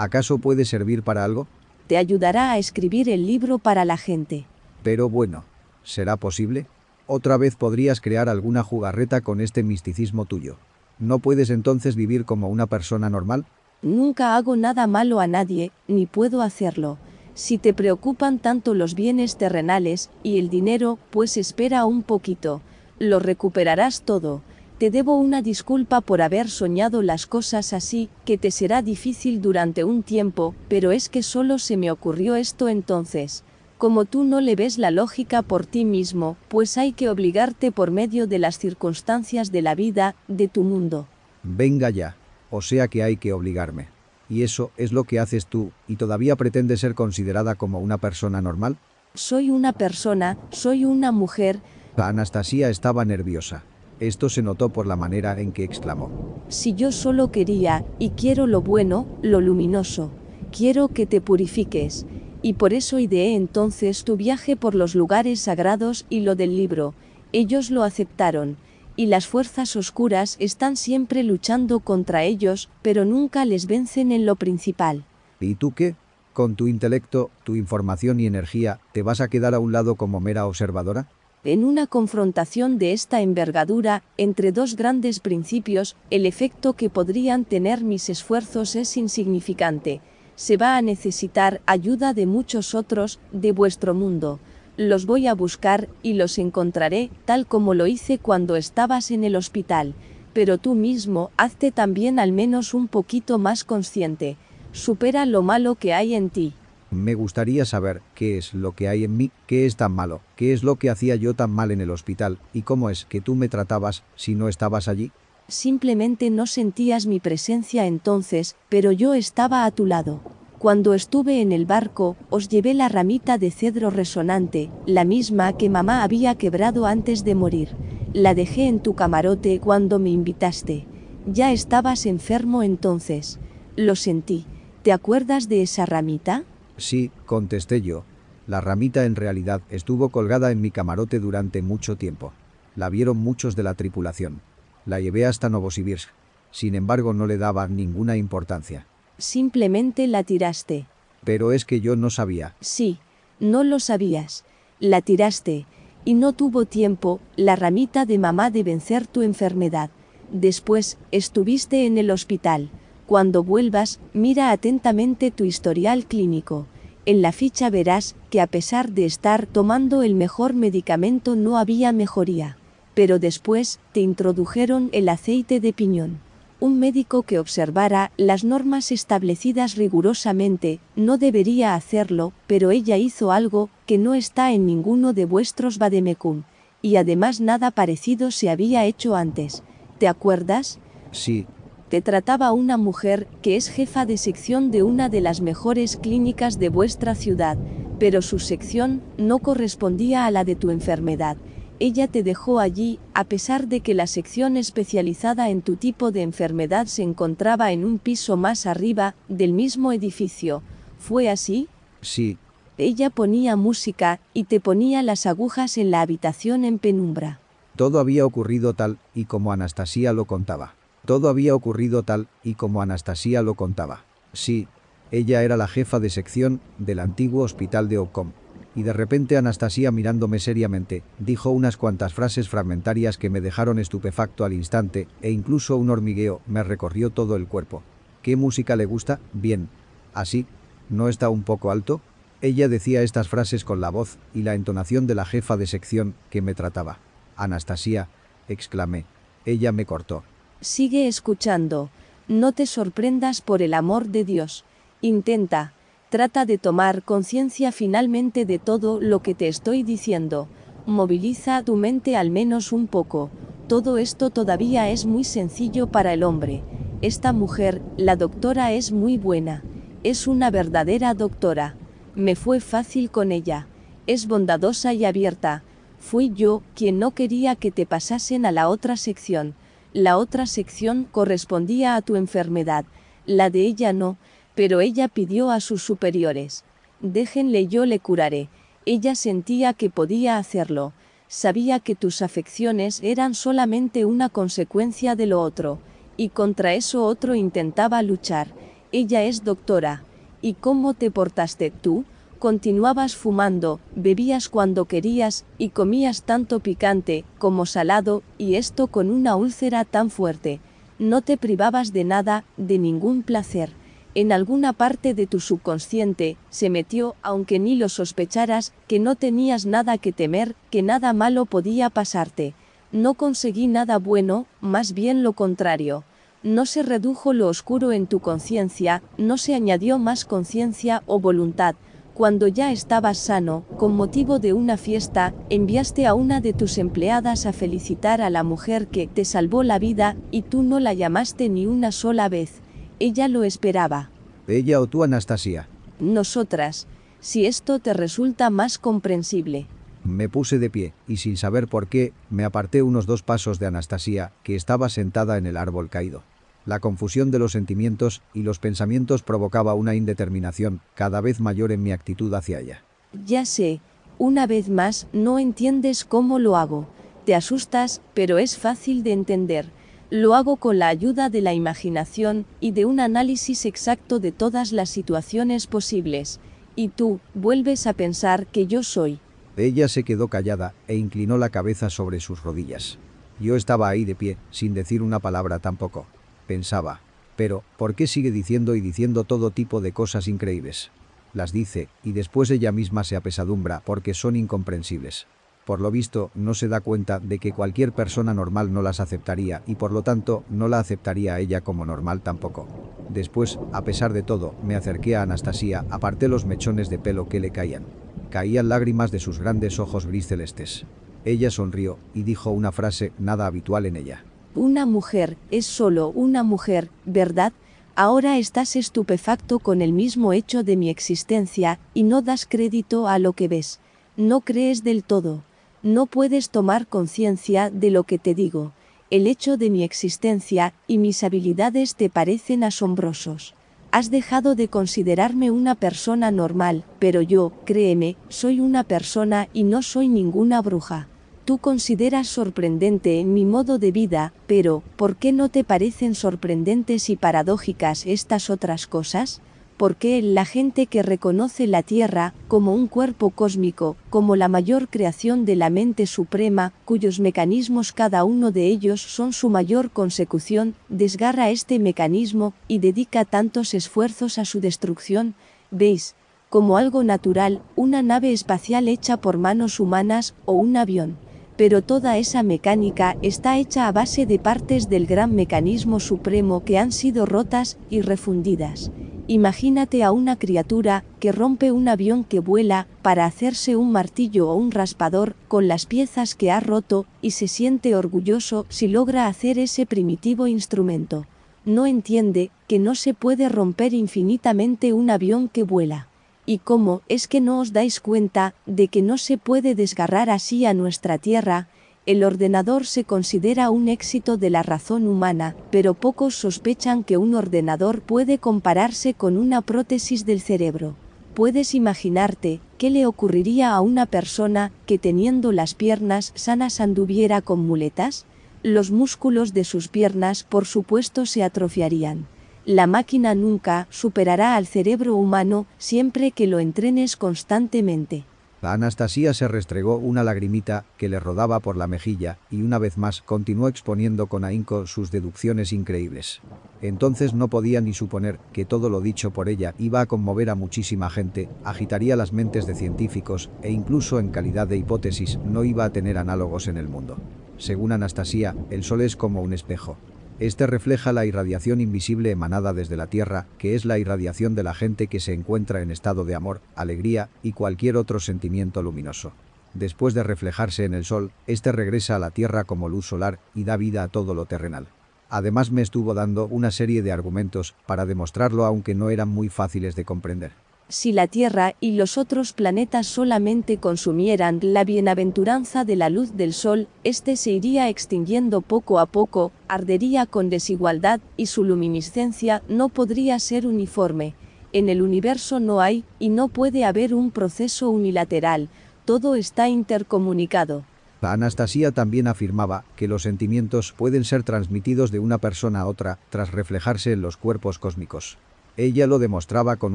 ¿Acaso puede servir para algo? Te ayudará a escribir el libro para la gente. Pero bueno, ¿será posible? Otra vez podrías crear alguna jugarreta con este misticismo tuyo. ¿No puedes entonces vivir como una persona normal? Nunca hago nada malo a nadie, ni puedo hacerlo. Si te preocupan tanto los bienes terrenales y el dinero, pues espera un poquito. Lo recuperarás todo. Te debo una disculpa por haber soñado las cosas así, que te será difícil durante un tiempo, pero es que solo se me ocurrió esto entonces. Como tú no le ves la lógica por ti mismo, pues hay que obligarte por medio de las circunstancias de la vida, de tu mundo. Venga ya, o sea que hay que obligarme. ¿Y eso es lo que haces tú, y todavía pretendes ser considerada como una persona normal? Soy una persona, soy una mujer. Anastasia estaba nerviosa. Esto se notó por la manera en que exclamó. Si yo solo quería, y quiero lo bueno, lo luminoso, quiero que te purifiques, y por eso ideé entonces tu viaje por los lugares sagrados y lo del libro, ellos lo aceptaron, y las fuerzas oscuras están siempre luchando contra ellos, pero nunca les vencen en lo principal. ¿Y tú qué? Con tu intelecto, tu información y energía, ¿te vas a quedar a un lado como mera observadora? En una confrontación de esta envergadura, entre dos grandes principios, el efecto que podrían tener mis esfuerzos es insignificante. Se va a necesitar ayuda de muchos otros, de vuestro mundo. Los voy a buscar y los encontraré, tal como lo hice cuando estabas en el hospital. Pero tú mismo, hazte también al menos un poquito más consciente. Supera lo malo que hay en ti. Me gustaría saber qué es lo que hay en mí, qué es tan malo, qué es lo que hacía yo tan mal en el hospital, y cómo es que tú me tratabas si no estabas allí. Simplemente no sentías mi presencia entonces, pero yo estaba a tu lado. Cuando estuve en el barco, os llevé la ramita de cedro resonante, la misma que mamá había quebrado antes de morir. La dejé en tu camarote cuando me invitaste. Ya estabas enfermo entonces. Lo sentí. ¿Te acuerdas de esa ramita? Sí, contesté yo. La ramita en realidad estuvo colgada en mi camarote durante mucho tiempo. La vieron muchos de la tripulación. La llevé hasta Novosibirsk. Sin embargo, no le daba ninguna importancia. Simplemente la tiraste. Pero es que yo no sabía. Sí, no lo sabías. La tiraste. Y no tuvo tiempo, la ramita de mamá, de vencer tu enfermedad. Después, estuviste en el hospital. Cuando vuelvas, mira atentamente tu historial clínico. En la ficha verás que a pesar de estar tomando el mejor medicamento no había mejoría. Pero después te introdujeron el aceite de piñón. Un médico que observara las normas establecidas rigurosamente no debería hacerlo, pero ella hizo algo que no está en ninguno de vuestros vademecum. Y además nada parecido se había hecho antes. ¿Te acuerdas? Sí, te trataba una mujer que es jefa de sección de una de las mejores clínicas de vuestra ciudad, pero su sección no correspondía a la de tu enfermedad. Ella te dejó allí, a pesar de que la sección especializada en tu tipo de enfermedad se encontraba en un piso más arriba del mismo edificio. ¿Fue así? Sí. Ella ponía música y te ponía las agujas en la habitación en penumbra. Todo había ocurrido tal y como Anastasia lo contaba. Todo había ocurrido tal y como Anastasia lo contaba. Sí, ella era la jefa de sección del antiguo hospital de Ocom. Y de repente Anastasia mirándome seriamente, dijo unas cuantas frases fragmentarias que me dejaron estupefacto al instante, e incluso un hormigueo me recorrió todo el cuerpo. ¿Qué música le gusta? Bien. ¿Así? ¿No está un poco alto? Ella decía estas frases con la voz y la entonación de la jefa de sección que me trataba. Anastasia, exclamé. Ella me cortó. Sigue escuchando, no te sorprendas por el amor de Dios. Intenta, trata de tomar conciencia finalmente de todo lo que te estoy diciendo. Moviliza tu mente al menos un poco. Todo esto todavía es muy sencillo para el hombre. Esta mujer, la doctora, es muy buena. Es una verdadera doctora. Me fue fácil con ella. Es bondadosa y abierta. Fui yo quien no quería que te pasasen a la otra sección. La otra sección correspondía a tu enfermedad, la de ella no, pero ella pidió a sus superiores. Déjenle yo le curaré. Ella sentía que podía hacerlo. Sabía que tus afecciones eran solamente una consecuencia de lo otro, y contra eso otro intentaba luchar. Ella es doctora. ¿Y cómo te portaste tú? Continuabas fumando, bebías cuando querías, y comías tanto picante como salado, y esto con una úlcera tan fuerte. No te privabas de nada, de ningún placer. En alguna parte de tu subconsciente se metió, aunque ni lo sospecharas, que no tenías nada que temer, que nada malo podía pasarte. No conseguí nada bueno, más bien lo contrario no se redujo lo oscuro en tu conciencia, no se añadió más conciencia o voluntad, cuando ya estabas sano, con motivo de una fiesta, enviaste a una de tus empleadas a felicitar a la mujer que te salvó la vida, y tú no la llamaste ni una sola vez. Ella lo esperaba. Ella o tú, Anastasia. Nosotras, si esto te resulta más comprensible. Me puse de pie, y sin saber por qué, me aparté unos dos pasos de Anastasia, que estaba sentada en el árbol caído. La confusión de los sentimientos y los pensamientos provocaba una indeterminación cada vez mayor en mi actitud hacia ella. Ya sé, una vez más no entiendes cómo lo hago. Te asustas, pero es fácil de entender. Lo hago con la ayuda de la imaginación y de un análisis exacto de todas las situaciones posibles. Y tú vuelves a pensar que yo soy. Ella se quedó callada e inclinó la cabeza sobre sus rodillas. Yo estaba ahí de pie, sin decir una palabra tampoco pensaba. Pero, ¿por qué sigue diciendo y diciendo todo tipo de cosas increíbles? Las dice, y después ella misma se apesadumbra porque son incomprensibles. Por lo visto, no se da cuenta de que cualquier persona normal no las aceptaría y por lo tanto, no la aceptaría a ella como normal tampoco. Después, a pesar de todo, me acerqué a Anastasia, aparté los mechones de pelo que le caían. Caían lágrimas de sus grandes ojos gris celestes. Ella sonrió y dijo una frase nada habitual en ella. Una mujer, es solo una mujer, ¿verdad? Ahora estás estupefacto con el mismo hecho de mi existencia, y no das crédito a lo que ves. No crees del todo. No puedes tomar conciencia de lo que te digo. El hecho de mi existencia y mis habilidades te parecen asombrosos. Has dejado de considerarme una persona normal, pero yo, créeme, soy una persona y no soy ninguna bruja tú consideras sorprendente en mi modo de vida, pero, ¿por qué no te parecen sorprendentes y paradójicas estas otras cosas? ¿Por qué la gente que reconoce la Tierra como un cuerpo cósmico, como la mayor creación de la mente suprema, cuyos mecanismos cada uno de ellos son su mayor consecución, desgarra este mecanismo y dedica tantos esfuerzos a su destrucción? ¿Veis? como algo natural, una nave espacial hecha por manos humanas o un avión pero toda esa mecánica está hecha a base de partes del gran mecanismo supremo que han sido rotas y refundidas. Imagínate a una criatura que rompe un avión que vuela para hacerse un martillo o un raspador con las piezas que ha roto y se siente orgulloso si logra hacer ese primitivo instrumento. No entiende que no se puede romper infinitamente un avión que vuela. ¿Y cómo es que no os dais cuenta de que no se puede desgarrar así a nuestra tierra? El ordenador se considera un éxito de la razón humana, pero pocos sospechan que un ordenador puede compararse con una prótesis del cerebro. Puedes imaginarte qué le ocurriría a una persona que teniendo las piernas sanas anduviera con muletas? Los músculos de sus piernas por supuesto se atrofiarían la máquina nunca superará al cerebro humano siempre que lo entrenes constantemente. Anastasia se restregó una lagrimita que le rodaba por la mejilla y una vez más continuó exponiendo con ahínco sus deducciones increíbles. Entonces no podía ni suponer que todo lo dicho por ella iba a conmover a muchísima gente, agitaría las mentes de científicos e incluso en calidad de hipótesis no iba a tener análogos en el mundo. Según Anastasia, el sol es como un espejo. Este refleja la irradiación invisible emanada desde la Tierra, que es la irradiación de la gente que se encuentra en estado de amor, alegría y cualquier otro sentimiento luminoso. Después de reflejarse en el Sol, este regresa a la Tierra como luz solar y da vida a todo lo terrenal. Además me estuvo dando una serie de argumentos para demostrarlo aunque no eran muy fáciles de comprender si la Tierra y los otros planetas solamente consumieran la bienaventuranza de la luz del Sol, éste se iría extinguiendo poco a poco, ardería con desigualdad y su luminiscencia no podría ser uniforme. En el universo no hay y no puede haber un proceso unilateral, todo está intercomunicado. Anastasia también afirmaba que los sentimientos pueden ser transmitidos de una persona a otra tras reflejarse en los cuerpos cósmicos. Ella lo demostraba con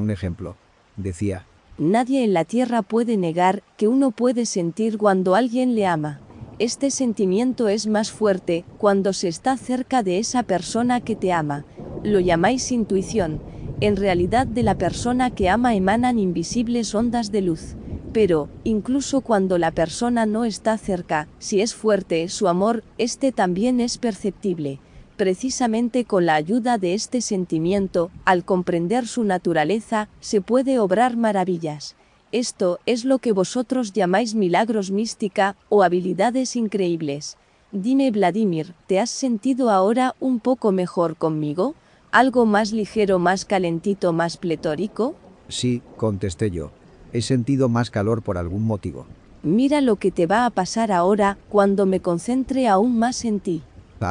un ejemplo decía. Nadie en la tierra puede negar que uno puede sentir cuando alguien le ama. Este sentimiento es más fuerte cuando se está cerca de esa persona que te ama. Lo llamáis intuición. En realidad de la persona que ama emanan invisibles ondas de luz. Pero, incluso cuando la persona no está cerca, si es fuerte su amor, este también es perceptible. Precisamente con la ayuda de este sentimiento, al comprender su naturaleza, se puede obrar maravillas. Esto es lo que vosotros llamáis milagros mística o habilidades increíbles. Dime Vladimir, ¿te has sentido ahora un poco mejor conmigo? ¿Algo más ligero, más calentito, más pletórico? Sí, contesté yo. He sentido más calor por algún motivo. Mira lo que te va a pasar ahora cuando me concentre aún más en ti.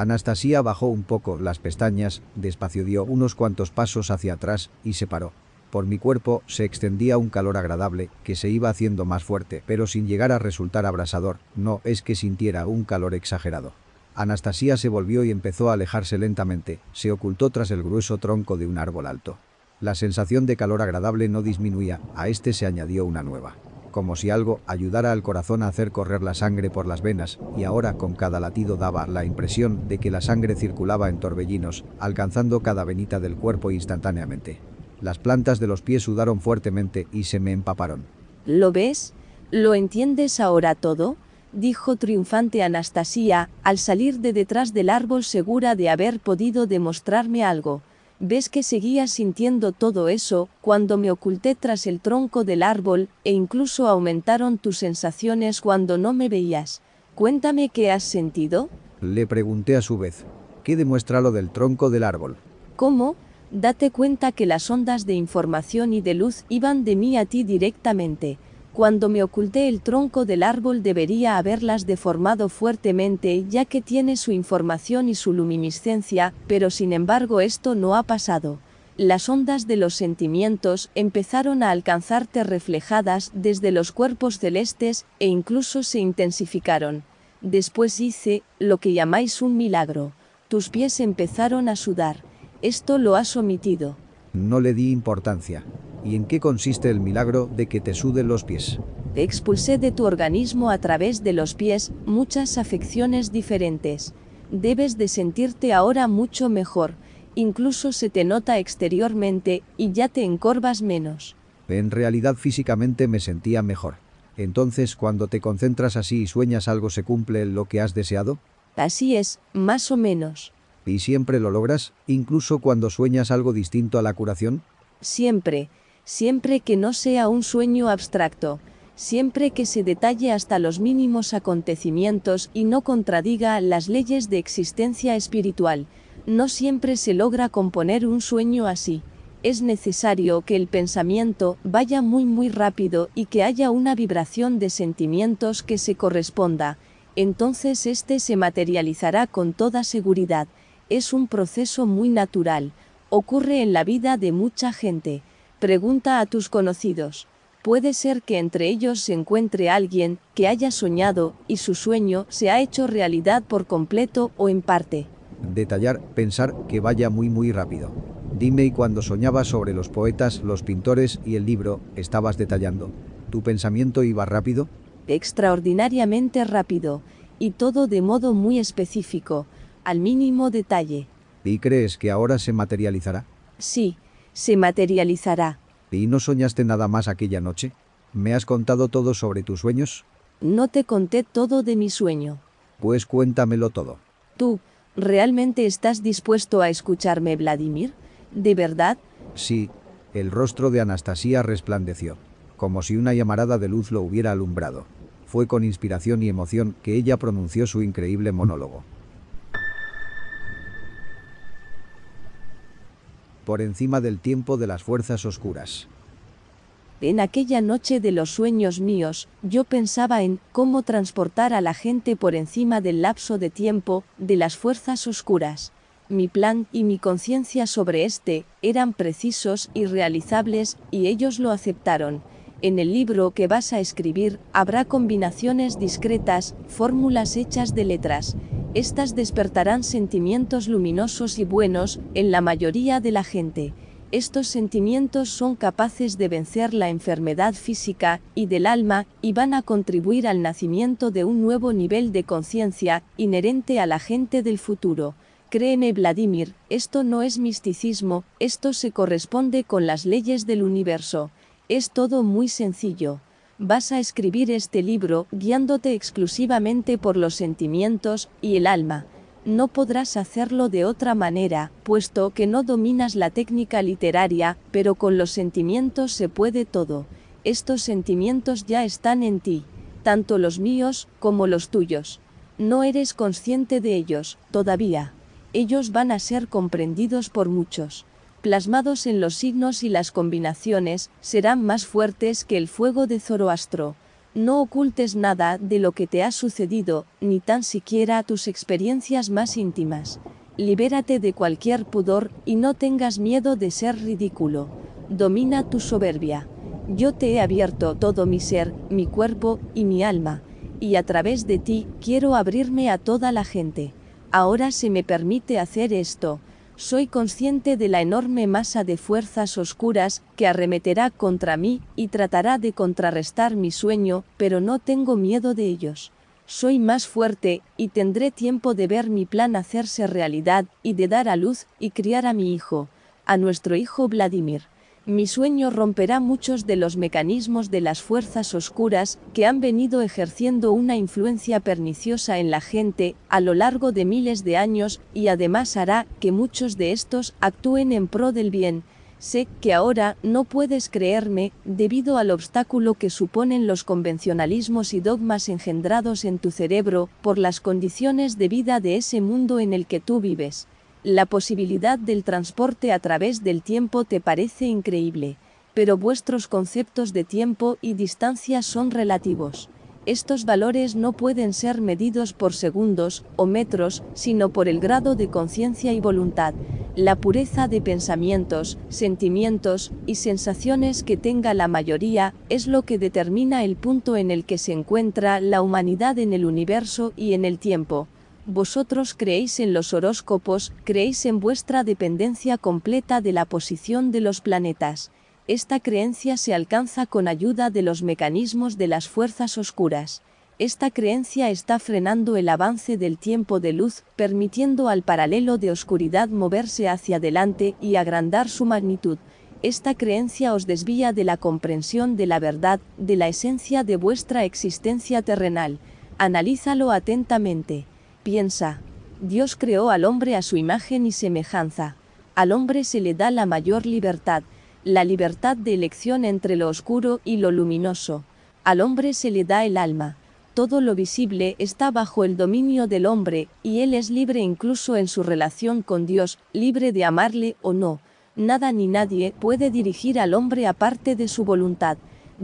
Anastasia bajó un poco las pestañas, despacio dio unos cuantos pasos hacia atrás y se paró. Por mi cuerpo se extendía un calor agradable que se iba haciendo más fuerte, pero sin llegar a resultar abrasador, no es que sintiera un calor exagerado. Anastasia se volvió y empezó a alejarse lentamente, se ocultó tras el grueso tronco de un árbol alto. La sensación de calor agradable no disminuía, a este se añadió una nueva como si algo ayudara al corazón a hacer correr la sangre por las venas, y ahora con cada latido daba la impresión de que la sangre circulaba en torbellinos, alcanzando cada venita del cuerpo instantáneamente. Las plantas de los pies sudaron fuertemente y se me empaparon. ¿Lo ves? ¿Lo entiendes ahora todo? dijo triunfante Anastasia, al salir de detrás del árbol segura de haber podido demostrarme algo ves que seguía sintiendo todo eso, cuando me oculté tras el tronco del árbol, e incluso aumentaron tus sensaciones cuando no me veías. Cuéntame qué has sentido. Le pregunté a su vez, ¿qué demuestra lo del tronco del árbol? ¿Cómo? Date cuenta que las ondas de información y de luz iban de mí a ti directamente. Cuando me oculté el tronco del árbol debería haberlas deformado fuertemente ya que tiene su información y su luminiscencia, pero sin embargo esto no ha pasado. Las ondas de los sentimientos empezaron a alcanzarte reflejadas desde los cuerpos celestes e incluso se intensificaron. Después hice lo que llamáis un milagro. Tus pies empezaron a sudar. Esto lo has omitido. No le di importancia. ¿Y en qué consiste el milagro de que te suden los pies? Te expulsé de tu organismo a través de los pies muchas afecciones diferentes. Debes de sentirte ahora mucho mejor, incluso se te nota exteriormente y ya te encorvas menos. En realidad físicamente me sentía mejor. Entonces, cuando te concentras así y sueñas algo, ¿se cumple lo que has deseado? Así es, más o menos. ¿Y siempre lo logras, incluso cuando sueñas algo distinto a la curación? Siempre siempre que no sea un sueño abstracto, siempre que se detalle hasta los mínimos acontecimientos y no contradiga las leyes de existencia espiritual. No siempre se logra componer un sueño así. Es necesario que el pensamiento vaya muy muy rápido y que haya una vibración de sentimientos que se corresponda. Entonces éste se materializará con toda seguridad. Es un proceso muy natural. Ocurre en la vida de mucha gente. Pregunta a tus conocidos. Puede ser que entre ellos se encuentre alguien que haya soñado y su sueño se ha hecho realidad por completo o en parte. Detallar, pensar que vaya muy muy rápido. Dime y cuando soñabas sobre los poetas, los pintores y el libro, estabas detallando. ¿Tu pensamiento iba rápido? Extraordinariamente rápido, y todo de modo muy específico, al mínimo detalle. ¿Y crees que ahora se materializará? Sí, se materializará. ¿Y no soñaste nada más aquella noche? ¿Me has contado todo sobre tus sueños? No te conté todo de mi sueño. Pues cuéntamelo todo. ¿Tú realmente estás dispuesto a escucharme, Vladimir? ¿De verdad? Sí. El rostro de Anastasia resplandeció, como si una llamarada de luz lo hubiera alumbrado. Fue con inspiración y emoción que ella pronunció su increíble monólogo. por encima del tiempo de las fuerzas oscuras. En aquella noche de los sueños míos, yo pensaba en cómo transportar a la gente por encima del lapso de tiempo de las fuerzas oscuras. Mi plan y mi conciencia sobre este eran precisos y realizables, y ellos lo aceptaron. En el libro que vas a escribir habrá combinaciones discretas, fórmulas hechas de letras. Estas despertarán sentimientos luminosos y buenos en la mayoría de la gente. Estos sentimientos son capaces de vencer la enfermedad física y del alma y van a contribuir al nacimiento de un nuevo nivel de conciencia inherente a la gente del futuro. Créeme Vladimir, esto no es misticismo, esto se corresponde con las leyes del universo. Es todo muy sencillo. Vas a escribir este libro guiándote exclusivamente por los sentimientos y el alma. No podrás hacerlo de otra manera, puesto que no dominas la técnica literaria, pero con los sentimientos se puede todo. Estos sentimientos ya están en ti, tanto los míos como los tuyos. No eres consciente de ellos, todavía. Ellos van a ser comprendidos por muchos plasmados en los signos y las combinaciones, serán más fuertes que el fuego de Zoroastro. No ocultes nada de lo que te ha sucedido, ni tan siquiera tus experiencias más íntimas. Libérate de cualquier pudor y no tengas miedo de ser ridículo. Domina tu soberbia. Yo te he abierto todo mi ser, mi cuerpo y mi alma, y a través de ti quiero abrirme a toda la gente. Ahora se me permite hacer esto, soy consciente de la enorme masa de fuerzas oscuras que arremeterá contra mí y tratará de contrarrestar mi sueño, pero no tengo miedo de ellos. Soy más fuerte, y tendré tiempo de ver mi plan hacerse realidad, y de dar a luz, y criar a mi hijo, a nuestro hijo Vladimir. Mi sueño romperá muchos de los mecanismos de las fuerzas oscuras que han venido ejerciendo una influencia perniciosa en la gente a lo largo de miles de años y además hará que muchos de estos actúen en pro del bien. Sé que ahora no puedes creerme debido al obstáculo que suponen los convencionalismos y dogmas engendrados en tu cerebro por las condiciones de vida de ese mundo en el que tú vives. La posibilidad del transporte a través del tiempo te parece increíble, pero vuestros conceptos de tiempo y distancia son relativos. Estos valores no pueden ser medidos por segundos o metros, sino por el grado de conciencia y voluntad, la pureza de pensamientos, sentimientos y sensaciones que tenga la mayoría, es lo que determina el punto en el que se encuentra la humanidad en el universo y en el tiempo. Vosotros creéis en los horóscopos, creéis en vuestra dependencia completa de la posición de los planetas. Esta creencia se alcanza con ayuda de los mecanismos de las fuerzas oscuras. Esta creencia está frenando el avance del tiempo de luz, permitiendo al paralelo de oscuridad moverse hacia adelante y agrandar su magnitud. Esta creencia os desvía de la comprensión de la verdad, de la esencia de vuestra existencia terrenal. Analízalo atentamente. Piensa, Dios creó al hombre a su imagen y semejanza. Al hombre se le da la mayor libertad, la libertad de elección entre lo oscuro y lo luminoso. Al hombre se le da el alma. Todo lo visible está bajo el dominio del hombre, y él es libre incluso en su relación con Dios, libre de amarle o no. Nada ni nadie puede dirigir al hombre aparte de su voluntad.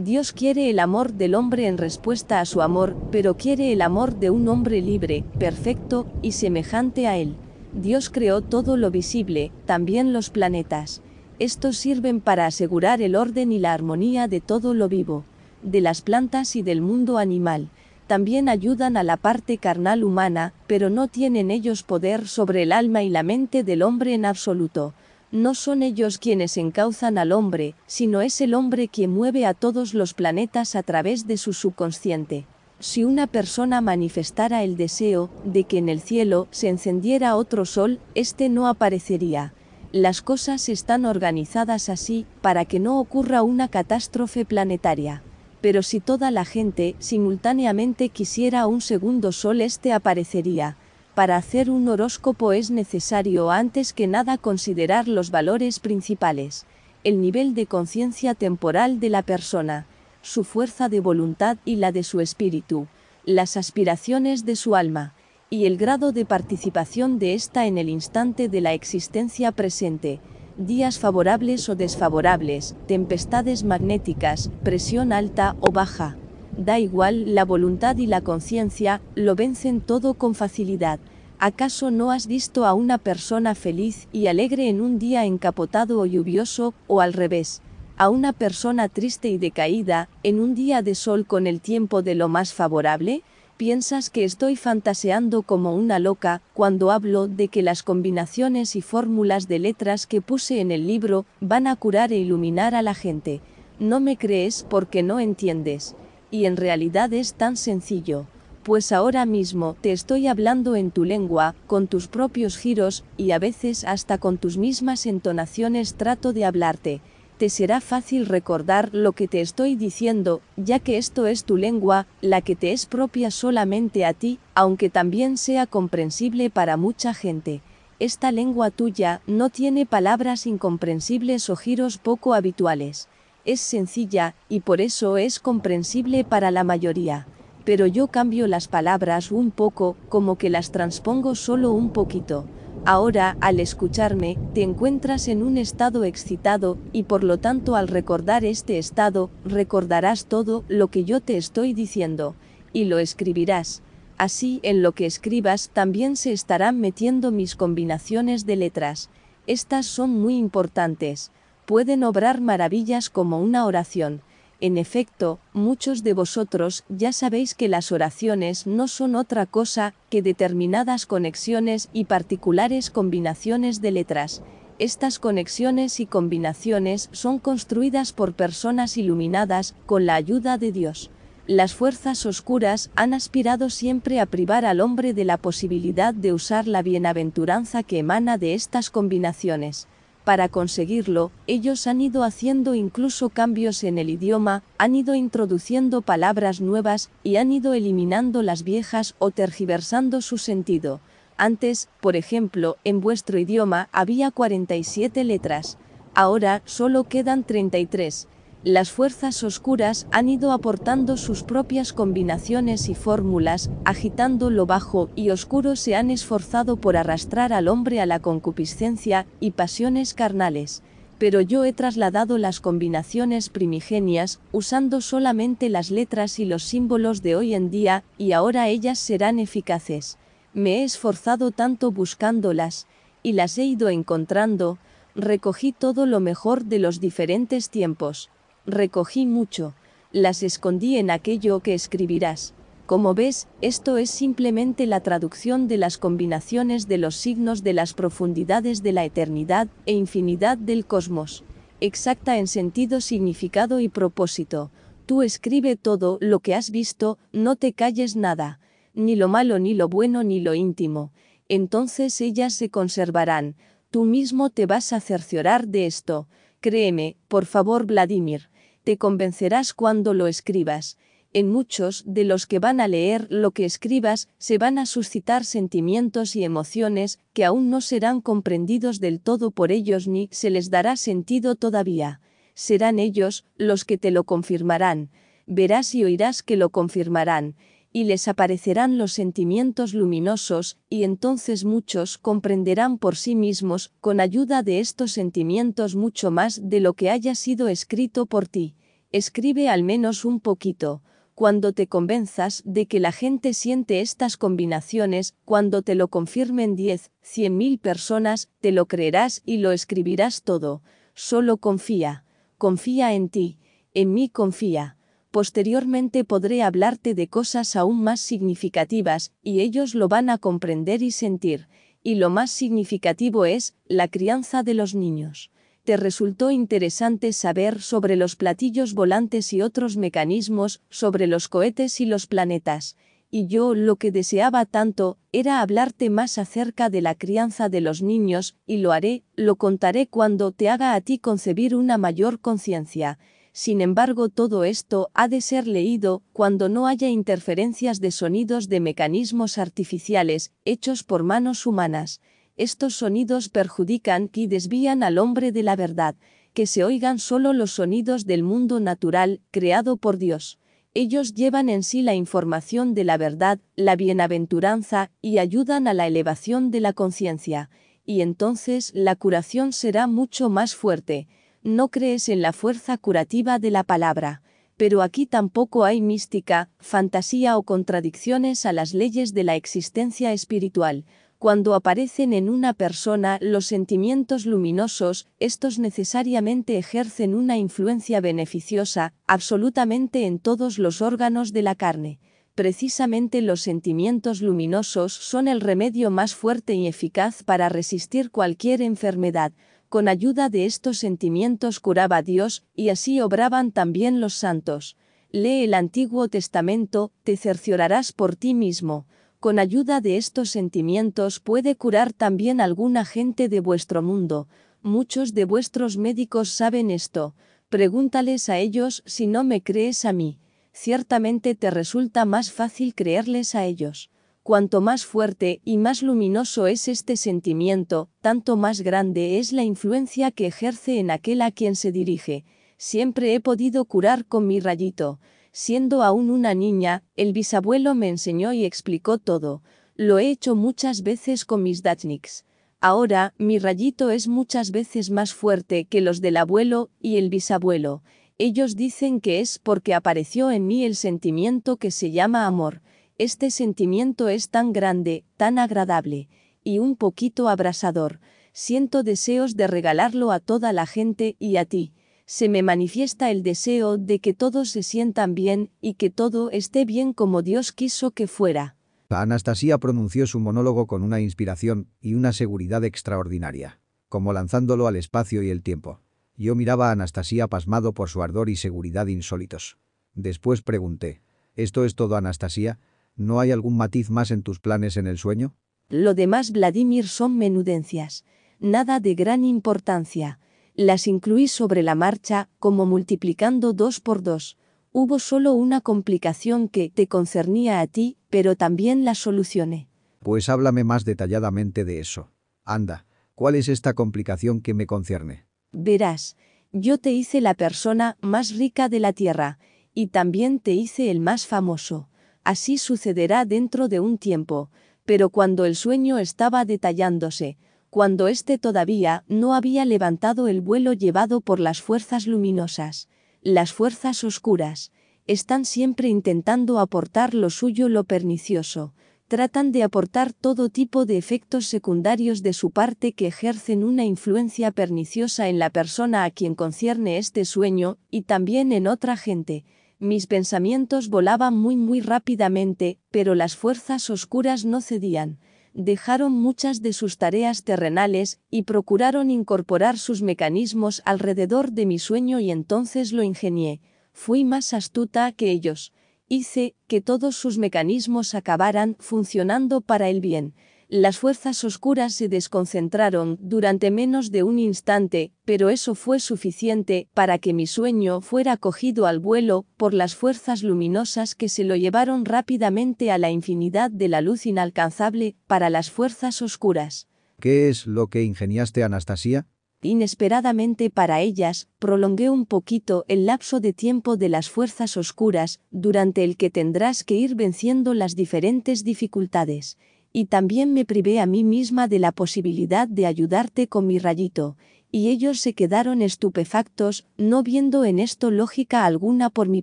Dios quiere el amor del hombre en respuesta a su amor, pero quiere el amor de un hombre libre, perfecto, y semejante a él. Dios creó todo lo visible, también los planetas. Estos sirven para asegurar el orden y la armonía de todo lo vivo, de las plantas y del mundo animal. También ayudan a la parte carnal humana, pero no tienen ellos poder sobre el alma y la mente del hombre en absoluto no son ellos quienes encauzan al hombre, sino es el hombre quien mueve a todos los planetas a través de su subconsciente. Si una persona manifestara el deseo de que en el cielo se encendiera otro sol, éste no aparecería. Las cosas están organizadas así para que no ocurra una catástrofe planetaria. Pero si toda la gente simultáneamente quisiera un segundo sol, éste aparecería. Para hacer un horóscopo es necesario antes que nada considerar los valores principales, el nivel de conciencia temporal de la persona, su fuerza de voluntad y la de su espíritu, las aspiraciones de su alma, y el grado de participación de ésta en el instante de la existencia presente, días favorables o desfavorables, tempestades magnéticas, presión alta o baja. Da igual, la voluntad y la conciencia lo vencen todo con facilidad. ¿Acaso no has visto a una persona feliz y alegre en un día encapotado o lluvioso, o al revés, a una persona triste y decaída, en un día de sol con el tiempo de lo más favorable? Piensas que estoy fantaseando como una loca cuando hablo de que las combinaciones y fórmulas de letras que puse en el libro van a curar e iluminar a la gente. No me crees porque no entiendes. Y en realidad es tan sencillo pues ahora mismo te estoy hablando en tu lengua, con tus propios giros, y a veces hasta con tus mismas entonaciones trato de hablarte. Te será fácil recordar lo que te estoy diciendo, ya que esto es tu lengua, la que te es propia solamente a ti, aunque también sea comprensible para mucha gente. Esta lengua tuya no tiene palabras incomprensibles o giros poco habituales. Es sencilla, y por eso es comprensible para la mayoría pero yo cambio las palabras un poco, como que las transpongo solo un poquito. Ahora, al escucharme, te encuentras en un estado excitado, y por lo tanto al recordar este estado, recordarás todo lo que yo te estoy diciendo, y lo escribirás. Así, en lo que escribas también se estarán metiendo mis combinaciones de letras. Estas son muy importantes. Pueden obrar maravillas como una oración. En efecto, muchos de vosotros ya sabéis que las oraciones no son otra cosa que determinadas conexiones y particulares combinaciones de letras. Estas conexiones y combinaciones son construidas por personas iluminadas con la ayuda de Dios. Las fuerzas oscuras han aspirado siempre a privar al hombre de la posibilidad de usar la bienaventuranza que emana de estas combinaciones. Para conseguirlo, ellos han ido haciendo incluso cambios en el idioma, han ido introduciendo palabras nuevas y han ido eliminando las viejas o tergiversando su sentido. Antes, por ejemplo, en vuestro idioma había 47 letras. Ahora solo quedan 33 las fuerzas oscuras han ido aportando sus propias combinaciones y fórmulas, agitando lo bajo y oscuro se han esforzado por arrastrar al hombre a la concupiscencia y pasiones carnales, pero yo he trasladado las combinaciones primigenias, usando solamente las letras y los símbolos de hoy en día, y ahora ellas serán eficaces. Me he esforzado tanto buscándolas, y las he ido encontrando, recogí todo lo mejor de los diferentes tiempos. Recogí mucho, las escondí en aquello que escribirás. Como ves, esto es simplemente la traducción de las combinaciones de los signos de las profundidades de la eternidad e infinidad del cosmos, exacta en sentido, significado y propósito. Tú escribe todo lo que has visto, no te calles nada, ni lo malo ni lo bueno ni lo íntimo. Entonces ellas se conservarán, tú mismo te vas a cerciorar de esto. Créeme, por favor Vladimir, te convencerás cuando lo escribas. En muchos de los que van a leer lo que escribas se van a suscitar sentimientos y emociones que aún no serán comprendidos del todo por ellos ni se les dará sentido todavía. Serán ellos los que te lo confirmarán. Verás y oirás que lo confirmarán y les aparecerán los sentimientos luminosos, y entonces muchos comprenderán por sí mismos, con ayuda de estos sentimientos, mucho más de lo que haya sido escrito por ti. Escribe al menos un poquito. Cuando te convenzas de que la gente siente estas combinaciones, cuando te lo confirmen 10, 100 mil personas, te lo creerás y lo escribirás todo. Solo confía. Confía en ti. En mí confía posteriormente podré hablarte de cosas aún más significativas, y ellos lo van a comprender y sentir, y lo más significativo es la crianza de los niños. Te resultó interesante saber sobre los platillos volantes y otros mecanismos, sobre los cohetes y los planetas, y yo lo que deseaba tanto era hablarte más acerca de la crianza de los niños, y lo haré, lo contaré cuando te haga a ti concebir una mayor conciencia, sin embargo, todo esto ha de ser leído cuando no haya interferencias de sonidos de mecanismos artificiales, hechos por manos humanas. Estos sonidos perjudican y desvían al hombre de la verdad, que se oigan solo los sonidos del mundo natural, creado por Dios. Ellos llevan en sí la información de la verdad, la bienaventuranza, y ayudan a la elevación de la conciencia. Y entonces la curación será mucho más fuerte no crees en la fuerza curativa de la palabra, pero aquí tampoco hay mística, fantasía o contradicciones a las leyes de la existencia espiritual. Cuando aparecen en una persona los sentimientos luminosos, estos necesariamente ejercen una influencia beneficiosa, absolutamente en todos los órganos de la carne. Precisamente los sentimientos luminosos son el remedio más fuerte y eficaz para resistir cualquier enfermedad, con ayuda de estos sentimientos curaba Dios, y así obraban también los santos. Lee el Antiguo Testamento, te cerciorarás por ti mismo. Con ayuda de estos sentimientos puede curar también alguna gente de vuestro mundo. Muchos de vuestros médicos saben esto. Pregúntales a ellos si no me crees a mí. Ciertamente te resulta más fácil creerles a ellos. Cuanto más fuerte y más luminoso es este sentimiento, tanto más grande es la influencia que ejerce en aquel a quien se dirige. Siempre he podido curar con mi rayito. Siendo aún una niña, el bisabuelo me enseñó y explicó todo. Lo he hecho muchas veces con mis datniks. Ahora, mi rayito es muchas veces más fuerte que los del abuelo y el bisabuelo. Ellos dicen que es porque apareció en mí el sentimiento que se llama amor este sentimiento es tan grande, tan agradable, y un poquito abrasador, siento deseos de regalarlo a toda la gente y a ti. Se me manifiesta el deseo de que todos se sientan bien y que todo esté bien como Dios quiso que fuera. Anastasia pronunció su monólogo con una inspiración y una seguridad extraordinaria, como lanzándolo al espacio y el tiempo. Yo miraba a Anastasia pasmado por su ardor y seguridad insólitos. Después pregunté, ¿esto es todo Anastasia? ¿No hay algún matiz más en tus planes en el sueño? Lo demás, Vladimir, son menudencias. Nada de gran importancia. Las incluí sobre la marcha, como multiplicando dos por dos. Hubo solo una complicación que te concernía a ti, pero también la solucioné. Pues háblame más detalladamente de eso. Anda, ¿cuál es esta complicación que me concierne? Verás, yo te hice la persona más rica de la Tierra, y también te hice el más famoso así sucederá dentro de un tiempo, pero cuando el sueño estaba detallándose, cuando éste todavía no había levantado el vuelo llevado por las fuerzas luminosas, las fuerzas oscuras, están siempre intentando aportar lo suyo lo pernicioso, tratan de aportar todo tipo de efectos secundarios de su parte que ejercen una influencia perniciosa en la persona a quien concierne este sueño y también en otra gente, mis pensamientos volaban muy muy rápidamente, pero las fuerzas oscuras no cedían. Dejaron muchas de sus tareas terrenales y procuraron incorporar sus mecanismos alrededor de mi sueño y entonces lo ingenié. Fui más astuta que ellos. Hice que todos sus mecanismos acabaran funcionando para el bien. Las fuerzas oscuras se desconcentraron durante menos de un instante, pero eso fue suficiente para que mi sueño fuera cogido al vuelo por las fuerzas luminosas que se lo llevaron rápidamente a la infinidad de la luz inalcanzable para las fuerzas oscuras. ¿Qué es lo que ingeniaste, Anastasia? Inesperadamente para ellas, prolongué un poquito el lapso de tiempo de las fuerzas oscuras, durante el que tendrás que ir venciendo las diferentes dificultades y también me privé a mí misma de la posibilidad de ayudarte con mi rayito, y ellos se quedaron estupefactos, no viendo en esto lógica alguna por mi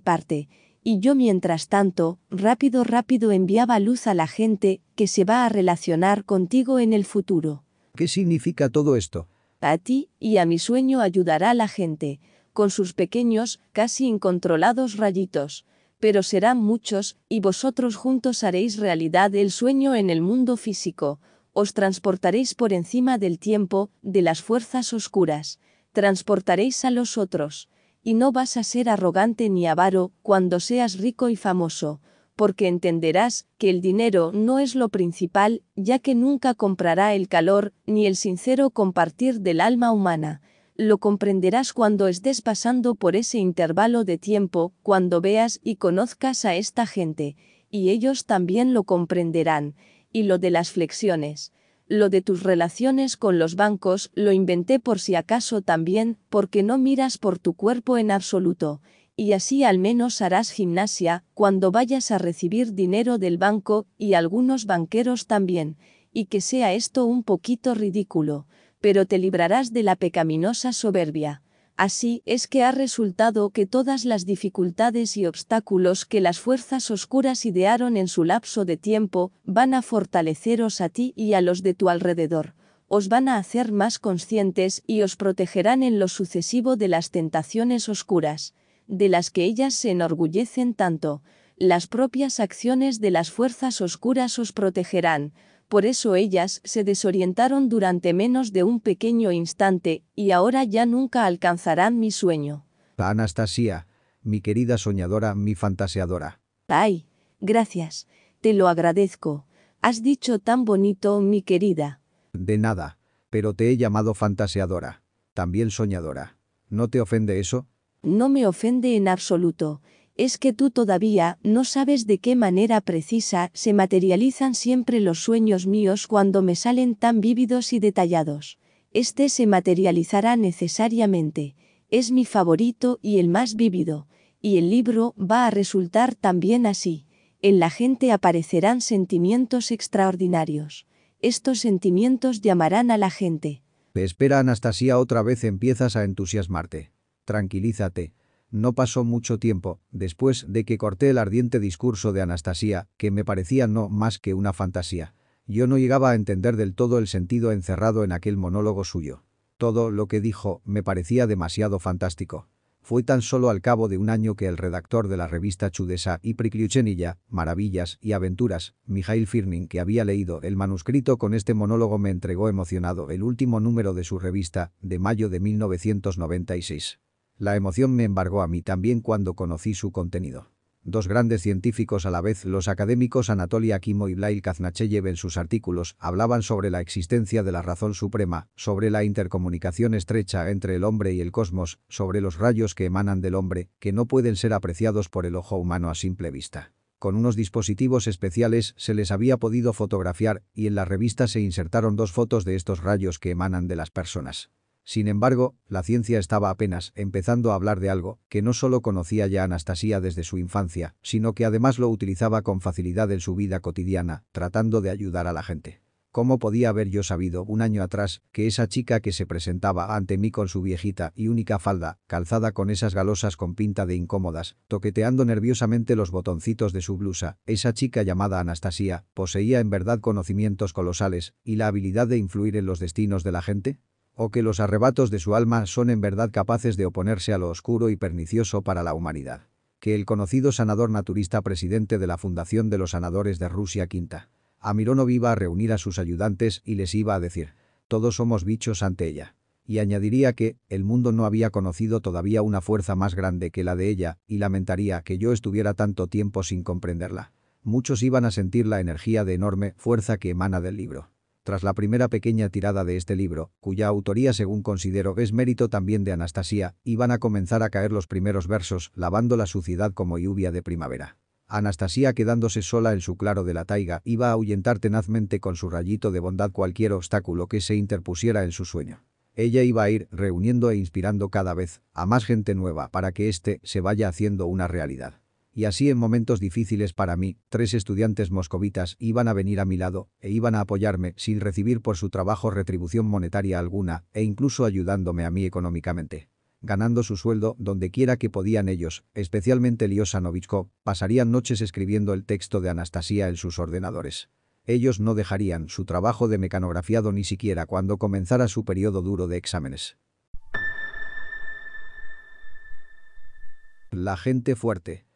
parte, y yo mientras tanto, rápido rápido enviaba luz a la gente que se va a relacionar contigo en el futuro. ¿Qué significa todo esto? A ti y a mi sueño ayudará la gente, con sus pequeños, casi incontrolados rayitos pero serán muchos, y vosotros juntos haréis realidad el sueño en el mundo físico, os transportaréis por encima del tiempo, de las fuerzas oscuras, transportaréis a los otros, y no vas a ser arrogante ni avaro cuando seas rico y famoso, porque entenderás que el dinero no es lo principal, ya que nunca comprará el calor, ni el sincero compartir del alma humana, lo comprenderás cuando estés pasando por ese intervalo de tiempo, cuando veas y conozcas a esta gente, y ellos también lo comprenderán, y lo de las flexiones. Lo de tus relaciones con los bancos lo inventé por si acaso también, porque no miras por tu cuerpo en absoluto, y así al menos harás gimnasia cuando vayas a recibir dinero del banco y algunos banqueros también, y que sea esto un poquito ridículo pero te librarás de la pecaminosa soberbia. Así es que ha resultado que todas las dificultades y obstáculos que las fuerzas oscuras idearon en su lapso de tiempo, van a fortaleceros a ti y a los de tu alrededor, os van a hacer más conscientes y os protegerán en lo sucesivo de las tentaciones oscuras, de las que ellas se enorgullecen tanto, las propias acciones de las fuerzas oscuras os protegerán, por eso ellas se desorientaron durante menos de un pequeño instante, y ahora ya nunca alcanzarán mi sueño. Anastasia, mi querida soñadora, mi fantaseadora. Ay, gracias, te lo agradezco. Has dicho tan bonito, mi querida. De nada, pero te he llamado fantaseadora, también soñadora. ¿No te ofende eso? No me ofende en absoluto es que tú todavía no sabes de qué manera precisa se materializan siempre los sueños míos cuando me salen tan vívidos y detallados. Este se materializará necesariamente, es mi favorito y el más vívido, y el libro va a resultar también así. En la gente aparecerán sentimientos extraordinarios. Estos sentimientos llamarán a la gente. Te espera Anastasia otra vez empiezas a entusiasmarte. Tranquilízate. No pasó mucho tiempo, después de que corté el ardiente discurso de Anastasia, que me parecía no más que una fantasía. Yo no llegaba a entender del todo el sentido encerrado en aquel monólogo suyo. Todo lo que dijo me parecía demasiado fantástico. Fue tan solo al cabo de un año que el redactor de la revista chudesa y Pricluchenilla, Maravillas y Aventuras, Mijail Firning, que había leído el manuscrito con este monólogo me entregó emocionado el último número de su revista, de mayo de 1996. La emoción me embargó a mí también cuando conocí su contenido. Dos grandes científicos a la vez, los académicos Anatoly Akimo y Blail Kaznacheyev en sus artículos hablaban sobre la existencia de la razón suprema, sobre la intercomunicación estrecha entre el hombre y el cosmos, sobre los rayos que emanan del hombre, que no pueden ser apreciados por el ojo humano a simple vista. Con unos dispositivos especiales se les había podido fotografiar y en la revista se insertaron dos fotos de estos rayos que emanan de las personas. Sin embargo, la ciencia estaba apenas empezando a hablar de algo que no solo conocía ya Anastasia desde su infancia, sino que además lo utilizaba con facilidad en su vida cotidiana, tratando de ayudar a la gente. ¿Cómo podía haber yo sabido un año atrás que esa chica que se presentaba ante mí con su viejita y única falda, calzada con esas galosas con pinta de incómodas, toqueteando nerviosamente los botoncitos de su blusa, esa chica llamada Anastasia, poseía en verdad conocimientos colosales y la habilidad de influir en los destinos de la gente? o que los arrebatos de su alma son en verdad capaces de oponerse a lo oscuro y pernicioso para la humanidad. Que el conocido sanador naturista presidente de la Fundación de los Sanadores de Rusia Quinta, Amironov iba a reunir a sus ayudantes y les iba a decir, todos somos bichos ante ella. Y añadiría que, el mundo no había conocido todavía una fuerza más grande que la de ella, y lamentaría que yo estuviera tanto tiempo sin comprenderla. Muchos iban a sentir la energía de enorme fuerza que emana del libro tras la primera pequeña tirada de este libro, cuya autoría según considero es mérito también de Anastasia, iban a comenzar a caer los primeros versos, lavando la suciedad como lluvia de primavera. Anastasia quedándose sola en su claro de la taiga iba a ahuyentar tenazmente con su rayito de bondad cualquier obstáculo que se interpusiera en su sueño. Ella iba a ir reuniendo e inspirando cada vez a más gente nueva para que éste se vaya haciendo una realidad. Y así en momentos difíciles para mí, tres estudiantes moscovitas iban a venir a mi lado e iban a apoyarme sin recibir por su trabajo retribución monetaria alguna e incluso ayudándome a mí económicamente ganando su sueldo donde quiera que podían ellos, especialmente Liosa Novichkov, pasarían noches escribiendo el texto de Anastasia en sus ordenadores. Ellos no dejarían su trabajo de mecanografiado ni siquiera cuando comenzara su periodo duro de exámenes. La gente fuerte.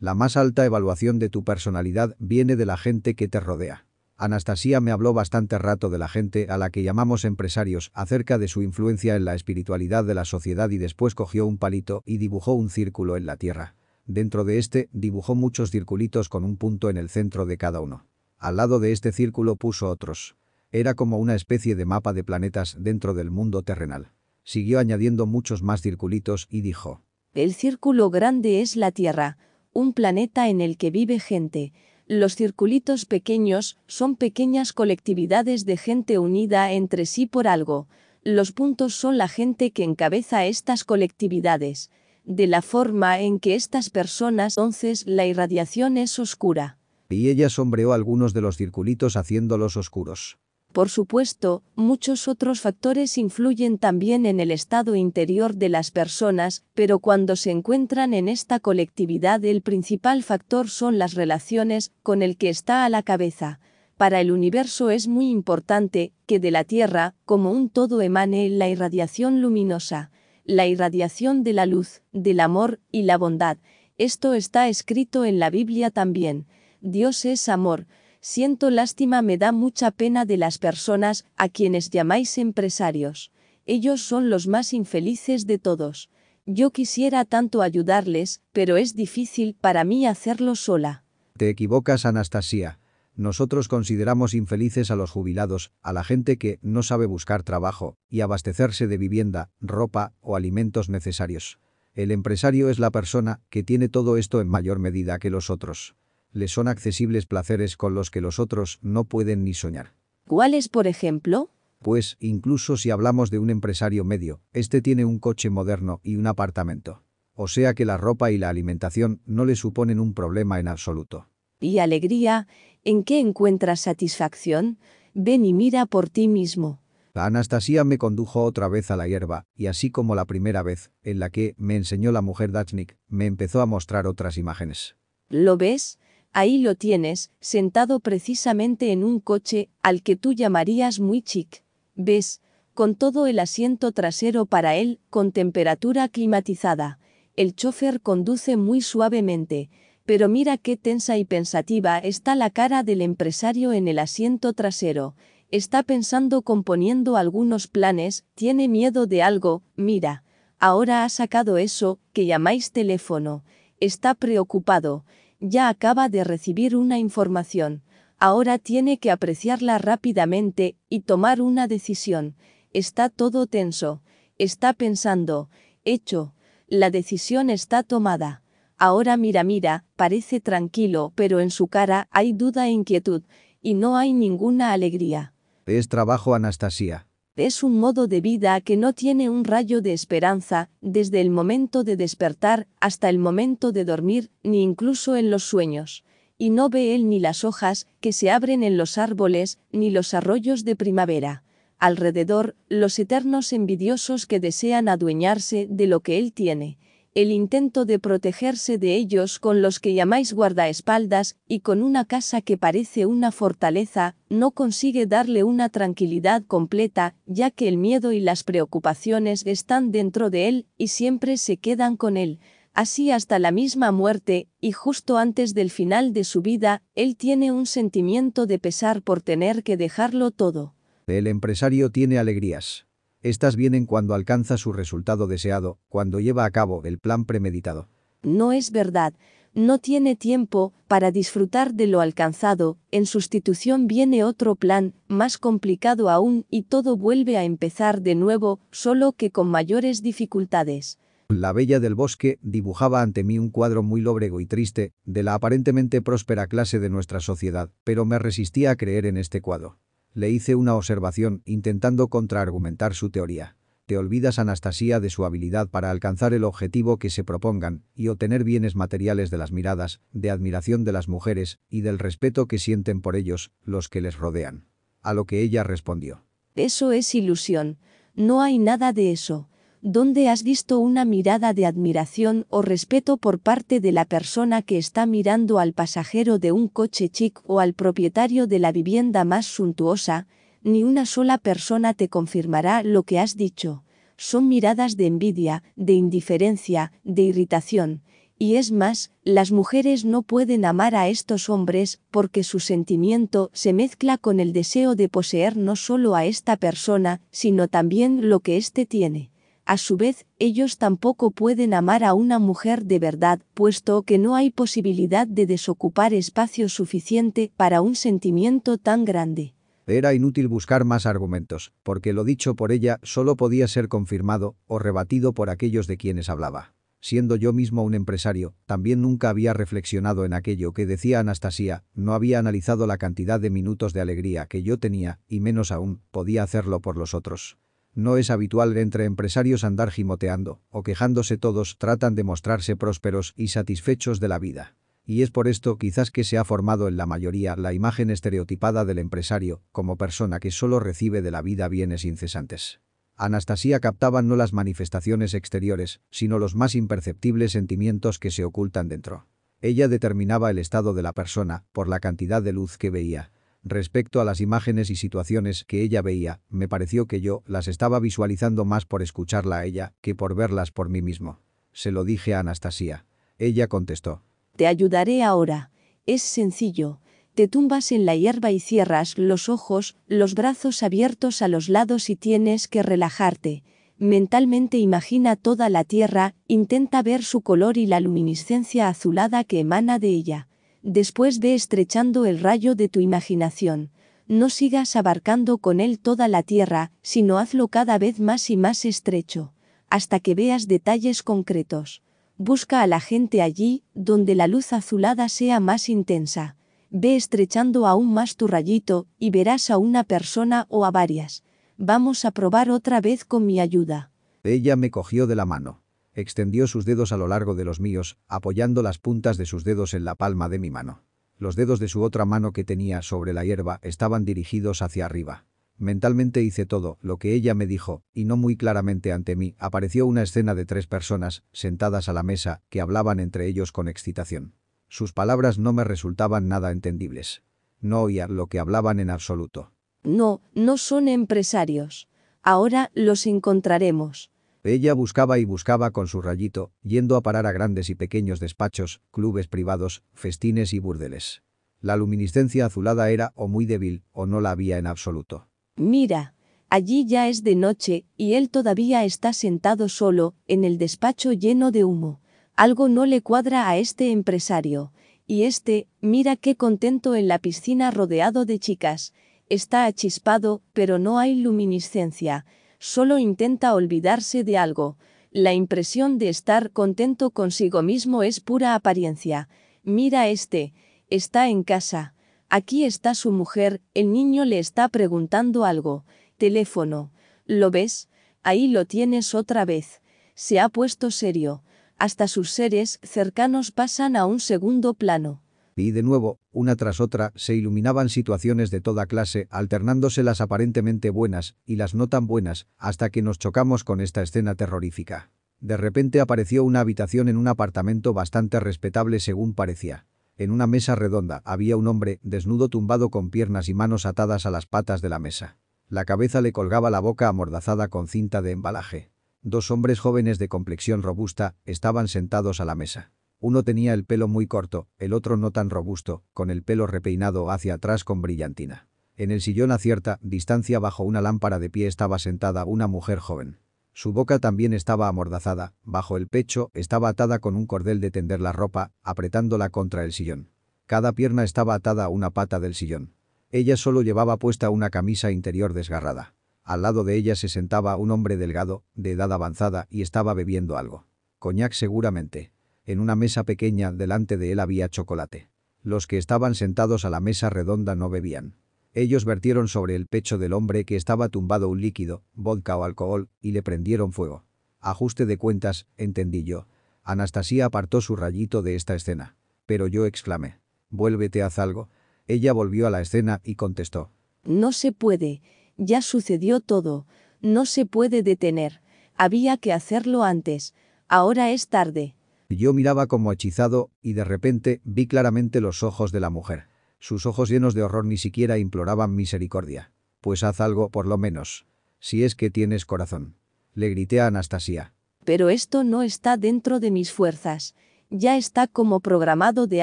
La más alta evaluación de tu personalidad viene de la gente que te rodea. Anastasia me habló bastante rato de la gente a la que llamamos empresarios acerca de su influencia en la espiritualidad de la sociedad y después cogió un palito y dibujó un círculo en la tierra. Dentro de este dibujó muchos circulitos con un punto en el centro de cada uno. Al lado de este círculo puso otros. Era como una especie de mapa de planetas dentro del mundo terrenal. Siguió añadiendo muchos más circulitos y dijo. El círculo grande es la Tierra, un planeta en el que vive gente. Los circulitos pequeños son pequeñas colectividades de gente unida entre sí por algo. Los puntos son la gente que encabeza estas colectividades. De la forma en que estas personas, entonces la irradiación es oscura. Y ella sombreó algunos de los circulitos haciéndolos oscuros. Por supuesto, muchos otros factores influyen también en el estado interior de las personas, pero cuando se encuentran en esta colectividad el principal factor son las relaciones con el que está a la cabeza. Para el universo es muy importante que de la Tierra, como un todo, emane la irradiación luminosa, la irradiación de la luz, del amor y la bondad. Esto está escrito en la Biblia también. Dios es amor, Siento lástima, me da mucha pena de las personas a quienes llamáis empresarios. Ellos son los más infelices de todos. Yo quisiera tanto ayudarles, pero es difícil para mí hacerlo sola. Te equivocas, Anastasia. Nosotros consideramos infelices a los jubilados, a la gente que no sabe buscar trabajo y abastecerse de vivienda, ropa o alimentos necesarios. El empresario es la persona que tiene todo esto en mayor medida que los otros. Le son accesibles placeres con los que los otros no pueden ni soñar. ¿Cuáles, por ejemplo? Pues, incluso si hablamos de un empresario medio, este tiene un coche moderno y un apartamento. O sea que la ropa y la alimentación no le suponen un problema en absoluto. Y alegría, ¿en qué encuentras satisfacción? Ven y mira por ti mismo. La Anastasia me condujo otra vez a la hierba, y así como la primera vez, en la que me enseñó la mujer Dachnik, me empezó a mostrar otras imágenes. ¿Lo ves? ahí lo tienes, sentado precisamente en un coche, al que tú llamarías muy chic. ¿Ves? Con todo el asiento trasero para él, con temperatura climatizada. El chofer conduce muy suavemente, pero mira qué tensa y pensativa está la cara del empresario en el asiento trasero. Está pensando componiendo algunos planes, tiene miedo de algo, mira. Ahora ha sacado eso, que llamáis teléfono. Está preocupado ya acaba de recibir una información, ahora tiene que apreciarla rápidamente y tomar una decisión, está todo tenso, está pensando, hecho, la decisión está tomada. Ahora mira, mira, parece tranquilo, pero en su cara hay duda e inquietud, y no hay ninguna alegría. Es trabajo Anastasia es un modo de vida que no tiene un rayo de esperanza, desde el momento de despertar hasta el momento de dormir, ni incluso en los sueños. Y no ve él ni las hojas que se abren en los árboles, ni los arroyos de primavera. Alrededor, los eternos envidiosos que desean adueñarse de lo que él tiene el intento de protegerse de ellos con los que llamáis guardaespaldas, y con una casa que parece una fortaleza, no consigue darle una tranquilidad completa, ya que el miedo y las preocupaciones están dentro de él, y siempre se quedan con él. Así hasta la misma muerte, y justo antes del final de su vida, él tiene un sentimiento de pesar por tener que dejarlo todo. El empresario tiene alegrías. Estas vienen cuando alcanza su resultado deseado, cuando lleva a cabo el plan premeditado. No es verdad. No tiene tiempo para disfrutar de lo alcanzado, en sustitución viene otro plan, más complicado aún, y todo vuelve a empezar de nuevo, solo que con mayores dificultades. La bella del bosque dibujaba ante mí un cuadro muy lóbrego y triste, de la aparentemente próspera clase de nuestra sociedad, pero me resistía a creer en este cuadro. Le hice una observación intentando contraargumentar su teoría. Te olvidas Anastasia de su habilidad para alcanzar el objetivo que se propongan y obtener bienes materiales de las miradas, de admiración de las mujeres y del respeto que sienten por ellos, los que les rodean. A lo que ella respondió. Eso es ilusión. No hay nada de eso. ¿Dónde has visto una mirada de admiración o respeto por parte de la persona que está mirando al pasajero de un coche chic o al propietario de la vivienda más suntuosa? Ni una sola persona te confirmará lo que has dicho. Son miradas de envidia, de indiferencia, de irritación. Y es más, las mujeres no pueden amar a estos hombres porque su sentimiento se mezcla con el deseo de poseer no solo a esta persona, sino también lo que éste tiene. A su vez, ellos tampoco pueden amar a una mujer de verdad, puesto que no hay posibilidad de desocupar espacio suficiente para un sentimiento tan grande. Era inútil buscar más argumentos, porque lo dicho por ella solo podía ser confirmado o rebatido por aquellos de quienes hablaba. Siendo yo mismo un empresario, también nunca había reflexionado en aquello que decía Anastasia, no había analizado la cantidad de minutos de alegría que yo tenía, y menos aún, podía hacerlo por los otros. No es habitual entre empresarios andar gimoteando o quejándose todos tratan de mostrarse prósperos y satisfechos de la vida. Y es por esto quizás que se ha formado en la mayoría la imagen estereotipada del empresario como persona que solo recibe de la vida bienes incesantes. Anastasia captaba no las manifestaciones exteriores, sino los más imperceptibles sentimientos que se ocultan dentro. Ella determinaba el estado de la persona por la cantidad de luz que veía, Respecto a las imágenes y situaciones que ella veía, me pareció que yo las estaba visualizando más por escucharla a ella que por verlas por mí mismo. Se lo dije a Anastasia. Ella contestó. Te ayudaré ahora. Es sencillo. Te tumbas en la hierba y cierras los ojos, los brazos abiertos a los lados y tienes que relajarte. Mentalmente imagina toda la Tierra, intenta ver su color y la luminiscencia azulada que emana de ella después ve estrechando el rayo de tu imaginación. No sigas abarcando con él toda la tierra, sino hazlo cada vez más y más estrecho, hasta que veas detalles concretos. Busca a la gente allí, donde la luz azulada sea más intensa. Ve estrechando aún más tu rayito, y verás a una persona o a varias. Vamos a probar otra vez con mi ayuda. Ella me cogió de la mano. Extendió sus dedos a lo largo de los míos, apoyando las puntas de sus dedos en la palma de mi mano. Los dedos de su otra mano que tenía sobre la hierba estaban dirigidos hacia arriba. Mentalmente hice todo lo que ella me dijo, y no muy claramente ante mí apareció una escena de tres personas, sentadas a la mesa, que hablaban entre ellos con excitación. Sus palabras no me resultaban nada entendibles. No oía lo que hablaban en absoluto. No, no son empresarios. Ahora los encontraremos. Ella buscaba y buscaba con su rayito, yendo a parar a grandes y pequeños despachos, clubes privados, festines y burdeles. La luminiscencia azulada era o muy débil o no la había en absoluto. Mira, allí ya es de noche y él todavía está sentado solo, en el despacho lleno de humo. Algo no le cuadra a este empresario. Y este, mira qué contento en la piscina rodeado de chicas. Está achispado, pero no hay luminiscencia solo intenta olvidarse de algo. La impresión de estar contento consigo mismo es pura apariencia. Mira este, está en casa. Aquí está su mujer, el niño le está preguntando algo. Teléfono. ¿Lo ves? Ahí lo tienes otra vez. Se ha puesto serio. Hasta sus seres cercanos pasan a un segundo plano. Y de nuevo, una tras otra, se iluminaban situaciones de toda clase, alternándose las aparentemente buenas y las no tan buenas, hasta que nos chocamos con esta escena terrorífica. De repente apareció una habitación en un apartamento bastante respetable según parecía. En una mesa redonda había un hombre desnudo tumbado con piernas y manos atadas a las patas de la mesa. La cabeza le colgaba la boca amordazada con cinta de embalaje. Dos hombres jóvenes de complexión robusta estaban sentados a la mesa. Uno tenía el pelo muy corto, el otro no tan robusto, con el pelo repeinado hacia atrás con brillantina. En el sillón a cierta distancia bajo una lámpara de pie estaba sentada una mujer joven. Su boca también estaba amordazada, bajo el pecho estaba atada con un cordel de tender la ropa, apretándola contra el sillón. Cada pierna estaba atada a una pata del sillón. Ella solo llevaba puesta una camisa interior desgarrada. Al lado de ella se sentaba un hombre delgado, de edad avanzada, y estaba bebiendo algo. Coñac seguramente. En una mesa pequeña delante de él había chocolate. Los que estaban sentados a la mesa redonda no bebían. Ellos vertieron sobre el pecho del hombre que estaba tumbado un líquido, vodka o alcohol, y le prendieron fuego. Ajuste de cuentas, entendí yo. Anastasia apartó su rayito de esta escena. Pero yo exclamé. Vuélvete, haz algo. Ella volvió a la escena y contestó. No se puede. Ya sucedió todo. No se puede detener. Había que hacerlo antes. Ahora es tarde. Yo miraba como hechizado y de repente vi claramente los ojos de la mujer. Sus ojos llenos de horror ni siquiera imploraban misericordia. Pues haz algo por lo menos. Si es que tienes corazón. Le grité a Anastasia. Pero esto no está dentro de mis fuerzas. Ya está como programado de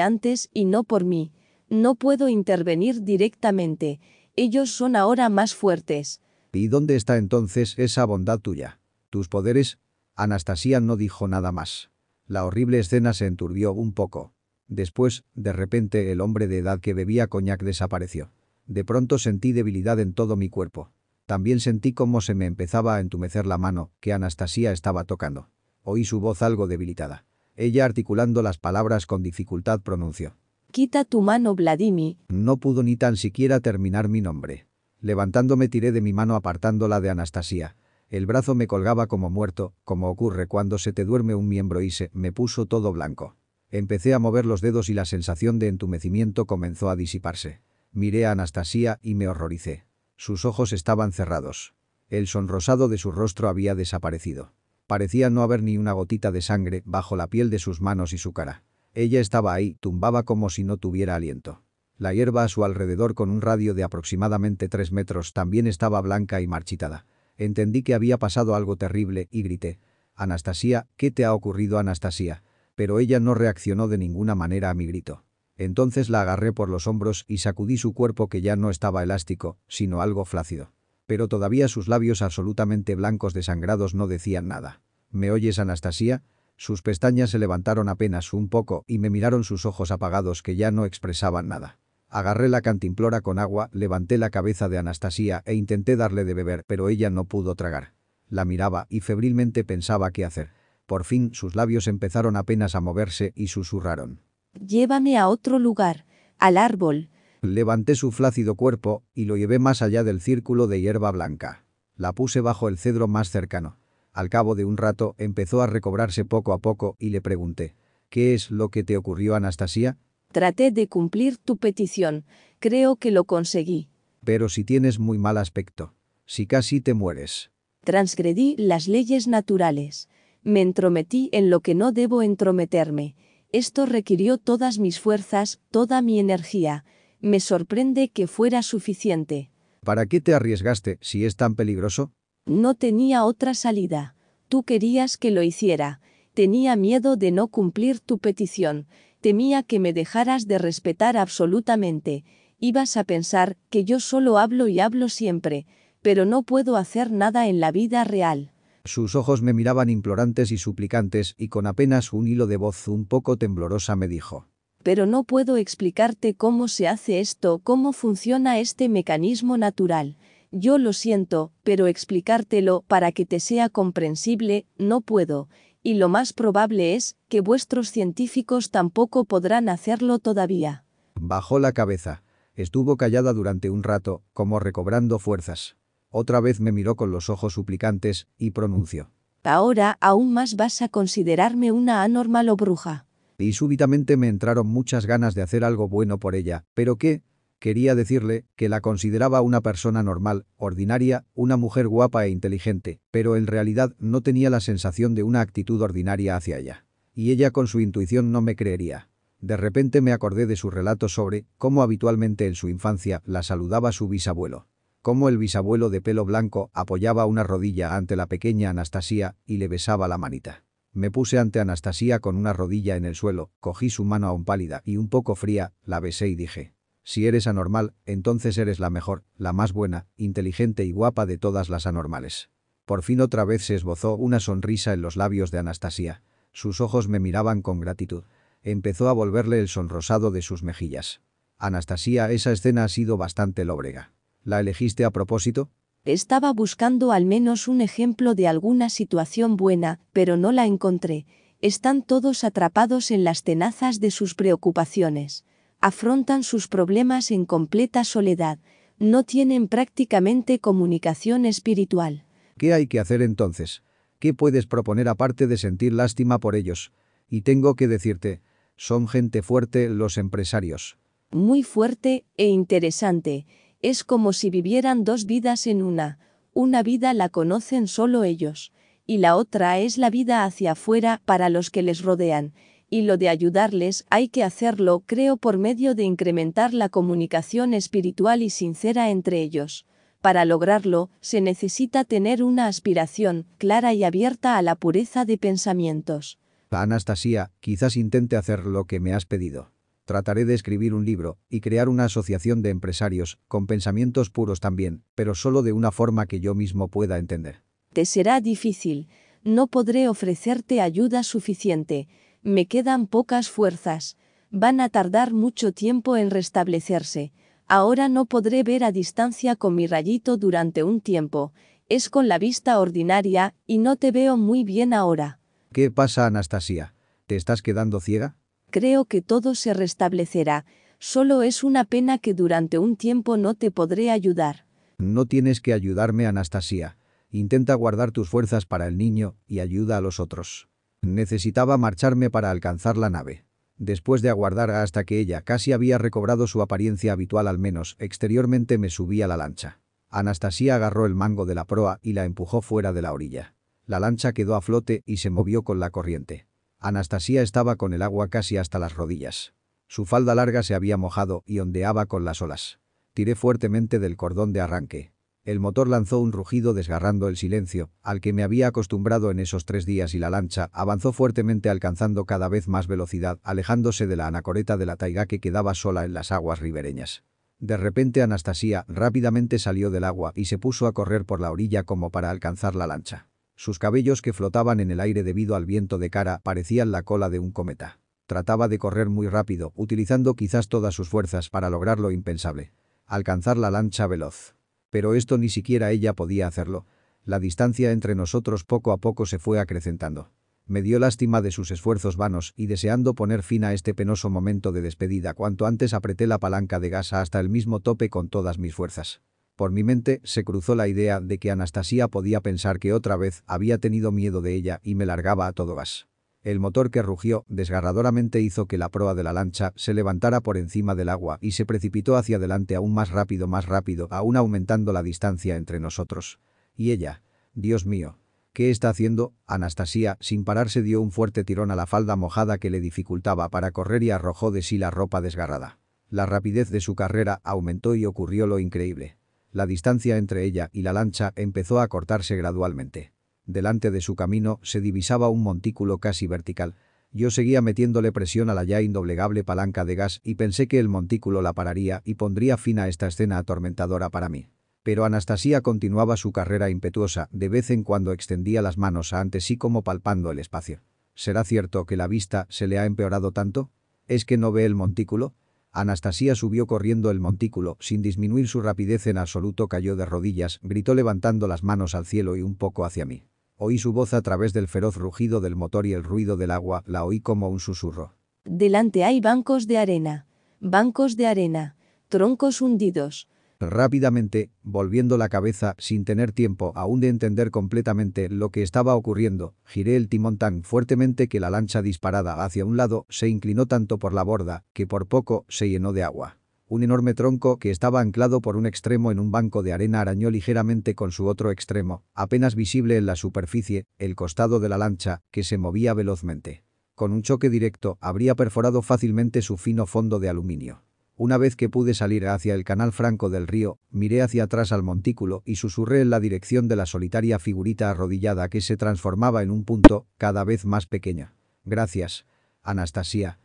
antes y no por mí. No puedo intervenir directamente. Ellos son ahora más fuertes. ¿Y dónde está entonces esa bondad tuya? ¿Tus poderes? Anastasia no dijo nada más. La horrible escena se enturbió un poco. Después, de repente, el hombre de edad que bebía coñac desapareció. De pronto sentí debilidad en todo mi cuerpo. También sentí cómo se me empezaba a entumecer la mano que Anastasia estaba tocando. Oí su voz algo debilitada. Ella articulando las palabras con dificultad pronunció. «Quita tu mano, Vladimir». No pudo ni tan siquiera terminar mi nombre. Levantándome tiré de mi mano apartándola de Anastasia. El brazo me colgaba como muerto, como ocurre cuando se te duerme un miembro y se me puso todo blanco. Empecé a mover los dedos y la sensación de entumecimiento comenzó a disiparse. Miré a Anastasia y me horroricé. Sus ojos estaban cerrados. El sonrosado de su rostro había desaparecido. Parecía no haber ni una gotita de sangre bajo la piel de sus manos y su cara. Ella estaba ahí, tumbaba como si no tuviera aliento. La hierba a su alrededor con un radio de aproximadamente tres metros también estaba blanca y marchitada. Entendí que había pasado algo terrible y grité. Anastasia, ¿qué te ha ocurrido Anastasia? Pero ella no reaccionó de ninguna manera a mi grito. Entonces la agarré por los hombros y sacudí su cuerpo que ya no estaba elástico, sino algo flácido. Pero todavía sus labios absolutamente blancos desangrados no decían nada. ¿Me oyes Anastasia? Sus pestañas se levantaron apenas un poco y me miraron sus ojos apagados que ya no expresaban nada. Agarré la cantimplora con agua, levanté la cabeza de Anastasia e intenté darle de beber, pero ella no pudo tragar. La miraba y febrilmente pensaba qué hacer. Por fin sus labios empezaron apenas a moverse y susurraron. «Llévame a otro lugar, al árbol». Levanté su flácido cuerpo y lo llevé más allá del círculo de hierba blanca. La puse bajo el cedro más cercano. Al cabo de un rato empezó a recobrarse poco a poco y le pregunté. «¿Qué es lo que te ocurrió, Anastasia?» Traté de cumplir tu petición. Creo que lo conseguí. Pero si tienes muy mal aspecto. Si casi te mueres. Transgredí las leyes naturales. Me entrometí en lo que no debo entrometerme. Esto requirió todas mis fuerzas, toda mi energía. Me sorprende que fuera suficiente. ¿Para qué te arriesgaste si es tan peligroso? No tenía otra salida. Tú querías que lo hiciera. Tenía miedo de no cumplir tu petición temía que me dejaras de respetar absolutamente, ibas a pensar que yo solo hablo y hablo siempre, pero no puedo hacer nada en la vida real. Sus ojos me miraban implorantes y suplicantes y con apenas un hilo de voz un poco temblorosa me dijo. Pero no puedo explicarte cómo se hace esto, cómo funciona este mecanismo natural. Yo lo siento, pero explicártelo para que te sea comprensible, no puedo y lo más probable es que vuestros científicos tampoco podrán hacerlo todavía. Bajó la cabeza. Estuvo callada durante un rato, como recobrando fuerzas. Otra vez me miró con los ojos suplicantes y pronunció. Ahora aún más vas a considerarme una anormal o bruja. Y súbitamente me entraron muchas ganas de hacer algo bueno por ella, pero ¿qué? Quería decirle que la consideraba una persona normal, ordinaria, una mujer guapa e inteligente, pero en realidad no tenía la sensación de una actitud ordinaria hacia ella. Y ella con su intuición no me creería. De repente me acordé de su relato sobre cómo habitualmente en su infancia la saludaba su bisabuelo. Cómo el bisabuelo de pelo blanco apoyaba una rodilla ante la pequeña Anastasia y le besaba la manita. Me puse ante Anastasia con una rodilla en el suelo, cogí su mano aún pálida y un poco fría, la besé y dije, si eres anormal, entonces eres la mejor, la más buena, inteligente y guapa de todas las anormales. Por fin otra vez se esbozó una sonrisa en los labios de Anastasia. Sus ojos me miraban con gratitud. Empezó a volverle el sonrosado de sus mejillas. Anastasia, esa escena ha sido bastante lóbrega. ¿La elegiste a propósito? Estaba buscando al menos un ejemplo de alguna situación buena, pero no la encontré. Están todos atrapados en las tenazas de sus preocupaciones afrontan sus problemas en completa soledad, no tienen prácticamente comunicación espiritual. ¿Qué hay que hacer entonces? ¿Qué puedes proponer aparte de sentir lástima por ellos? Y tengo que decirte, son gente fuerte los empresarios. Muy fuerte e interesante. Es como si vivieran dos vidas en una. Una vida la conocen solo ellos, y la otra es la vida hacia afuera para los que les rodean y lo de ayudarles hay que hacerlo, creo, por medio de incrementar la comunicación espiritual y sincera entre ellos. Para lograrlo, se necesita tener una aspiración clara y abierta a la pureza de pensamientos. Anastasia, quizás intente hacer lo que me has pedido. Trataré de escribir un libro y crear una asociación de empresarios, con pensamientos puros también, pero solo de una forma que yo mismo pueda entender. Te será difícil. No podré ofrecerte ayuda suficiente me quedan pocas fuerzas. Van a tardar mucho tiempo en restablecerse. Ahora no podré ver a distancia con mi rayito durante un tiempo. Es con la vista ordinaria, y no te veo muy bien ahora. ¿Qué pasa, Anastasia? ¿Te estás quedando ciega? Creo que todo se restablecerá. Solo es una pena que durante un tiempo no te podré ayudar. No tienes que ayudarme, Anastasia. Intenta guardar tus fuerzas para el niño y ayuda a los otros. Necesitaba marcharme para alcanzar la nave. Después de aguardar hasta que ella casi había recobrado su apariencia habitual al menos, exteriormente me subí a la lancha. Anastasia agarró el mango de la proa y la empujó fuera de la orilla. La lancha quedó a flote y se movió con la corriente. Anastasia estaba con el agua casi hasta las rodillas. Su falda larga se había mojado y ondeaba con las olas. Tiré fuertemente del cordón de arranque. El motor lanzó un rugido desgarrando el silencio, al que me había acostumbrado en esos tres días y la lancha avanzó fuertemente alcanzando cada vez más velocidad, alejándose de la anacoreta de la taiga que quedaba sola en las aguas ribereñas. De repente Anastasia rápidamente salió del agua y se puso a correr por la orilla como para alcanzar la lancha. Sus cabellos que flotaban en el aire debido al viento de cara parecían la cola de un cometa. Trataba de correr muy rápido, utilizando quizás todas sus fuerzas para lograr lo impensable. Alcanzar la lancha veloz. Pero esto ni siquiera ella podía hacerlo. La distancia entre nosotros poco a poco se fue acrecentando. Me dio lástima de sus esfuerzos vanos y deseando poner fin a este penoso momento de despedida cuanto antes apreté la palanca de gas hasta el mismo tope con todas mis fuerzas. Por mi mente se cruzó la idea de que Anastasia podía pensar que otra vez había tenido miedo de ella y me largaba a todo gas. El motor que rugió desgarradoramente hizo que la proa de la lancha se levantara por encima del agua y se precipitó hacia adelante aún más rápido, más rápido, aún aumentando la distancia entre nosotros. Y ella. Dios mío. ¿Qué está haciendo? Anastasia, sin pararse, dio un fuerte tirón a la falda mojada que le dificultaba para correr y arrojó de sí la ropa desgarrada. La rapidez de su carrera aumentó y ocurrió lo increíble. La distancia entre ella y la lancha empezó a cortarse gradualmente. Delante de su camino se divisaba un montículo casi vertical. Yo seguía metiéndole presión a la ya indoblegable palanca de gas y pensé que el montículo la pararía y pondría fin a esta escena atormentadora para mí. Pero Anastasia continuaba su carrera impetuosa, de vez en cuando extendía las manos ante sí como palpando el espacio. ¿Será cierto que la vista se le ha empeorado tanto? ¿Es que no ve el montículo? Anastasia subió corriendo el montículo, sin disminuir su rapidez en absoluto cayó de rodillas, gritó levantando las manos al cielo y un poco hacia mí. Oí su voz a través del feroz rugido del motor y el ruido del agua, la oí como un susurro. Delante hay bancos de arena, bancos de arena, troncos hundidos. Rápidamente, volviendo la cabeza, sin tener tiempo aún de entender completamente lo que estaba ocurriendo, giré el timón tan fuertemente que la lancha disparada hacia un lado se inclinó tanto por la borda, que por poco se llenó de agua un enorme tronco que estaba anclado por un extremo en un banco de arena arañó ligeramente con su otro extremo, apenas visible en la superficie, el costado de la lancha, que se movía velozmente. Con un choque directo habría perforado fácilmente su fino fondo de aluminio. Una vez que pude salir hacia el canal franco del río, miré hacia atrás al montículo y susurré en la dirección de la solitaria figurita arrodillada que se transformaba en un punto cada vez más pequeña. Gracias, Anastasia,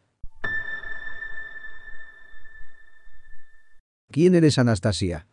¿Quién eres Anastasia?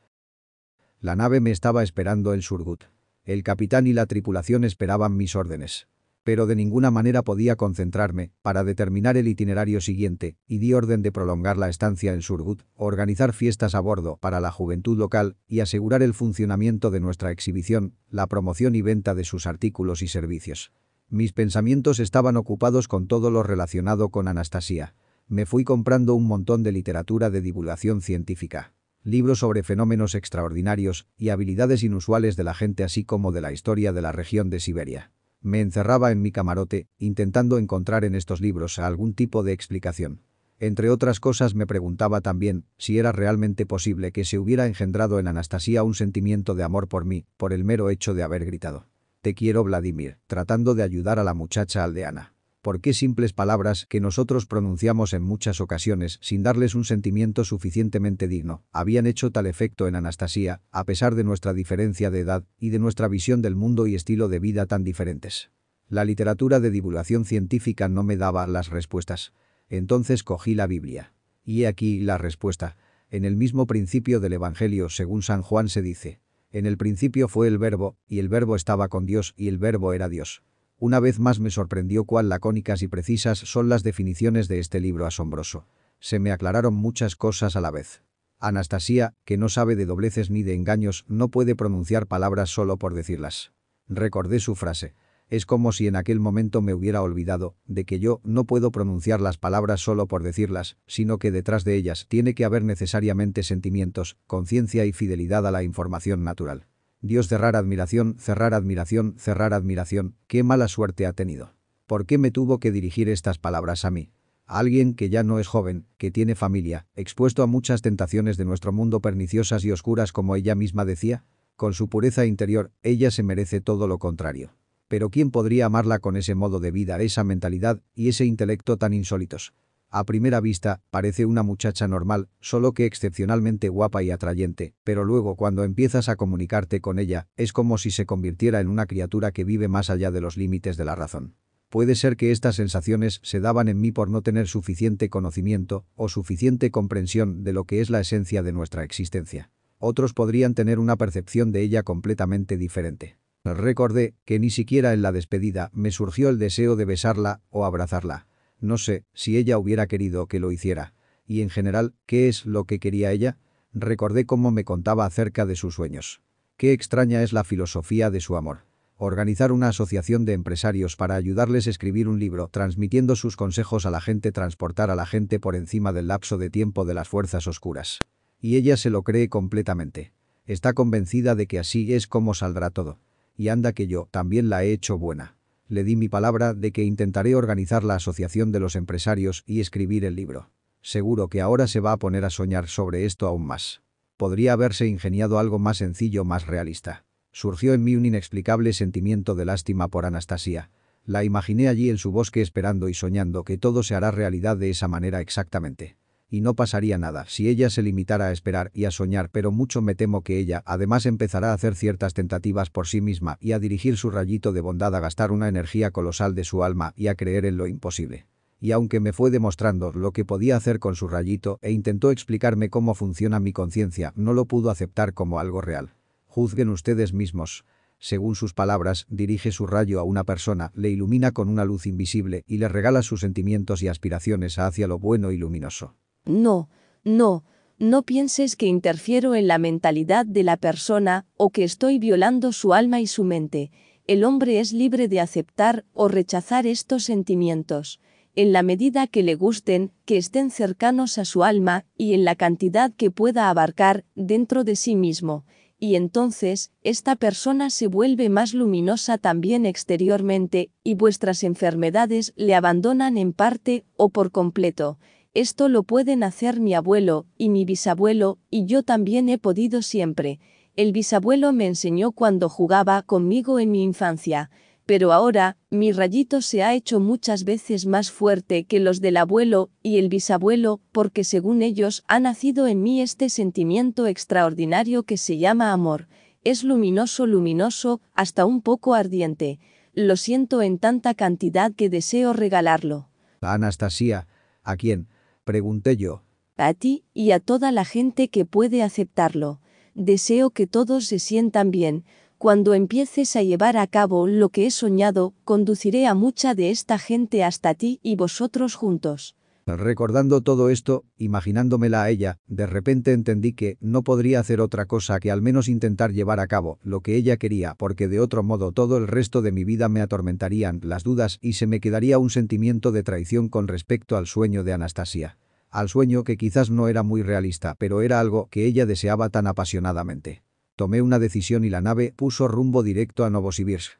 La nave me estaba esperando en Surgut. El capitán y la tripulación esperaban mis órdenes. Pero de ninguna manera podía concentrarme para determinar el itinerario siguiente y di orden de prolongar la estancia en Surgut, organizar fiestas a bordo para la juventud local y asegurar el funcionamiento de nuestra exhibición, la promoción y venta de sus artículos y servicios. Mis pensamientos estaban ocupados con todo lo relacionado con Anastasia me fui comprando un montón de literatura de divulgación científica, libros sobre fenómenos extraordinarios y habilidades inusuales de la gente así como de la historia de la región de Siberia. Me encerraba en mi camarote, intentando encontrar en estos libros algún tipo de explicación. Entre otras cosas me preguntaba también si era realmente posible que se hubiera engendrado en Anastasia un sentimiento de amor por mí, por el mero hecho de haber gritado. Te quiero Vladimir, tratando de ayudar a la muchacha aldeana. ¿Por qué simples palabras que nosotros pronunciamos en muchas ocasiones sin darles un sentimiento suficientemente digno habían hecho tal efecto en Anastasia, a pesar de nuestra diferencia de edad y de nuestra visión del mundo y estilo de vida tan diferentes? La literatura de divulgación científica no me daba las respuestas. Entonces cogí la Biblia. Y he aquí la respuesta. En el mismo principio del Evangelio según San Juan se dice. En el principio fue el verbo, y el verbo estaba con Dios y el verbo era Dios. Una vez más me sorprendió cuán lacónicas y precisas son las definiciones de este libro asombroso. Se me aclararon muchas cosas a la vez. Anastasia, que no sabe de dobleces ni de engaños, no puede pronunciar palabras solo por decirlas. Recordé su frase. Es como si en aquel momento me hubiera olvidado de que yo no puedo pronunciar las palabras solo por decirlas, sino que detrás de ellas tiene que haber necesariamente sentimientos, conciencia y fidelidad a la información natural. Dios cerrar admiración, cerrar admiración, cerrar admiración, qué mala suerte ha tenido. ¿Por qué me tuvo que dirigir estas palabras a mí? A alguien que ya no es joven, que tiene familia, expuesto a muchas tentaciones de nuestro mundo perniciosas y oscuras como ella misma decía, con su pureza interior, ella se merece todo lo contrario. Pero ¿quién podría amarla con ese modo de vida, esa mentalidad y ese intelecto tan insólitos? A primera vista, parece una muchacha normal, solo que excepcionalmente guapa y atrayente, pero luego cuando empiezas a comunicarte con ella, es como si se convirtiera en una criatura que vive más allá de los límites de la razón. Puede ser que estas sensaciones se daban en mí por no tener suficiente conocimiento o suficiente comprensión de lo que es la esencia de nuestra existencia. Otros podrían tener una percepción de ella completamente diferente. Recordé que ni siquiera en la despedida me surgió el deseo de besarla o abrazarla. No sé si ella hubiera querido que lo hiciera. Y en general, ¿qué es lo que quería ella? Recordé cómo me contaba acerca de sus sueños. Qué extraña es la filosofía de su amor. Organizar una asociación de empresarios para ayudarles a escribir un libro, transmitiendo sus consejos a la gente, transportar a la gente por encima del lapso de tiempo de las fuerzas oscuras. Y ella se lo cree completamente. Está convencida de que así es como saldrá todo. Y anda que yo también la he hecho buena. Le di mi palabra de que intentaré organizar la asociación de los empresarios y escribir el libro. Seguro que ahora se va a poner a soñar sobre esto aún más. Podría haberse ingeniado algo más sencillo, más realista. Surgió en mí un inexplicable sentimiento de lástima por Anastasia. La imaginé allí en su bosque esperando y soñando que todo se hará realidad de esa manera exactamente y no pasaría nada si ella se limitara a esperar y a soñar pero mucho me temo que ella además empezará a hacer ciertas tentativas por sí misma y a dirigir su rayito de bondad a gastar una energía colosal de su alma y a creer en lo imposible. Y aunque me fue demostrando lo que podía hacer con su rayito e intentó explicarme cómo funciona mi conciencia, no lo pudo aceptar como algo real. Juzguen ustedes mismos. Según sus palabras, dirige su rayo a una persona, le ilumina con una luz invisible y le regala sus sentimientos y aspiraciones hacia lo bueno y luminoso. No, no, no pienses que interfiero en la mentalidad de la persona o que estoy violando su alma y su mente. El hombre es libre de aceptar o rechazar estos sentimientos, en la medida que le gusten, que estén cercanos a su alma y en la cantidad que pueda abarcar dentro de sí mismo. Y entonces, esta persona se vuelve más luminosa también exteriormente, y vuestras enfermedades le abandonan en parte o por completo. Esto lo pueden hacer mi abuelo, y mi bisabuelo, y yo también he podido siempre. El bisabuelo me enseñó cuando jugaba conmigo en mi infancia, pero ahora, mi rayito se ha hecho muchas veces más fuerte que los del abuelo y el bisabuelo, porque según ellos ha nacido en mí este sentimiento extraordinario que se llama amor. Es luminoso, luminoso, hasta un poco ardiente. Lo siento en tanta cantidad que deseo regalarlo. Anastasia, a quién? Pregunté yo. A ti y a toda la gente que puede aceptarlo. Deseo que todos se sientan bien. Cuando empieces a llevar a cabo lo que he soñado, conduciré a mucha de esta gente hasta ti y vosotros juntos. Recordando todo esto, imaginándomela a ella, de repente entendí que no podría hacer otra cosa que al menos intentar llevar a cabo lo que ella quería porque de otro modo todo el resto de mi vida me atormentarían las dudas y se me quedaría un sentimiento de traición con respecto al sueño de Anastasia. Al sueño que quizás no era muy realista pero era algo que ella deseaba tan apasionadamente. Tomé una decisión y la nave puso rumbo directo a Novosibirsk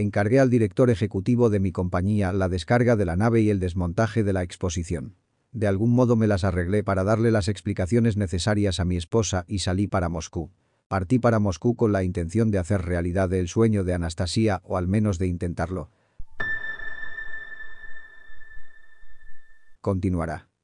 encargué al director ejecutivo de mi compañía la descarga de la nave y el desmontaje de la exposición. De algún modo me las arreglé para darle las explicaciones necesarias a mi esposa y salí para Moscú. Partí para Moscú con la intención de hacer realidad el sueño de Anastasia o al menos de intentarlo. Continuará.